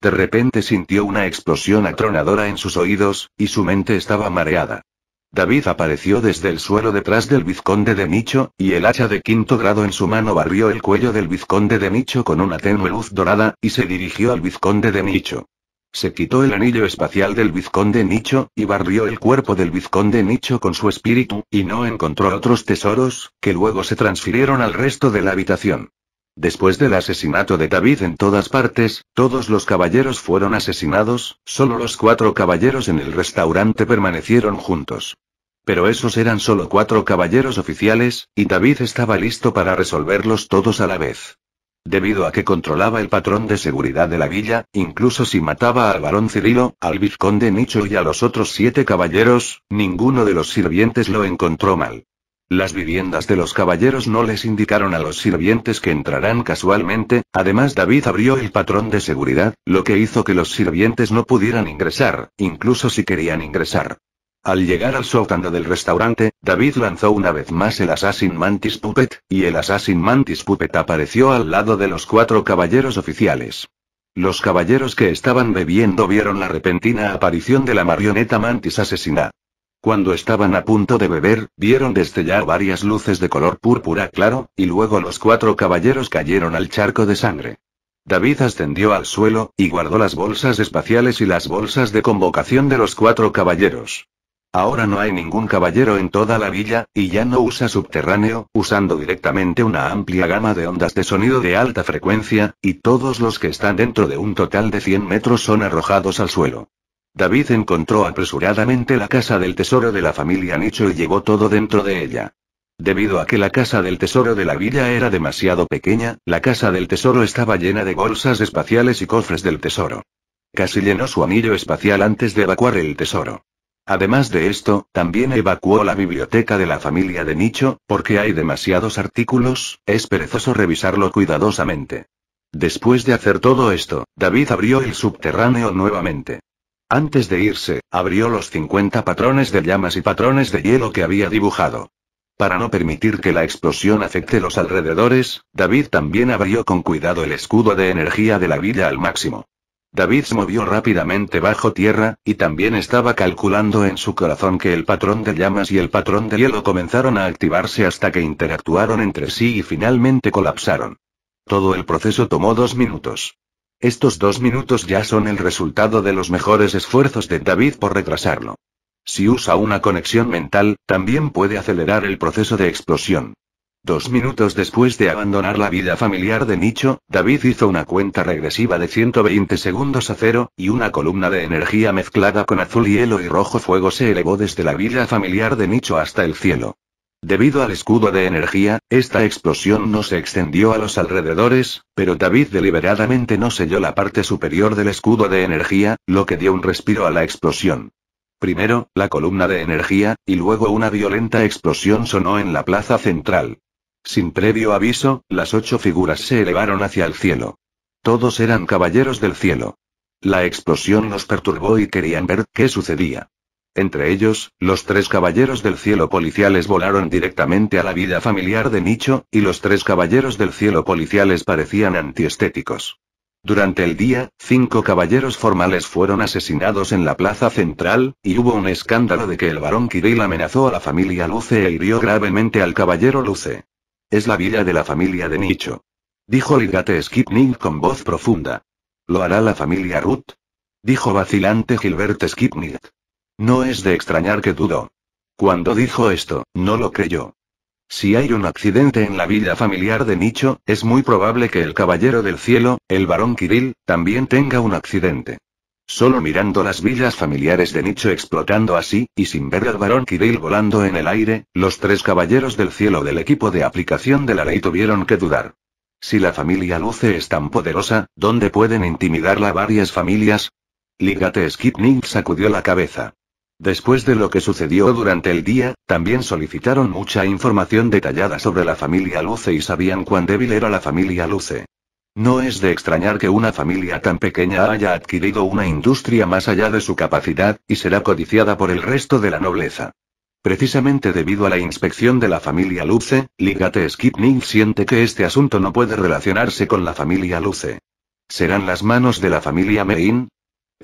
De repente sintió una explosión atronadora en sus oídos, y su mente estaba mareada. David apareció desde el suelo detrás del vizconde de Micho, y el hacha de quinto grado en su mano barrió el cuello del vizconde de Micho con una tenue luz dorada, y se dirigió al vizconde de Micho. Se quitó el anillo espacial del vizconde Nicho, y barrió el cuerpo del vizconde Nicho con su espíritu, y no encontró otros tesoros, que luego se transfirieron al resto de la habitación. Después del asesinato de David en todas partes, todos los caballeros fueron asesinados, solo los cuatro caballeros en el restaurante permanecieron juntos. Pero esos eran solo cuatro caballeros oficiales, y David estaba listo para resolverlos todos a la vez. Debido a que controlaba el patrón de seguridad de la villa, incluso si mataba al barón Cirilo, al vizconde Nicho y a los otros siete caballeros, ninguno de los sirvientes lo encontró mal. Las viviendas de los caballeros no les indicaron a los sirvientes que entrarán casualmente, además David abrió el patrón de seguridad, lo que hizo que los sirvientes no pudieran ingresar, incluso si querían ingresar. Al llegar al sótano del restaurante, David lanzó una vez más el Assassin Mantis Puppet, y el Assassin Mantis Puppet apareció al lado de los cuatro caballeros oficiales. Los caballeros que estaban bebiendo vieron la repentina aparición de la marioneta Mantis asesina. Cuando estaban a punto de beber, vieron destellar varias luces de color púrpura claro, y luego los cuatro caballeros cayeron al charco de sangre. David ascendió al suelo, y guardó las bolsas espaciales y las bolsas de convocación de los cuatro caballeros. Ahora no hay ningún caballero en toda la villa, y ya no usa subterráneo, usando directamente una amplia gama de ondas de sonido de alta frecuencia, y todos los que están dentro de un total de 100 metros son arrojados al suelo. David encontró apresuradamente la casa del tesoro de la familia Nicho y llevó todo dentro de ella. Debido a que la casa del tesoro de la villa era demasiado pequeña, la casa del tesoro estaba llena de bolsas espaciales y cofres del tesoro. Casi llenó su anillo espacial antes de evacuar el tesoro. Además de esto, también evacuó la biblioteca de la familia de Nicho, porque hay demasiados artículos, es perezoso revisarlo cuidadosamente. Después de hacer todo esto, David abrió el subterráneo nuevamente. Antes de irse, abrió los 50 patrones de llamas y patrones de hielo que había dibujado. Para no permitir que la explosión afecte los alrededores, David también abrió con cuidado el escudo de energía de la villa al máximo. David se movió rápidamente bajo tierra, y también estaba calculando en su corazón que el patrón de llamas y el patrón de hielo comenzaron a activarse hasta que interactuaron entre sí y finalmente colapsaron. Todo el proceso tomó dos minutos. Estos dos minutos ya son el resultado de los mejores esfuerzos de David por retrasarlo. Si usa una conexión mental, también puede acelerar el proceso de explosión. Dos minutos después de abandonar la vida familiar de Nicho, David hizo una cuenta regresiva de 120 segundos a cero, y una columna de energía mezclada con azul hielo y rojo fuego se elevó desde la vida familiar de Nicho hasta el cielo. Debido al escudo de energía, esta explosión no se extendió a los alrededores, pero David deliberadamente no selló la parte superior del escudo de energía, lo que dio un respiro a la explosión. Primero, la columna de energía, y luego una violenta explosión sonó en la plaza central. Sin previo aviso, las ocho figuras se elevaron hacia el cielo. Todos eran caballeros del cielo. La explosión los perturbó y querían ver qué sucedía. Entre ellos, los tres caballeros del cielo policiales volaron directamente a la vida familiar de Nicho, y los tres caballeros del cielo policiales parecían antiestéticos. Durante el día, cinco caballeros formales fueron asesinados en la plaza central, y hubo un escándalo de que el barón Kirill amenazó a la familia Luce e hirió gravemente al caballero Luce. Es la villa de la familia de Nicho. Dijo Ligate Skipnick con voz profunda. ¿Lo hará la familia Ruth? Dijo vacilante Gilbert Skipnick. No es de extrañar que dudó. Cuando dijo esto, no lo creyó. Si hay un accidente en la villa familiar de Nicho, es muy probable que el caballero del cielo, el barón Kirill, también tenga un accidente. Solo mirando las villas familiares de Nicho explotando así, y sin ver al barón Kirill volando en el aire, los tres caballeros del cielo del equipo de aplicación de la ley tuvieron que dudar. Si la familia Luce es tan poderosa, ¿dónde pueden intimidarla varias familias? Ligate Skipnik sacudió la cabeza. Después de lo que sucedió durante el día, también solicitaron mucha información detallada sobre la familia Luce y sabían cuán débil era la familia Luce. No es de extrañar que una familia tan pequeña haya adquirido una industria más allá de su capacidad, y será codiciada por el resto de la nobleza. Precisamente debido a la inspección de la familia Luce, Ligate Skipning siente que este asunto no puede relacionarse con la familia Luce. Serán las manos de la familia Mein,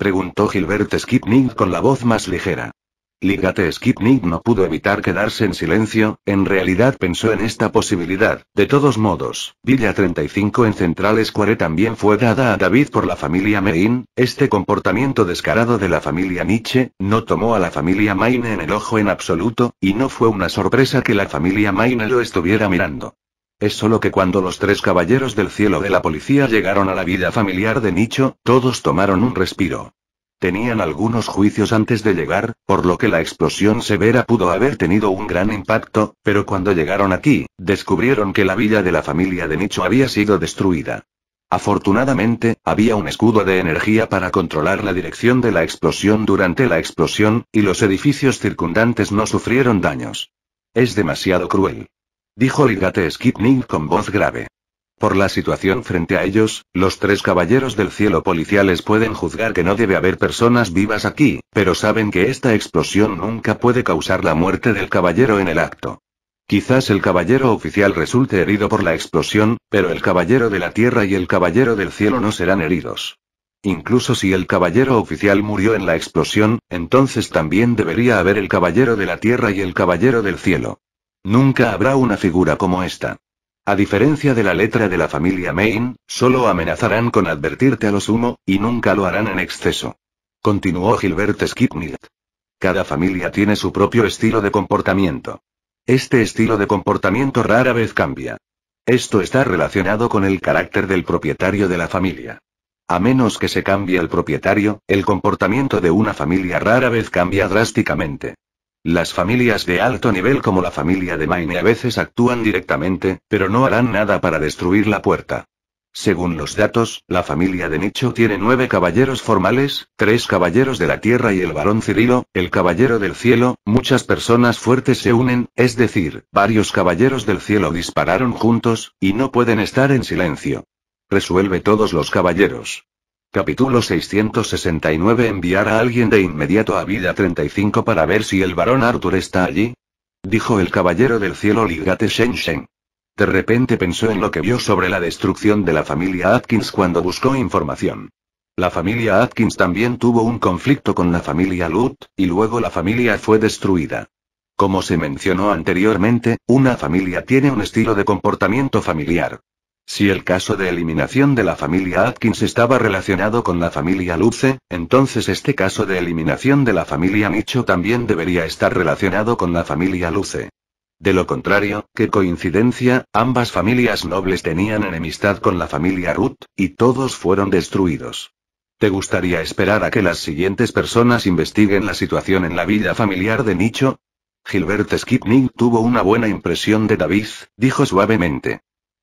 preguntó Gilbert Skipnik con la voz más ligera. Ligate Skipnik no pudo evitar quedarse en silencio, en realidad pensó en esta posibilidad. De todos modos, Villa 35 en Central Square también fue dada a David por la familia Main, este comportamiento descarado de la familia Nietzsche, no tomó a la familia Maine en el ojo en absoluto, y no fue una sorpresa que la familia Maine lo estuviera mirando. Es solo que cuando los tres caballeros del cielo de la policía llegaron a la vida familiar de Nicho, todos tomaron un respiro. Tenían algunos juicios antes de llegar, por lo que la explosión severa pudo haber tenido un gran impacto, pero cuando llegaron aquí, descubrieron que la villa de la familia de Nicho había sido destruida. Afortunadamente, había un escudo de energía para controlar la dirección de la explosión durante la explosión, y los edificios circundantes no sufrieron daños. Es demasiado cruel dijo Ligate Skipning con voz grave. Por la situación frente a ellos, los tres caballeros del cielo policiales pueden juzgar que no debe haber personas vivas aquí, pero saben que esta explosión nunca puede causar la muerte del caballero en el acto. Quizás el caballero oficial resulte herido por la explosión, pero el caballero de la tierra y el caballero del cielo no serán heridos. Incluso si el caballero oficial murió en la explosión, entonces también debería haber el caballero de la tierra y el caballero del cielo. Nunca habrá una figura como esta. A diferencia de la letra de la familia Main, solo amenazarán con advertirte a lo sumo, y nunca lo harán en exceso. Continuó Gilbert Skipnit. Cada familia tiene su propio estilo de comportamiento. Este estilo de comportamiento rara vez cambia. Esto está relacionado con el carácter del propietario de la familia. A menos que se cambie el propietario, el comportamiento de una familia rara vez cambia drásticamente. Las familias de alto nivel como la familia de Maine a veces actúan directamente, pero no harán nada para destruir la puerta. Según los datos, la familia de Nicho tiene nueve caballeros formales, tres caballeros de la tierra y el varón Cirilo, el caballero del cielo, muchas personas fuertes se unen, es decir, varios caballeros del cielo dispararon juntos, y no pueden estar en silencio. Resuelve todos los caballeros. Capítulo 669 Enviar a alguien de inmediato a vida 35 para ver si el varón Arthur está allí. Dijo el caballero del cielo Ligate Shen Shen. De repente pensó en lo que vio sobre la destrucción de la familia Atkins cuando buscó información. La familia Atkins también tuvo un conflicto con la familia Lut, y luego la familia fue destruida. Como se mencionó anteriormente, una familia tiene un estilo de comportamiento familiar. Si el caso de eliminación de la familia Atkins estaba relacionado con la familia Luce, entonces este caso de eliminación de la familia Nicho también debería estar relacionado con la familia Luce. De lo contrario, qué coincidencia, ambas familias nobles tenían enemistad con la familia Ruth, y todos fueron destruidos. ¿Te gustaría esperar a que las siguientes personas investiguen la situación en la villa familiar de Nicho? Gilbert Skipning tuvo una buena impresión de David, dijo suavemente.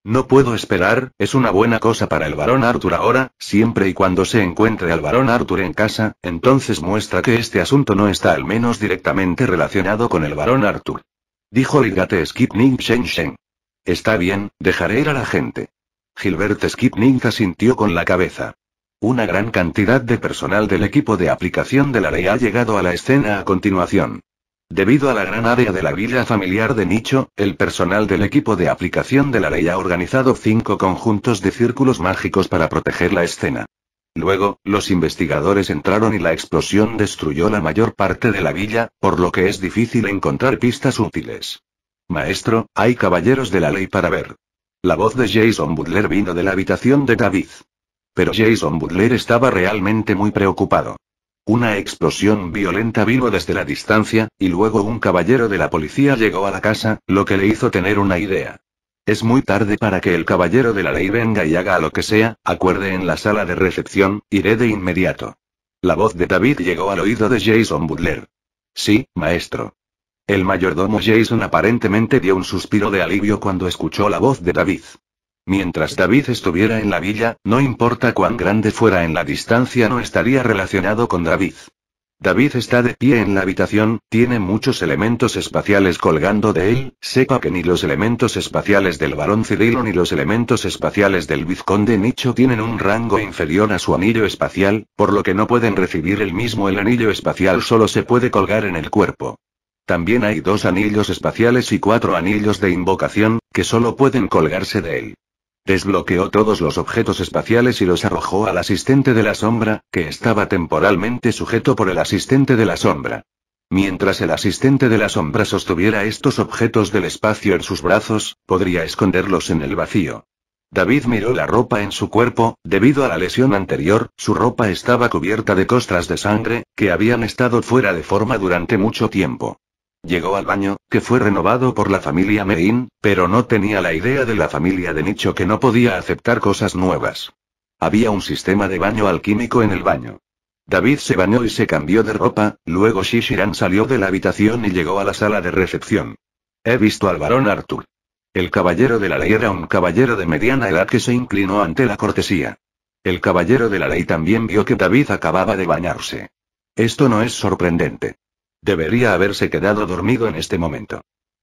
No puedo esperar, es una buena cosa para el varón Arthur ahora, siempre y cuando se encuentre al varón Arthur en casa, entonces muestra que este asunto no está al menos directamente relacionado con el varón Arthur. Dijo Skip Skipning Shen Shen. Está bien, dejaré ir a la gente. Gilbert Skipning asintió con la cabeza. Una gran cantidad de personal del equipo de aplicación de la ley ha llegado a la escena a continuación. Debido a la gran área de la villa familiar de Nicho, el personal del equipo de aplicación de la ley ha organizado cinco conjuntos de círculos mágicos para proteger la escena. Luego, los investigadores entraron y la explosión destruyó la mayor parte de la villa, por lo que es difícil encontrar pistas útiles. Maestro, hay caballeros de la ley para ver. La voz de Jason Butler vino de la habitación de David. Pero Jason Butler estaba realmente muy preocupado. Una explosión violenta vino desde la distancia, y luego un caballero de la policía llegó a la casa, lo que le hizo tener una idea. Es muy tarde para que el caballero de la ley venga y haga lo que sea, acuerde en la sala de recepción, iré de inmediato. La voz de David llegó al oído de Jason Butler. Sí, maestro. El mayordomo Jason aparentemente dio un suspiro de alivio cuando escuchó la voz de David. Mientras David estuviera en la villa, no importa cuán grande fuera en la distancia, no estaría relacionado con David. David está de pie en la habitación, tiene muchos elementos espaciales colgando de él, sepa que ni los elementos espaciales del barón Cirilo ni los elementos espaciales del vizconde Nicho tienen un rango inferior a su anillo espacial, por lo que no pueden recibir el mismo el anillo espacial solo se puede colgar en el cuerpo. También hay dos anillos espaciales y cuatro anillos de invocación, que solo pueden colgarse de él. Desbloqueó todos los objetos espaciales y los arrojó al asistente de la sombra, que estaba temporalmente sujeto por el asistente de la sombra. Mientras el asistente de la sombra sostuviera estos objetos del espacio en sus brazos, podría esconderlos en el vacío. David miró la ropa en su cuerpo, debido a la lesión anterior, su ropa estaba cubierta de costras de sangre, que habían estado fuera de forma durante mucho tiempo. Llegó al baño, que fue renovado por la familia Mein, pero no tenía la idea de la familia de Nicho que no podía aceptar cosas nuevas. Había un sistema de baño alquímico en el baño. David se bañó y se cambió de ropa, luego Shishiran salió de la habitación y llegó a la sala de recepción. He visto al varón Arthur. El caballero de la ley era un caballero de mediana edad que se inclinó ante la cortesía. El caballero de la ley también vio que David acababa de bañarse. Esto no es sorprendente. Debería haberse quedado dormido en este momento.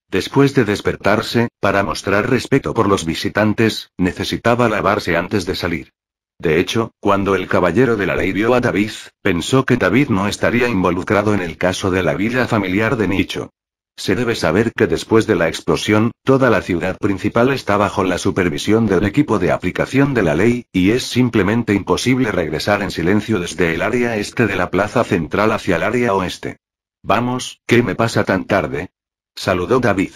Después de despertarse, para mostrar respeto por los visitantes, necesitaba lavarse antes de salir. De hecho, cuando el caballero de la ley vio a David, pensó que David no estaría involucrado en el caso de la vida familiar de Nicho. Se debe saber que después de la explosión, toda la ciudad principal está bajo la supervisión del equipo de aplicación de la ley, y es simplemente imposible regresar en silencio desde el área este de la plaza central hacia el área oeste. Vamos, ¿qué me pasa tan tarde? Saludó David.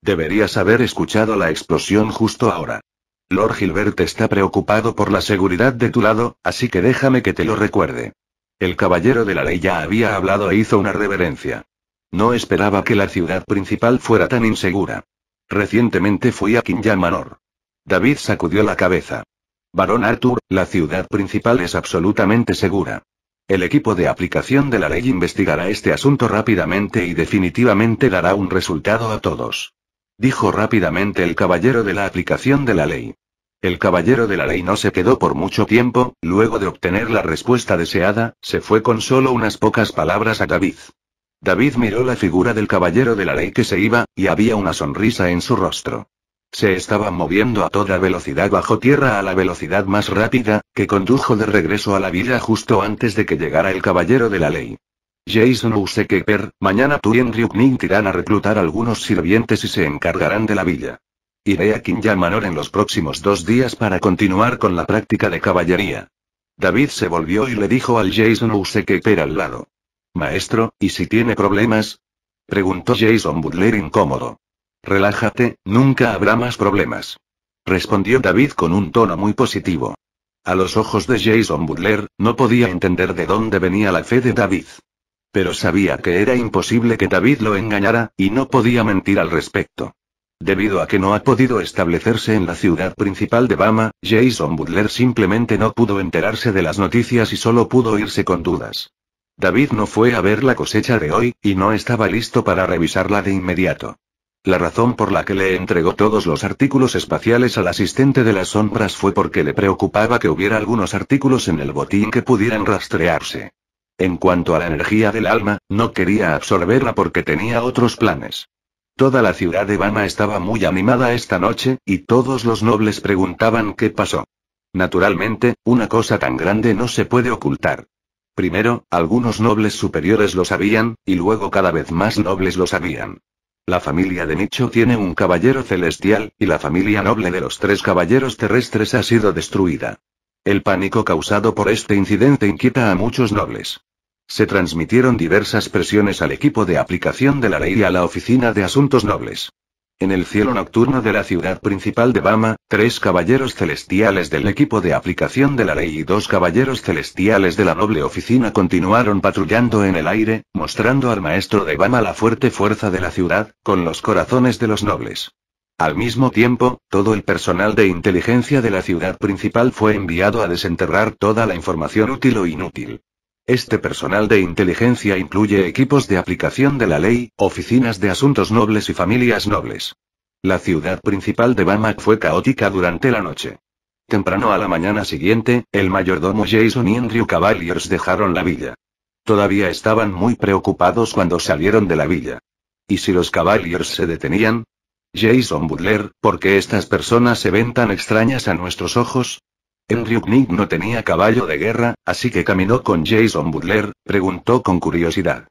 Deberías haber escuchado la explosión justo ahora. Lord Gilbert está preocupado por la seguridad de tu lado, así que déjame que te lo recuerde. El caballero de la ley ya había hablado e hizo una reverencia. No esperaba que la ciudad principal fuera tan insegura. Recientemente fui a Kinja Manor. David sacudió la cabeza. Barón Arthur, la ciudad principal es absolutamente segura. El equipo de aplicación de la ley investigará este asunto rápidamente y definitivamente dará un resultado a todos. Dijo rápidamente el caballero de la aplicación de la ley. El caballero de la ley no se quedó por mucho tiempo, luego de obtener la respuesta deseada, se fue con solo unas pocas palabras a David. David miró la figura del caballero de la ley que se iba, y había una sonrisa en su rostro. Se estaba moviendo a toda velocidad bajo tierra a la velocidad más rápida, que condujo de regreso a la villa justo antes de que llegara el caballero de la ley. Jason Usekeper, mañana tú y Ryukning irán a reclutar algunos sirvientes y se encargarán de la villa. Iré a Manor en los próximos dos días para continuar con la práctica de caballería. David se volvió y le dijo al Jason Usekeper al lado. Maestro, ¿y si tiene problemas? Preguntó Jason Butler incómodo. Relájate, nunca habrá más problemas. Respondió David con un tono muy positivo. A los ojos de Jason Butler, no podía entender de dónde venía la fe de David. Pero sabía que era imposible que David lo engañara, y no podía mentir al respecto. Debido a que no ha podido establecerse en la ciudad principal de Bama, Jason Butler simplemente no pudo enterarse de las noticias y solo pudo irse con dudas. David no fue a ver la cosecha de hoy, y no estaba listo para revisarla de inmediato. La razón por la que le entregó todos los artículos espaciales al asistente de las sombras fue porque le preocupaba que hubiera algunos artículos en el botín que pudieran rastrearse. En cuanto a la energía del alma, no quería absorberla porque tenía otros planes. Toda la ciudad de Bama estaba muy animada esta noche, y todos los nobles preguntaban qué pasó. Naturalmente, una cosa tan grande no se puede ocultar. Primero, algunos nobles superiores lo sabían, y luego cada vez más nobles lo sabían. La familia de Nicho tiene un caballero celestial, y la familia noble de los tres caballeros terrestres ha sido destruida. El pánico causado por este incidente inquieta a muchos nobles. Se transmitieron diversas presiones al equipo de aplicación de la ley y a la Oficina de Asuntos Nobles. En el cielo nocturno de la ciudad principal de Bama, tres caballeros celestiales del equipo de aplicación de la ley y dos caballeros celestiales de la noble oficina continuaron patrullando en el aire, mostrando al maestro de Bama la fuerte fuerza de la ciudad, con los corazones de los nobles. Al mismo tiempo, todo el personal de inteligencia de la ciudad principal fue enviado a desenterrar toda la información útil o inútil. Este personal de inteligencia incluye equipos de aplicación de la ley, oficinas de asuntos nobles y familias nobles. La ciudad principal de Bamak fue caótica durante la noche. Temprano a la mañana siguiente, el mayordomo Jason y Andrew Cavaliers dejaron la villa. Todavía estaban muy preocupados cuando salieron de la villa. ¿Y si los Cavaliers se detenían? Jason Butler, ¿por qué estas personas se ven tan extrañas a nuestros ojos? El Ryuknik no tenía caballo de guerra, así que caminó con Jason Butler, preguntó con curiosidad.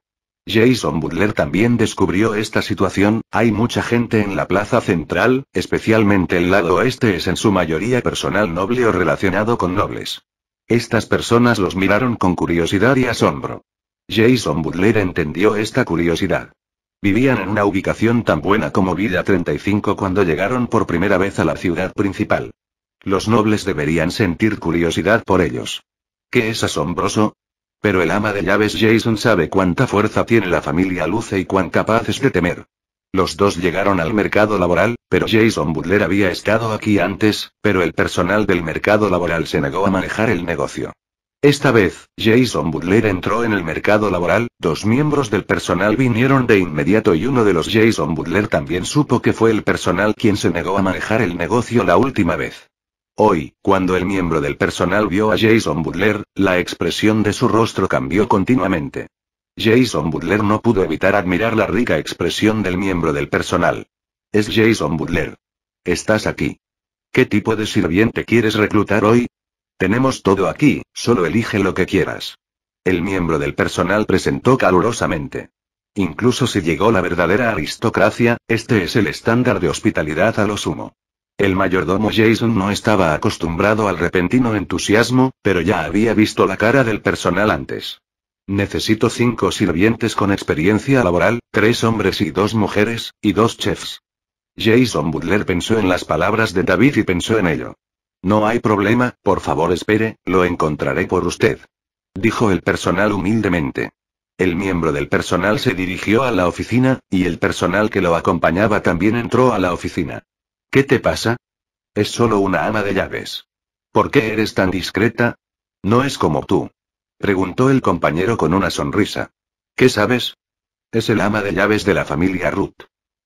Jason Butler también descubrió esta situación, hay mucha gente en la plaza central, especialmente el lado oeste es en su mayoría personal noble o relacionado con nobles. Estas personas los miraron con curiosidad y asombro. Jason Butler entendió esta curiosidad. Vivían en una ubicación tan buena como Vida 35 cuando llegaron por primera vez a la ciudad principal. Los nobles deberían sentir curiosidad por ellos. ¿Qué es asombroso? Pero el ama de llaves Jason sabe cuánta fuerza tiene la familia Luce y cuán capaz es de temer. Los dos llegaron al mercado laboral, pero Jason Butler había estado aquí antes, pero el personal del mercado laboral se negó a manejar el negocio. Esta vez, Jason Butler entró en el mercado laboral, dos miembros del personal vinieron de inmediato y uno de los Jason Butler también supo que fue el personal quien se negó a manejar el negocio la última vez. Hoy, cuando el miembro del personal vio a Jason Butler, la expresión de su rostro cambió continuamente. Jason Butler no pudo evitar admirar la rica expresión del miembro del personal. Es Jason Butler. Estás aquí. ¿Qué tipo de sirviente quieres reclutar hoy? Tenemos todo aquí, solo elige lo que quieras. El miembro del personal presentó calurosamente. Incluso si llegó la verdadera aristocracia, este es el estándar de hospitalidad a lo sumo. El mayordomo Jason no estaba acostumbrado al repentino entusiasmo, pero ya había visto la cara del personal antes. Necesito cinco sirvientes con experiencia laboral, tres hombres y dos mujeres, y dos chefs. Jason Butler pensó en las palabras de David y pensó en ello. No hay problema, por favor espere, lo encontraré por usted. Dijo el personal humildemente. El miembro del personal se dirigió a la oficina, y el personal que lo acompañaba también entró a la oficina. ¿Qué te pasa? Es solo una ama de llaves. ¿Por qué eres tan discreta? No es como tú. Preguntó el compañero con una sonrisa. ¿Qué sabes? Es el ama de llaves de la familia Ruth.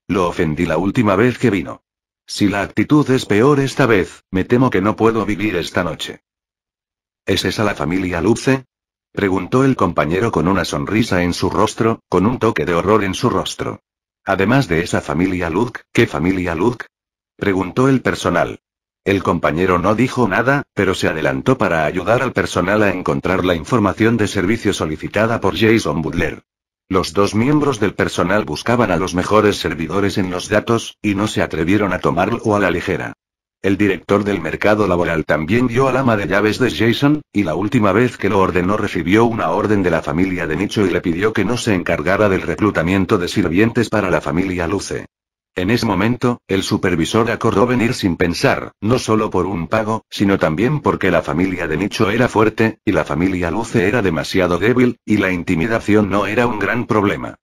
Lo ofendí la última vez que vino. Si la actitud es peor esta vez, me temo que no puedo vivir esta noche. ¿Es esa la familia Luce? Preguntó el compañero con una sonrisa en su rostro, con un toque de horror en su rostro. Además de esa familia Luke, ¿qué familia Luke? preguntó el personal. El compañero no dijo nada, pero se adelantó para ayudar al personal a encontrar la información de servicio solicitada por Jason Butler. Los dos miembros del personal buscaban a los mejores servidores en los datos, y no se atrevieron a tomarlo a la ligera. El director del mercado laboral también vio al ama de llaves de Jason, y la última vez que lo ordenó recibió una orden de la familia de Nicho y le pidió que no se encargara del reclutamiento de sirvientes para la familia Luce. En ese momento, el supervisor acordó venir sin pensar, no solo por un pago, sino también porque la familia de Nicho era fuerte, y la familia Luce era demasiado débil, y la intimidación no era un gran problema.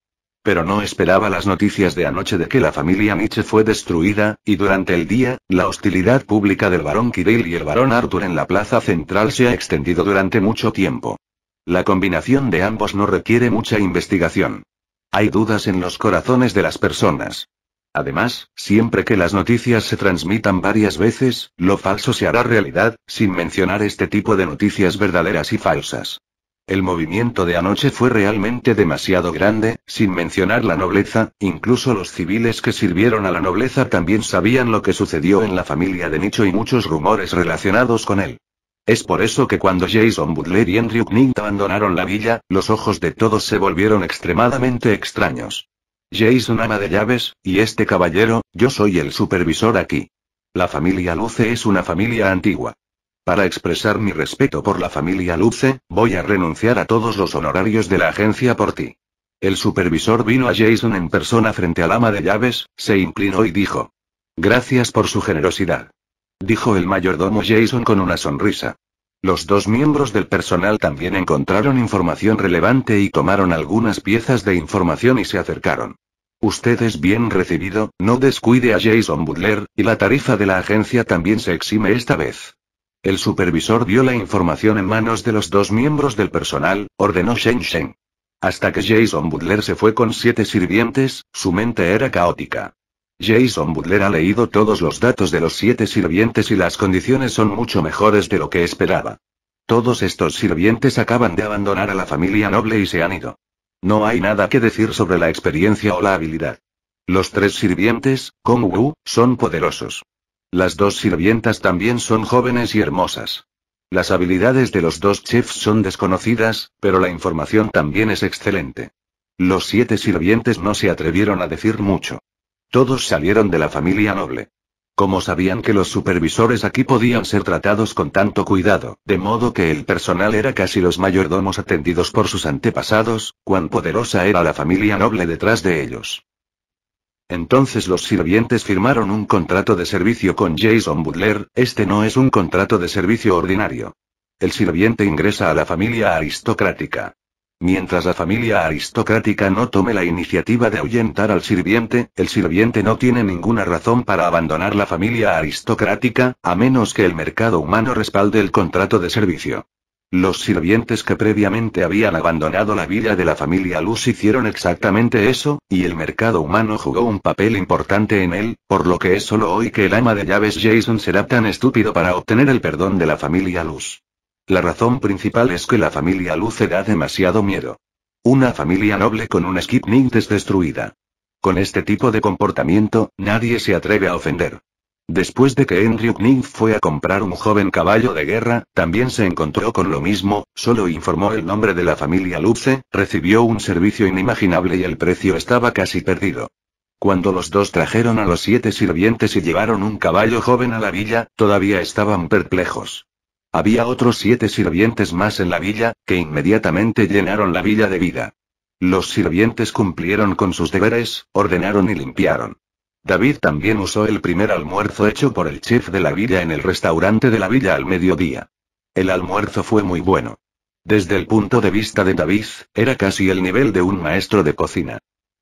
Pero no esperaba las noticias de anoche de que la familia Nietzsche fue destruida, y durante el día, la hostilidad pública del barón Kirill y el barón Arthur en la plaza central se ha extendido durante mucho tiempo. La combinación de ambos no requiere mucha investigación. Hay dudas en los corazones de las personas. Además, siempre que las noticias se transmitan varias veces, lo falso se hará realidad, sin mencionar este tipo de noticias verdaderas y falsas. El movimiento de anoche fue realmente demasiado grande, sin mencionar la nobleza, incluso los civiles que sirvieron a la nobleza también sabían lo que sucedió en la familia de Nicho y muchos rumores relacionados con él. Es por eso que cuando Jason Butler y Andrew Knight abandonaron la villa, los ojos de todos se volvieron extremadamente extraños. Jason ama de llaves, y este caballero, yo soy el supervisor aquí. La familia Luce es una familia antigua. Para expresar mi respeto por la familia Luce, voy a renunciar a todos los honorarios de la agencia por ti. El supervisor vino a Jason en persona frente al ama de llaves, se inclinó y dijo. Gracias por su generosidad. Dijo el mayordomo Jason con una sonrisa. Los dos miembros del personal también encontraron información relevante y tomaron algunas piezas de información y se acercaron. Usted es bien recibido, no descuide a Jason Butler, y la tarifa de la agencia también se exime esta vez. El supervisor vio la información en manos de los dos miembros del personal, ordenó Shen Shen. Hasta que Jason Butler se fue con siete sirvientes, su mente era caótica. Jason Butler ha leído todos los datos de los siete sirvientes y las condiciones son mucho mejores de lo que esperaba. Todos estos sirvientes acaban de abandonar a la familia noble y se han ido. No hay nada que decir sobre la experiencia o la habilidad. Los tres sirvientes, Kong Wu, son poderosos. Las dos sirvientas también son jóvenes y hermosas. Las habilidades de los dos chefs son desconocidas, pero la información también es excelente. Los siete sirvientes no se atrevieron a decir mucho. Todos salieron de la familia noble. Como sabían que los supervisores aquí podían ser tratados con tanto cuidado, de modo que el personal era casi los mayordomos atendidos por sus antepasados, cuán poderosa era la familia noble detrás de ellos. Entonces los sirvientes firmaron un contrato de servicio con Jason Butler, este no es un contrato de servicio ordinario. El sirviente ingresa a la familia aristocrática. Mientras la familia aristocrática no tome la iniciativa de ahuyentar al sirviente, el sirviente no tiene ninguna razón para abandonar la familia aristocrática, a menos que el mercado humano respalde el contrato de servicio. Los sirvientes que previamente habían abandonado la villa de la familia Luz hicieron exactamente eso, y el mercado humano jugó un papel importante en él, por lo que es solo hoy que el ama de llaves Jason será tan estúpido para obtener el perdón de la familia Luz. La razón principal es que la familia Luce da demasiado miedo. Una familia noble con un es destruida. Con este tipo de comportamiento, nadie se atreve a ofender. Después de que Andrew Knight fue a comprar un joven caballo de guerra, también se encontró con lo mismo, solo informó el nombre de la familia Luce, recibió un servicio inimaginable y el precio estaba casi perdido. Cuando los dos trajeron a los siete sirvientes y llevaron un caballo joven a la villa, todavía estaban perplejos. Había otros siete sirvientes más en la villa, que inmediatamente llenaron la villa de vida. Los sirvientes cumplieron con sus deberes, ordenaron y limpiaron. David también usó el primer almuerzo hecho por el chef de la villa en el restaurante de la villa al mediodía. El almuerzo fue muy bueno. Desde el punto de vista de David, era casi el nivel de un maestro de cocina.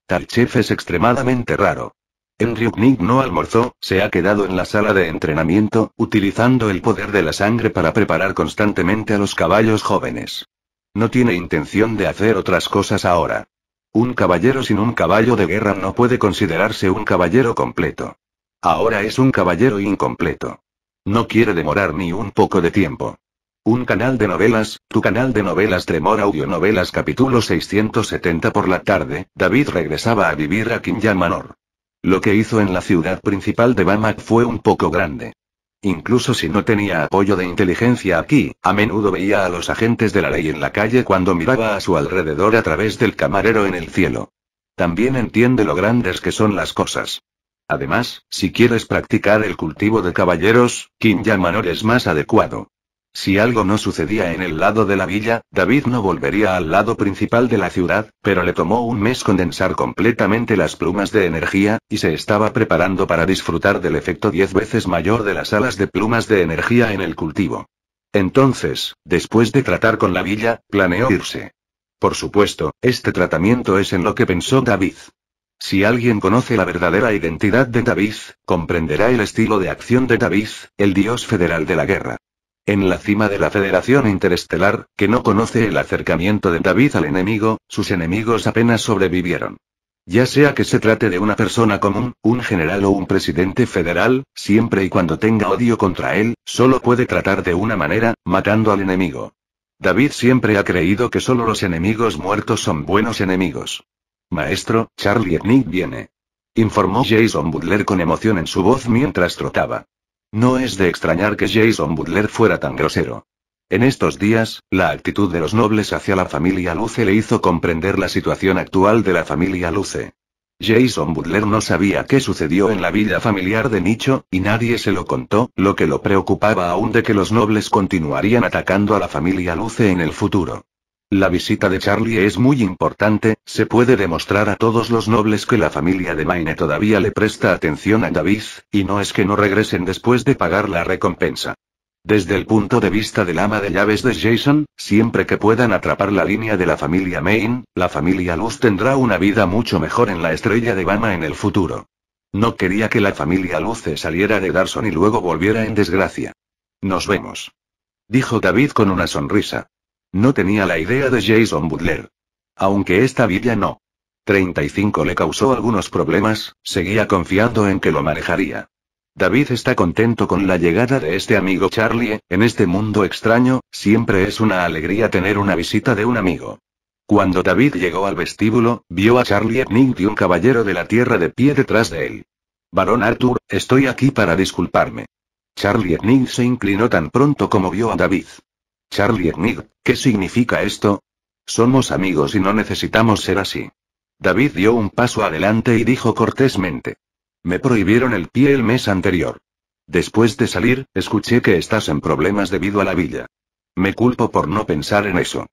Tal chef es extremadamente raro. Henry Nick no almorzó, se ha quedado en la sala de entrenamiento, utilizando el poder de la sangre para preparar constantemente a los caballos jóvenes. No tiene intención de hacer otras cosas ahora. Un caballero sin un caballo de guerra no puede considerarse un caballero completo. Ahora es un caballero incompleto. No quiere demorar ni un poco de tiempo. Un canal de novelas, tu canal de novelas Tremor Novelas, capítulo 670 por la tarde, David regresaba a vivir a manor lo que hizo en la ciudad principal de Bamak fue un poco grande. Incluso si no tenía apoyo de inteligencia aquí, a menudo veía a los agentes de la ley en la calle cuando miraba a su alrededor a través del camarero en el cielo. También entiende lo grandes que son las cosas. Además, si quieres practicar el cultivo de caballeros, Kinyamanor es más adecuado. Si algo no sucedía en el lado de la villa, David no volvería al lado principal de la ciudad, pero le tomó un mes condensar completamente las plumas de energía, y se estaba preparando para disfrutar del efecto diez veces mayor de las alas de plumas de energía en el cultivo. Entonces, después de tratar con la villa, planeó irse. Por supuesto, este tratamiento es en lo que pensó David. Si alguien conoce la verdadera identidad de David, comprenderá el estilo de acción de David, el dios federal de la guerra. En la cima de la Federación Interestelar, que no conoce el acercamiento de David al enemigo, sus enemigos apenas sobrevivieron. Ya sea que se trate de una persona común, un general o un presidente federal, siempre y cuando tenga odio contra él, solo puede tratar de una manera, matando al enemigo. David siempre ha creído que solo los enemigos muertos son buenos enemigos. Maestro, Charlie Nick viene. Informó Jason Butler con emoción en su voz mientras trotaba. No es de extrañar que Jason Butler fuera tan grosero. En estos días, la actitud de los nobles hacia la familia Luce le hizo comprender la situación actual de la familia Luce. Jason Butler no sabía qué sucedió en la vida familiar de Nicho, y nadie se lo contó, lo que lo preocupaba aún de que los nobles continuarían atacando a la familia Luce en el futuro. La visita de Charlie es muy importante, se puede demostrar a todos los nobles que la familia de Maine todavía le presta atención a David, y no es que no regresen después de pagar la recompensa. Desde el punto de vista del ama de llaves de Jason, siempre que puedan atrapar la línea de la familia Maine, la familia Luz tendrá una vida mucho mejor en la estrella de Bama en el futuro. No quería que la familia Luce saliera de Darson y luego volviera en desgracia. Nos vemos. Dijo David con una sonrisa. No tenía la idea de Jason Butler. Aunque esta villa no. 35 le causó algunos problemas, seguía confiando en que lo manejaría. David está contento con la llegada de este amigo Charlie, en este mundo extraño, siempre es una alegría tener una visita de un amigo. Cuando David llegó al vestíbulo, vio a Charlie Nick y un caballero de la tierra de pie detrás de él. Barón Arthur, estoy aquí para disculparme. Charlie Nick se inclinó tan pronto como vio a David. Charlie Nick ¿qué significa esto? Somos amigos y no necesitamos ser así. David dio un paso adelante y dijo cortésmente. Me prohibieron el pie el mes anterior. Después de salir, escuché que estás en problemas debido a la villa. Me culpo por no pensar en eso.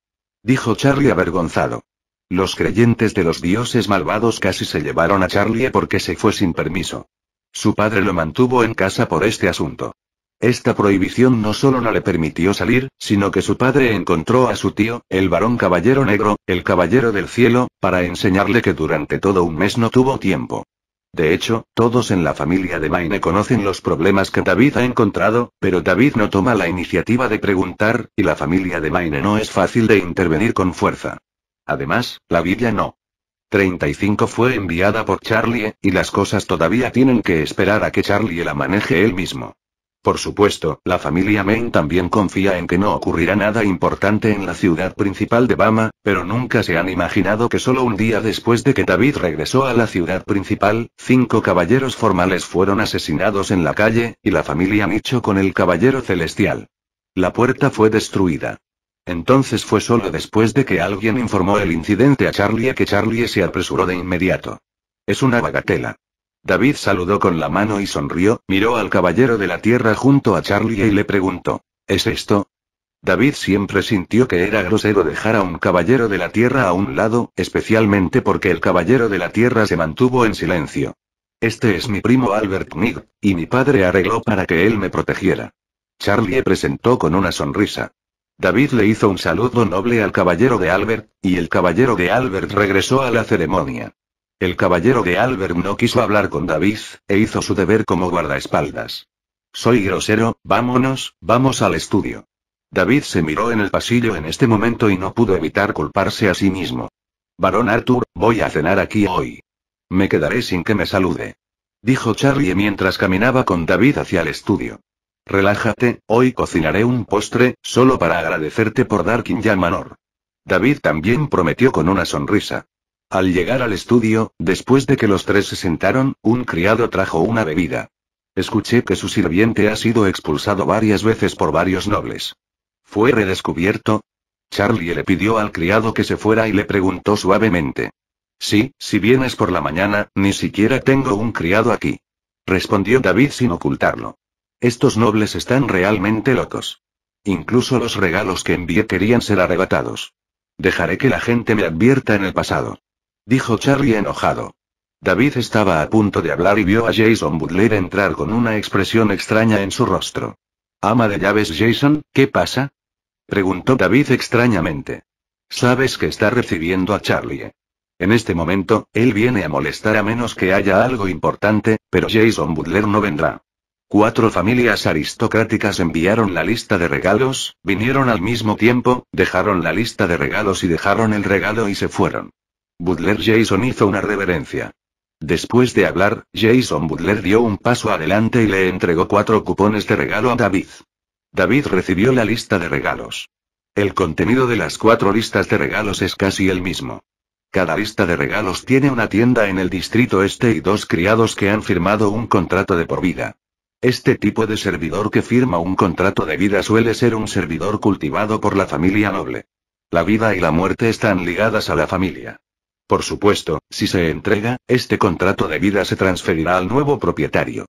Dijo Charlie avergonzado. Los creyentes de los dioses malvados casi se llevaron a Charlie porque se fue sin permiso. Su padre lo mantuvo en casa por este asunto. Esta prohibición no solo no le permitió salir, sino que su padre encontró a su tío, el varón caballero negro, el caballero del cielo, para enseñarle que durante todo un mes no tuvo tiempo. De hecho, todos en la familia de Maine conocen los problemas que David ha encontrado, pero David no toma la iniciativa de preguntar, y la familia de Maine no es fácil de intervenir con fuerza. Además, la villa no. 35 fue enviada por Charlie, y las cosas todavía tienen que esperar a que Charlie la maneje él mismo. Por supuesto, la familia Main también confía en que no ocurrirá nada importante en la ciudad principal de Bama, pero nunca se han imaginado que solo un día después de que David regresó a la ciudad principal, cinco caballeros formales fueron asesinados en la calle, y la familia Micho con el caballero celestial. La puerta fue destruida. Entonces fue solo después de que alguien informó el incidente a Charlie que Charlie se apresuró de inmediato. Es una bagatela. David saludó con la mano y sonrió, miró al caballero de la tierra junto a Charlie y le preguntó, ¿es esto? David siempre sintió que era grosero dejar a un caballero de la tierra a un lado, especialmente porque el caballero de la tierra se mantuvo en silencio. Este es mi primo Albert Knig, y mi padre arregló para que él me protegiera. Charlie presentó con una sonrisa. David le hizo un saludo noble al caballero de Albert, y el caballero de Albert regresó a la ceremonia. El caballero de Albert no quiso hablar con David, e hizo su deber como guardaespaldas. Soy grosero, vámonos, vamos al estudio. David se miró en el pasillo en este momento y no pudo evitar culparse a sí mismo. Barón Arthur, voy a cenar aquí hoy. Me quedaré sin que me salude. Dijo Charlie mientras caminaba con David hacia el estudio. Relájate, hoy cocinaré un postre, solo para agradecerte por dar Darkin Manor. David también prometió con una sonrisa. Al llegar al estudio, después de que los tres se sentaron, un criado trajo una bebida. Escuché que su sirviente ha sido expulsado varias veces por varios nobles. ¿Fue redescubierto? Charlie le pidió al criado que se fuera y le preguntó suavemente. Sí, si vienes por la mañana, ni siquiera tengo un criado aquí. Respondió David sin ocultarlo. Estos nobles están realmente locos. Incluso los regalos que envié querían ser arrebatados. Dejaré que la gente me advierta en el pasado. Dijo Charlie enojado. David estaba a punto de hablar y vio a Jason Butler entrar con una expresión extraña en su rostro. Ama de llaves Jason, ¿qué pasa? Preguntó David extrañamente. Sabes que está recibiendo a Charlie. En este momento, él viene a molestar a menos que haya algo importante, pero Jason Butler no vendrá. Cuatro familias aristocráticas enviaron la lista de regalos, vinieron al mismo tiempo, dejaron la lista de regalos y dejaron el regalo y se fueron. Butler Jason hizo una reverencia. Después de hablar, Jason Butler dio un paso adelante y le entregó cuatro cupones de regalo a David. David recibió la lista de regalos. El contenido de las cuatro listas de regalos es casi el mismo. Cada lista de regalos tiene una tienda en el distrito este y dos criados que han firmado un contrato de por vida. Este tipo de servidor que firma un contrato de vida suele ser un servidor cultivado por la familia noble. La vida y la muerte están ligadas a la familia. Por supuesto, si se entrega, este contrato de vida se transferirá al nuevo propietario.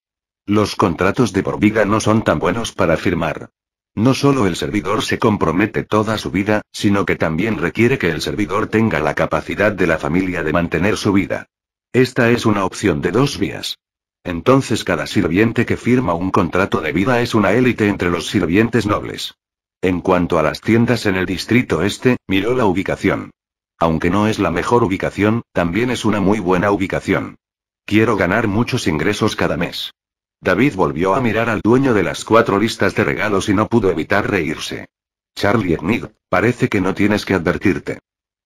Los contratos de por vida no son tan buenos para firmar. No solo el servidor se compromete toda su vida, sino que también requiere que el servidor tenga la capacidad de la familia de mantener su vida. Esta es una opción de dos vías. Entonces cada sirviente que firma un contrato de vida es una élite entre los sirvientes nobles. En cuanto a las tiendas en el distrito este, miró la ubicación. Aunque no es la mejor ubicación, también es una muy buena ubicación. Quiero ganar muchos ingresos cada mes. David volvió a mirar al dueño de las cuatro listas de regalos y no pudo evitar reírse. Charlie Enid, parece que no tienes que advertirte.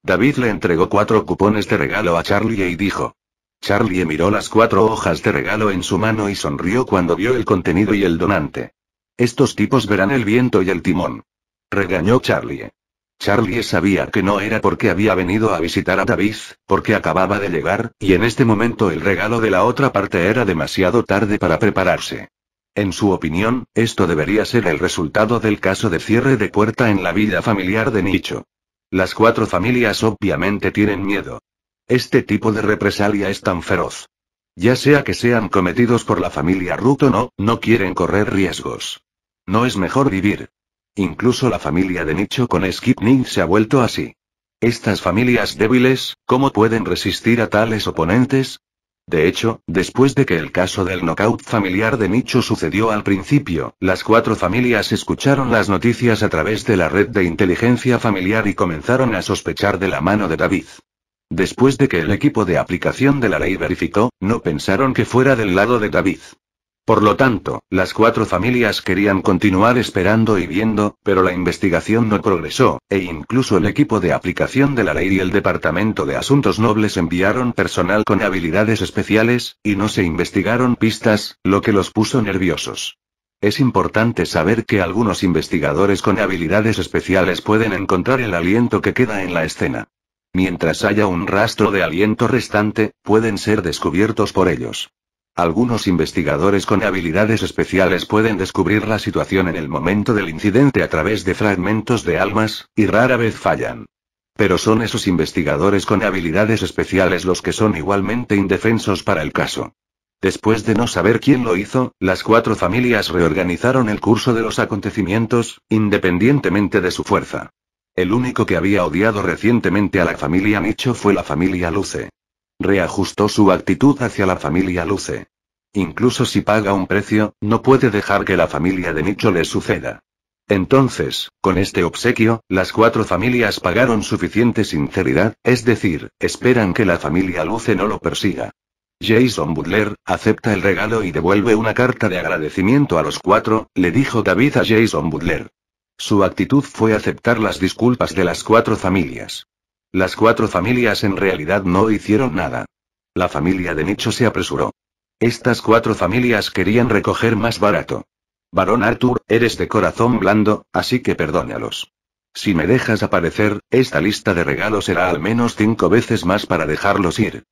David le entregó cuatro cupones de regalo a Charlie y dijo. Charlie miró las cuatro hojas de regalo en su mano y sonrió cuando vio el contenido y el donante. Estos tipos verán el viento y el timón. Regañó Charlie. Charlie sabía que no era porque había venido a visitar a David, porque acababa de llegar, y en este momento el regalo de la otra parte era demasiado tarde para prepararse. En su opinión, esto debería ser el resultado del caso de cierre de puerta en la vida familiar de Nicho. Las cuatro familias obviamente tienen miedo. Este tipo de represalia es tan feroz. Ya sea que sean cometidos por la familia Ruth o no, no quieren correr riesgos. No es mejor vivir, Incluso la familia de Nicho con Skip Skipning se ha vuelto así. Estas familias débiles, ¿cómo pueden resistir a tales oponentes? De hecho, después de que el caso del knockout familiar de Nicho sucedió al principio, las cuatro familias escucharon las noticias a través de la red de inteligencia familiar y comenzaron a sospechar de la mano de David. Después de que el equipo de aplicación de la ley verificó, no pensaron que fuera del lado de David. Por lo tanto, las cuatro familias querían continuar esperando y viendo, pero la investigación no progresó, e incluso el equipo de aplicación de la ley y el Departamento de Asuntos Nobles enviaron personal con habilidades especiales, y no se investigaron pistas, lo que los puso nerviosos. Es importante saber que algunos investigadores con habilidades especiales pueden encontrar el aliento que queda en la escena. Mientras haya un rastro de aliento restante, pueden ser descubiertos por ellos. Algunos investigadores con habilidades especiales pueden descubrir la situación en el momento del incidente a través de fragmentos de almas, y rara vez fallan. Pero son esos investigadores con habilidades especiales los que son igualmente indefensos para el caso. Después de no saber quién lo hizo, las cuatro familias reorganizaron el curso de los acontecimientos, independientemente de su fuerza. El único que había odiado recientemente a la familia Nicho fue la familia Luce. Reajustó su actitud hacia la familia Luce. Incluso si paga un precio, no puede dejar que la familia de Nicho le suceda. Entonces, con este obsequio, las cuatro familias pagaron suficiente sinceridad, es decir, esperan que la familia Luce no lo persiga. Jason Butler, acepta el regalo y devuelve una carta de agradecimiento a los cuatro, le dijo David a Jason Butler. Su actitud fue aceptar las disculpas de las cuatro familias. Las cuatro familias en realidad no hicieron nada. La familia de Nietzsche se apresuró. Estas cuatro familias querían recoger más barato. Barón Arthur, eres de corazón blando, así que perdónalos. Si me dejas aparecer, esta lista de regalos será al menos cinco veces más para dejarlos ir.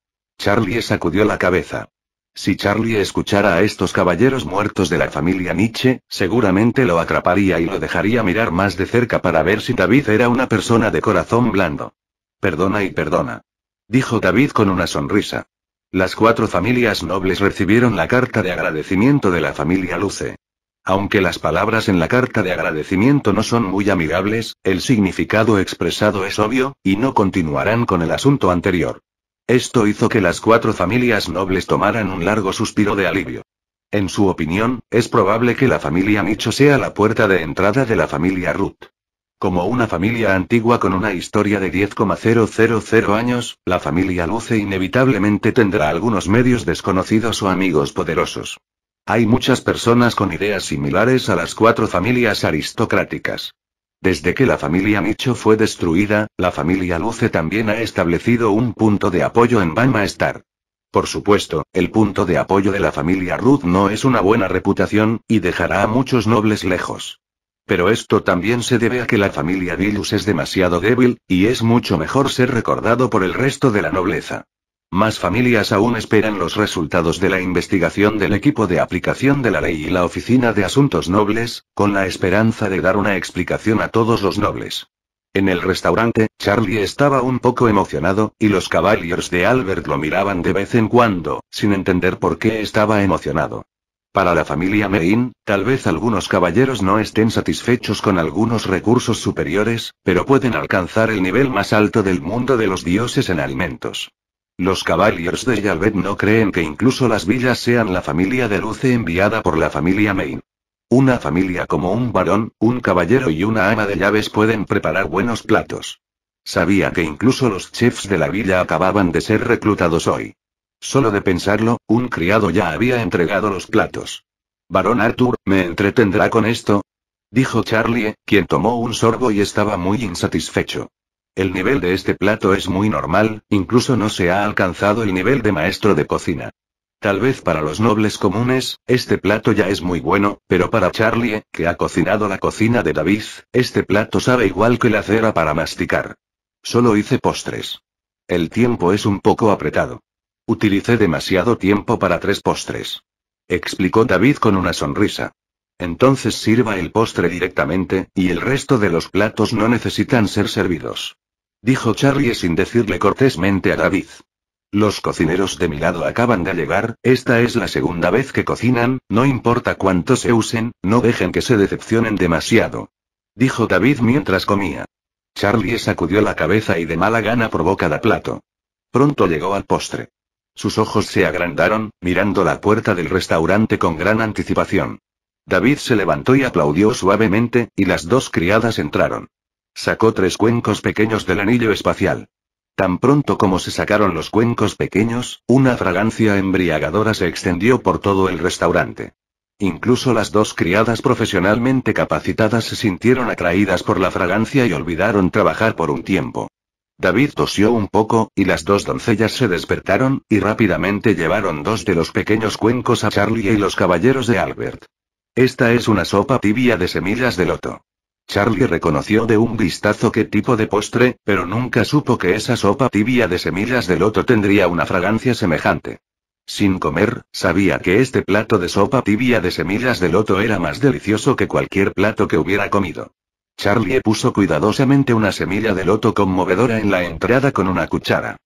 Charlie sacudió la cabeza. Si Charlie escuchara a estos caballeros muertos de la familia Nietzsche, seguramente lo atraparía y lo dejaría mirar más de cerca para ver si David era una persona de corazón blando. Perdona y perdona. Dijo David con una sonrisa. Las cuatro familias nobles recibieron la carta de agradecimiento de la familia Luce. Aunque las palabras en la carta de agradecimiento no son muy amigables, el significado expresado es obvio, y no continuarán con el asunto anterior. Esto hizo que las cuatro familias nobles tomaran un largo suspiro de alivio. En su opinión, es probable que la familia Micho sea la puerta de entrada de la familia Ruth. Como una familia antigua con una historia de 10,000 años, la familia Luce inevitablemente tendrá algunos medios desconocidos o amigos poderosos. Hay muchas personas con ideas similares a las cuatro familias aristocráticas. Desde que la familia Micho fue destruida, la familia Luce también ha establecido un punto de apoyo en Bama Star. Por supuesto, el punto de apoyo de la familia Ruth no es una buena reputación, y dejará a muchos nobles lejos. Pero esto también se debe a que la familia Dillus es demasiado débil, y es mucho mejor ser recordado por el resto de la nobleza. Más familias aún esperan los resultados de la investigación del equipo de aplicación de la ley y la Oficina de Asuntos Nobles, con la esperanza de dar una explicación a todos los nobles. En el restaurante, Charlie estaba un poco emocionado, y los caballeros de Albert lo miraban de vez en cuando, sin entender por qué estaba emocionado. Para la familia Mein, tal vez algunos caballeros no estén satisfechos con algunos recursos superiores, pero pueden alcanzar el nivel más alto del mundo de los dioses en alimentos. Los caballeros de Yalbet no creen que incluso las villas sean la familia de Luce enviada por la familia Main. Una familia como un varón, un caballero y una ama de llaves pueden preparar buenos platos. Sabía que incluso los chefs de la villa acababan de ser reclutados hoy. Solo de pensarlo, un criado ya había entregado los platos. Barón Arthur, ¿me entretendrá con esto? Dijo Charlie, quien tomó un sorbo y estaba muy insatisfecho. El nivel de este plato es muy normal, incluso no se ha alcanzado el nivel de maestro de cocina. Tal vez para los nobles comunes, este plato ya es muy bueno, pero para Charlie, que ha cocinado la cocina de David, este plato sabe igual que la cera para masticar. Solo hice postres. El tiempo es un poco apretado. Utilicé demasiado tiempo para tres postres. Explicó David con una sonrisa. Entonces sirva el postre directamente, y el resto de los platos no necesitan ser servidos. Dijo Charlie sin decirle cortésmente a David. Los cocineros de mi lado acaban de llegar, esta es la segunda vez que cocinan, no importa cuánto se usen, no dejen que se decepcionen demasiado. Dijo David mientras comía. Charlie sacudió la cabeza y de mala gana probó cada plato. Pronto llegó al postre. Sus ojos se agrandaron, mirando la puerta del restaurante con gran anticipación. David se levantó y aplaudió suavemente, y las dos criadas entraron. Sacó tres cuencos pequeños del anillo espacial. Tan pronto como se sacaron los cuencos pequeños, una fragancia embriagadora se extendió por todo el restaurante. Incluso las dos criadas profesionalmente capacitadas se sintieron atraídas por la fragancia y olvidaron trabajar por un tiempo. David tosió un poco, y las dos doncellas se despertaron, y rápidamente llevaron dos de los pequeños cuencos a Charlie y los caballeros de Albert. Esta es una sopa tibia de semillas de loto. Charlie reconoció de un vistazo qué tipo de postre, pero nunca supo que esa sopa tibia de semillas de loto tendría una fragancia semejante. Sin comer, sabía que este plato de sopa tibia de semillas de loto era más delicioso que cualquier plato que hubiera comido. Charlie puso cuidadosamente una semilla de loto conmovedora en la entrada con una cuchara.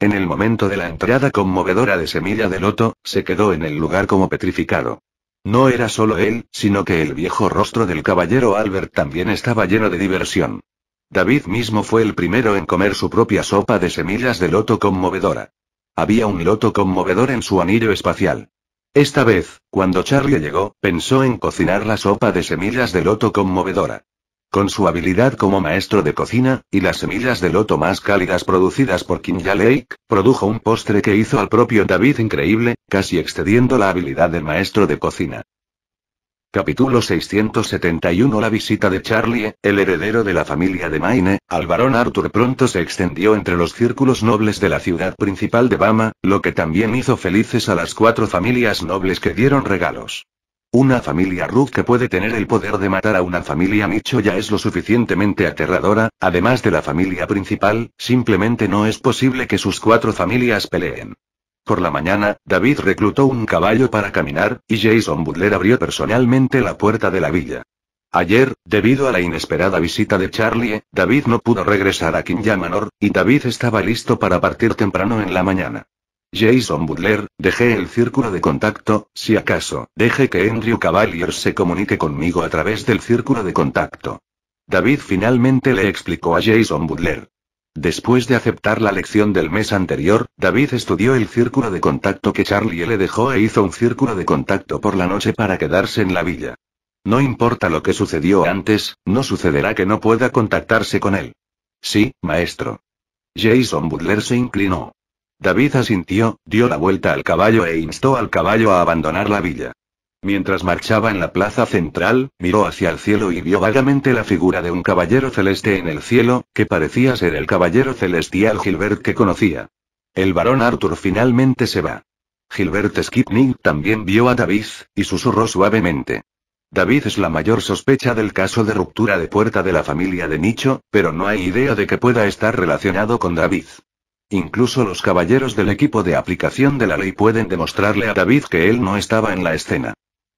En el momento de la entrada conmovedora de semilla de loto, se quedó en el lugar como petrificado. No era solo él, sino que el viejo rostro del caballero Albert también estaba lleno de diversión. David mismo fue el primero en comer su propia sopa de semillas de loto conmovedora. Había un loto conmovedor en su anillo espacial. Esta vez, cuando Charlie llegó, pensó en cocinar la sopa de semillas de loto conmovedora. Con su habilidad como maestro de cocina, y las semillas de loto más cálidas producidas por Kinja Lake, produjo un postre que hizo al propio David increíble, casi excediendo la habilidad del maestro de cocina. Capítulo 671 La visita de Charlie, el heredero de la familia de Maine, al barón Arthur pronto se extendió entre los círculos nobles de la ciudad principal de Bama, lo que también hizo felices a las cuatro familias nobles que dieron regalos. Una familia Ruth que puede tener el poder de matar a una familia Micho ya es lo suficientemente aterradora, además de la familia principal, simplemente no es posible que sus cuatro familias peleen. Por la mañana, David reclutó un caballo para caminar, y Jason Butler abrió personalmente la puerta de la villa. Ayer, debido a la inesperada visita de Charlie, David no pudo regresar a Kinja Manor, y David estaba listo para partir temprano en la mañana. Jason Butler, dejé el círculo de contacto, si acaso, deje que Andrew Cavalier se comunique conmigo a través del círculo de contacto. David finalmente le explicó a Jason Butler. Después de aceptar la lección del mes anterior, David estudió el círculo de contacto que Charlie le dejó e hizo un círculo de contacto por la noche para quedarse en la villa. No importa lo que sucedió antes, no sucederá que no pueda contactarse con él. Sí, maestro. Jason Butler se inclinó. David asintió, dio la vuelta al caballo e instó al caballo a abandonar la villa. Mientras marchaba en la plaza central, miró hacia el cielo y vio vagamente la figura de un caballero celeste en el cielo, que parecía ser el caballero celestial Gilbert que conocía. El barón Arthur finalmente se va. Gilbert Skipnik también vio a David, y susurró suavemente. David es la mayor sospecha del caso de ruptura de puerta de la familia de Nicho, pero no hay idea de que pueda estar relacionado con David. Incluso los caballeros del equipo de aplicación de la ley pueden demostrarle a David que él no estaba en la escena.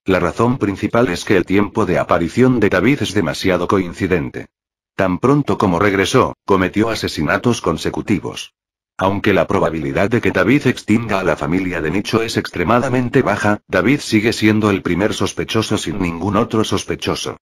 La razón principal es que el tiempo de aparición de David es demasiado coincidente. Tan pronto como regresó, cometió asesinatos consecutivos. Aunque la probabilidad de que David extinga a la familia de Nicho es extremadamente baja, David sigue siendo el primer sospechoso sin ningún otro sospechoso.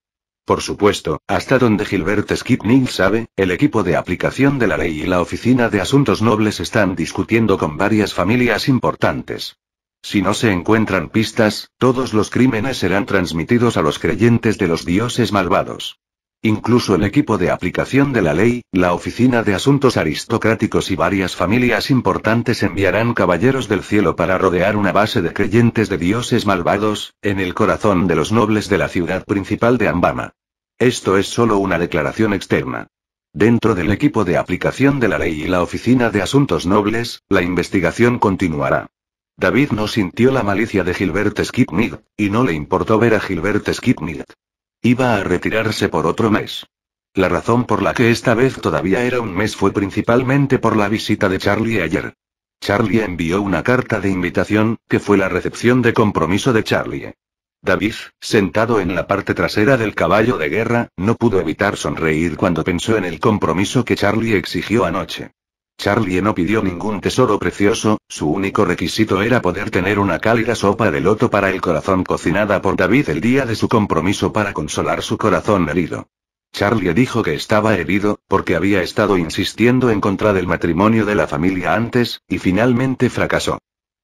Por supuesto, hasta donde Gilbert Skipning sabe, el equipo de aplicación de la ley y la Oficina de Asuntos Nobles están discutiendo con varias familias importantes. Si no se encuentran pistas, todos los crímenes serán transmitidos a los creyentes de los dioses malvados. Incluso el equipo de aplicación de la ley, la Oficina de Asuntos Aristocráticos y varias familias importantes enviarán caballeros del cielo para rodear una base de creyentes de dioses malvados, en el corazón de los nobles de la ciudad principal de Ambama. Esto es solo una declaración externa. Dentro del equipo de aplicación de la ley y la Oficina de Asuntos Nobles, la investigación continuará. David no sintió la malicia de Gilbert Skipnig, y no le importó ver a Gilbert Skipnid. Iba a retirarse por otro mes. La razón por la que esta vez todavía era un mes fue principalmente por la visita de Charlie ayer. Charlie envió una carta de invitación, que fue la recepción de compromiso de Charlie. David, sentado en la parte trasera del caballo de guerra, no pudo evitar sonreír cuando pensó en el compromiso que Charlie exigió anoche. Charlie no pidió ningún tesoro precioso, su único requisito era poder tener una cálida sopa de loto para el corazón cocinada por David el día de su compromiso para consolar su corazón herido. Charlie dijo que estaba herido, porque había estado insistiendo en contra del matrimonio de la familia antes, y finalmente fracasó.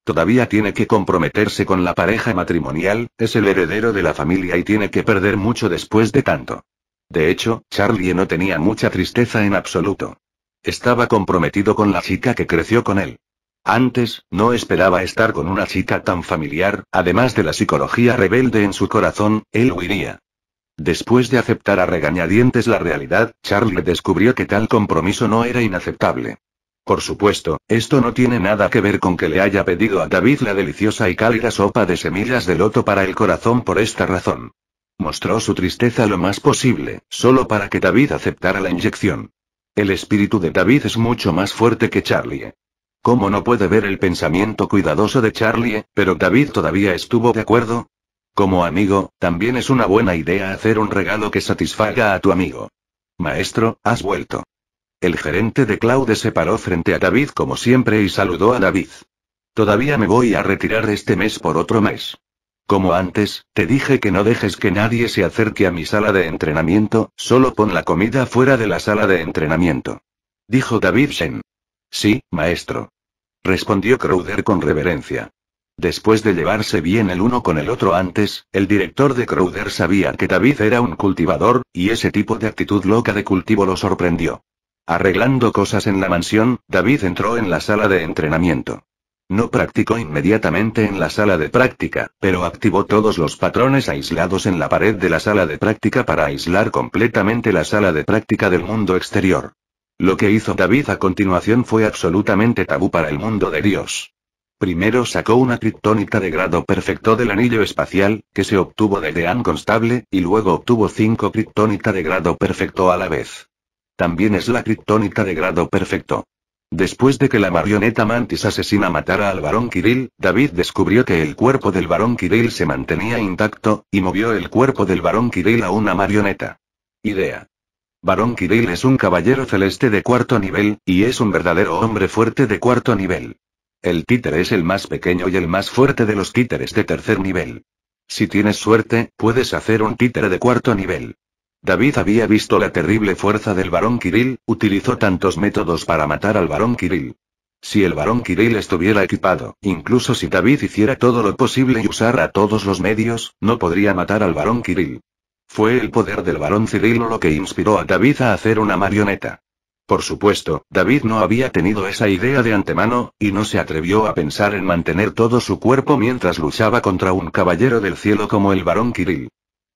Todavía tiene que comprometerse con la pareja matrimonial, es el heredero de la familia y tiene que perder mucho después de tanto. De hecho, Charlie no tenía mucha tristeza en absoluto. Estaba comprometido con la chica que creció con él. Antes, no esperaba estar con una chica tan familiar, además de la psicología rebelde en su corazón, él huiría. Después de aceptar a regañadientes la realidad, Charlie descubrió que tal compromiso no era inaceptable. Por supuesto, esto no tiene nada que ver con que le haya pedido a David la deliciosa y cálida sopa de semillas de loto para el corazón por esta razón. Mostró su tristeza lo más posible, solo para que David aceptara la inyección. El espíritu de David es mucho más fuerte que Charlie. ¿Cómo no puede ver el pensamiento cuidadoso de Charlie, pero David todavía estuvo de acuerdo? Como amigo, también es una buena idea hacer un regalo que satisfaga a tu amigo. Maestro, has vuelto. El gerente de Claude se paró frente a David como siempre y saludó a David. Todavía me voy a retirar este mes por otro mes. Como antes, te dije que no dejes que nadie se acerque a mi sala de entrenamiento, solo pon la comida fuera de la sala de entrenamiento. Dijo David Shen. Sí, maestro. Respondió Crowder con reverencia. Después de llevarse bien el uno con el otro antes, el director de Crowder sabía que David era un cultivador, y ese tipo de actitud loca de cultivo lo sorprendió. Arreglando cosas en la mansión, David entró en la sala de entrenamiento. No practicó inmediatamente en la sala de práctica, pero activó todos los patrones aislados en la pared de la sala de práctica para aislar completamente la sala de práctica del mundo exterior. Lo que hizo David a continuación fue absolutamente tabú para el mundo de Dios. Primero sacó una criptónica de grado perfecto del anillo espacial, que se obtuvo de Dean Constable, y luego obtuvo cinco criptónita de grado perfecto a la vez. También es la criptónica de grado perfecto. Después de que la marioneta Mantis asesina matara al varón Kirill, David descubrió que el cuerpo del varón Kirill se mantenía intacto, y movió el cuerpo del varón Kirill a una marioneta. Idea. Barón Kirill es un caballero celeste de cuarto nivel, y es un verdadero hombre fuerte de cuarto nivel. El títer es el más pequeño y el más fuerte de los títeres de tercer nivel. Si tienes suerte, puedes hacer un títere de cuarto nivel. David había visto la terrible fuerza del varón Kirill, utilizó tantos métodos para matar al varón Kirill. Si el varón Kirill estuviera equipado, incluso si David hiciera todo lo posible y usara todos los medios, no podría matar al varón Kirill. Fue el poder del varón Cirilo lo que inspiró a David a hacer una marioneta. Por supuesto, David no había tenido esa idea de antemano, y no se atrevió a pensar en mantener todo su cuerpo mientras luchaba contra un caballero del cielo como el varón Kirill.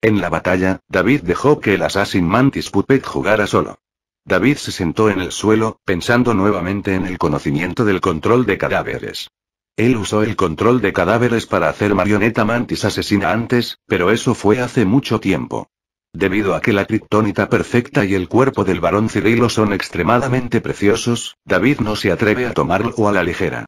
En la batalla, David dejó que el Assassin Mantis Puppet jugara solo. David se sentó en el suelo, pensando nuevamente en el conocimiento del control de cadáveres. Él usó el control de cadáveres para hacer marioneta mantis asesina antes, pero eso fue hace mucho tiempo. Debido a que la criptónita perfecta y el cuerpo del varón Cirilo son extremadamente preciosos, David no se atreve a tomarlo a la ligera.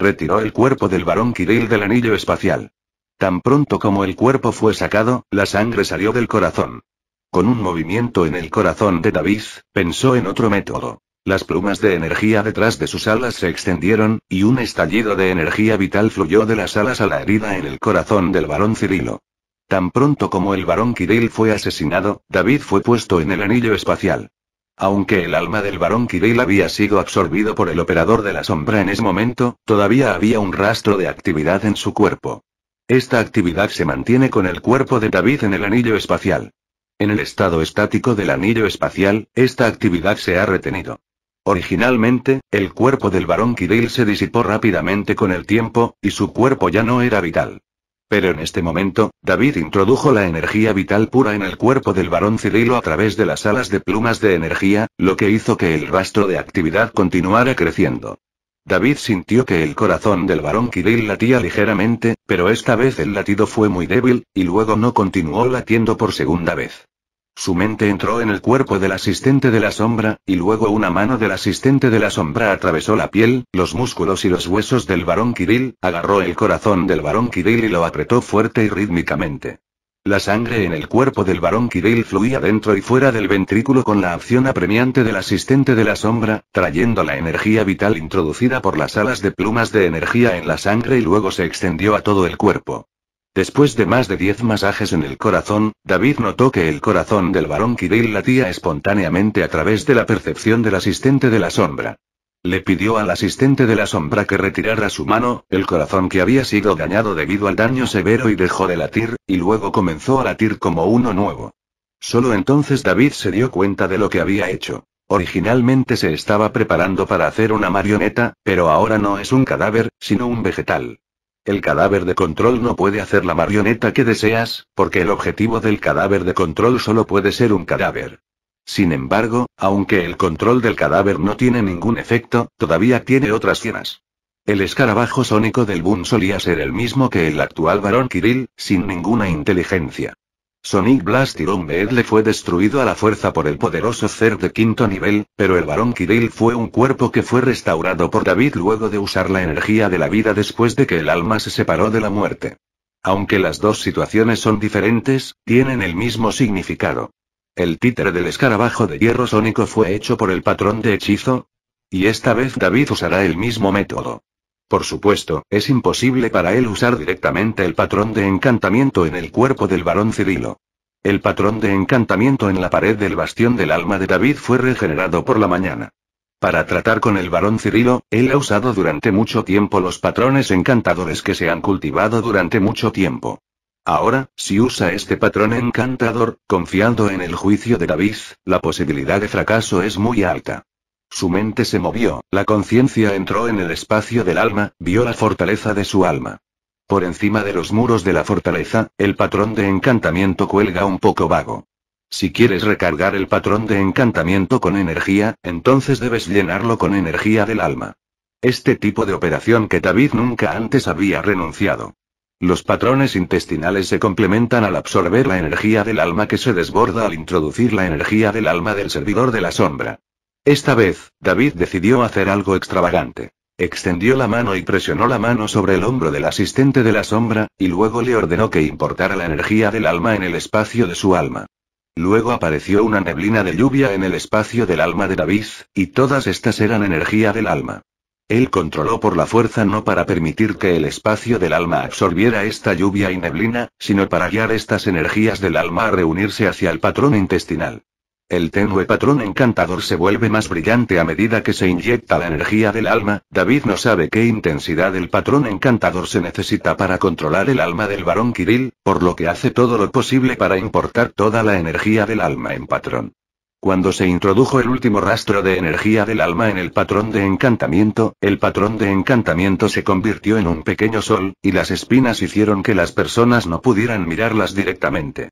Retiró el cuerpo del varón Kirill del anillo espacial. Tan pronto como el cuerpo fue sacado, la sangre salió del corazón. Con un movimiento en el corazón de David, pensó en otro método. Las plumas de energía detrás de sus alas se extendieron, y un estallido de energía vital fluyó de las alas a la herida en el corazón del varón Cirilo. Tan pronto como el varón Kirill fue asesinado, David fue puesto en el anillo espacial. Aunque el alma del varón Kirill había sido absorbido por el operador de la sombra en ese momento, todavía había un rastro de actividad en su cuerpo. Esta actividad se mantiene con el cuerpo de David en el anillo espacial. En el estado estático del anillo espacial, esta actividad se ha retenido. Originalmente, el cuerpo del varón Kirill se disipó rápidamente con el tiempo, y su cuerpo ya no era vital. Pero en este momento, David introdujo la energía vital pura en el cuerpo del varón Cirilo a través de las alas de plumas de energía, lo que hizo que el rastro de actividad continuara creciendo. David sintió que el corazón del varón Kirill latía ligeramente, pero esta vez el latido fue muy débil, y luego no continuó latiendo por segunda vez. Su mente entró en el cuerpo del asistente de la sombra, y luego una mano del asistente de la sombra atravesó la piel, los músculos y los huesos del varón Kirill, agarró el corazón del varón Kirill y lo apretó fuerte y rítmicamente. La sangre en el cuerpo del varón Kirill fluía dentro y fuera del ventrículo con la acción apremiante del asistente de la sombra, trayendo la energía vital introducida por las alas de plumas de energía en la sangre y luego se extendió a todo el cuerpo. Después de más de diez masajes en el corazón, David notó que el corazón del varón Kirill latía espontáneamente a través de la percepción del asistente de la sombra. Le pidió al asistente de la sombra que retirara su mano, el corazón que había sido dañado debido al daño severo y dejó de latir, y luego comenzó a latir como uno nuevo. Solo entonces David se dio cuenta de lo que había hecho. Originalmente se estaba preparando para hacer una marioneta, pero ahora no es un cadáver, sino un vegetal. El cadáver de control no puede hacer la marioneta que deseas, porque el objetivo del cadáver de control solo puede ser un cadáver. Sin embargo, aunque el control del cadáver no tiene ningún efecto, todavía tiene otras cienas. El escarabajo sónico del Boon solía ser el mismo que el actual varón Kirill, sin ninguna inteligencia. Sonic Blast y le fue destruido a la fuerza por el poderoso Ser de quinto nivel, pero el varón Kirill fue un cuerpo que fue restaurado por David luego de usar la energía de la vida después de que el alma se separó de la muerte. Aunque las dos situaciones son diferentes, tienen el mismo significado. El títere del escarabajo de hierro sónico fue hecho por el patrón de hechizo. Y esta vez David usará el mismo método. Por supuesto, es imposible para él usar directamente el patrón de encantamiento en el cuerpo del varón Cirilo. El patrón de encantamiento en la pared del bastión del alma de David fue regenerado por la mañana. Para tratar con el varón Cirilo, él ha usado durante mucho tiempo los patrones encantadores que se han cultivado durante mucho tiempo. Ahora, si usa este patrón encantador, confiando en el juicio de David, la posibilidad de fracaso es muy alta. Su mente se movió, la conciencia entró en el espacio del alma, vio la fortaleza de su alma. Por encima de los muros de la fortaleza, el patrón de encantamiento cuelga un poco vago. Si quieres recargar el patrón de encantamiento con energía, entonces debes llenarlo con energía del alma. Este tipo de operación que David nunca antes había renunciado. Los patrones intestinales se complementan al absorber la energía del alma que se desborda al introducir la energía del alma del servidor de la sombra. Esta vez, David decidió hacer algo extravagante. Extendió la mano y presionó la mano sobre el hombro del asistente de la sombra, y luego le ordenó que importara la energía del alma en el espacio de su alma. Luego apareció una neblina de lluvia en el espacio del alma de David, y todas estas eran energía del alma. Él controló por la fuerza no para permitir que el espacio del alma absorbiera esta lluvia y neblina, sino para guiar estas energías del alma a reunirse hacia el patrón intestinal. El tenue patrón encantador se vuelve más brillante a medida que se inyecta la energía del alma. David no sabe qué intensidad el patrón encantador se necesita para controlar el alma del varón Kiril, por lo que hace todo lo posible para importar toda la energía del alma en patrón. Cuando se introdujo el último rastro de energía del alma en el patrón de encantamiento, el patrón de encantamiento se convirtió en un pequeño sol, y las espinas hicieron que las personas no pudieran mirarlas directamente.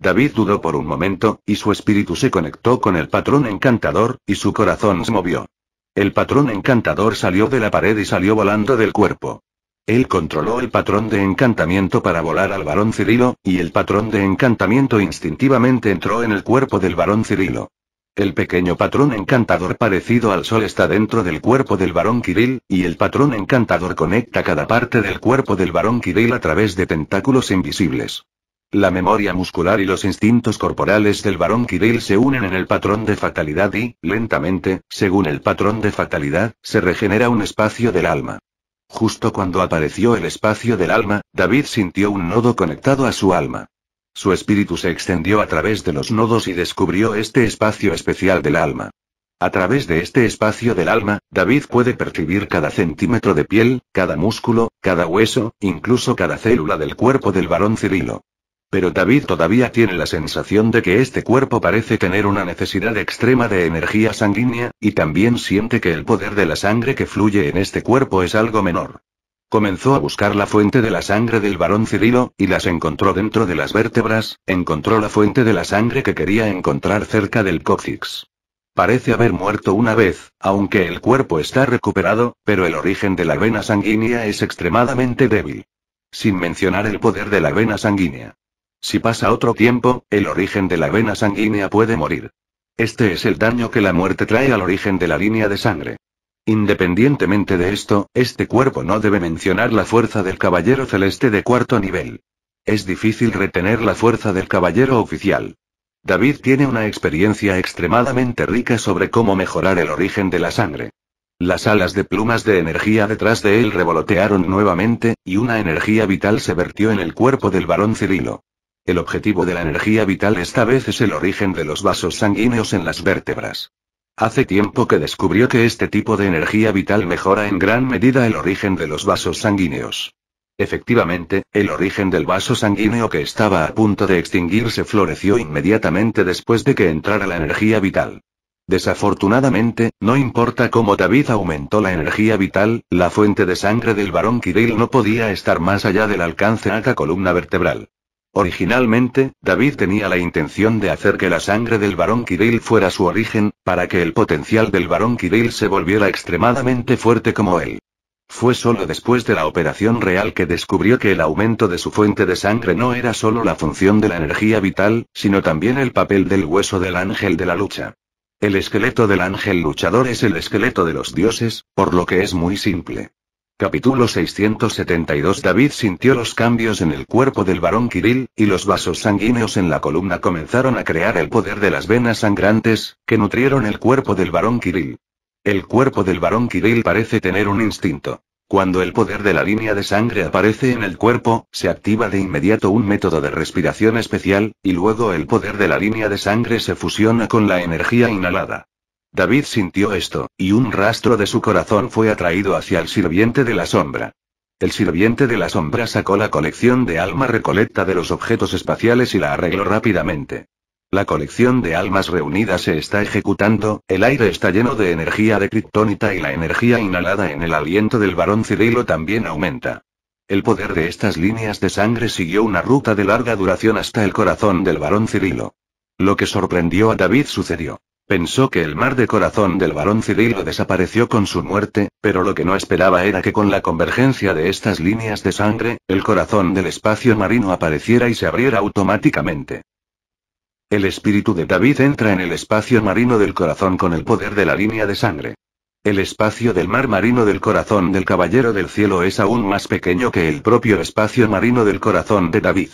David dudó por un momento, y su espíritu se conectó con el patrón encantador, y su corazón se movió. El patrón encantador salió de la pared y salió volando del cuerpo. Él controló el patrón de encantamiento para volar al varón Cirilo, y el patrón de encantamiento instintivamente entró en el cuerpo del varón Cirilo. El pequeño patrón encantador parecido al Sol está dentro del cuerpo del varón Kirill, y el patrón encantador conecta cada parte del cuerpo del varón Kiril a través de tentáculos invisibles. La memoria muscular y los instintos corporales del varón Kirill se unen en el patrón de fatalidad y, lentamente, según el patrón de fatalidad, se regenera un espacio del alma. Justo cuando apareció el espacio del alma, David sintió un nodo conectado a su alma. Su espíritu se extendió a través de los nodos y descubrió este espacio especial del alma. A través de este espacio del alma, David puede percibir cada centímetro de piel, cada músculo, cada hueso, incluso cada célula del cuerpo del varón Cirilo. Pero David todavía tiene la sensación de que este cuerpo parece tener una necesidad extrema de energía sanguínea, y también siente que el poder de la sangre que fluye en este cuerpo es algo menor. Comenzó a buscar la fuente de la sangre del varón Cirilo, y las encontró dentro de las vértebras, encontró la fuente de la sangre que quería encontrar cerca del cóccix. Parece haber muerto una vez, aunque el cuerpo está recuperado, pero el origen de la vena sanguínea es extremadamente débil. Sin mencionar el poder de la vena sanguínea. Si pasa otro tiempo, el origen de la vena sanguínea puede morir. Este es el daño que la muerte trae al origen de la línea de sangre. Independientemente de esto, este cuerpo no debe mencionar la fuerza del caballero celeste de cuarto nivel. Es difícil retener la fuerza del caballero oficial. David tiene una experiencia extremadamente rica sobre cómo mejorar el origen de la sangre. Las alas de plumas de energía detrás de él revolotearon nuevamente, y una energía vital se vertió en el cuerpo del varón Cirilo. El objetivo de la energía vital esta vez es el origen de los vasos sanguíneos en las vértebras. Hace tiempo que descubrió que este tipo de energía vital mejora en gran medida el origen de los vasos sanguíneos. Efectivamente, el origen del vaso sanguíneo que estaba a punto de extinguirse floreció inmediatamente después de que entrara la energía vital. Desafortunadamente, no importa cómo David aumentó la energía vital, la fuente de sangre del varón Kirill no podía estar más allá del alcance de la columna vertebral. Originalmente, David tenía la intención de hacer que la sangre del varón Kirill fuera su origen, para que el potencial del varón Kirill se volviera extremadamente fuerte como él. Fue solo después de la operación real que descubrió que el aumento de su fuente de sangre no era solo la función de la energía vital, sino también el papel del hueso del ángel de la lucha. El esqueleto del ángel luchador es el esqueleto de los dioses, por lo que es muy simple. Capítulo 672 David sintió los cambios en el cuerpo del varón Kiril, y los vasos sanguíneos en la columna comenzaron a crear el poder de las venas sangrantes, que nutrieron el cuerpo del varón Kiril. El cuerpo del varón Kiril parece tener un instinto. Cuando el poder de la línea de sangre aparece en el cuerpo, se activa de inmediato un método de respiración especial, y luego el poder de la línea de sangre se fusiona con la energía inhalada. David sintió esto, y un rastro de su corazón fue atraído hacia el sirviente de la sombra. El sirviente de la sombra sacó la colección de alma recolecta de los objetos espaciales y la arregló rápidamente. La colección de almas reunidas se está ejecutando, el aire está lleno de energía de kriptonita y la energía inhalada en el aliento del varón Cirilo también aumenta. El poder de estas líneas de sangre siguió una ruta de larga duración hasta el corazón del varón Cirilo. Lo que sorprendió a David sucedió. Pensó que el mar de corazón del varón Cirilo desapareció con su muerte, pero lo que no esperaba era que con la convergencia de estas líneas de sangre, el corazón del espacio marino apareciera y se abriera automáticamente. El espíritu de David entra en el espacio marino del corazón con el poder de la línea de sangre. El espacio del mar marino del corazón del Caballero del Cielo es aún más pequeño que el propio espacio marino del corazón de David.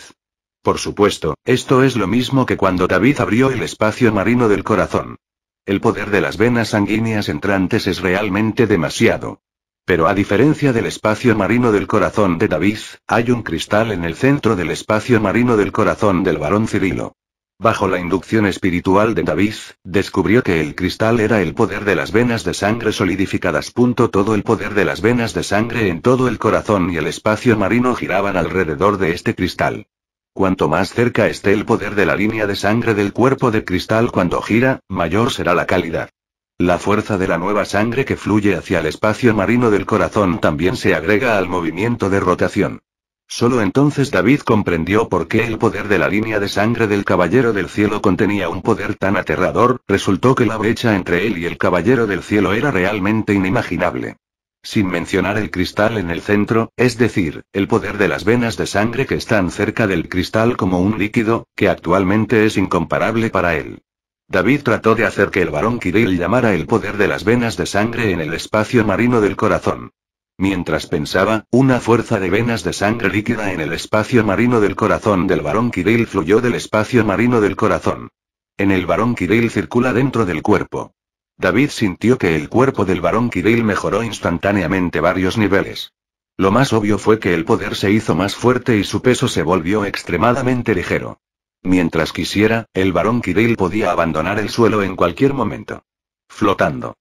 Por supuesto, esto es lo mismo que cuando David abrió el espacio marino del corazón. El poder de las venas sanguíneas entrantes es realmente demasiado. Pero a diferencia del espacio marino del corazón de David, hay un cristal en el centro del espacio marino del corazón del varón Cirilo. Bajo la inducción espiritual de David, descubrió que el cristal era el poder de las venas de sangre solidificadas. Todo el poder de las venas de sangre en todo el corazón y el espacio marino giraban alrededor de este cristal. Cuanto más cerca esté el poder de la línea de sangre del cuerpo de cristal cuando gira, mayor será la calidad. La fuerza de la nueva sangre que fluye hacia el espacio marino del corazón también se agrega al movimiento de rotación. Solo entonces David comprendió por qué el poder de la línea de sangre del Caballero del Cielo contenía un poder tan aterrador, resultó que la brecha entre él y el Caballero del Cielo era realmente inimaginable. Sin mencionar el cristal en el centro, es decir, el poder de las venas de sangre que están cerca del cristal como un líquido, que actualmente es incomparable para él. David trató de hacer que el varón Kirill llamara el poder de las venas de sangre en el espacio marino del corazón. Mientras pensaba, una fuerza de venas de sangre líquida en el espacio marino del corazón del varón Kirill fluyó del espacio marino del corazón. En el varón Kirill circula dentro del cuerpo. David sintió que el cuerpo del barón Kirill mejoró instantáneamente varios niveles. Lo más obvio fue que el poder se hizo más fuerte y su peso se volvió extremadamente ligero. Mientras quisiera, el barón Kirill podía abandonar el suelo en cualquier momento. Flotando.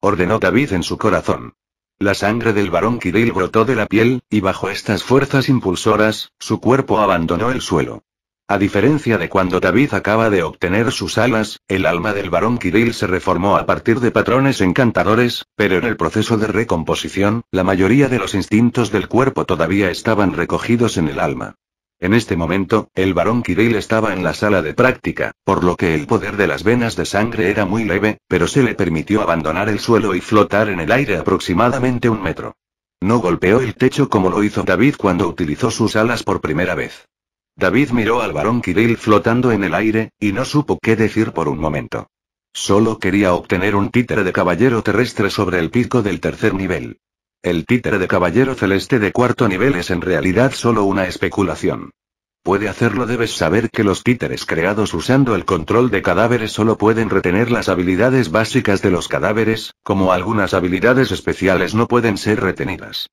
Ordenó David en su corazón. La sangre del barón Kiril brotó de la piel, y bajo estas fuerzas impulsoras, su cuerpo abandonó el suelo. A diferencia de cuando David acaba de obtener sus alas, el alma del varón Kirill se reformó a partir de patrones encantadores, pero en el proceso de recomposición, la mayoría de los instintos del cuerpo todavía estaban recogidos en el alma. En este momento, el varón Kirill estaba en la sala de práctica, por lo que el poder de las venas de sangre era muy leve, pero se le permitió abandonar el suelo y flotar en el aire aproximadamente un metro. No golpeó el techo como lo hizo David cuando utilizó sus alas por primera vez. David miró al varón Kirill flotando en el aire, y no supo qué decir por un momento. Solo quería obtener un títere de caballero terrestre sobre el pico del tercer nivel. El títere de caballero celeste de cuarto nivel es en realidad solo una especulación. Puede hacerlo debes saber que los títeres creados usando el control de cadáveres solo pueden retener las habilidades básicas de los cadáveres, como algunas habilidades especiales no pueden ser retenidas.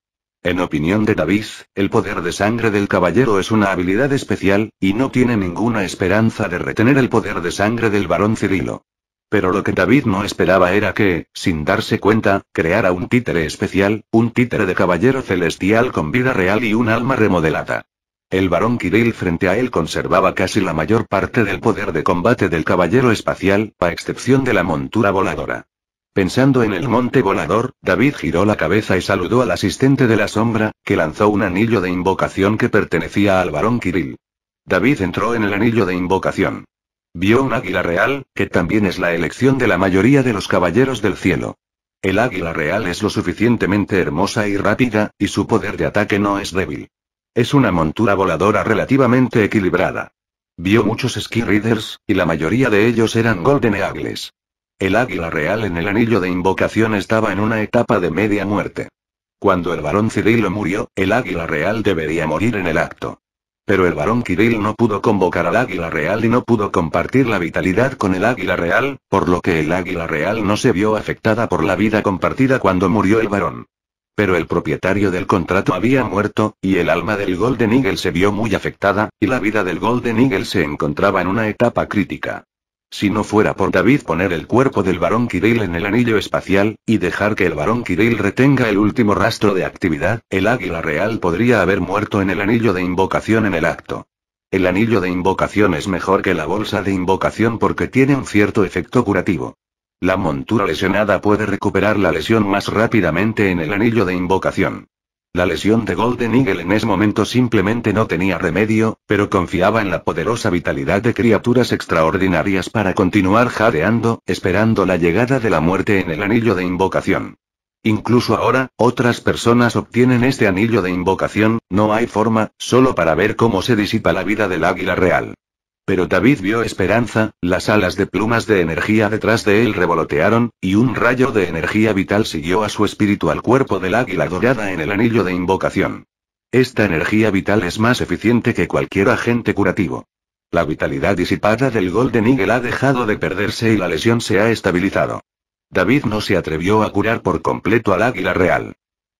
En opinión de David, el poder de sangre del caballero es una habilidad especial, y no tiene ninguna esperanza de retener el poder de sangre del varón Cirilo. Pero lo que David no esperaba era que, sin darse cuenta, creara un títere especial, un títere de caballero celestial con vida real y un alma remodelada. El varón kiril frente a él conservaba casi la mayor parte del poder de combate del caballero espacial, a excepción de la montura voladora. Pensando en el monte volador, David giró la cabeza y saludó al asistente de la sombra, que lanzó un anillo de invocación que pertenecía al varón Kirill. David entró en el anillo de invocación. Vio un águila real, que también es la elección de la mayoría de los caballeros del cielo. El águila real es lo suficientemente hermosa y rápida, y su poder de ataque no es débil. Es una montura voladora relativamente equilibrada. Vio muchos ski y la mayoría de ellos eran golden eagles. El águila real en el anillo de invocación estaba en una etapa de media muerte. Cuando el varón Cirilo murió, el águila real debería morir en el acto. Pero el varón Kiril no pudo convocar al águila real y no pudo compartir la vitalidad con el águila real, por lo que el águila real no se vio afectada por la vida compartida cuando murió el varón. Pero el propietario del contrato había muerto, y el alma del Golden Eagle se vio muy afectada, y la vida del Golden Eagle se encontraba en una etapa crítica. Si no fuera por David poner el cuerpo del varón Kirill en el anillo espacial, y dejar que el varón Kirill retenga el último rastro de actividad, el águila real podría haber muerto en el anillo de invocación en el acto. El anillo de invocación es mejor que la bolsa de invocación porque tiene un cierto efecto curativo. La montura lesionada puede recuperar la lesión más rápidamente en el anillo de invocación. La lesión de Golden Eagle en ese momento simplemente no tenía remedio, pero confiaba en la poderosa vitalidad de criaturas extraordinarias para continuar jadeando, esperando la llegada de la muerte en el anillo de invocación. Incluso ahora, otras personas obtienen este anillo de invocación, no hay forma, solo para ver cómo se disipa la vida del águila real. Pero David vio esperanza, las alas de plumas de energía detrás de él revolotearon, y un rayo de energía vital siguió a su espíritu al cuerpo del águila dorada en el anillo de invocación. Esta energía vital es más eficiente que cualquier agente curativo. La vitalidad disipada del Golden Eagle ha dejado de perderse y la lesión se ha estabilizado. David no se atrevió a curar por completo al águila real.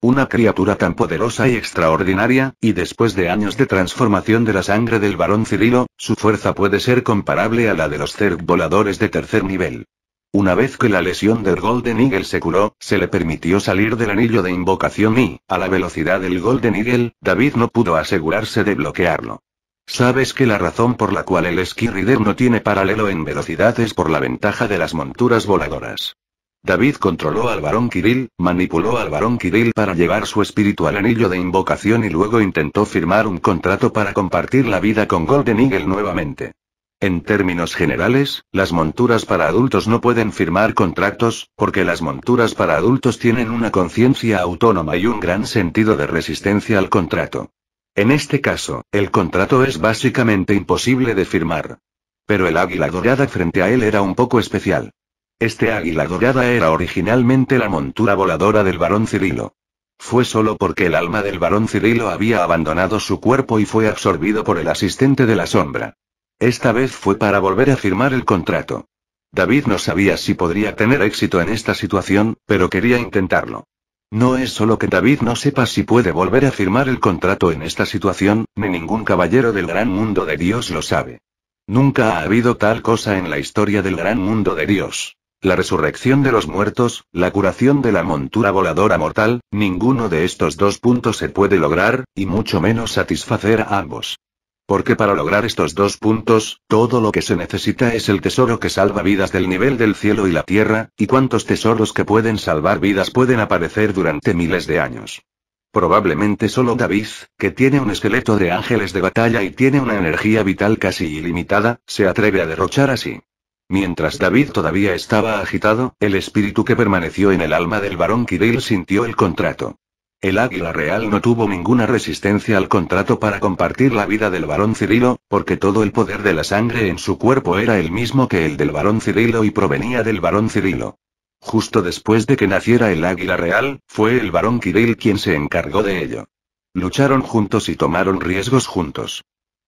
Una criatura tan poderosa y extraordinaria, y después de años de transformación de la sangre del varón Cirilo, su fuerza puede ser comparable a la de los Zerg voladores de tercer nivel. Una vez que la lesión del Golden Eagle se curó, se le permitió salir del anillo de invocación y, a la velocidad del Golden Eagle, David no pudo asegurarse de bloquearlo. Sabes que la razón por la cual el Skirrider no tiene paralelo en velocidad es por la ventaja de las monturas voladoras. David controló al varón Kirill, manipuló al varón Kirill para llevar su espíritu al anillo de invocación y luego intentó firmar un contrato para compartir la vida con Golden Eagle nuevamente. En términos generales, las monturas para adultos no pueden firmar contratos, porque las monturas para adultos tienen una conciencia autónoma y un gran sentido de resistencia al contrato. En este caso, el contrato es básicamente imposible de firmar. Pero el águila dorada frente a él era un poco especial. Este águila dorada era originalmente la montura voladora del varón Cirilo. Fue solo porque el alma del varón Cirilo había abandonado su cuerpo y fue absorbido por el asistente de la sombra. Esta vez fue para volver a firmar el contrato. David no sabía si podría tener éxito en esta situación, pero quería intentarlo. No es solo que David no sepa si puede volver a firmar el contrato en esta situación, ni ningún caballero del gran mundo de Dios lo sabe. Nunca ha habido tal cosa en la historia del gran mundo de Dios. La resurrección de los muertos, la curación de la montura voladora mortal, ninguno de estos dos puntos se puede lograr, y mucho menos satisfacer a ambos. Porque para lograr estos dos puntos, todo lo que se necesita es el tesoro que salva vidas del nivel del cielo y la tierra, y cuántos tesoros que pueden salvar vidas pueden aparecer durante miles de años. Probablemente solo David, que tiene un esqueleto de ángeles de batalla y tiene una energía vital casi ilimitada, se atreve a derrochar así. Mientras David todavía estaba agitado, el espíritu que permaneció en el alma del barón Kirill sintió el contrato. El águila real no tuvo ninguna resistencia al contrato para compartir la vida del varón Cirilo, porque todo el poder de la sangre en su cuerpo era el mismo que el del varón Cirilo y provenía del varón Cirilo. Justo después de que naciera el águila real, fue el varón Kirill quien se encargó de ello. Lucharon juntos y tomaron riesgos juntos.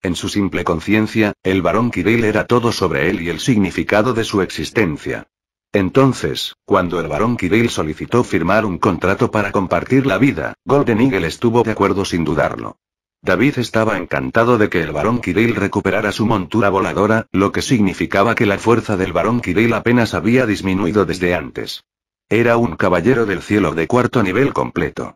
En su simple conciencia, el barón Kirill era todo sobre él y el significado de su existencia. Entonces, cuando el barón Kirill solicitó firmar un contrato para compartir la vida, Golden Eagle estuvo de acuerdo sin dudarlo. David estaba encantado de que el barón Kirill recuperara su montura voladora, lo que significaba que la fuerza del barón Kirill apenas había disminuido desde antes. Era un caballero del cielo de cuarto nivel completo.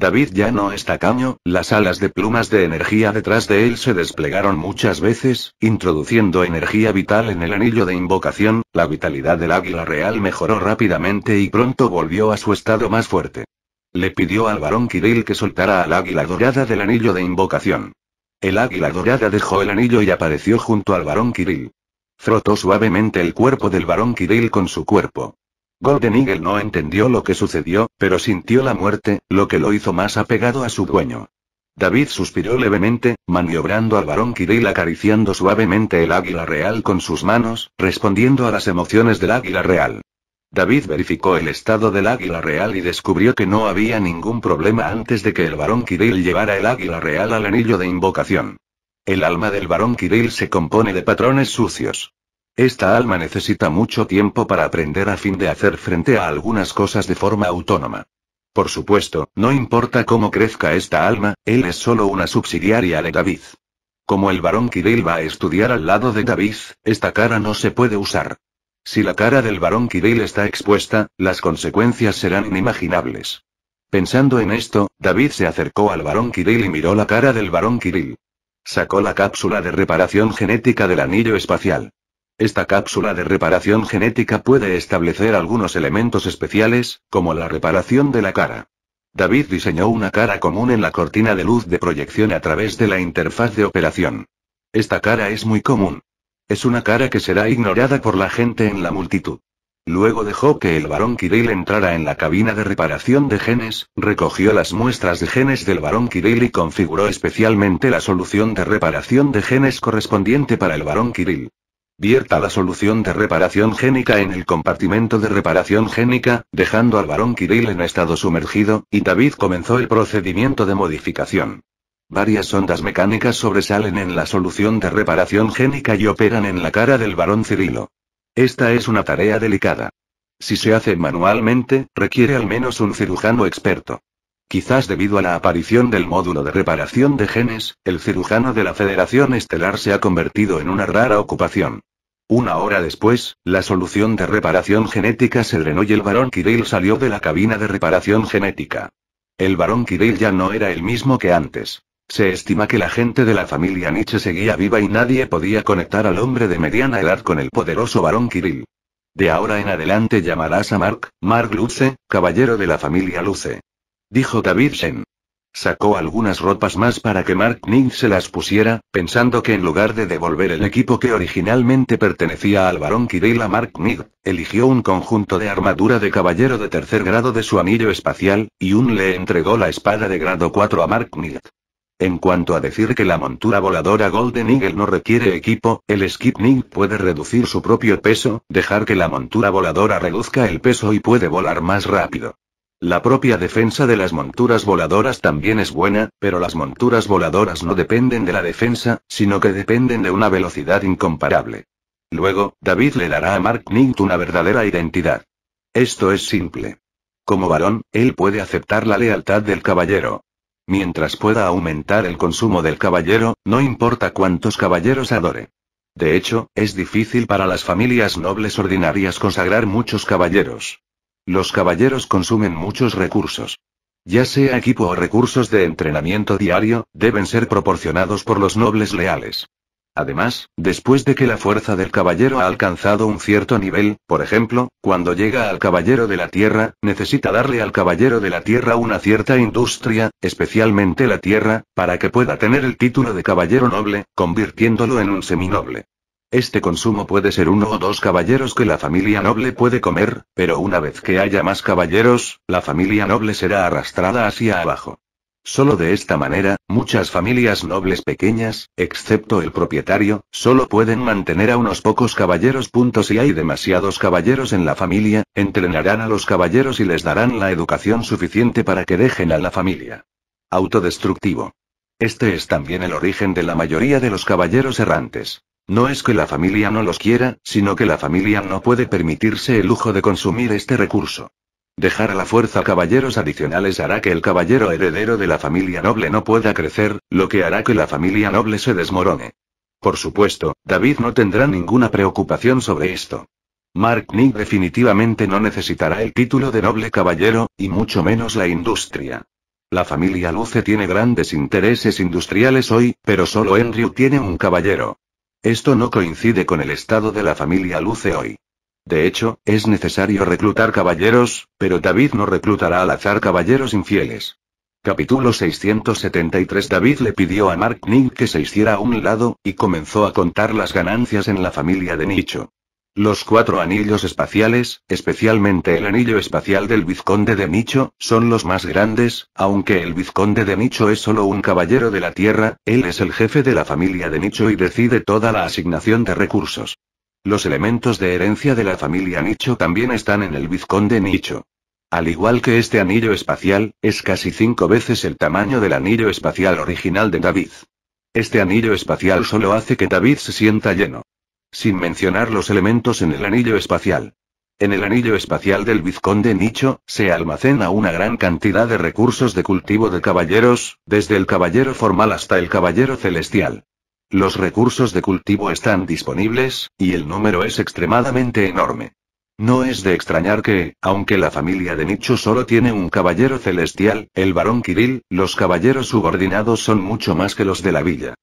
David ya no está caño, las alas de plumas de energía detrás de él se desplegaron muchas veces, introduciendo energía vital en el anillo de invocación, la vitalidad del águila real mejoró rápidamente y pronto volvió a su estado más fuerte. Le pidió al varón Kirill que soltara al águila dorada del anillo de invocación. El águila dorada dejó el anillo y apareció junto al varón Kirill. Frotó suavemente el cuerpo del varón Kirill con su cuerpo. Golden Eagle no entendió lo que sucedió, pero sintió la muerte, lo que lo hizo más apegado a su dueño. David suspiró levemente, maniobrando al varón Kirill acariciando suavemente el águila real con sus manos, respondiendo a las emociones del águila real. David verificó el estado del águila real y descubrió que no había ningún problema antes de que el varón Kirill llevara el águila real al anillo de invocación. El alma del varón Kirill se compone de patrones sucios. Esta alma necesita mucho tiempo para aprender a fin de hacer frente a algunas cosas de forma autónoma. Por supuesto, no importa cómo crezca esta alma, él es solo una subsidiaria de David. Como el varón Kirill va a estudiar al lado de David, esta cara no se puede usar. Si la cara del varón Kiril está expuesta, las consecuencias serán inimaginables. Pensando en esto, David se acercó al varón Kiril y miró la cara del varón Kiril. Sacó la cápsula de reparación genética del anillo espacial. Esta cápsula de reparación genética puede establecer algunos elementos especiales, como la reparación de la cara. David diseñó una cara común en la cortina de luz de proyección a través de la interfaz de operación. Esta cara es muy común. Es una cara que será ignorada por la gente en la multitud. Luego dejó que el varón Kirill entrara en la cabina de reparación de genes, recogió las muestras de genes del varón Kirill y configuró especialmente la solución de reparación de genes correspondiente para el varón Kirill. Vierta la solución de reparación génica en el compartimento de reparación génica, dejando al varón Kirill en estado sumergido, y David comenzó el procedimiento de modificación. Varias ondas mecánicas sobresalen en la solución de reparación génica y operan en la cara del varón Cirilo. Esta es una tarea delicada. Si se hace manualmente, requiere al menos un cirujano experto. Quizás debido a la aparición del módulo de reparación de genes, el cirujano de la Federación Estelar se ha convertido en una rara ocupación. Una hora después, la solución de reparación genética se drenó y el varón Kirill salió de la cabina de reparación genética. El varón Kirill ya no era el mismo que antes. Se estima que la gente de la familia Nietzsche seguía viva y nadie podía conectar al hombre de mediana edad con el poderoso varón Kirill. De ahora en adelante llamarás a Mark, Mark Luce, caballero de la familia Luce dijo David Sacó algunas ropas más para que Mark Ning se las pusiera, pensando que en lugar de devolver el equipo que originalmente pertenecía al barón Kirill a Mark Ning, eligió un conjunto de armadura de caballero de tercer grado de su anillo espacial, y un le entregó la espada de grado 4 a Mark Ning. En cuanto a decir que la montura voladora Golden Eagle no requiere equipo, el Skip Ning puede reducir su propio peso, dejar que la montura voladora reduzca el peso y puede volar más rápido. La propia defensa de las monturas voladoras también es buena, pero las monturas voladoras no dependen de la defensa, sino que dependen de una velocidad incomparable. Luego, David le dará a Mark Nint una verdadera identidad. Esto es simple. Como varón, él puede aceptar la lealtad del caballero. Mientras pueda aumentar el consumo del caballero, no importa cuántos caballeros adore. De hecho, es difícil para las familias nobles ordinarias consagrar muchos caballeros. Los caballeros consumen muchos recursos. Ya sea equipo o recursos de entrenamiento diario, deben ser proporcionados por los nobles leales. Además, después de que la fuerza del caballero ha alcanzado un cierto nivel, por ejemplo, cuando llega al caballero de la tierra, necesita darle al caballero de la tierra una cierta industria, especialmente la tierra, para que pueda tener el título de caballero noble, convirtiéndolo en un seminoble. Este consumo puede ser uno o dos caballeros que la familia noble puede comer, pero una vez que haya más caballeros, la familia noble será arrastrada hacia abajo. Solo de esta manera, muchas familias nobles pequeñas, excepto el propietario, solo pueden mantener a unos pocos caballeros. Si hay demasiados caballeros en la familia, entrenarán a los caballeros y les darán la educación suficiente para que dejen a la familia. Autodestructivo. Este es también el origen de la mayoría de los caballeros errantes. No es que la familia no los quiera, sino que la familia no puede permitirse el lujo de consumir este recurso. Dejar a la fuerza caballeros adicionales hará que el caballero heredero de la familia noble no pueda crecer, lo que hará que la familia noble se desmorone. Por supuesto, David no tendrá ninguna preocupación sobre esto. Mark Nick definitivamente no necesitará el título de noble caballero, y mucho menos la industria. La familia Luce tiene grandes intereses industriales hoy, pero solo Andrew tiene un caballero. Esto no coincide con el estado de la familia Luce hoy. De hecho, es necesario reclutar caballeros, pero David no reclutará al azar caballeros infieles. Capítulo 673 David le pidió a Mark Nick que se hiciera a un lado, y comenzó a contar las ganancias en la familia de Nicho. Los cuatro anillos espaciales, especialmente el anillo espacial del vizconde de Nicho, son los más grandes, aunque el vizconde de Nicho es solo un caballero de la Tierra, él es el jefe de la familia de Nicho y decide toda la asignación de recursos. Los elementos de herencia de la familia Nicho también están en el vizconde Nicho. Al igual que este anillo espacial, es casi cinco veces el tamaño del anillo espacial original de David. Este anillo espacial solo hace que David se sienta lleno. Sin mencionar los elementos en el anillo espacial. En el anillo espacial del vizconde Nicho, se almacena una gran cantidad de recursos de cultivo de caballeros, desde el caballero formal hasta el caballero celestial. Los recursos de cultivo están disponibles, y el número es extremadamente enorme. No es de extrañar que, aunque la familia de Nicho solo tiene un caballero celestial, el varón Kiril, los caballeros subordinados son mucho más que los de la villa.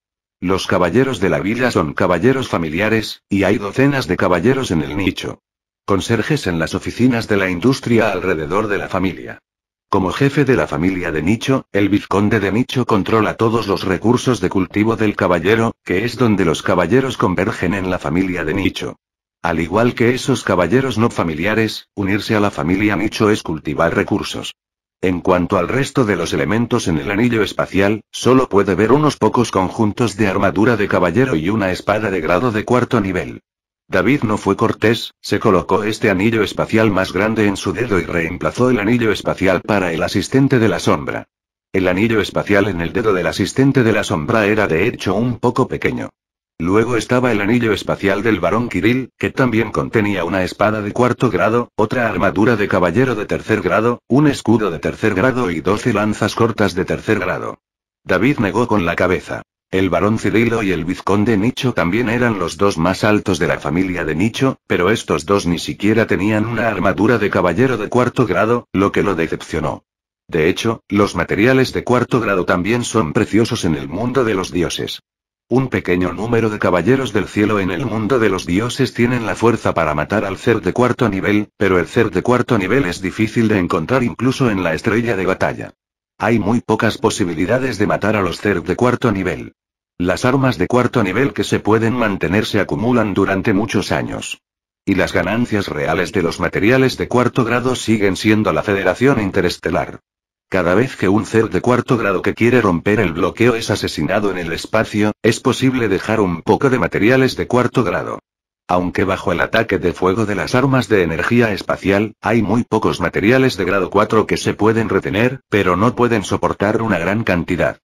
Los caballeros de la villa son caballeros familiares, y hay docenas de caballeros en el nicho. Conserjes en las oficinas de la industria alrededor de la familia. Como jefe de la familia de Nicho, el vizconde de Nicho controla todos los recursos de cultivo del caballero, que es donde los caballeros convergen en la familia de Nicho. Al igual que esos caballeros no familiares, unirse a la familia Nicho es cultivar recursos. En cuanto al resto de los elementos en el anillo espacial, solo puede ver unos pocos conjuntos de armadura de caballero y una espada de grado de cuarto nivel. David no fue cortés, se colocó este anillo espacial más grande en su dedo y reemplazó el anillo espacial para el asistente de la sombra. El anillo espacial en el dedo del asistente de la sombra era de hecho un poco pequeño. Luego estaba el anillo espacial del varón Kirill, que también contenía una espada de cuarto grado, otra armadura de caballero de tercer grado, un escudo de tercer grado y doce lanzas cortas de tercer grado. David negó con la cabeza. El varón Cirilo y el vizconde Nicho también eran los dos más altos de la familia de Nicho, pero estos dos ni siquiera tenían una armadura de caballero de cuarto grado, lo que lo decepcionó. De hecho, los materiales de cuarto grado también son preciosos en el mundo de los dioses. Un pequeño número de caballeros del cielo en el mundo de los dioses tienen la fuerza para matar al cer de cuarto nivel, pero el cer de cuarto nivel es difícil de encontrar incluso en la estrella de batalla. Hay muy pocas posibilidades de matar a los cer de cuarto nivel. Las armas de cuarto nivel que se pueden mantener se acumulan durante muchos años. Y las ganancias reales de los materiales de cuarto grado siguen siendo la Federación Interestelar. Cada vez que un ser de cuarto grado que quiere romper el bloqueo es asesinado en el espacio, es posible dejar un poco de materiales de cuarto grado. Aunque bajo el ataque de fuego de las armas de energía espacial, hay muy pocos materiales de grado 4 que se pueden retener, pero no pueden soportar una gran cantidad.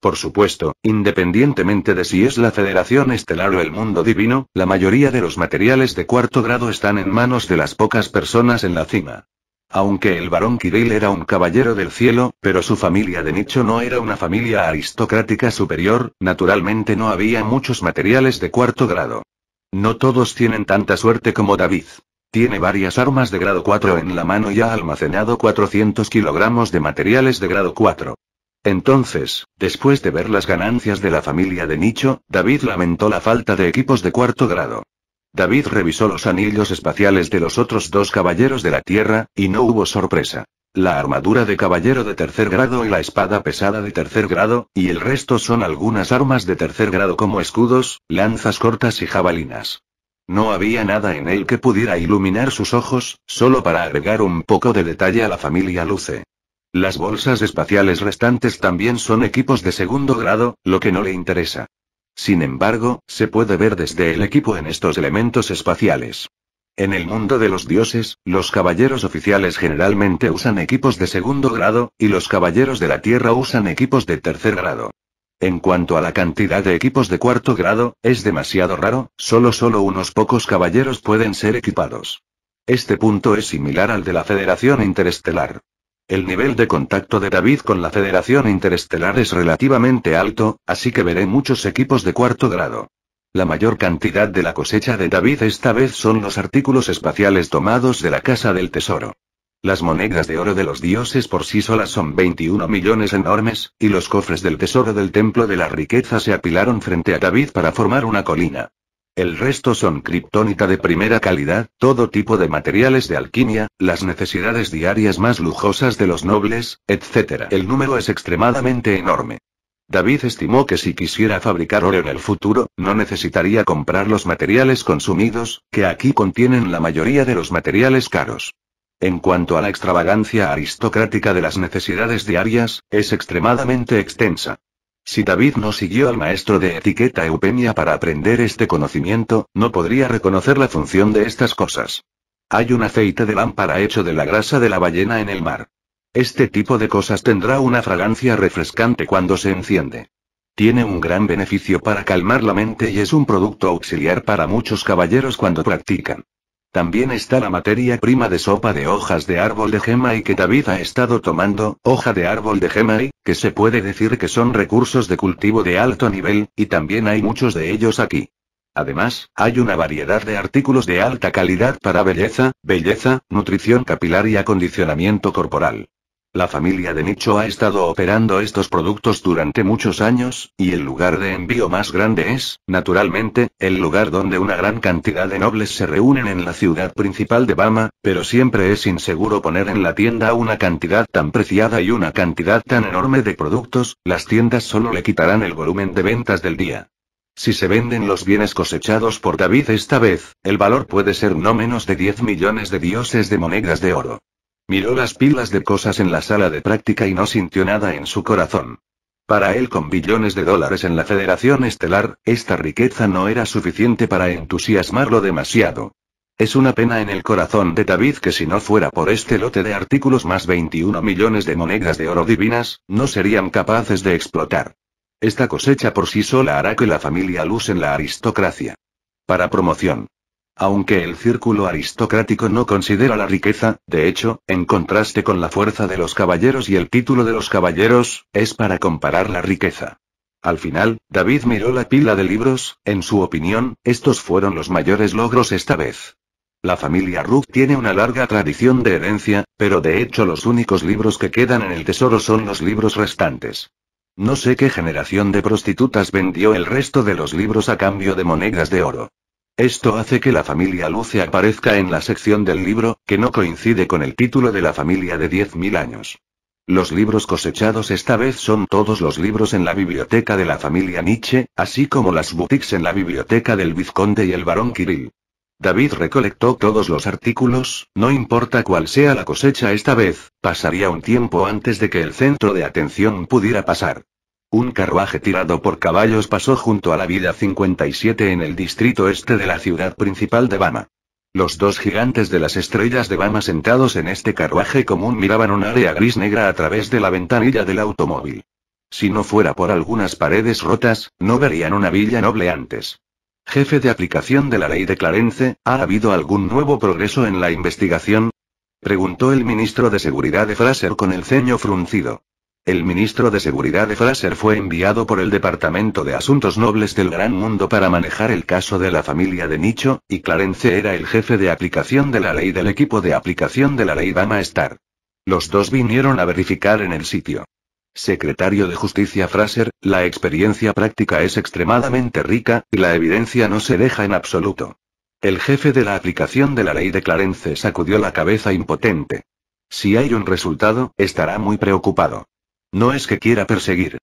Por supuesto, independientemente de si es la Federación Estelar o el mundo divino, la mayoría de los materiales de cuarto grado están en manos de las pocas personas en la cima. Aunque el barón Kirill era un caballero del cielo, pero su familia de nicho no era una familia aristocrática superior, naturalmente no había muchos materiales de cuarto grado. No todos tienen tanta suerte como David. Tiene varias armas de grado 4 en la mano y ha almacenado 400 kilogramos de materiales de grado 4. Entonces, después de ver las ganancias de la familia de Nicho, David lamentó la falta de equipos de cuarto grado. David revisó los anillos espaciales de los otros dos caballeros de la Tierra, y no hubo sorpresa. La armadura de caballero de tercer grado y la espada pesada de tercer grado, y el resto son algunas armas de tercer grado como escudos, lanzas cortas y jabalinas. No había nada en él que pudiera iluminar sus ojos, solo para agregar un poco de detalle a la familia Luce. Las bolsas espaciales restantes también son equipos de segundo grado, lo que no le interesa. Sin embargo, se puede ver desde el equipo en estos elementos espaciales. En el mundo de los dioses, los caballeros oficiales generalmente usan equipos de segundo grado, y los caballeros de la Tierra usan equipos de tercer grado. En cuanto a la cantidad de equipos de cuarto grado, es demasiado raro, solo solo unos pocos caballeros pueden ser equipados. Este punto es similar al de la Federación Interestelar. El nivel de contacto de David con la Federación Interestelar es relativamente alto, así que veré muchos equipos de cuarto grado. La mayor cantidad de la cosecha de David esta vez son los artículos espaciales tomados de la Casa del Tesoro. Las monedas de oro de los dioses por sí solas son 21 millones enormes, y los cofres del tesoro del Templo de la Riqueza se apilaron frente a David para formar una colina. El resto son criptónica de primera calidad, todo tipo de materiales de alquimia, las necesidades diarias más lujosas de los nobles, etc. El número es extremadamente enorme. David estimó que si quisiera fabricar oro en el futuro, no necesitaría comprar los materiales consumidos, que aquí contienen la mayoría de los materiales caros. En cuanto a la extravagancia aristocrática de las necesidades diarias, es extremadamente extensa. Si David no siguió al maestro de etiqueta Eupemia para aprender este conocimiento, no podría reconocer la función de estas cosas. Hay un aceite de lámpara hecho de la grasa de la ballena en el mar. Este tipo de cosas tendrá una fragancia refrescante cuando se enciende. Tiene un gran beneficio para calmar la mente y es un producto auxiliar para muchos caballeros cuando practican. También está la materia prima de sopa de hojas de árbol de gema y que David ha estado tomando, hoja de árbol de gema y, que se puede decir que son recursos de cultivo de alto nivel, y también hay muchos de ellos aquí. Además, hay una variedad de artículos de alta calidad para belleza, belleza, nutrición capilar y acondicionamiento corporal. La familia de Nicho ha estado operando estos productos durante muchos años, y el lugar de envío más grande es, naturalmente, el lugar donde una gran cantidad de nobles se reúnen en la ciudad principal de Bama, pero siempre es inseguro poner en la tienda una cantidad tan preciada y una cantidad tan enorme de productos, las tiendas solo le quitarán el volumen de ventas del día. Si se venden los bienes cosechados por David esta vez, el valor puede ser no menos de 10 millones de dioses de monedas de oro. Miró las pilas de cosas en la sala de práctica y no sintió nada en su corazón. Para él con billones de dólares en la Federación Estelar, esta riqueza no era suficiente para entusiasmarlo demasiado. Es una pena en el corazón de David que si no fuera por este lote de artículos más 21 millones de monedas de oro divinas, no serían capaces de explotar. Esta cosecha por sí sola hará que la familia luz en la aristocracia. Para promoción. Aunque el círculo aristocrático no considera la riqueza, de hecho, en contraste con la fuerza de los caballeros y el título de los caballeros, es para comparar la riqueza. Al final, David miró la pila de libros, en su opinión, estos fueron los mayores logros esta vez. La familia Rook tiene una larga tradición de herencia, pero de hecho los únicos libros que quedan en el tesoro son los libros restantes. No sé qué generación de prostitutas vendió el resto de los libros a cambio de monedas de oro. Esto hace que la familia Luce aparezca en la sección del libro, que no coincide con el título de la familia de 10.000 años. Los libros cosechados esta vez son todos los libros en la biblioteca de la familia Nietzsche, así como las boutiques en la biblioteca del vizconde y el barón Kirill. David recolectó todos los artículos, no importa cuál sea la cosecha esta vez, pasaría un tiempo antes de que el centro de atención pudiera pasar. Un carruaje tirado por caballos pasó junto a la Villa 57 en el distrito este de la ciudad principal de Bama. Los dos gigantes de las estrellas de Bama sentados en este carruaje común miraban un área gris negra a través de la ventanilla del automóvil. Si no fuera por algunas paredes rotas, no verían una villa noble antes. Jefe de aplicación de la ley de Clarence, ¿ha habido algún nuevo progreso en la investigación? Preguntó el ministro de Seguridad de Fraser con el ceño fruncido. El ministro de Seguridad de Fraser fue enviado por el Departamento de Asuntos Nobles del Gran Mundo para manejar el caso de la familia de Nicho, y Clarence era el jefe de aplicación de la ley del equipo de aplicación de la ley Dama Star. Los dos vinieron a verificar en el sitio. Secretario de Justicia Fraser, la experiencia práctica es extremadamente rica, y la evidencia no se deja en absoluto. El jefe de la aplicación de la ley de Clarence sacudió la cabeza impotente. Si hay un resultado, estará muy preocupado. No es que quiera perseguir.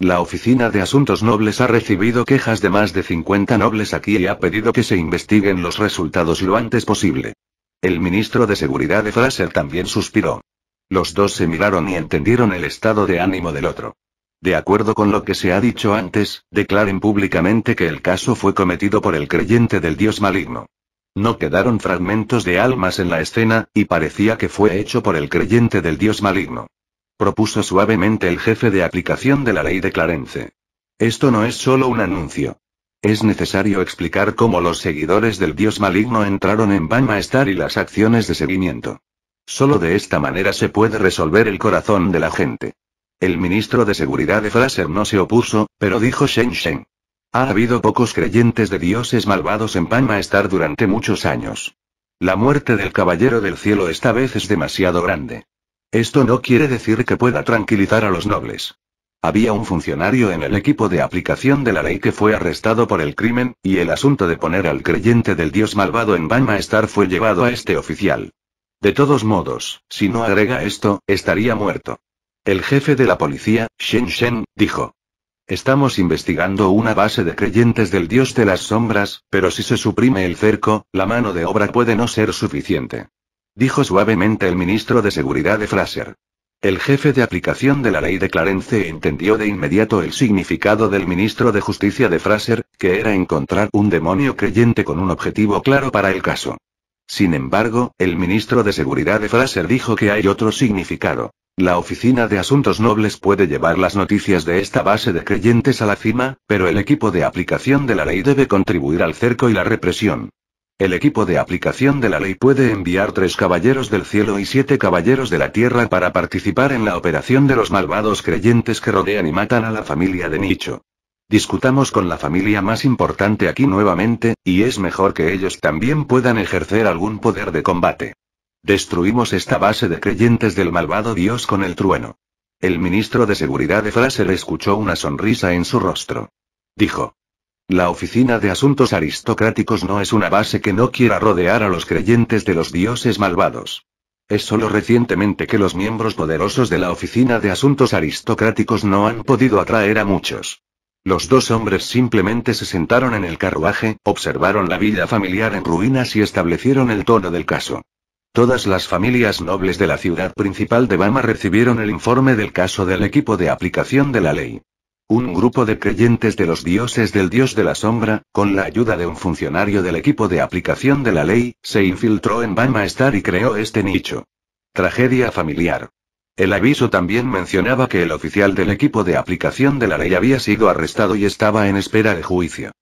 La Oficina de Asuntos Nobles ha recibido quejas de más de 50 nobles aquí y ha pedido que se investiguen los resultados lo antes posible. El ministro de Seguridad de Fraser también suspiró. Los dos se miraron y entendieron el estado de ánimo del otro. De acuerdo con lo que se ha dicho antes, declaren públicamente que el caso fue cometido por el creyente del dios maligno. No quedaron fragmentos de almas en la escena, y parecía que fue hecho por el creyente del dios maligno propuso suavemente el jefe de aplicación de la ley de Clarence. Esto no es solo un anuncio. Es necesario explicar cómo los seguidores del dios maligno entraron en Van Maestar y las acciones de seguimiento. Solo de esta manera se puede resolver el corazón de la gente. El ministro de Seguridad de Fraser no se opuso, pero dijo Shen Shen. Ha habido pocos creyentes de dioses malvados en Van Maestar durante muchos años. La muerte del Caballero del Cielo esta vez es demasiado grande. Esto no quiere decir que pueda tranquilizar a los nobles. Había un funcionario en el equipo de aplicación de la ley que fue arrestado por el crimen, y el asunto de poner al creyente del dios malvado en banma estar fue llevado a este oficial. De todos modos, si no agrega esto, estaría muerto. El jefe de la policía, Shen Shen, dijo. Estamos investigando una base de creyentes del dios de las sombras, pero si se suprime el cerco, la mano de obra puede no ser suficiente dijo suavemente el ministro de Seguridad de Fraser. El jefe de aplicación de la ley de Clarence entendió de inmediato el significado del ministro de Justicia de Fraser, que era encontrar un demonio creyente con un objetivo claro para el caso. Sin embargo, el ministro de Seguridad de Fraser dijo que hay otro significado. La Oficina de Asuntos Nobles puede llevar las noticias de esta base de creyentes a la cima, pero el equipo de aplicación de la ley debe contribuir al cerco y la represión. El equipo de aplicación de la ley puede enviar tres caballeros del cielo y siete caballeros de la tierra para participar en la operación de los malvados creyentes que rodean y matan a la familia de Nicho. Discutamos con la familia más importante aquí nuevamente, y es mejor que ellos también puedan ejercer algún poder de combate. Destruimos esta base de creyentes del malvado dios con el trueno. El ministro de Seguridad de Fraser escuchó una sonrisa en su rostro. Dijo, la Oficina de Asuntos Aristocráticos no es una base que no quiera rodear a los creyentes de los dioses malvados. Es solo recientemente que los miembros poderosos de la Oficina de Asuntos Aristocráticos no han podido atraer a muchos. Los dos hombres simplemente se sentaron en el carruaje, observaron la villa familiar en ruinas y establecieron el tono del caso. Todas las familias nobles de la ciudad principal de Bama recibieron el informe del caso del equipo de aplicación de la ley. Un grupo de creyentes de los dioses del dios de la sombra, con la ayuda de un funcionario del equipo de aplicación de la ley, se infiltró en Bama Star y creó este nicho. Tragedia familiar. El aviso también mencionaba que el oficial del equipo de aplicación de la ley había sido arrestado y estaba en espera de juicio.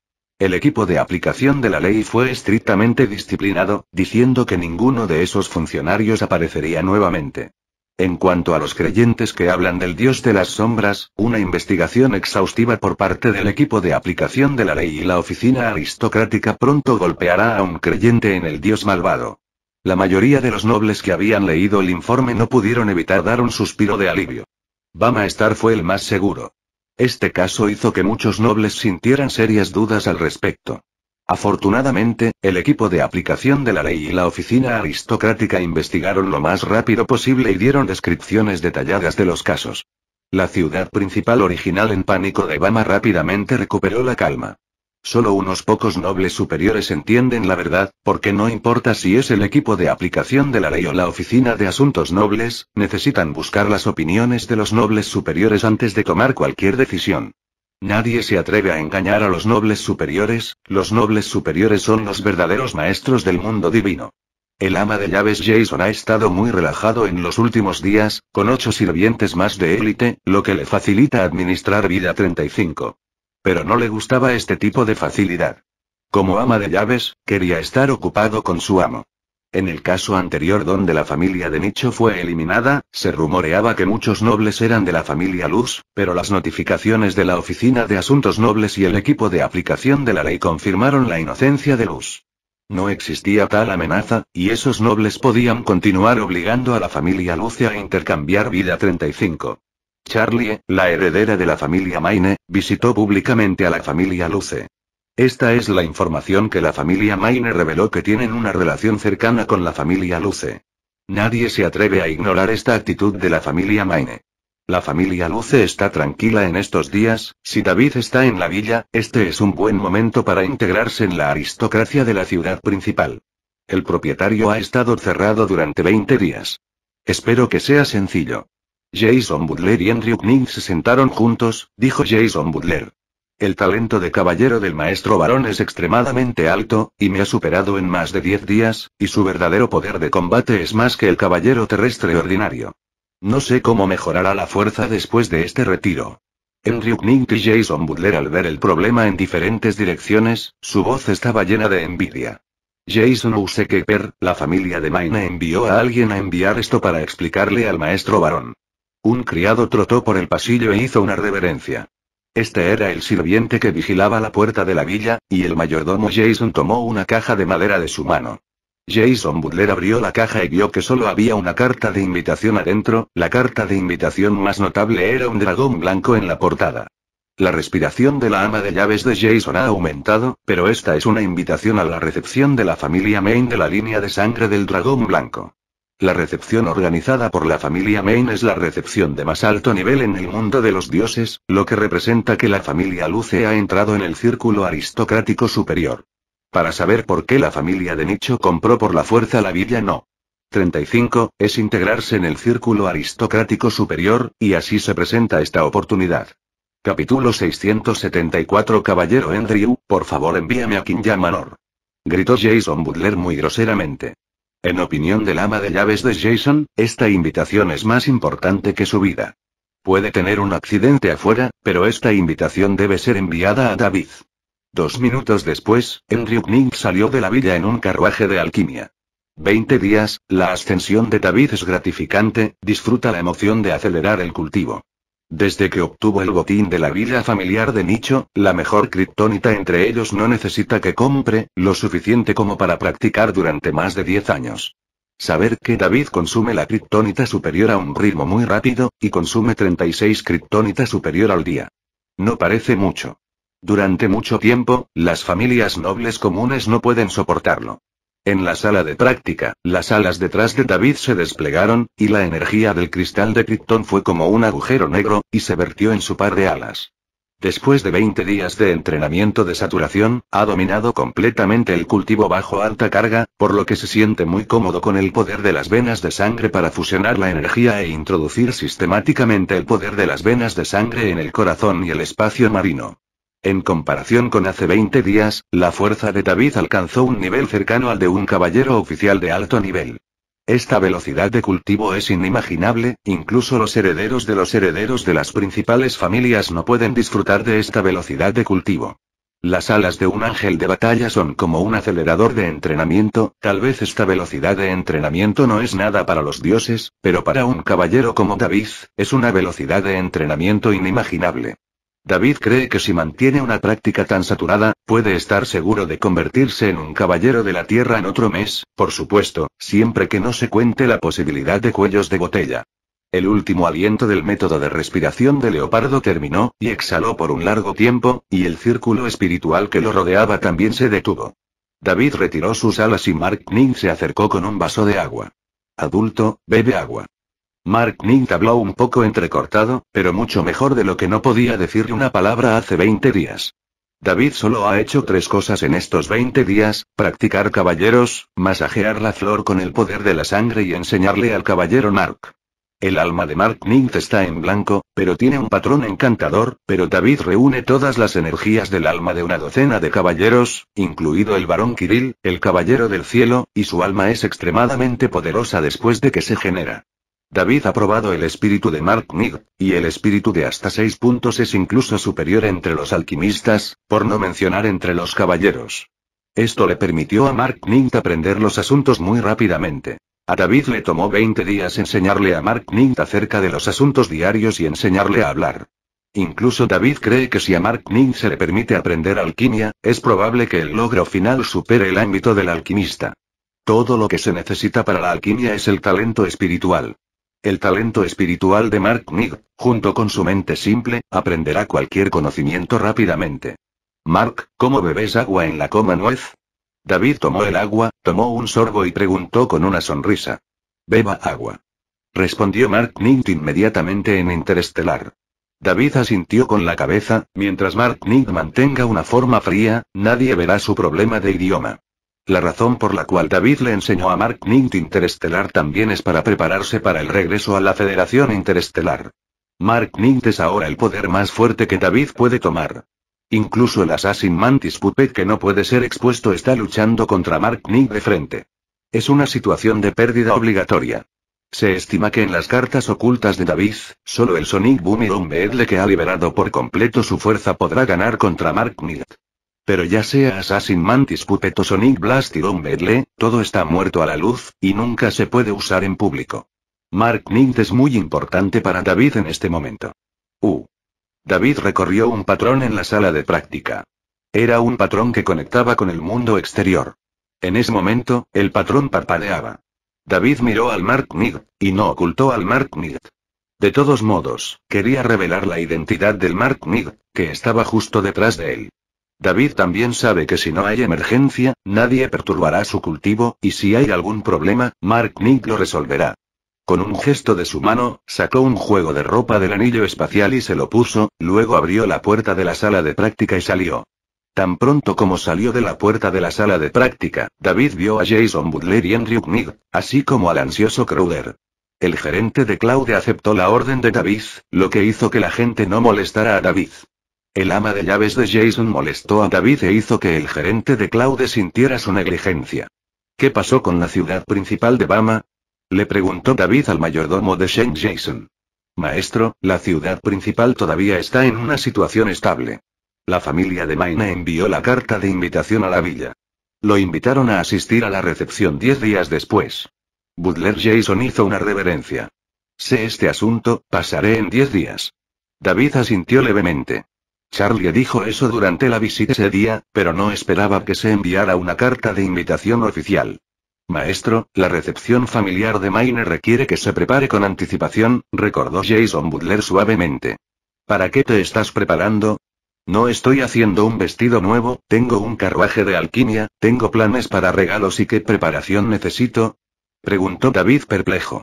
El equipo de aplicación de la ley fue estrictamente disciplinado, diciendo que ninguno de esos funcionarios aparecería nuevamente. En cuanto a los creyentes que hablan del Dios de las Sombras, una investigación exhaustiva por parte del equipo de aplicación de la ley y la oficina aristocrática pronto golpeará a un creyente en el Dios malvado. La mayoría de los nobles que habían leído el informe no pudieron evitar dar un suspiro de alivio. Bama Star fue el más seguro. Este caso hizo que muchos nobles sintieran serias dudas al respecto. Afortunadamente, el equipo de aplicación de la ley y la oficina aristocrática investigaron lo más rápido posible y dieron descripciones detalladas de los casos. La ciudad principal original en pánico de Bama rápidamente recuperó la calma. Solo unos pocos nobles superiores entienden la verdad, porque no importa si es el equipo de aplicación de la ley o la oficina de asuntos nobles, necesitan buscar las opiniones de los nobles superiores antes de tomar cualquier decisión. Nadie se atreve a engañar a los nobles superiores, los nobles superiores son los verdaderos maestros del mundo divino. El ama de llaves Jason ha estado muy relajado en los últimos días, con ocho sirvientes más de élite, lo que le facilita administrar vida 35. Pero no le gustaba este tipo de facilidad. Como ama de llaves, quería estar ocupado con su amo. En el caso anterior donde la familia de Nicho fue eliminada, se rumoreaba que muchos nobles eran de la familia Luz, pero las notificaciones de la Oficina de Asuntos Nobles y el equipo de aplicación de la ley confirmaron la inocencia de Luz. No existía tal amenaza, y esos nobles podían continuar obligando a la familia Luce a intercambiar vida 35. Charlie, la heredera de la familia Maine, visitó públicamente a la familia Luce. Esta es la información que la familia Maine reveló que tienen una relación cercana con la familia Luce. Nadie se atreve a ignorar esta actitud de la familia Maine. La familia Luce está tranquila en estos días, si David está en la villa, este es un buen momento para integrarse en la aristocracia de la ciudad principal. El propietario ha estado cerrado durante 20 días. Espero que sea sencillo. Jason Butler y Andrew Knight se sentaron juntos, dijo Jason Butler. El talento de caballero del maestro varón es extremadamente alto, y me ha superado en más de 10 días, y su verdadero poder de combate es más que el caballero terrestre ordinario. No sé cómo mejorará la fuerza después de este retiro. Henry Knight y Jason Butler al ver el problema en diferentes direcciones, su voz estaba llena de envidia. Jason Usekeper, la familia de Maine envió a alguien a enviar esto para explicarle al maestro varón. Un criado trotó por el pasillo e hizo una reverencia. Este era el sirviente que vigilaba la puerta de la villa, y el mayordomo Jason tomó una caja de madera de su mano. Jason Butler abrió la caja y vio que solo había una carta de invitación adentro, la carta de invitación más notable era un dragón blanco en la portada. La respiración de la ama de llaves de Jason ha aumentado, pero esta es una invitación a la recepción de la familia Main de la línea de sangre del dragón blanco. La recepción organizada por la familia Main es la recepción de más alto nivel en el mundo de los dioses, lo que representa que la familia Luce ha entrado en el círculo aristocrático superior. Para saber por qué la familia de Nicho compró por la fuerza la villa no. 35, es integrarse en el círculo aristocrático superior, y así se presenta esta oportunidad. Capítulo 674 Caballero Andrew, por favor envíame a Kinja Manor. Gritó Jason Butler muy groseramente. En opinión del ama de llaves de Jason, esta invitación es más importante que su vida. Puede tener un accidente afuera, pero esta invitación debe ser enviada a David. Dos minutos después, Andrew Knight salió de la villa en un carruaje de alquimia. Veinte días, la ascensión de David es gratificante, disfruta la emoción de acelerar el cultivo. Desde que obtuvo el botín de la villa familiar de Nicho, la mejor kriptónita entre ellos no necesita que compre, lo suficiente como para practicar durante más de 10 años. Saber que David consume la criptonita superior a un ritmo muy rápido, y consume 36 criptonita superior al día. No parece mucho. Durante mucho tiempo, las familias nobles comunes no pueden soportarlo. En la sala de práctica, las alas detrás de David se desplegaron, y la energía del cristal de Krypton fue como un agujero negro, y se vertió en su par de alas. Después de 20 días de entrenamiento de saturación, ha dominado completamente el cultivo bajo alta carga, por lo que se siente muy cómodo con el poder de las venas de sangre para fusionar la energía e introducir sistemáticamente el poder de las venas de sangre en el corazón y el espacio marino. En comparación con hace 20 días, la fuerza de David alcanzó un nivel cercano al de un caballero oficial de alto nivel. Esta velocidad de cultivo es inimaginable, incluso los herederos de los herederos de las principales familias no pueden disfrutar de esta velocidad de cultivo. Las alas de un ángel de batalla son como un acelerador de entrenamiento, tal vez esta velocidad de entrenamiento no es nada para los dioses, pero para un caballero como David, es una velocidad de entrenamiento inimaginable. David cree que si mantiene una práctica tan saturada, puede estar seguro de convertirse en un caballero de la tierra en otro mes, por supuesto, siempre que no se cuente la posibilidad de cuellos de botella. El último aliento del método de respiración de Leopardo terminó, y exhaló por un largo tiempo, y el círculo espiritual que lo rodeaba también se detuvo. David retiró sus alas y Mark Ning se acercó con un vaso de agua. Adulto, bebe agua. Mark Nint habló un poco entrecortado, pero mucho mejor de lo que no podía decir una palabra hace 20 días. David solo ha hecho tres cosas en estos 20 días, practicar caballeros, masajear la flor con el poder de la sangre y enseñarle al caballero Mark. El alma de Mark Nint está en blanco, pero tiene un patrón encantador, pero David reúne todas las energías del alma de una docena de caballeros, incluido el varón Kirill, el caballero del cielo, y su alma es extremadamente poderosa después de que se genera. David ha probado el espíritu de Mark Mead, y el espíritu de hasta seis puntos es incluso superior entre los alquimistas, por no mencionar entre los caballeros. Esto le permitió a Mark Nint aprender los asuntos muy rápidamente. A David le tomó 20 días enseñarle a Mark Nint acerca de los asuntos diarios y enseñarle a hablar. Incluso David cree que si a Mark Nint se le permite aprender alquimia, es probable que el logro final supere el ámbito del alquimista. Todo lo que se necesita para la alquimia es el talento espiritual. El talento espiritual de Mark Nick, junto con su mente simple, aprenderá cualquier conocimiento rápidamente. Mark, ¿cómo bebes agua en la coma nuez? David tomó el agua, tomó un sorbo y preguntó con una sonrisa. Beba agua. Respondió Mark Nigg inmediatamente en Interestelar. David asintió con la cabeza, mientras Mark Nigg mantenga una forma fría, nadie verá su problema de idioma. La razón por la cual David le enseñó a Mark Nint Interestelar también es para prepararse para el regreso a la Federación Interestelar. Mark Nint es ahora el poder más fuerte que David puede tomar. Incluso el Assassin Mantis Puppet que no puede ser expuesto está luchando contra Mark Nint de frente. Es una situación de pérdida obligatoria. Se estima que en las cartas ocultas de David, solo el Sonic Boom y Rumble que ha liberado por completo su fuerza podrá ganar contra Mark Nint. Pero ya sea Assassin Mantis Puppet o Sonic Blast y Rumble, todo está muerto a la luz, y nunca se puede usar en público. Mark Nid es muy importante para David en este momento. Uh. David recorrió un patrón en la sala de práctica. Era un patrón que conectaba con el mundo exterior. En ese momento, el patrón parpadeaba. David miró al Mark Nid y no ocultó al Mark Nid. De todos modos, quería revelar la identidad del Mark Nigg, que estaba justo detrás de él. David también sabe que si no hay emergencia, nadie perturbará su cultivo, y si hay algún problema, Mark Nick lo resolverá. Con un gesto de su mano, sacó un juego de ropa del anillo espacial y se lo puso, luego abrió la puerta de la sala de práctica y salió. Tan pronto como salió de la puerta de la sala de práctica, David vio a Jason Butler y Andrew Nick, así como al ansioso Crowder. El gerente de Claude aceptó la orden de David, lo que hizo que la gente no molestara a David. El ama de llaves de Jason molestó a David e hizo que el gerente de Claude sintiera su negligencia. ¿Qué pasó con la ciudad principal de Bama? Le preguntó David al mayordomo de Shane Jason. Maestro, la ciudad principal todavía está en una situación estable. La familia de Maina envió la carta de invitación a la villa. Lo invitaron a asistir a la recepción diez días después. Butler Jason hizo una reverencia. Sé este asunto, pasaré en diez días. David asintió levemente. Charlie dijo eso durante la visita ese día, pero no esperaba que se enviara una carta de invitación oficial. Maestro, la recepción familiar de Maine requiere que se prepare con anticipación, recordó Jason Butler suavemente. ¿Para qué te estás preparando? No estoy haciendo un vestido nuevo, tengo un carruaje de alquimia, tengo planes para regalos y qué preparación necesito? Preguntó David perplejo.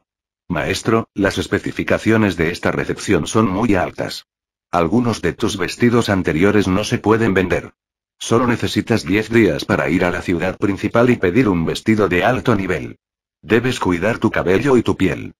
Maestro, las especificaciones de esta recepción son muy altas. Algunos de tus vestidos anteriores no se pueden vender. Solo necesitas 10 días para ir a la ciudad principal y pedir un vestido de alto nivel. Debes cuidar tu cabello y tu piel.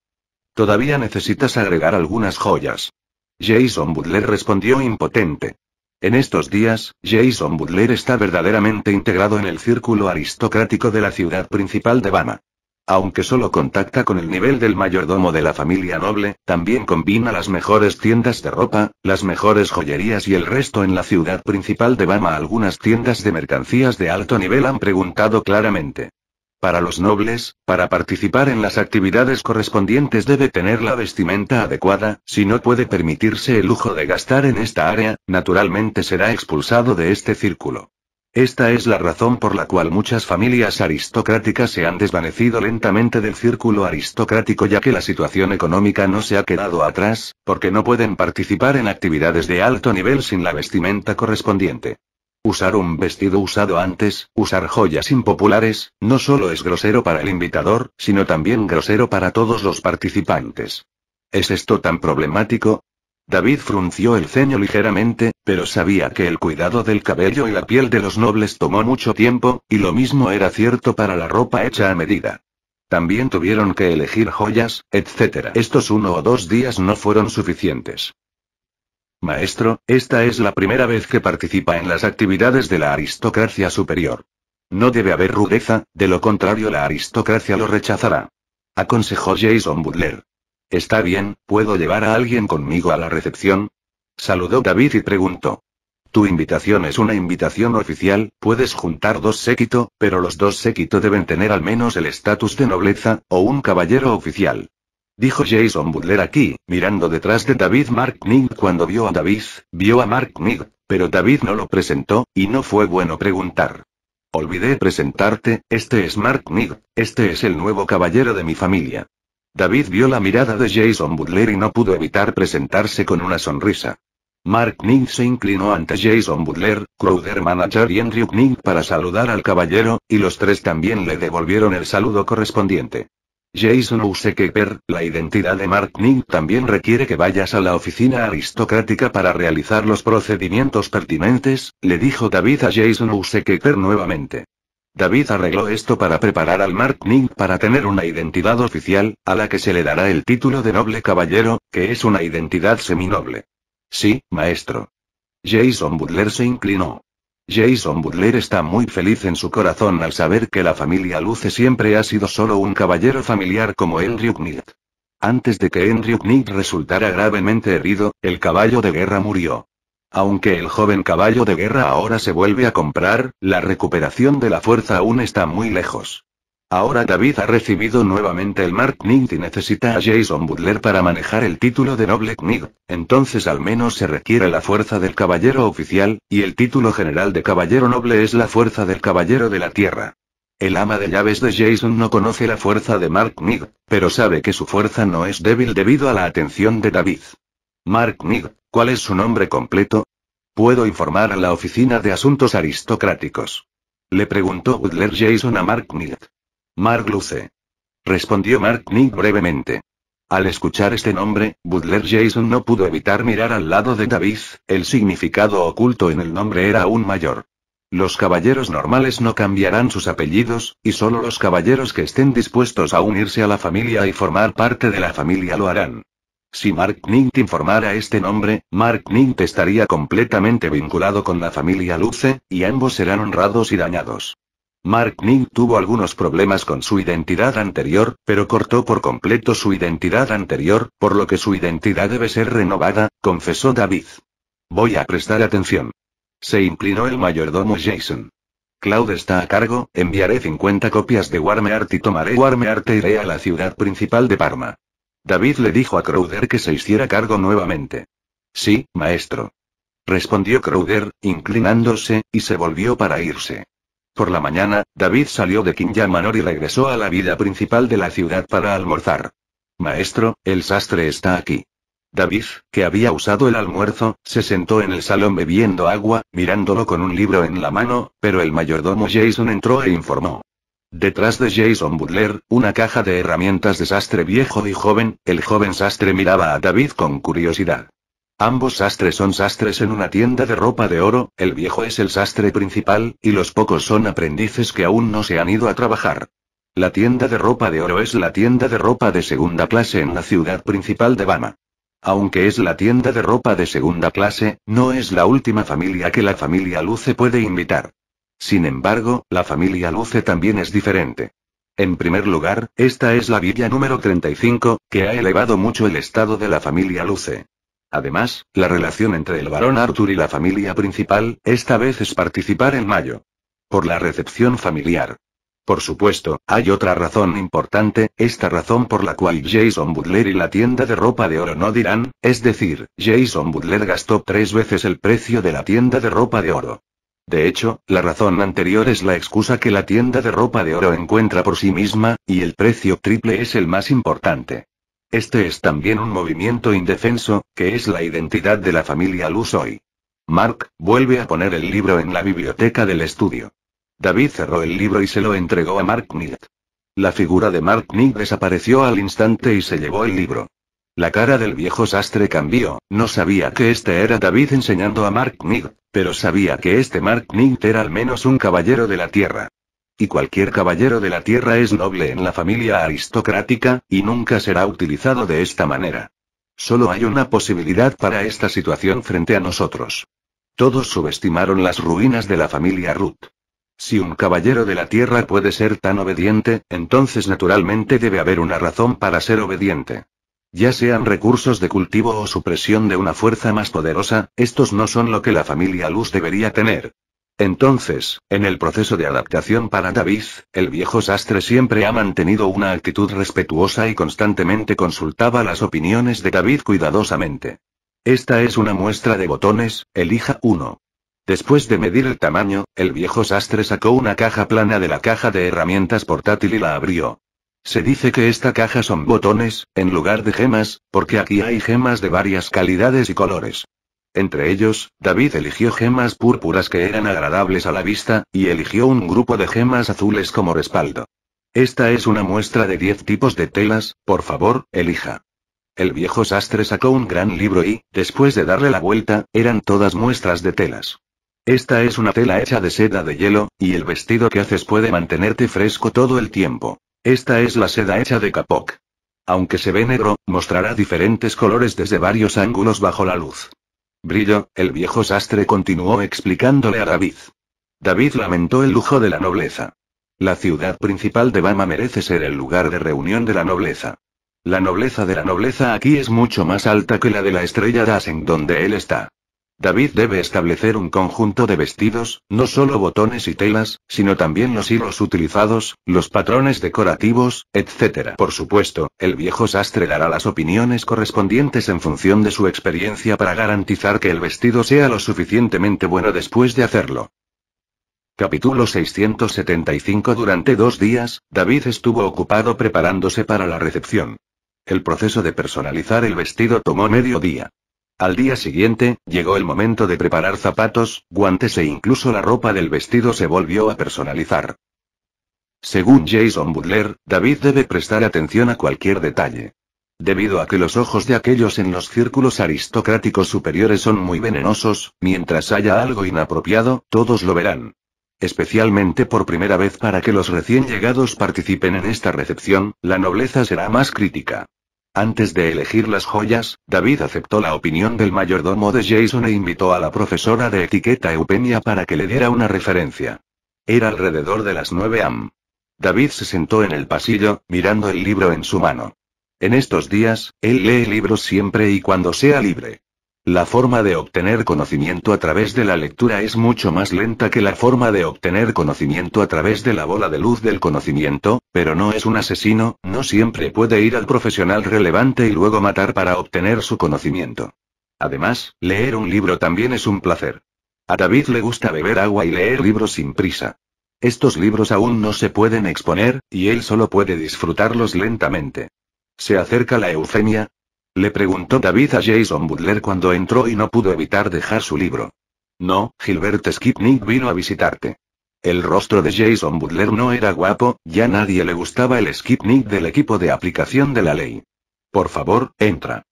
Todavía necesitas agregar algunas joyas. Jason Butler respondió impotente. En estos días, Jason Butler está verdaderamente integrado en el círculo aristocrático de la ciudad principal de Bama. Aunque solo contacta con el nivel del mayordomo de la familia noble, también combina las mejores tiendas de ropa, las mejores joyerías y el resto en la ciudad principal de Bama. Algunas tiendas de mercancías de alto nivel han preguntado claramente. Para los nobles, para participar en las actividades correspondientes debe tener la vestimenta adecuada, si no puede permitirse el lujo de gastar en esta área, naturalmente será expulsado de este círculo. Esta es la razón por la cual muchas familias aristocráticas se han desvanecido lentamente del círculo aristocrático ya que la situación económica no se ha quedado atrás, porque no pueden participar en actividades de alto nivel sin la vestimenta correspondiente. Usar un vestido usado antes, usar joyas impopulares, no solo es grosero para el invitador, sino también grosero para todos los participantes. ¿Es esto tan problemático? David frunció el ceño ligeramente, pero sabía que el cuidado del cabello y la piel de los nobles tomó mucho tiempo, y lo mismo era cierto para la ropa hecha a medida. También tuvieron que elegir joyas, etc. Estos uno o dos días no fueron suficientes. Maestro, esta es la primera vez que participa en las actividades de la aristocracia superior. No debe haber rudeza, de lo contrario la aristocracia lo rechazará. Aconsejó Jason Butler. Está bien, ¿puedo llevar a alguien conmigo a la recepción? Saludó David y preguntó. Tu invitación es una invitación oficial, puedes juntar dos séquito, pero los dos séquito deben tener al menos el estatus de nobleza, o un caballero oficial. Dijo Jason Butler aquí, mirando detrás de David Mark Nick cuando vio a David, vio a Mark Nick, pero David no lo presentó, y no fue bueno preguntar. Olvidé presentarte, este es Mark Nick este es el nuevo caballero de mi familia. David vio la mirada de Jason Butler y no pudo evitar presentarse con una sonrisa. Mark Knight se inclinó ante Jason Butler, Crowder Manager y Andrew Knight para saludar al caballero, y los tres también le devolvieron el saludo correspondiente. Jason Usekeper, la identidad de Mark Ning también requiere que vayas a la oficina aristocrática para realizar los procedimientos pertinentes, le dijo David a Jason Usekeper nuevamente. David arregló esto para preparar al Mark Nick para tener una identidad oficial, a la que se le dará el título de noble caballero, que es una identidad seminoble. Sí, maestro. Jason Butler se inclinó. Jason Butler está muy feliz en su corazón al saber que la familia Luce siempre ha sido solo un caballero familiar como Henry Knight. Antes de que Henry Knight resultara gravemente herido, el caballo de guerra murió. Aunque el joven caballo de guerra ahora se vuelve a comprar, la recuperación de la fuerza aún está muy lejos. Ahora David ha recibido nuevamente el Mark Knight y necesita a Jason Butler para manejar el título de Noble Knight, entonces al menos se requiere la fuerza del caballero oficial, y el título general de caballero noble es la fuerza del caballero de la tierra. El ama de llaves de Jason no conoce la fuerza de Mark Knight, pero sabe que su fuerza no es débil debido a la atención de David. Mark Knight, ¿Cuál es su nombre completo? Puedo informar a la Oficina de Asuntos Aristocráticos. Le preguntó Butler Jason a Mark Knight. Mark Luce. Respondió Mark Nick brevemente. Al escuchar este nombre, Butler Jason no pudo evitar mirar al lado de David, el significado oculto en el nombre era aún mayor. Los caballeros normales no cambiarán sus apellidos, y solo los caballeros que estén dispuestos a unirse a la familia y formar parte de la familia lo harán. Si Mark Nint informara este nombre, Mark Nint estaría completamente vinculado con la familia Luce, y ambos serán honrados y dañados. Mark Nint tuvo algunos problemas con su identidad anterior, pero cortó por completo su identidad anterior, por lo que su identidad debe ser renovada, confesó David. Voy a prestar atención. Se inclinó el mayordomo Jason. Claude está a cargo, enviaré 50 copias de Warme Art y tomaré Warmeart e iré a la ciudad principal de Parma. David le dijo a Crowder que se hiciera cargo nuevamente. Sí, maestro. Respondió Crowder, inclinándose, y se volvió para irse. Por la mañana, David salió de Kinyamanor Manor y regresó a la vida principal de la ciudad para almorzar. Maestro, el sastre está aquí. David, que había usado el almuerzo, se sentó en el salón bebiendo agua, mirándolo con un libro en la mano, pero el mayordomo Jason entró e informó. Detrás de Jason Butler, una caja de herramientas de sastre viejo y joven, el joven sastre miraba a David con curiosidad. Ambos sastres son sastres en una tienda de ropa de oro, el viejo es el sastre principal, y los pocos son aprendices que aún no se han ido a trabajar. La tienda de ropa de oro es la tienda de ropa de segunda clase en la ciudad principal de Bama. Aunque es la tienda de ropa de segunda clase, no es la última familia que la familia Luce puede invitar. Sin embargo, la familia Luce también es diferente. En primer lugar, esta es la villa número 35, que ha elevado mucho el estado de la familia Luce. Además, la relación entre el varón Arthur y la familia principal, esta vez es participar en mayo. Por la recepción familiar. Por supuesto, hay otra razón importante, esta razón por la cual Jason Butler y la tienda de ropa de oro no dirán, es decir, Jason Butler gastó tres veces el precio de la tienda de ropa de oro. De hecho, la razón anterior es la excusa que la tienda de ropa de oro encuentra por sí misma, y el precio triple es el más importante. Este es también un movimiento indefenso, que es la identidad de la familia Luz hoy. Mark, vuelve a poner el libro en la biblioteca del estudio. David cerró el libro y se lo entregó a Mark Knight. La figura de Mark Knight desapareció al instante y se llevó el libro. La cara del viejo sastre cambió, no sabía que este era David enseñando a Mark Knight, pero sabía que este Mark Knight era al menos un caballero de la tierra. Y cualquier caballero de la tierra es noble en la familia aristocrática, y nunca será utilizado de esta manera. Solo hay una posibilidad para esta situación frente a nosotros. Todos subestimaron las ruinas de la familia Ruth. Si un caballero de la tierra puede ser tan obediente, entonces naturalmente debe haber una razón para ser obediente. Ya sean recursos de cultivo o supresión de una fuerza más poderosa, estos no son lo que la familia Luz debería tener. Entonces, en el proceso de adaptación para David, el viejo sastre siempre ha mantenido una actitud respetuosa y constantemente consultaba las opiniones de David cuidadosamente. Esta es una muestra de botones, elija uno. Después de medir el tamaño, el viejo sastre sacó una caja plana de la caja de herramientas portátil y la abrió. Se dice que esta caja son botones, en lugar de gemas, porque aquí hay gemas de varias calidades y colores. Entre ellos, David eligió gemas púrpuras que eran agradables a la vista, y eligió un grupo de gemas azules como respaldo. Esta es una muestra de 10 tipos de telas, por favor, elija. El viejo sastre sacó un gran libro y, después de darle la vuelta, eran todas muestras de telas. Esta es una tela hecha de seda de hielo, y el vestido que haces puede mantenerte fresco todo el tiempo. Esta es la seda hecha de Kapok. Aunque se ve negro, mostrará diferentes colores desde varios ángulos bajo la luz. Brillo, el viejo sastre continuó explicándole a David. David lamentó el lujo de la nobleza. La ciudad principal de Bama merece ser el lugar de reunión de la nobleza. La nobleza de la nobleza aquí es mucho más alta que la de la estrella en donde él está. David debe establecer un conjunto de vestidos, no solo botones y telas, sino también los hilos utilizados, los patrones decorativos, etc. Por supuesto, el viejo sastre dará las opiniones correspondientes en función de su experiencia para garantizar que el vestido sea lo suficientemente bueno después de hacerlo. Capítulo 675 Durante dos días, David estuvo ocupado preparándose para la recepción. El proceso de personalizar el vestido tomó medio día. Al día siguiente, llegó el momento de preparar zapatos, guantes e incluso la ropa del vestido se volvió a personalizar. Según Jason Butler, David debe prestar atención a cualquier detalle. Debido a que los ojos de aquellos en los círculos aristocráticos superiores son muy venenosos, mientras haya algo inapropiado, todos lo verán. Especialmente por primera vez para que los recién llegados participen en esta recepción, la nobleza será más crítica. Antes de elegir las joyas, David aceptó la opinión del mayordomo de Jason e invitó a la profesora de etiqueta Eupenia para que le diera una referencia. Era alrededor de las 9 am. David se sentó en el pasillo, mirando el libro en su mano. En estos días, él lee libros siempre y cuando sea libre. La forma de obtener conocimiento a través de la lectura es mucho más lenta que la forma de obtener conocimiento a través de la bola de luz del conocimiento, pero no es un asesino, no siempre puede ir al profesional relevante y luego matar para obtener su conocimiento. Además, leer un libro también es un placer. A David le gusta beber agua y leer libros sin prisa. Estos libros aún no se pueden exponer, y él solo puede disfrutarlos lentamente. Se acerca la eufemia, le preguntó David a Jason Butler cuando entró y no pudo evitar dejar su libro. No, Gilbert Skipnick vino a visitarte. El rostro de Jason Butler no era guapo, ya nadie le gustaba el Skipnick del equipo de aplicación de la ley. Por favor, entra.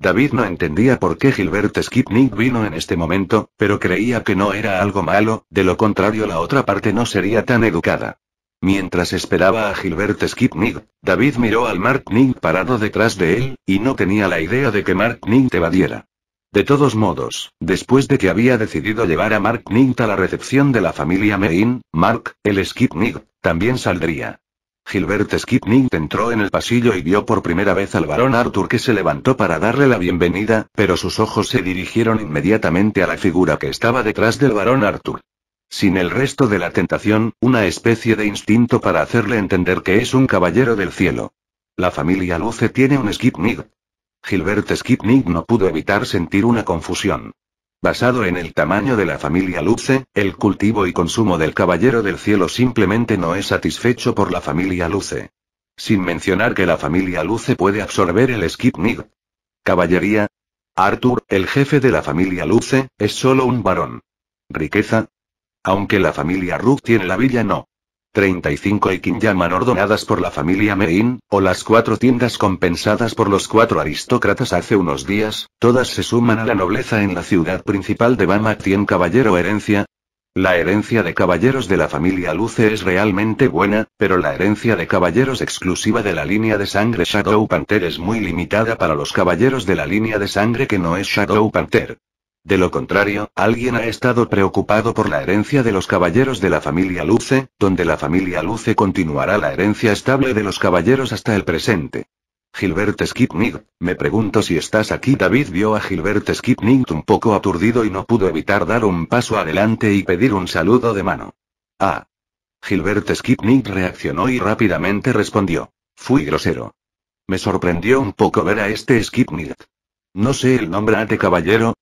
David no entendía por qué Gilbert Skipnick vino en este momento, pero creía que no era algo malo, de lo contrario la otra parte no sería tan educada. Mientras esperaba a Gilbert Skipnig, David miró al Mark Marknig parado detrás de él, y no tenía la idea de que Mark te evadiera. De todos modos, después de que había decidido llevar a Mark Nint a la recepción de la familia Main, Mark, el Skipnig, también saldría. Gilbert Skipnig entró en el pasillo y vio por primera vez al varón Arthur que se levantó para darle la bienvenida, pero sus ojos se dirigieron inmediatamente a la figura que estaba detrás del varón Arthur sin el resto de la tentación, una especie de instinto para hacerle entender que es un caballero del cielo. La familia Luce tiene un Skipnig. Gilbert Skipnig no pudo evitar sentir una confusión. Basado en el tamaño de la familia Luce, el cultivo y consumo del caballero del cielo simplemente no es satisfecho por la familia Luce. Sin mencionar que la familia Luce puede absorber el Skipnig. Caballería. Arthur, el jefe de la familia Luce, es solo un varón. Riqueza, aunque la familia Rook tiene la villa no. 35 y llaman ordonadas por la familia Mein, o las cuatro tiendas compensadas por los cuatro aristócratas hace unos días, todas se suman a la nobleza en la ciudad principal de Bama. ¿Tien caballero herencia? La herencia de caballeros de la familia Luce es realmente buena, pero la herencia de caballeros exclusiva de la línea de sangre Shadow Panther es muy limitada para los caballeros de la línea de sangre que no es Shadow Panther. De lo contrario, alguien ha estado preocupado por la herencia de los caballeros de la familia Luce, donde la familia Luce continuará la herencia estable de los caballeros hasta el presente. Gilbert Skipnick, me pregunto si estás aquí. David vio a Gilbert Skipnick un poco aturdido y no pudo evitar dar un paso adelante y pedir un saludo de mano. Ah. Gilbert Skipnick reaccionó y rápidamente respondió. Fui grosero. Me sorprendió un poco ver a este Skipnick. No sé el nombre de caballero,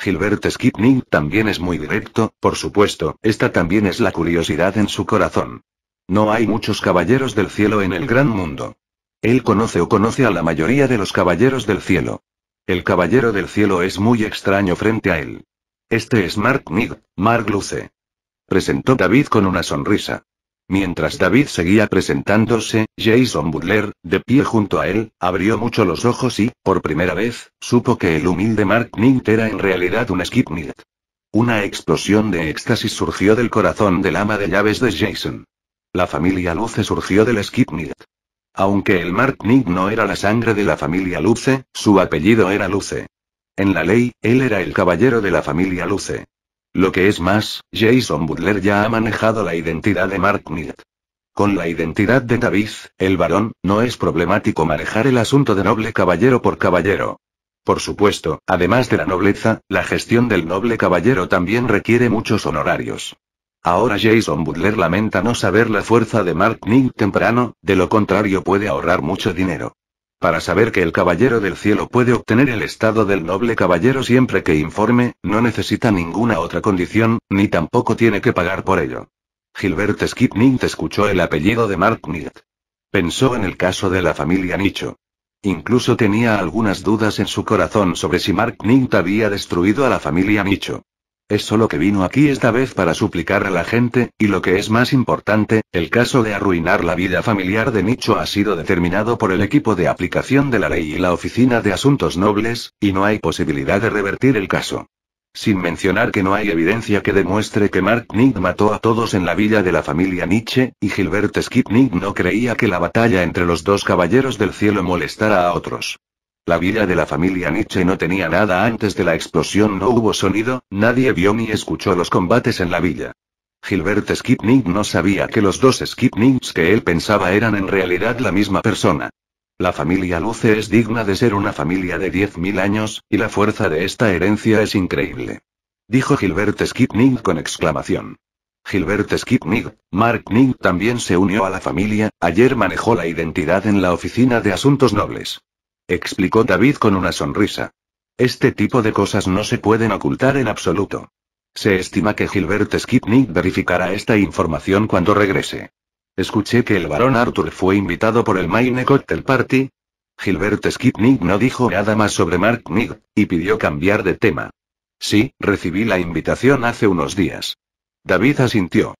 Gilbert Skipney también es muy directo, por supuesto, esta también es la curiosidad en su corazón. No hay muchos caballeros del cielo en el gran mundo. Él conoce o conoce a la mayoría de los caballeros del cielo. El caballero del cielo es muy extraño frente a él. Este es Mark Nick, Mark Luce. Presentó David con una sonrisa. Mientras David seguía presentándose, Jason Butler, de pie junto a él, abrió mucho los ojos y, por primera vez, supo que el humilde Mark Nick era en realidad un Skipnit. Una explosión de éxtasis surgió del corazón del ama de llaves de Jason. La familia Luce surgió del Skipnit. Aunque el Mark Nick no era la sangre de la familia Luce, su apellido era Luce. En la ley, él era el caballero de la familia Luce. Lo que es más, Jason Butler ya ha manejado la identidad de Mark Knight. Con la identidad de David, el varón, no es problemático manejar el asunto de noble caballero por caballero. Por supuesto, además de la nobleza, la gestión del noble caballero también requiere muchos honorarios. Ahora Jason Butler lamenta no saber la fuerza de Mark Knight temprano, de lo contrario puede ahorrar mucho dinero. Para saber que el Caballero del Cielo puede obtener el estado del noble caballero siempre que informe, no necesita ninguna otra condición, ni tampoco tiene que pagar por ello. Gilbert Skipnint escuchó el apellido de Mark Pensó en el caso de la familia Nicho. Incluso tenía algunas dudas en su corazón sobre si Mark había destruido a la familia Nicho. Es solo que vino aquí esta vez para suplicar a la gente, y lo que es más importante, el caso de arruinar la vida familiar de Nietzsche ha sido determinado por el equipo de aplicación de la ley y la Oficina de Asuntos Nobles, y no hay posibilidad de revertir el caso. Sin mencionar que no hay evidencia que demuestre que Mark Nick mató a todos en la villa de la familia Nietzsche, y Gilbert Skipnik no creía que la batalla entre los dos caballeros del cielo molestara a otros. La villa de la familia Nietzsche no tenía nada antes de la explosión, no hubo sonido, nadie vio ni escuchó los combates en la villa. Gilbert Skipnik no sabía que los dos Skipniks que él pensaba eran en realidad la misma persona. La familia Luce es digna de ser una familia de 10.000 años, y la fuerza de esta herencia es increíble. Dijo Gilbert Skipnik con exclamación. Gilbert Skipnig, Mark Nick también se unió a la familia, ayer manejó la identidad en la oficina de asuntos nobles explicó David con una sonrisa. Este tipo de cosas no se pueden ocultar en absoluto. Se estima que Gilbert Skipnick verificará esta información cuando regrese. Escuché que el barón Arthur fue invitado por el Maine Cocktail Party. Gilbert Skipnick no dijo nada más sobre Mark Nick, y pidió cambiar de tema. Sí, recibí la invitación hace unos días. David asintió.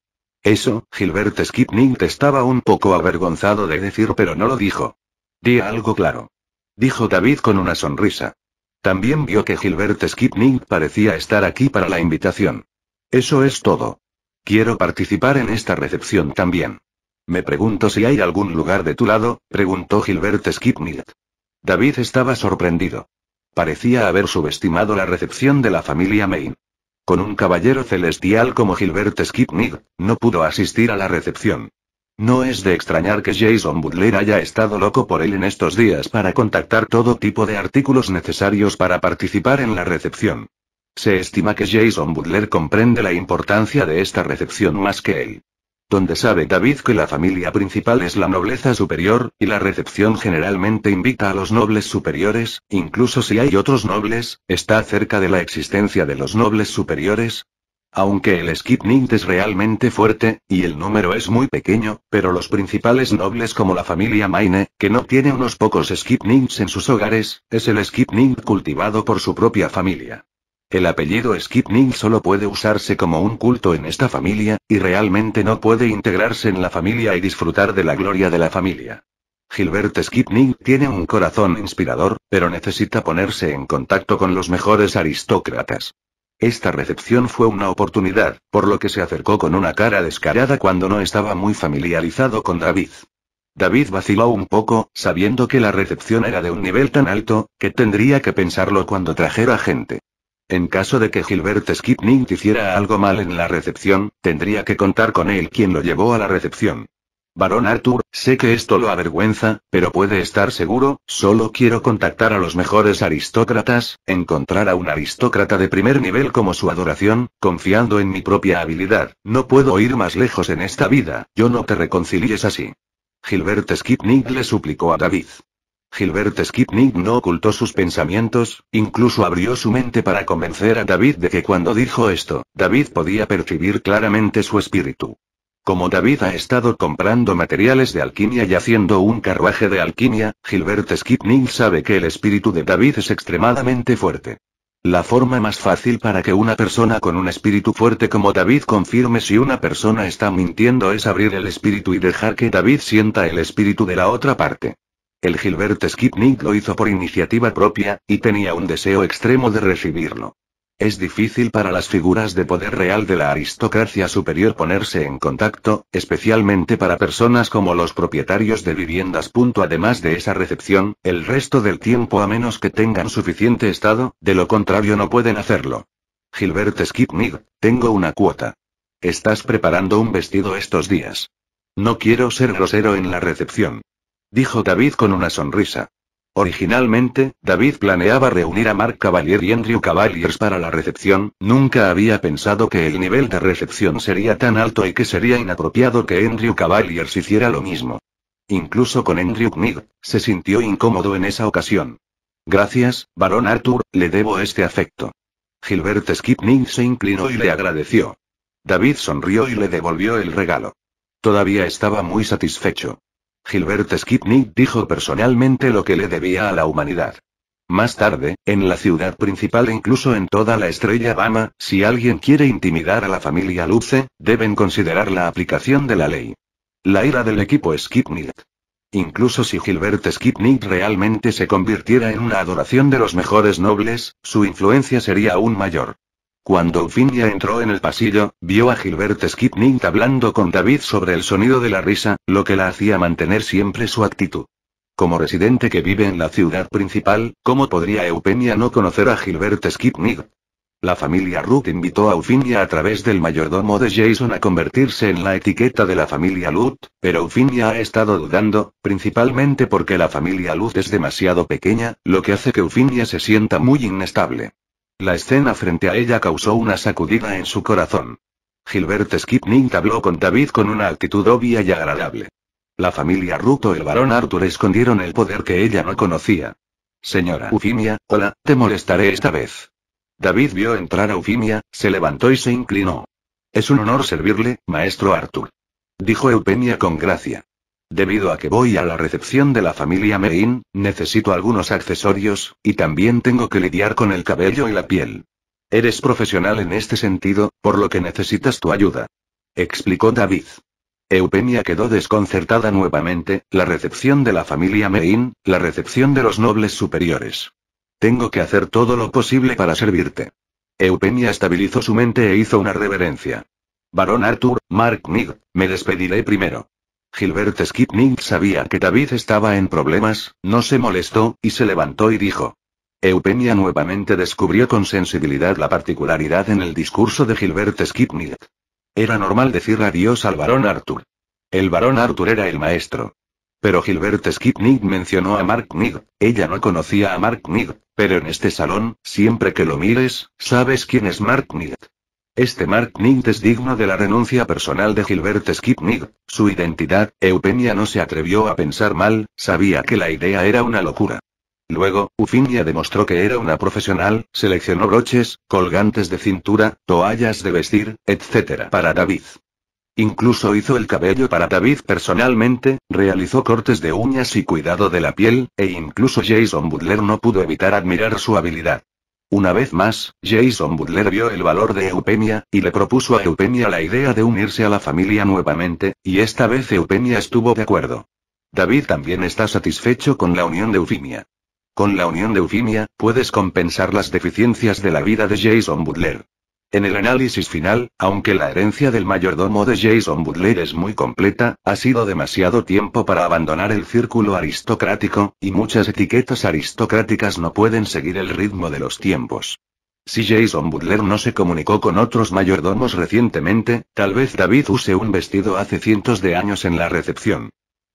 Eso, Gilbert Skipnick estaba un poco avergonzado de decir, pero no lo dijo. Di algo claro dijo David con una sonrisa. También vio que Gilbert Skipnick parecía estar aquí para la invitación. Eso es todo. Quiero participar en esta recepción también. Me pregunto si hay algún lugar de tu lado, preguntó Gilbert Skipnick. David estaba sorprendido. Parecía haber subestimado la recepción de la familia Main. Con un caballero celestial como Gilbert Skipnick, no pudo asistir a la recepción. No es de extrañar que Jason Butler haya estado loco por él en estos días para contactar todo tipo de artículos necesarios para participar en la recepción. Se estima que Jason Butler comprende la importancia de esta recepción más que él. Donde sabe David que la familia principal es la nobleza superior, y la recepción generalmente invita a los nobles superiores, incluso si hay otros nobles, está cerca de la existencia de los nobles superiores, aunque el Skipning es realmente fuerte, y el número es muy pequeño, pero los principales nobles como la familia Maine, que no tiene unos pocos Skipnings en sus hogares, es el Skipning cultivado por su propia familia. El apellido Skipning solo puede usarse como un culto en esta familia, y realmente no puede integrarse en la familia y disfrutar de la gloria de la familia. Gilbert Skipning tiene un corazón inspirador, pero necesita ponerse en contacto con los mejores aristócratas. Esta recepción fue una oportunidad, por lo que se acercó con una cara descarada cuando no estaba muy familiarizado con David. David vaciló un poco, sabiendo que la recepción era de un nivel tan alto, que tendría que pensarlo cuando trajera gente. En caso de que Gilbert Skipning hiciera algo mal en la recepción, tendría que contar con él quien lo llevó a la recepción. Barón Arthur, sé que esto lo avergüenza, pero puede estar seguro, solo quiero contactar a los mejores aristócratas, encontrar a un aristócrata de primer nivel como su adoración, confiando en mi propia habilidad, no puedo ir más lejos en esta vida, yo no te reconcilies así. Gilbert Skipnik le suplicó a David. Gilbert Skipnik no ocultó sus pensamientos, incluso abrió su mente para convencer a David de que cuando dijo esto, David podía percibir claramente su espíritu. Como David ha estado comprando materiales de alquimia y haciendo un carruaje de alquimia, Gilbert Skipney sabe que el espíritu de David es extremadamente fuerte. La forma más fácil para que una persona con un espíritu fuerte como David confirme si una persona está mintiendo es abrir el espíritu y dejar que David sienta el espíritu de la otra parte. El Gilbert Skipney lo hizo por iniciativa propia, y tenía un deseo extremo de recibirlo. Es difícil para las figuras de poder real de la aristocracia superior ponerse en contacto, especialmente para personas como los propietarios de viviendas. Además de esa recepción, el resto del tiempo a menos que tengan suficiente estado, de lo contrario no pueden hacerlo. Gilbert Skipnig, tengo una cuota. Estás preparando un vestido estos días. No quiero ser grosero en la recepción. Dijo David con una sonrisa. Originalmente, David planeaba reunir a Mark Cavalier y Andrew Cavaliers para la recepción, nunca había pensado que el nivel de recepción sería tan alto y que sería inapropiado que Andrew Cavaliers hiciera lo mismo. Incluso con Andrew Knigg, se sintió incómodo en esa ocasión. Gracias, varón Arthur, le debo este afecto. Gilbert Skipning se inclinó y le agradeció. David sonrió y le devolvió el regalo. Todavía estaba muy satisfecho. Gilbert Skipney dijo personalmente lo que le debía a la humanidad. Más tarde, en la ciudad principal e incluso en toda la estrella Bama, si alguien quiere intimidar a la familia Luce, deben considerar la aplicación de la ley. La ira del equipo Skipnik. Incluso si Gilbert Skipnik realmente se convirtiera en una adoración de los mejores nobles, su influencia sería aún mayor. Cuando Ophelia entró en el pasillo, vio a Gilbert Skipning hablando con David sobre el sonido de la risa, lo que la hacía mantener siempre su actitud. Como residente que vive en la ciudad principal, ¿cómo podría Eupenia no conocer a Gilbert Skipnik? La familia Ruth invitó a Eufinia a través del mayordomo de Jason a convertirse en la etiqueta de la familia Lut, pero Eufinia ha estado dudando, principalmente porque la familia Lut es demasiado pequeña, lo que hace que Eufinia se sienta muy inestable. La escena frente a ella causó una sacudida en su corazón. Gilbert Skipning habló con David con una actitud obvia y agradable. La familia Ruto y el varón Arthur escondieron el poder que ella no conocía. Señora Ufimia, hola, te molestaré esta vez. David vio entrar a Ufimia, se levantó y se inclinó. Es un honor servirle, maestro Arthur. Dijo Eupenia con gracia. Debido a que voy a la recepción de la familia Mein, necesito algunos accesorios, y también tengo que lidiar con el cabello y la piel. Eres profesional en este sentido, por lo que necesitas tu ayuda. Explicó David. Eupenia quedó desconcertada nuevamente, la recepción de la familia Main, la recepción de los nobles superiores. Tengo que hacer todo lo posible para servirte. Eupenia estabilizó su mente e hizo una reverencia. Barón Arthur, Mark Mead, me despediré primero. Gilbert Skipnik sabía que David estaba en problemas, no se molestó, y se levantó y dijo. Eupenia nuevamente descubrió con sensibilidad la particularidad en el discurso de Gilbert Skipnik. Era normal decir adiós al varón Arthur. El varón Arthur era el maestro. Pero Gilbert Skipnik mencionó a Mark ella no conocía a Mark pero en este salón, siempre que lo mires, sabes quién es Mark este Mark Nint es digno de la renuncia personal de Gilbert Skipnig, su identidad, Eupenia no se atrevió a pensar mal, sabía que la idea era una locura. Luego, Ufinia demostró que era una profesional, seleccionó broches, colgantes de cintura, toallas de vestir, etc. para David. Incluso hizo el cabello para David personalmente, realizó cortes de uñas y cuidado de la piel, e incluso Jason Butler no pudo evitar admirar su habilidad. Una vez más, Jason Butler vio el valor de Eupemia, y le propuso a Eupemia la idea de unirse a la familia nuevamente, y esta vez Eupemia estuvo de acuerdo. David también está satisfecho con la unión de Eufemia. Con la unión de Eufemia, puedes compensar las deficiencias de la vida de Jason Butler. En el análisis final, aunque la herencia del mayordomo de Jason Butler es muy completa, ha sido demasiado tiempo para abandonar el círculo aristocrático, y muchas etiquetas aristocráticas no pueden seguir el ritmo de los tiempos. Si Jason Butler no se comunicó con otros mayordomos recientemente, tal vez David use un vestido hace cientos de años en la recepción.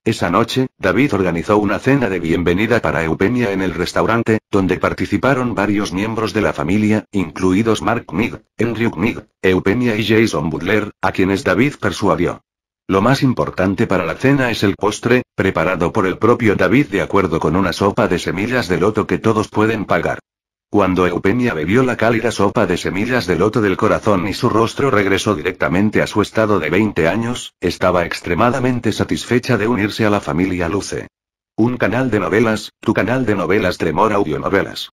Esa noche, David organizó una cena de bienvenida para Eupenia en el restaurante, donde participaron varios miembros de la familia, incluidos Mark Knig, Andrew Knig, Eupenia y Jason Butler, a quienes David persuadió. Lo más importante para la cena es el postre, preparado por el propio David de acuerdo con una sopa de semillas de loto que todos pueden pagar. Cuando Eupenia bebió la cálida sopa de semillas del loto del corazón y su rostro regresó directamente a su estado de 20 años, estaba extremadamente satisfecha de unirse a la familia Luce. Un canal de novelas, tu canal de novelas Tremor Audionovelas.